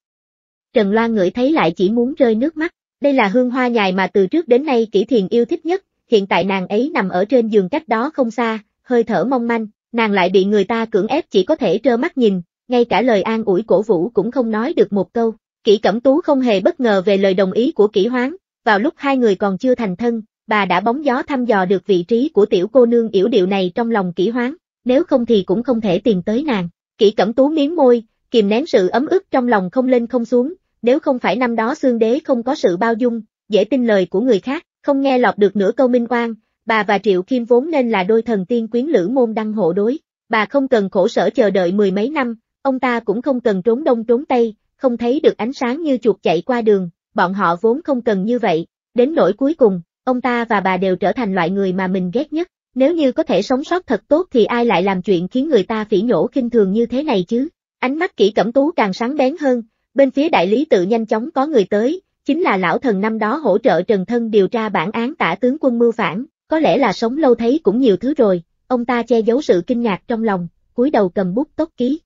S1: Trần Loan ngửi thấy lại chỉ muốn rơi nước mắt, đây là hương hoa nhài mà từ trước đến nay Kỷ Thiền yêu thích nhất, hiện tại nàng ấy nằm ở trên giường cách đó không xa, hơi thở mong manh, nàng lại bị người ta cưỡng ép chỉ có thể trơ mắt nhìn, ngay cả lời an ủi cổ vũ cũng không nói được một câu. Kỷ Cẩm Tú không hề bất ngờ về lời đồng ý của Kỷ Hoáng, vào lúc hai người còn chưa thành thân, bà đã bóng gió thăm dò được vị trí của tiểu cô nương yểu điệu này trong lòng Kỷ Hoáng, nếu không thì cũng không thể tìm tới nàng. Kỷ Cẩm Tú miếm môi, kìm nén sự ấm ức trong lòng không lên không xuống, nếu không phải năm đó xương đế không có sự bao dung, dễ tin lời của người khác, không nghe lọt được nửa câu minh oan, bà và Triệu Kim vốn nên là đôi thần tiên quyến lữ môn đăng hộ đối, bà không cần khổ sở chờ đợi mười mấy năm, ông ta cũng không cần trốn đông trốn tây, không thấy được ánh sáng như chuột chạy qua đường, bọn họ vốn không cần như vậy, đến nỗi cuối cùng, ông ta và bà đều trở thành loại người mà mình ghét nhất, nếu như có thể sống sót thật tốt thì ai lại làm chuyện khiến người ta phỉ nhổ khinh thường như thế này chứ. Ánh mắt kỹ cẩm tú càng sáng bén hơn, bên phía đại lý tự nhanh chóng có người tới, chính là lão thần năm đó hỗ trợ Trần Thân điều tra bản án tả tướng quân mưu phản, có lẽ là sống lâu thấy cũng nhiều thứ rồi, ông ta che giấu sự kinh ngạc trong lòng, cúi đầu cầm bút tốt ký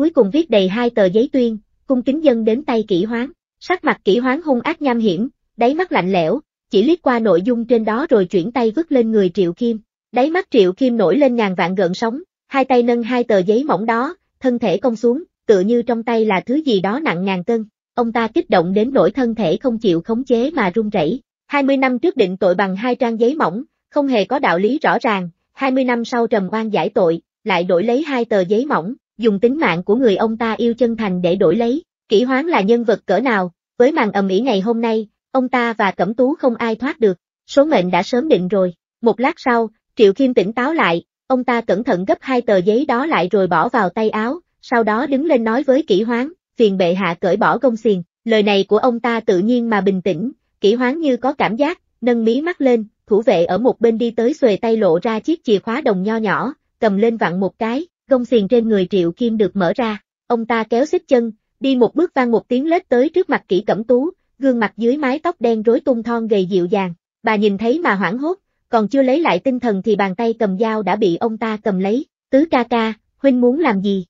S1: cuối cùng viết đầy hai tờ giấy tuyên, cung kính dân đến tay kỷ hoán. Sắc mặt kỷ hoán hung ác nham hiểm, đáy mắt lạnh lẽo, chỉ liếc qua nội dung trên đó rồi chuyển tay vứt lên người Triệu Kim. Đáy mắt Triệu Kim nổi lên ngàn vạn gợn sóng, hai tay nâng hai tờ giấy mỏng đó, thân thể cong xuống, tựa như trong tay là thứ gì đó nặng ngàn cân. Ông ta kích động đến nỗi thân thể không chịu khống chế mà run rẩy. 20 năm trước định tội bằng hai trang giấy mỏng, không hề có đạo lý rõ ràng, 20 năm sau trầm oan giải tội, lại đổi lấy hai tờ giấy mỏng, dùng tính mạng của người ông ta yêu chân thành để đổi lấy, kỷ hoán là nhân vật cỡ nào, với màn ầm ĩ ngày hôm nay, ông ta và Cẩm Tú không ai thoát được, số mệnh đã sớm định rồi. Một lát sau, Triệu Kim tỉnh táo lại, ông ta cẩn thận gấp hai tờ giấy đó lại rồi bỏ vào tay áo, sau đó đứng lên nói với kỷ hoán, phiền bệ hạ cởi bỏ gông xiềng, lời này của ông ta tự nhiên mà bình tĩnh, kỷ hoán như có cảm giác, nâng mí mắt lên, thủ vệ ở một bên đi tới xuề tay lộ ra chiếc chìa khóa đồng nho nhỏ, cầm lên vặn một cái, gông xiềng trên người Triệu Kim được mở ra, ông ta kéo xích chân, đi một bước vang một tiếng lết tới trước mặt kỹ cẩm tú, gương mặt dưới mái tóc đen rối tung thon gầy dịu dàng, bà nhìn thấy mà hoảng hốt, còn chưa lấy lại tinh thần thì bàn tay cầm dao đã bị ông ta cầm lấy, tứ ca ca, huynh muốn làm gì?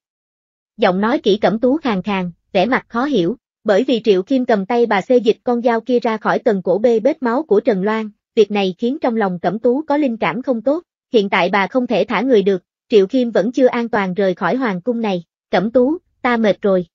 S1: Giọng nói kỹ cẩm tú khàn khàn, vẻ mặt khó hiểu, bởi vì Triệu Kim cầm tay bà xê dịch con dao kia ra khỏi tầng cổ bê bết máu của Trần Loan, việc này khiến trong lòng cẩm tú có linh cảm không tốt, hiện tại bà không thể thả người được, Triệu Khiêm vẫn chưa an toàn rời khỏi hoàng cung này, cẩm tú, ta mệt rồi.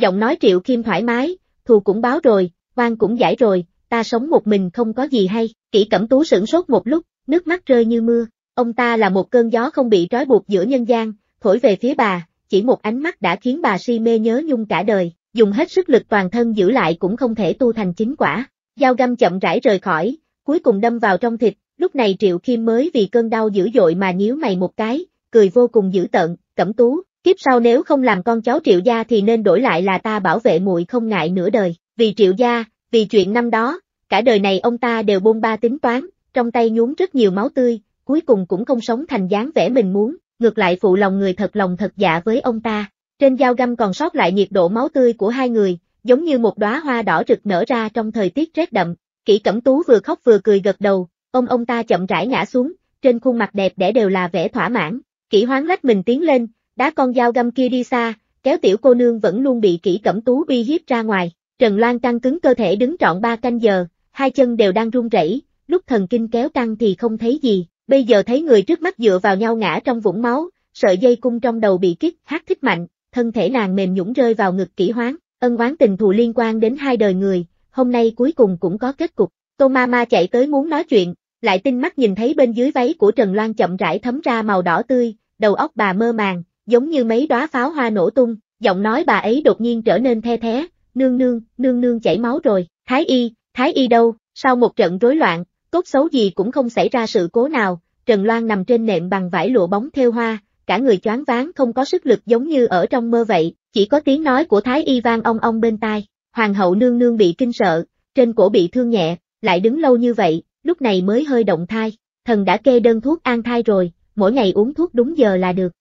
S1: Giọng nói Triệu Khiêm thoải mái, thù cũng báo rồi, oan cũng giải rồi, ta sống một mình không có gì hay, kỹ cẩm tú sửng sốt một lúc, nước mắt rơi như mưa, ông ta là một cơn gió không bị trói buộc giữa nhân gian, thổi về phía bà, chỉ một ánh mắt đã khiến bà si mê nhớ nhung cả đời, dùng hết sức lực toàn thân giữ lại cũng không thể tu thành chính quả, dao găm chậm rãi rời khỏi, cuối cùng đâm vào trong thịt, lúc này Triệu Kim mới vì cơn đau dữ dội mà nhíu mày một cái, cười vô cùng dữ tợn, cẩm tú, kiếp sau nếu không làm con cháu triệu gia thì nên đổi lại là ta bảo vệ muội không ngại nửa đời, vì triệu gia, vì chuyện năm đó, cả đời này ông ta đều bôn ba tính toán, trong tay nhuốm rất nhiều máu tươi, cuối cùng cũng không sống thành dáng vẻ mình muốn, ngược lại phụ lòng người thật lòng thật dạ với ông ta. Trên dao găm còn sót lại nhiệt độ máu tươi của hai người, giống như một đóa hoa đỏ rực nở ra trong thời tiết rét đậm. kỹ Cẩm Tú vừa khóc vừa cười gật đầu, ông ông ta chậm rãi ngã xuống, trên khuôn mặt đẹp đẽ đều là vẻ thỏa mãn. Kỷ hoán lách mình tiến lên, đá con dao găm kia đi xa, kéo tiểu cô nương vẫn luôn bị kỹ cẩm tú bi hiếp ra ngoài. Trần Loan căng cứng cơ thể đứng trọn ba canh giờ, hai chân đều đang run rẩy, lúc thần kinh kéo căng thì không thấy gì, bây giờ thấy người trước mắt dựa vào nhau ngã trong vũng máu, sợi dây cung trong đầu bị kích hát thích mạnh, thân thể nàng mềm nhũng rơi vào ngực Kỷ hoán, ân oán tình thù liên quan đến hai đời người, hôm nay cuối cùng cũng có kết cục. Tô Ma Ma chạy tới muốn nói chuyện, lại tinh mắt nhìn thấy bên dưới váy của Trần Loan chậm rãi thấm ra màu đỏ tươi, đầu óc bà mơ màng, giống như mấy đóa pháo hoa nổ tung, giọng nói bà ấy đột nhiên trở nên the thé, nương nương, nương nương chảy máu rồi, thái y, thái y đâu, sau một trận rối loạn, cốt xấu gì cũng không xảy ra sự cố nào, Trần Loan nằm trên nệm bằng vải lụa bóng theo hoa, cả người choáng váng không có sức lực giống như ở trong mơ vậy, chỉ có tiếng nói của thái y vang ong ong bên tai, hoàng hậu nương nương bị kinh sợ, trên cổ bị thương nhẹ, lại đứng lâu như vậy, lúc này mới hơi động thai, thần đã kê đơn thuốc an thai rồi, mỗi ngày uống thuốc đúng giờ là được.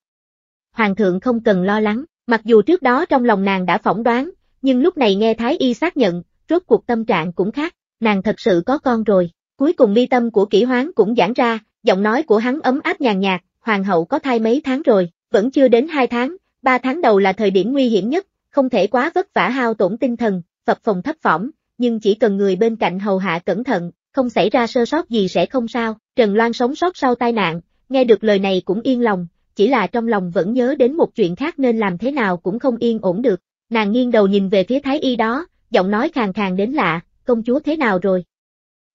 S1: Hoàng thượng không cần lo lắng, mặc dù trước đó trong lòng nàng đã phỏng đoán, nhưng lúc này nghe Thái Y xác nhận, rốt cuộc tâm trạng cũng khác, nàng thật sự có con rồi. Cuối cùng mi tâm của kỷ hoán cũng giãn ra, giọng nói của hắn ấm áp nhàn nhạt, hoàng hậu có thai mấy tháng rồi, vẫn chưa đến hai tháng, ba tháng đầu là thời điểm nguy hiểm nhất, không thể quá vất vả hao tổn tinh thần, phập phòng thấp phỏng, nhưng chỉ cần người bên cạnh hầu hạ cẩn thận, không xảy ra sơ sót gì sẽ không sao, Trần Loan sống sót sau tai nạn, nghe được lời này cũng yên lòng, chỉ là trong lòng vẫn nhớ đến một chuyện khác nên làm thế nào cũng không yên ổn được, nàng nghiêng đầu nhìn về phía Thái Y đó, giọng nói khàn khàn đến lạ, công chúa thế nào rồi?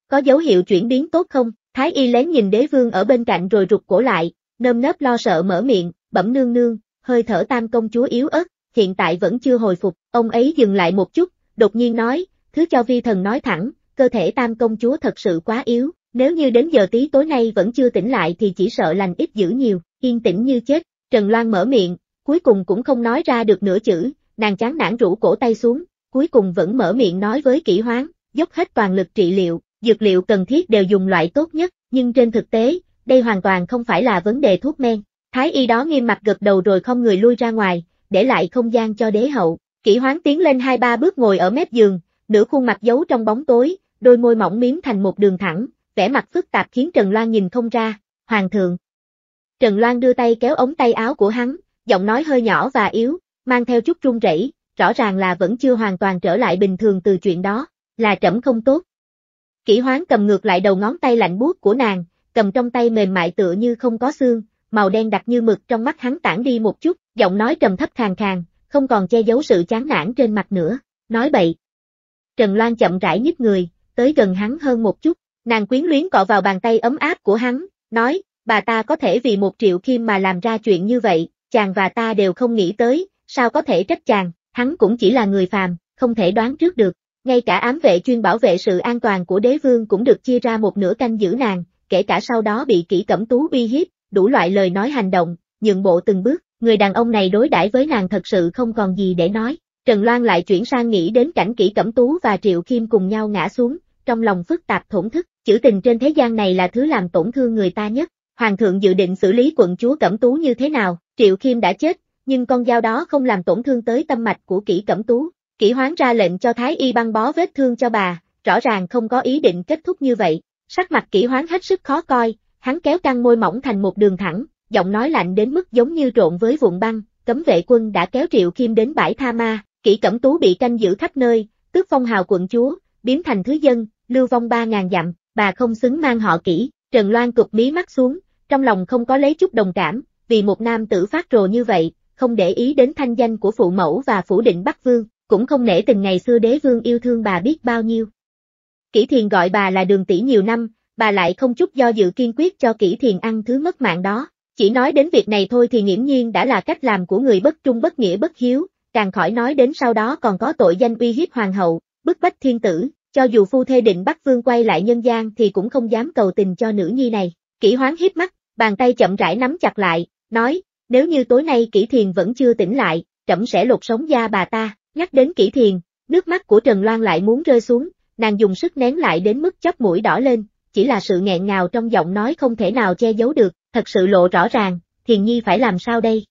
S1: Có dấu hiệu chuyển biến tốt không? Thái Y lén nhìn đế vương ở bên cạnh rồi rụt cổ lại, nơm nớp lo sợ mở miệng, bẩm nương nương, hơi thở tam công chúa yếu ớt, hiện tại vẫn chưa hồi phục, ông ấy dừng lại một chút, đột nhiên nói, thứ cho vi thần nói thẳng, cơ thể tam công chúa thật sự quá yếu, nếu như đến giờ tí tối nay vẫn chưa tỉnh lại thì chỉ sợ lành ít dữ nhiều, yên tĩnh như chết, Trần Loan mở miệng, cuối cùng cũng không nói ra được nửa chữ, nàng chán nản rũ cổ tay xuống, cuối cùng vẫn mở miệng nói với Kỷ hoáng, dốc hết toàn lực trị liệu, dược liệu cần thiết đều dùng loại tốt nhất, nhưng trên thực tế, đây hoàn toàn không phải là vấn đề thuốc men. Thái y đó nghiêm mặt gật đầu rồi không người lui ra ngoài, để lại không gian cho đế hậu. Kỷ hoáng tiến lên hai ba bước ngồi ở mép giường, nửa khuôn mặt giấu trong bóng tối, đôi môi mỏng miếm thành một đường thẳng, vẻ mặt phức tạp khiến Trần Loan nhìn không ra, Hoàng thượng. Trần Loan đưa tay kéo ống tay áo của hắn, giọng nói hơi nhỏ và yếu, mang theo chút run rẩy, rõ ràng là vẫn chưa hoàn toàn trở lại bình thường từ chuyện đó, là trẫm không tốt. Kỷ hoán cầm ngược lại đầu ngón tay lạnh buốt của nàng, cầm trong tay mềm mại tựa như không có xương, màu đen đặc như mực trong mắt hắn tản đi một chút, giọng nói trầm thấp khàn khàn, không còn che giấu sự chán nản trên mặt nữa, nói bậy. Trần Loan chậm rãi nhích người, tới gần hắn hơn một chút. Nàng quyến luyến cọ vào bàn tay ấm áp của hắn, nói, bà ta có thể vì một triệu kim mà làm ra chuyện như vậy, chàng và ta đều không nghĩ tới, sao có thể trách chàng, hắn cũng chỉ là người phàm, không thể đoán trước được. Ngay cả ám vệ chuyên bảo vệ sự an toàn của đế vương cũng được chia ra một nửa canh giữ nàng, kể cả sau đó bị kỹ cẩm tú uy hiếp, đủ loại lời nói hành động, nhượng bộ từng bước, người đàn ông này đối đãi với nàng thật sự không còn gì để nói. Trần Loan lại chuyển sang nghĩ đến cảnh kỹ cẩm tú và Triệu Kim cùng nhau ngã xuống, trong lòng phức tạp thổn thức, chữ tình trên thế gian này là thứ làm tổn thương người ta nhất. Hoàng thượng dự định xử lý quận chúa Cẩm Tú như thế nào, Triệu Khiêm đã chết, nhưng con dao đó không làm tổn thương tới tâm mạch của kỹ Cẩm Tú. Kỷ hoán ra lệnh cho Thái Y băng bó vết thương cho bà, rõ ràng không có ý định kết thúc như vậy. Sắc mặt kỹ hoán hết sức khó coi, hắn kéo căng môi mỏng thành một đường thẳng, giọng nói lạnh đến mức giống như trộn với vụn băng, cấm vệ quân đã kéo Triệu khiêm đến bãi Tha Ma, kỹ cẩm tú bị canh giữ khắp nơi, tước phong hào quận chúa, biến thành thứ dân, lưu vong ba ngàn dặm, bà không xứng mang họ kỹ, Trần Loan cục mí mắt xuống, trong lòng không có lấy chút đồng cảm, vì một nam tử phát rồ như vậy, không để ý đến thanh danh của phụ mẫu và phủ định Bắc Vương, cũng không nể từng ngày xưa đế vương yêu thương bà biết bao nhiêu. Kỷ thiền gọi bà là đường tỷ nhiều năm, bà lại không chút do dự kiên quyết cho kỷ thiền ăn thứ mất mạng đó. Chỉ nói đến việc này thôi thì nghiễm nhiên đã là cách làm của người bất trung bất nghĩa bất hiếu, càng khỏi nói đến sau đó còn có tội danh uy hiếp hoàng hậu, bức bách thiên tử, cho dù phu thê định bắt vương quay lại nhân gian thì cũng không dám cầu tình cho nữ nhi này. Kỷ hoán hiếp mắt, bàn tay chậm rãi nắm chặt lại, nói, nếu như tối nay kỷ thiền vẫn chưa tỉnh lại, trẫm sẽ lột sống da bà ta. Nhắc đến kỷ thiền, nước mắt của Trần Loan lại muốn rơi xuống, nàng dùng sức nén lại đến mức chóp mũi đỏ lên, chỉ là sự nghẹn ngào trong giọng nói không thể nào che giấu được, thật sự lộ rõ ràng, thiền nhi phải làm sao đây?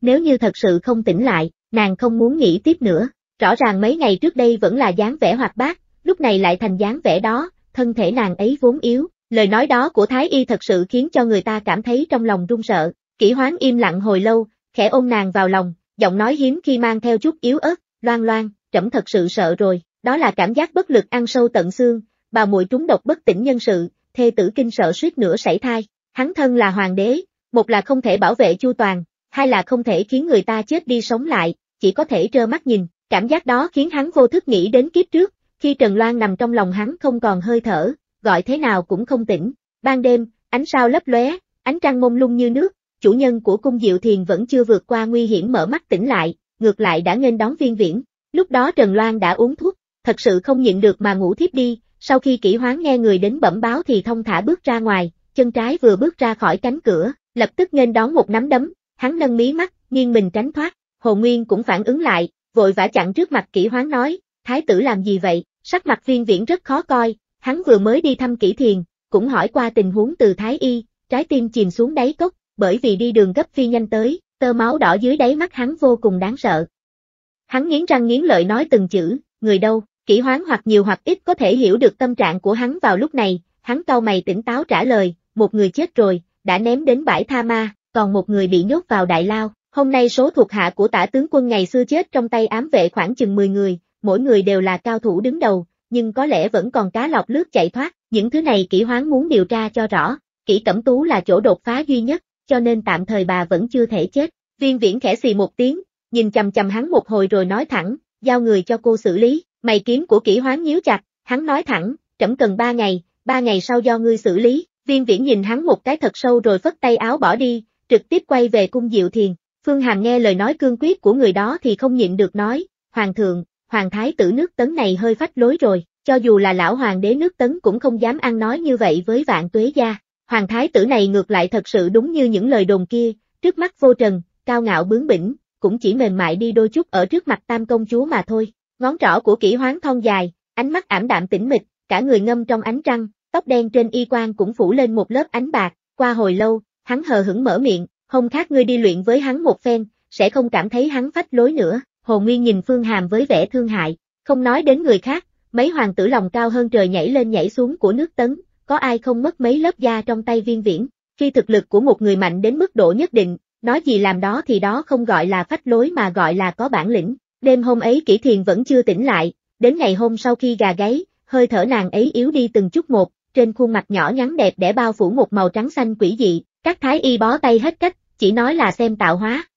S1: Nếu như thật sự không tỉnh lại, nàng không muốn nghĩ tiếp nữa, rõ ràng mấy ngày trước đây vẫn là dáng vẻ hoạt bát, lúc này lại thành dáng vẻ đó, thân thể nàng ấy vốn yếu, lời nói đó của Thái Y thật sự khiến cho người ta cảm thấy trong lòng run sợ, kỷ hoán im lặng hồi lâu, khẽ ôm nàng vào lòng, giọng nói hiếm khi mang theo chút yếu ớt, loan loan, trẫm thật sự sợ rồi, đó là cảm giác bất lực ăn sâu tận xương, bà muội trúng độc bất tỉnh nhân sự, thê tử kinh sợ suýt nữa sảy thai, hắn thân là hoàng đế, một là không thể bảo vệ chu toàn, hai là không thể khiến người ta chết đi sống lại, chỉ có thể trơ mắt nhìn, cảm giác đó khiến hắn vô thức nghĩ đến kiếp trước, khi Trần Loan nằm trong lòng hắn không còn hơi thở, gọi thế nào cũng không tỉnh. Ban đêm, ánh sao lấp lóe, ánh trăng mông lung như nước, chủ nhân của cung Diệu Thiền vẫn chưa vượt qua nguy hiểm mở mắt tỉnh lại, ngược lại đã nghênh đón viên viễn. Lúc đó Trần Loan đã uống thuốc, thật sự không nhịn được mà ngủ thiếp đi, sau khi Kỷ hoán nghe người đến bẩm báo thì thông thả bước ra ngoài, chân trái vừa bước ra khỏi cánh cửa, lập tức nghênh đón một nắm đấm, hắn nâng mí mắt, nghiêng mình tránh thoát, Hồ Nguyên cũng phản ứng lại, vội vã chặn trước mặt Kỷ hoán nói, thái tử làm gì vậy, sắc mặt viên viễn rất khó coi, hắn vừa mới đi thăm kỹ thiền, cũng hỏi qua tình huống từ thái y, trái tim chìm xuống đáy cốc, bởi vì đi đường gấp phi nhanh tới, tơ máu đỏ dưới đáy mắt hắn vô cùng đáng sợ. Hắn nghiến răng nghiến lợi nói từng chữ, người đâu, kỹ hoán hoặc nhiều hoặc ít có thể hiểu được tâm trạng của hắn vào lúc này, hắn cau mày tỉnh táo trả lời, một người chết rồi, đã ném đến bãi tha ma, còn một người bị nhốt vào đại lao, hôm nay số thuộc hạ của tả tướng quân ngày xưa chết trong tay ám vệ khoảng chừng 10 người, mỗi người đều là cao thủ đứng đầu, nhưng có lẽ vẫn còn cá lọc lướt chạy thoát, những thứ này kỹ hoán muốn điều tra cho rõ, kỹ cẩm tú là chỗ đột phá duy nhất, cho nên tạm thời bà vẫn chưa thể chết. Viên viễn khẽ xì một tiếng, nhìn chầm chầm hắn một hồi rồi nói thẳng, giao người cho cô xử lý, mày kiếm của kỹ hoán nhíu chặt, hắn nói thẳng, trẫm cần ba ngày, ba ngày sau do ngươi xử lý, viên viễn nhìn hắn một cái thật sâu rồi phất tay áo bỏ đi, trực tiếp quay về cung diệu thiền, Phương Hàm nghe lời nói cương quyết của người đó thì không nhịn được nói, Hoàng thượng, hoàng thái tử nước tấn này hơi phách lối rồi, cho dù là lão hoàng đế nước tấn cũng không dám ăn nói như vậy với vạn tuế gia. Hoàng thái tử này ngược lại thật sự đúng như những lời đồn kia, trước mắt vô trần, cao ngạo bướng bỉnh, cũng chỉ mềm mại đi đôi chút ở trước mặt tam công chúa mà thôi. Ngón trỏ của Kỷ hoán thon dài, ánh mắt ảm đạm tĩnh mịch, cả người ngâm trong ánh trăng, tóc đen trên y quan cũng phủ lên một lớp ánh bạc, qua hồi lâu, hắn hờ hững mở miệng, không khác ngươi đi luyện với hắn một phen, sẽ không cảm thấy hắn phách lối nữa. Hồ Nguyên nhìn Phương Hàm với vẻ thương hại, không nói đến người khác, mấy hoàng tử lòng cao hơn trời nhảy lên nhảy xuống của nước tấn, có ai không mất mấy lớp da trong tay viên viễn, khi thực lực của một người mạnh đến mức độ nhất định, nói gì làm đó thì đó không gọi là phách lối mà gọi là có bản lĩnh, đêm hôm ấy Kỷ thiền vẫn chưa tỉnh lại, đến ngày hôm sau khi gà gáy, hơi thở nàng ấy yếu đi từng chút một, trên khuôn mặt nhỏ nhắn đẹp để bao phủ một màu trắng xanh quỷ dị, các thái y bó tay hết cách, chỉ nói là xem tạo hóa,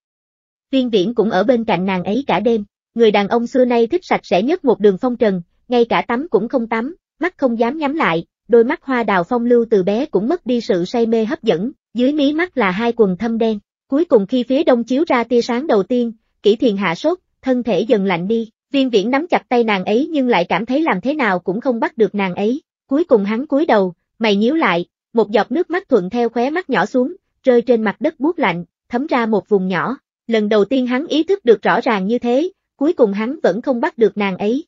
S1: Viên viễn cũng ở bên cạnh nàng ấy cả đêm, người đàn ông xưa nay thích sạch sẽ nhất một đường phong trần, ngay cả tắm cũng không tắm, mắt không dám nhắm lại, đôi mắt hoa đào phong lưu từ bé cũng mất đi sự say mê hấp dẫn, dưới mí mắt là hai quần thâm đen. Cuối cùng khi phía đông chiếu ra tia sáng đầu tiên, kỹ thiền hạ sốt, thân thể dần lạnh đi, viên viễn nắm chặt tay nàng ấy nhưng lại cảm thấy làm thế nào cũng không bắt được nàng ấy. Cuối cùng hắn cúi đầu, mày nhíu lại, một giọt nước mắt thuận theo khóe mắt nhỏ xuống, rơi trên mặt đất buốt lạnh, thấm ra một vùng nhỏ, Lần đầu tiên hắn ý thức được rõ ràng như thế, cuối cùng hắn vẫn không bắt được nàng ấy.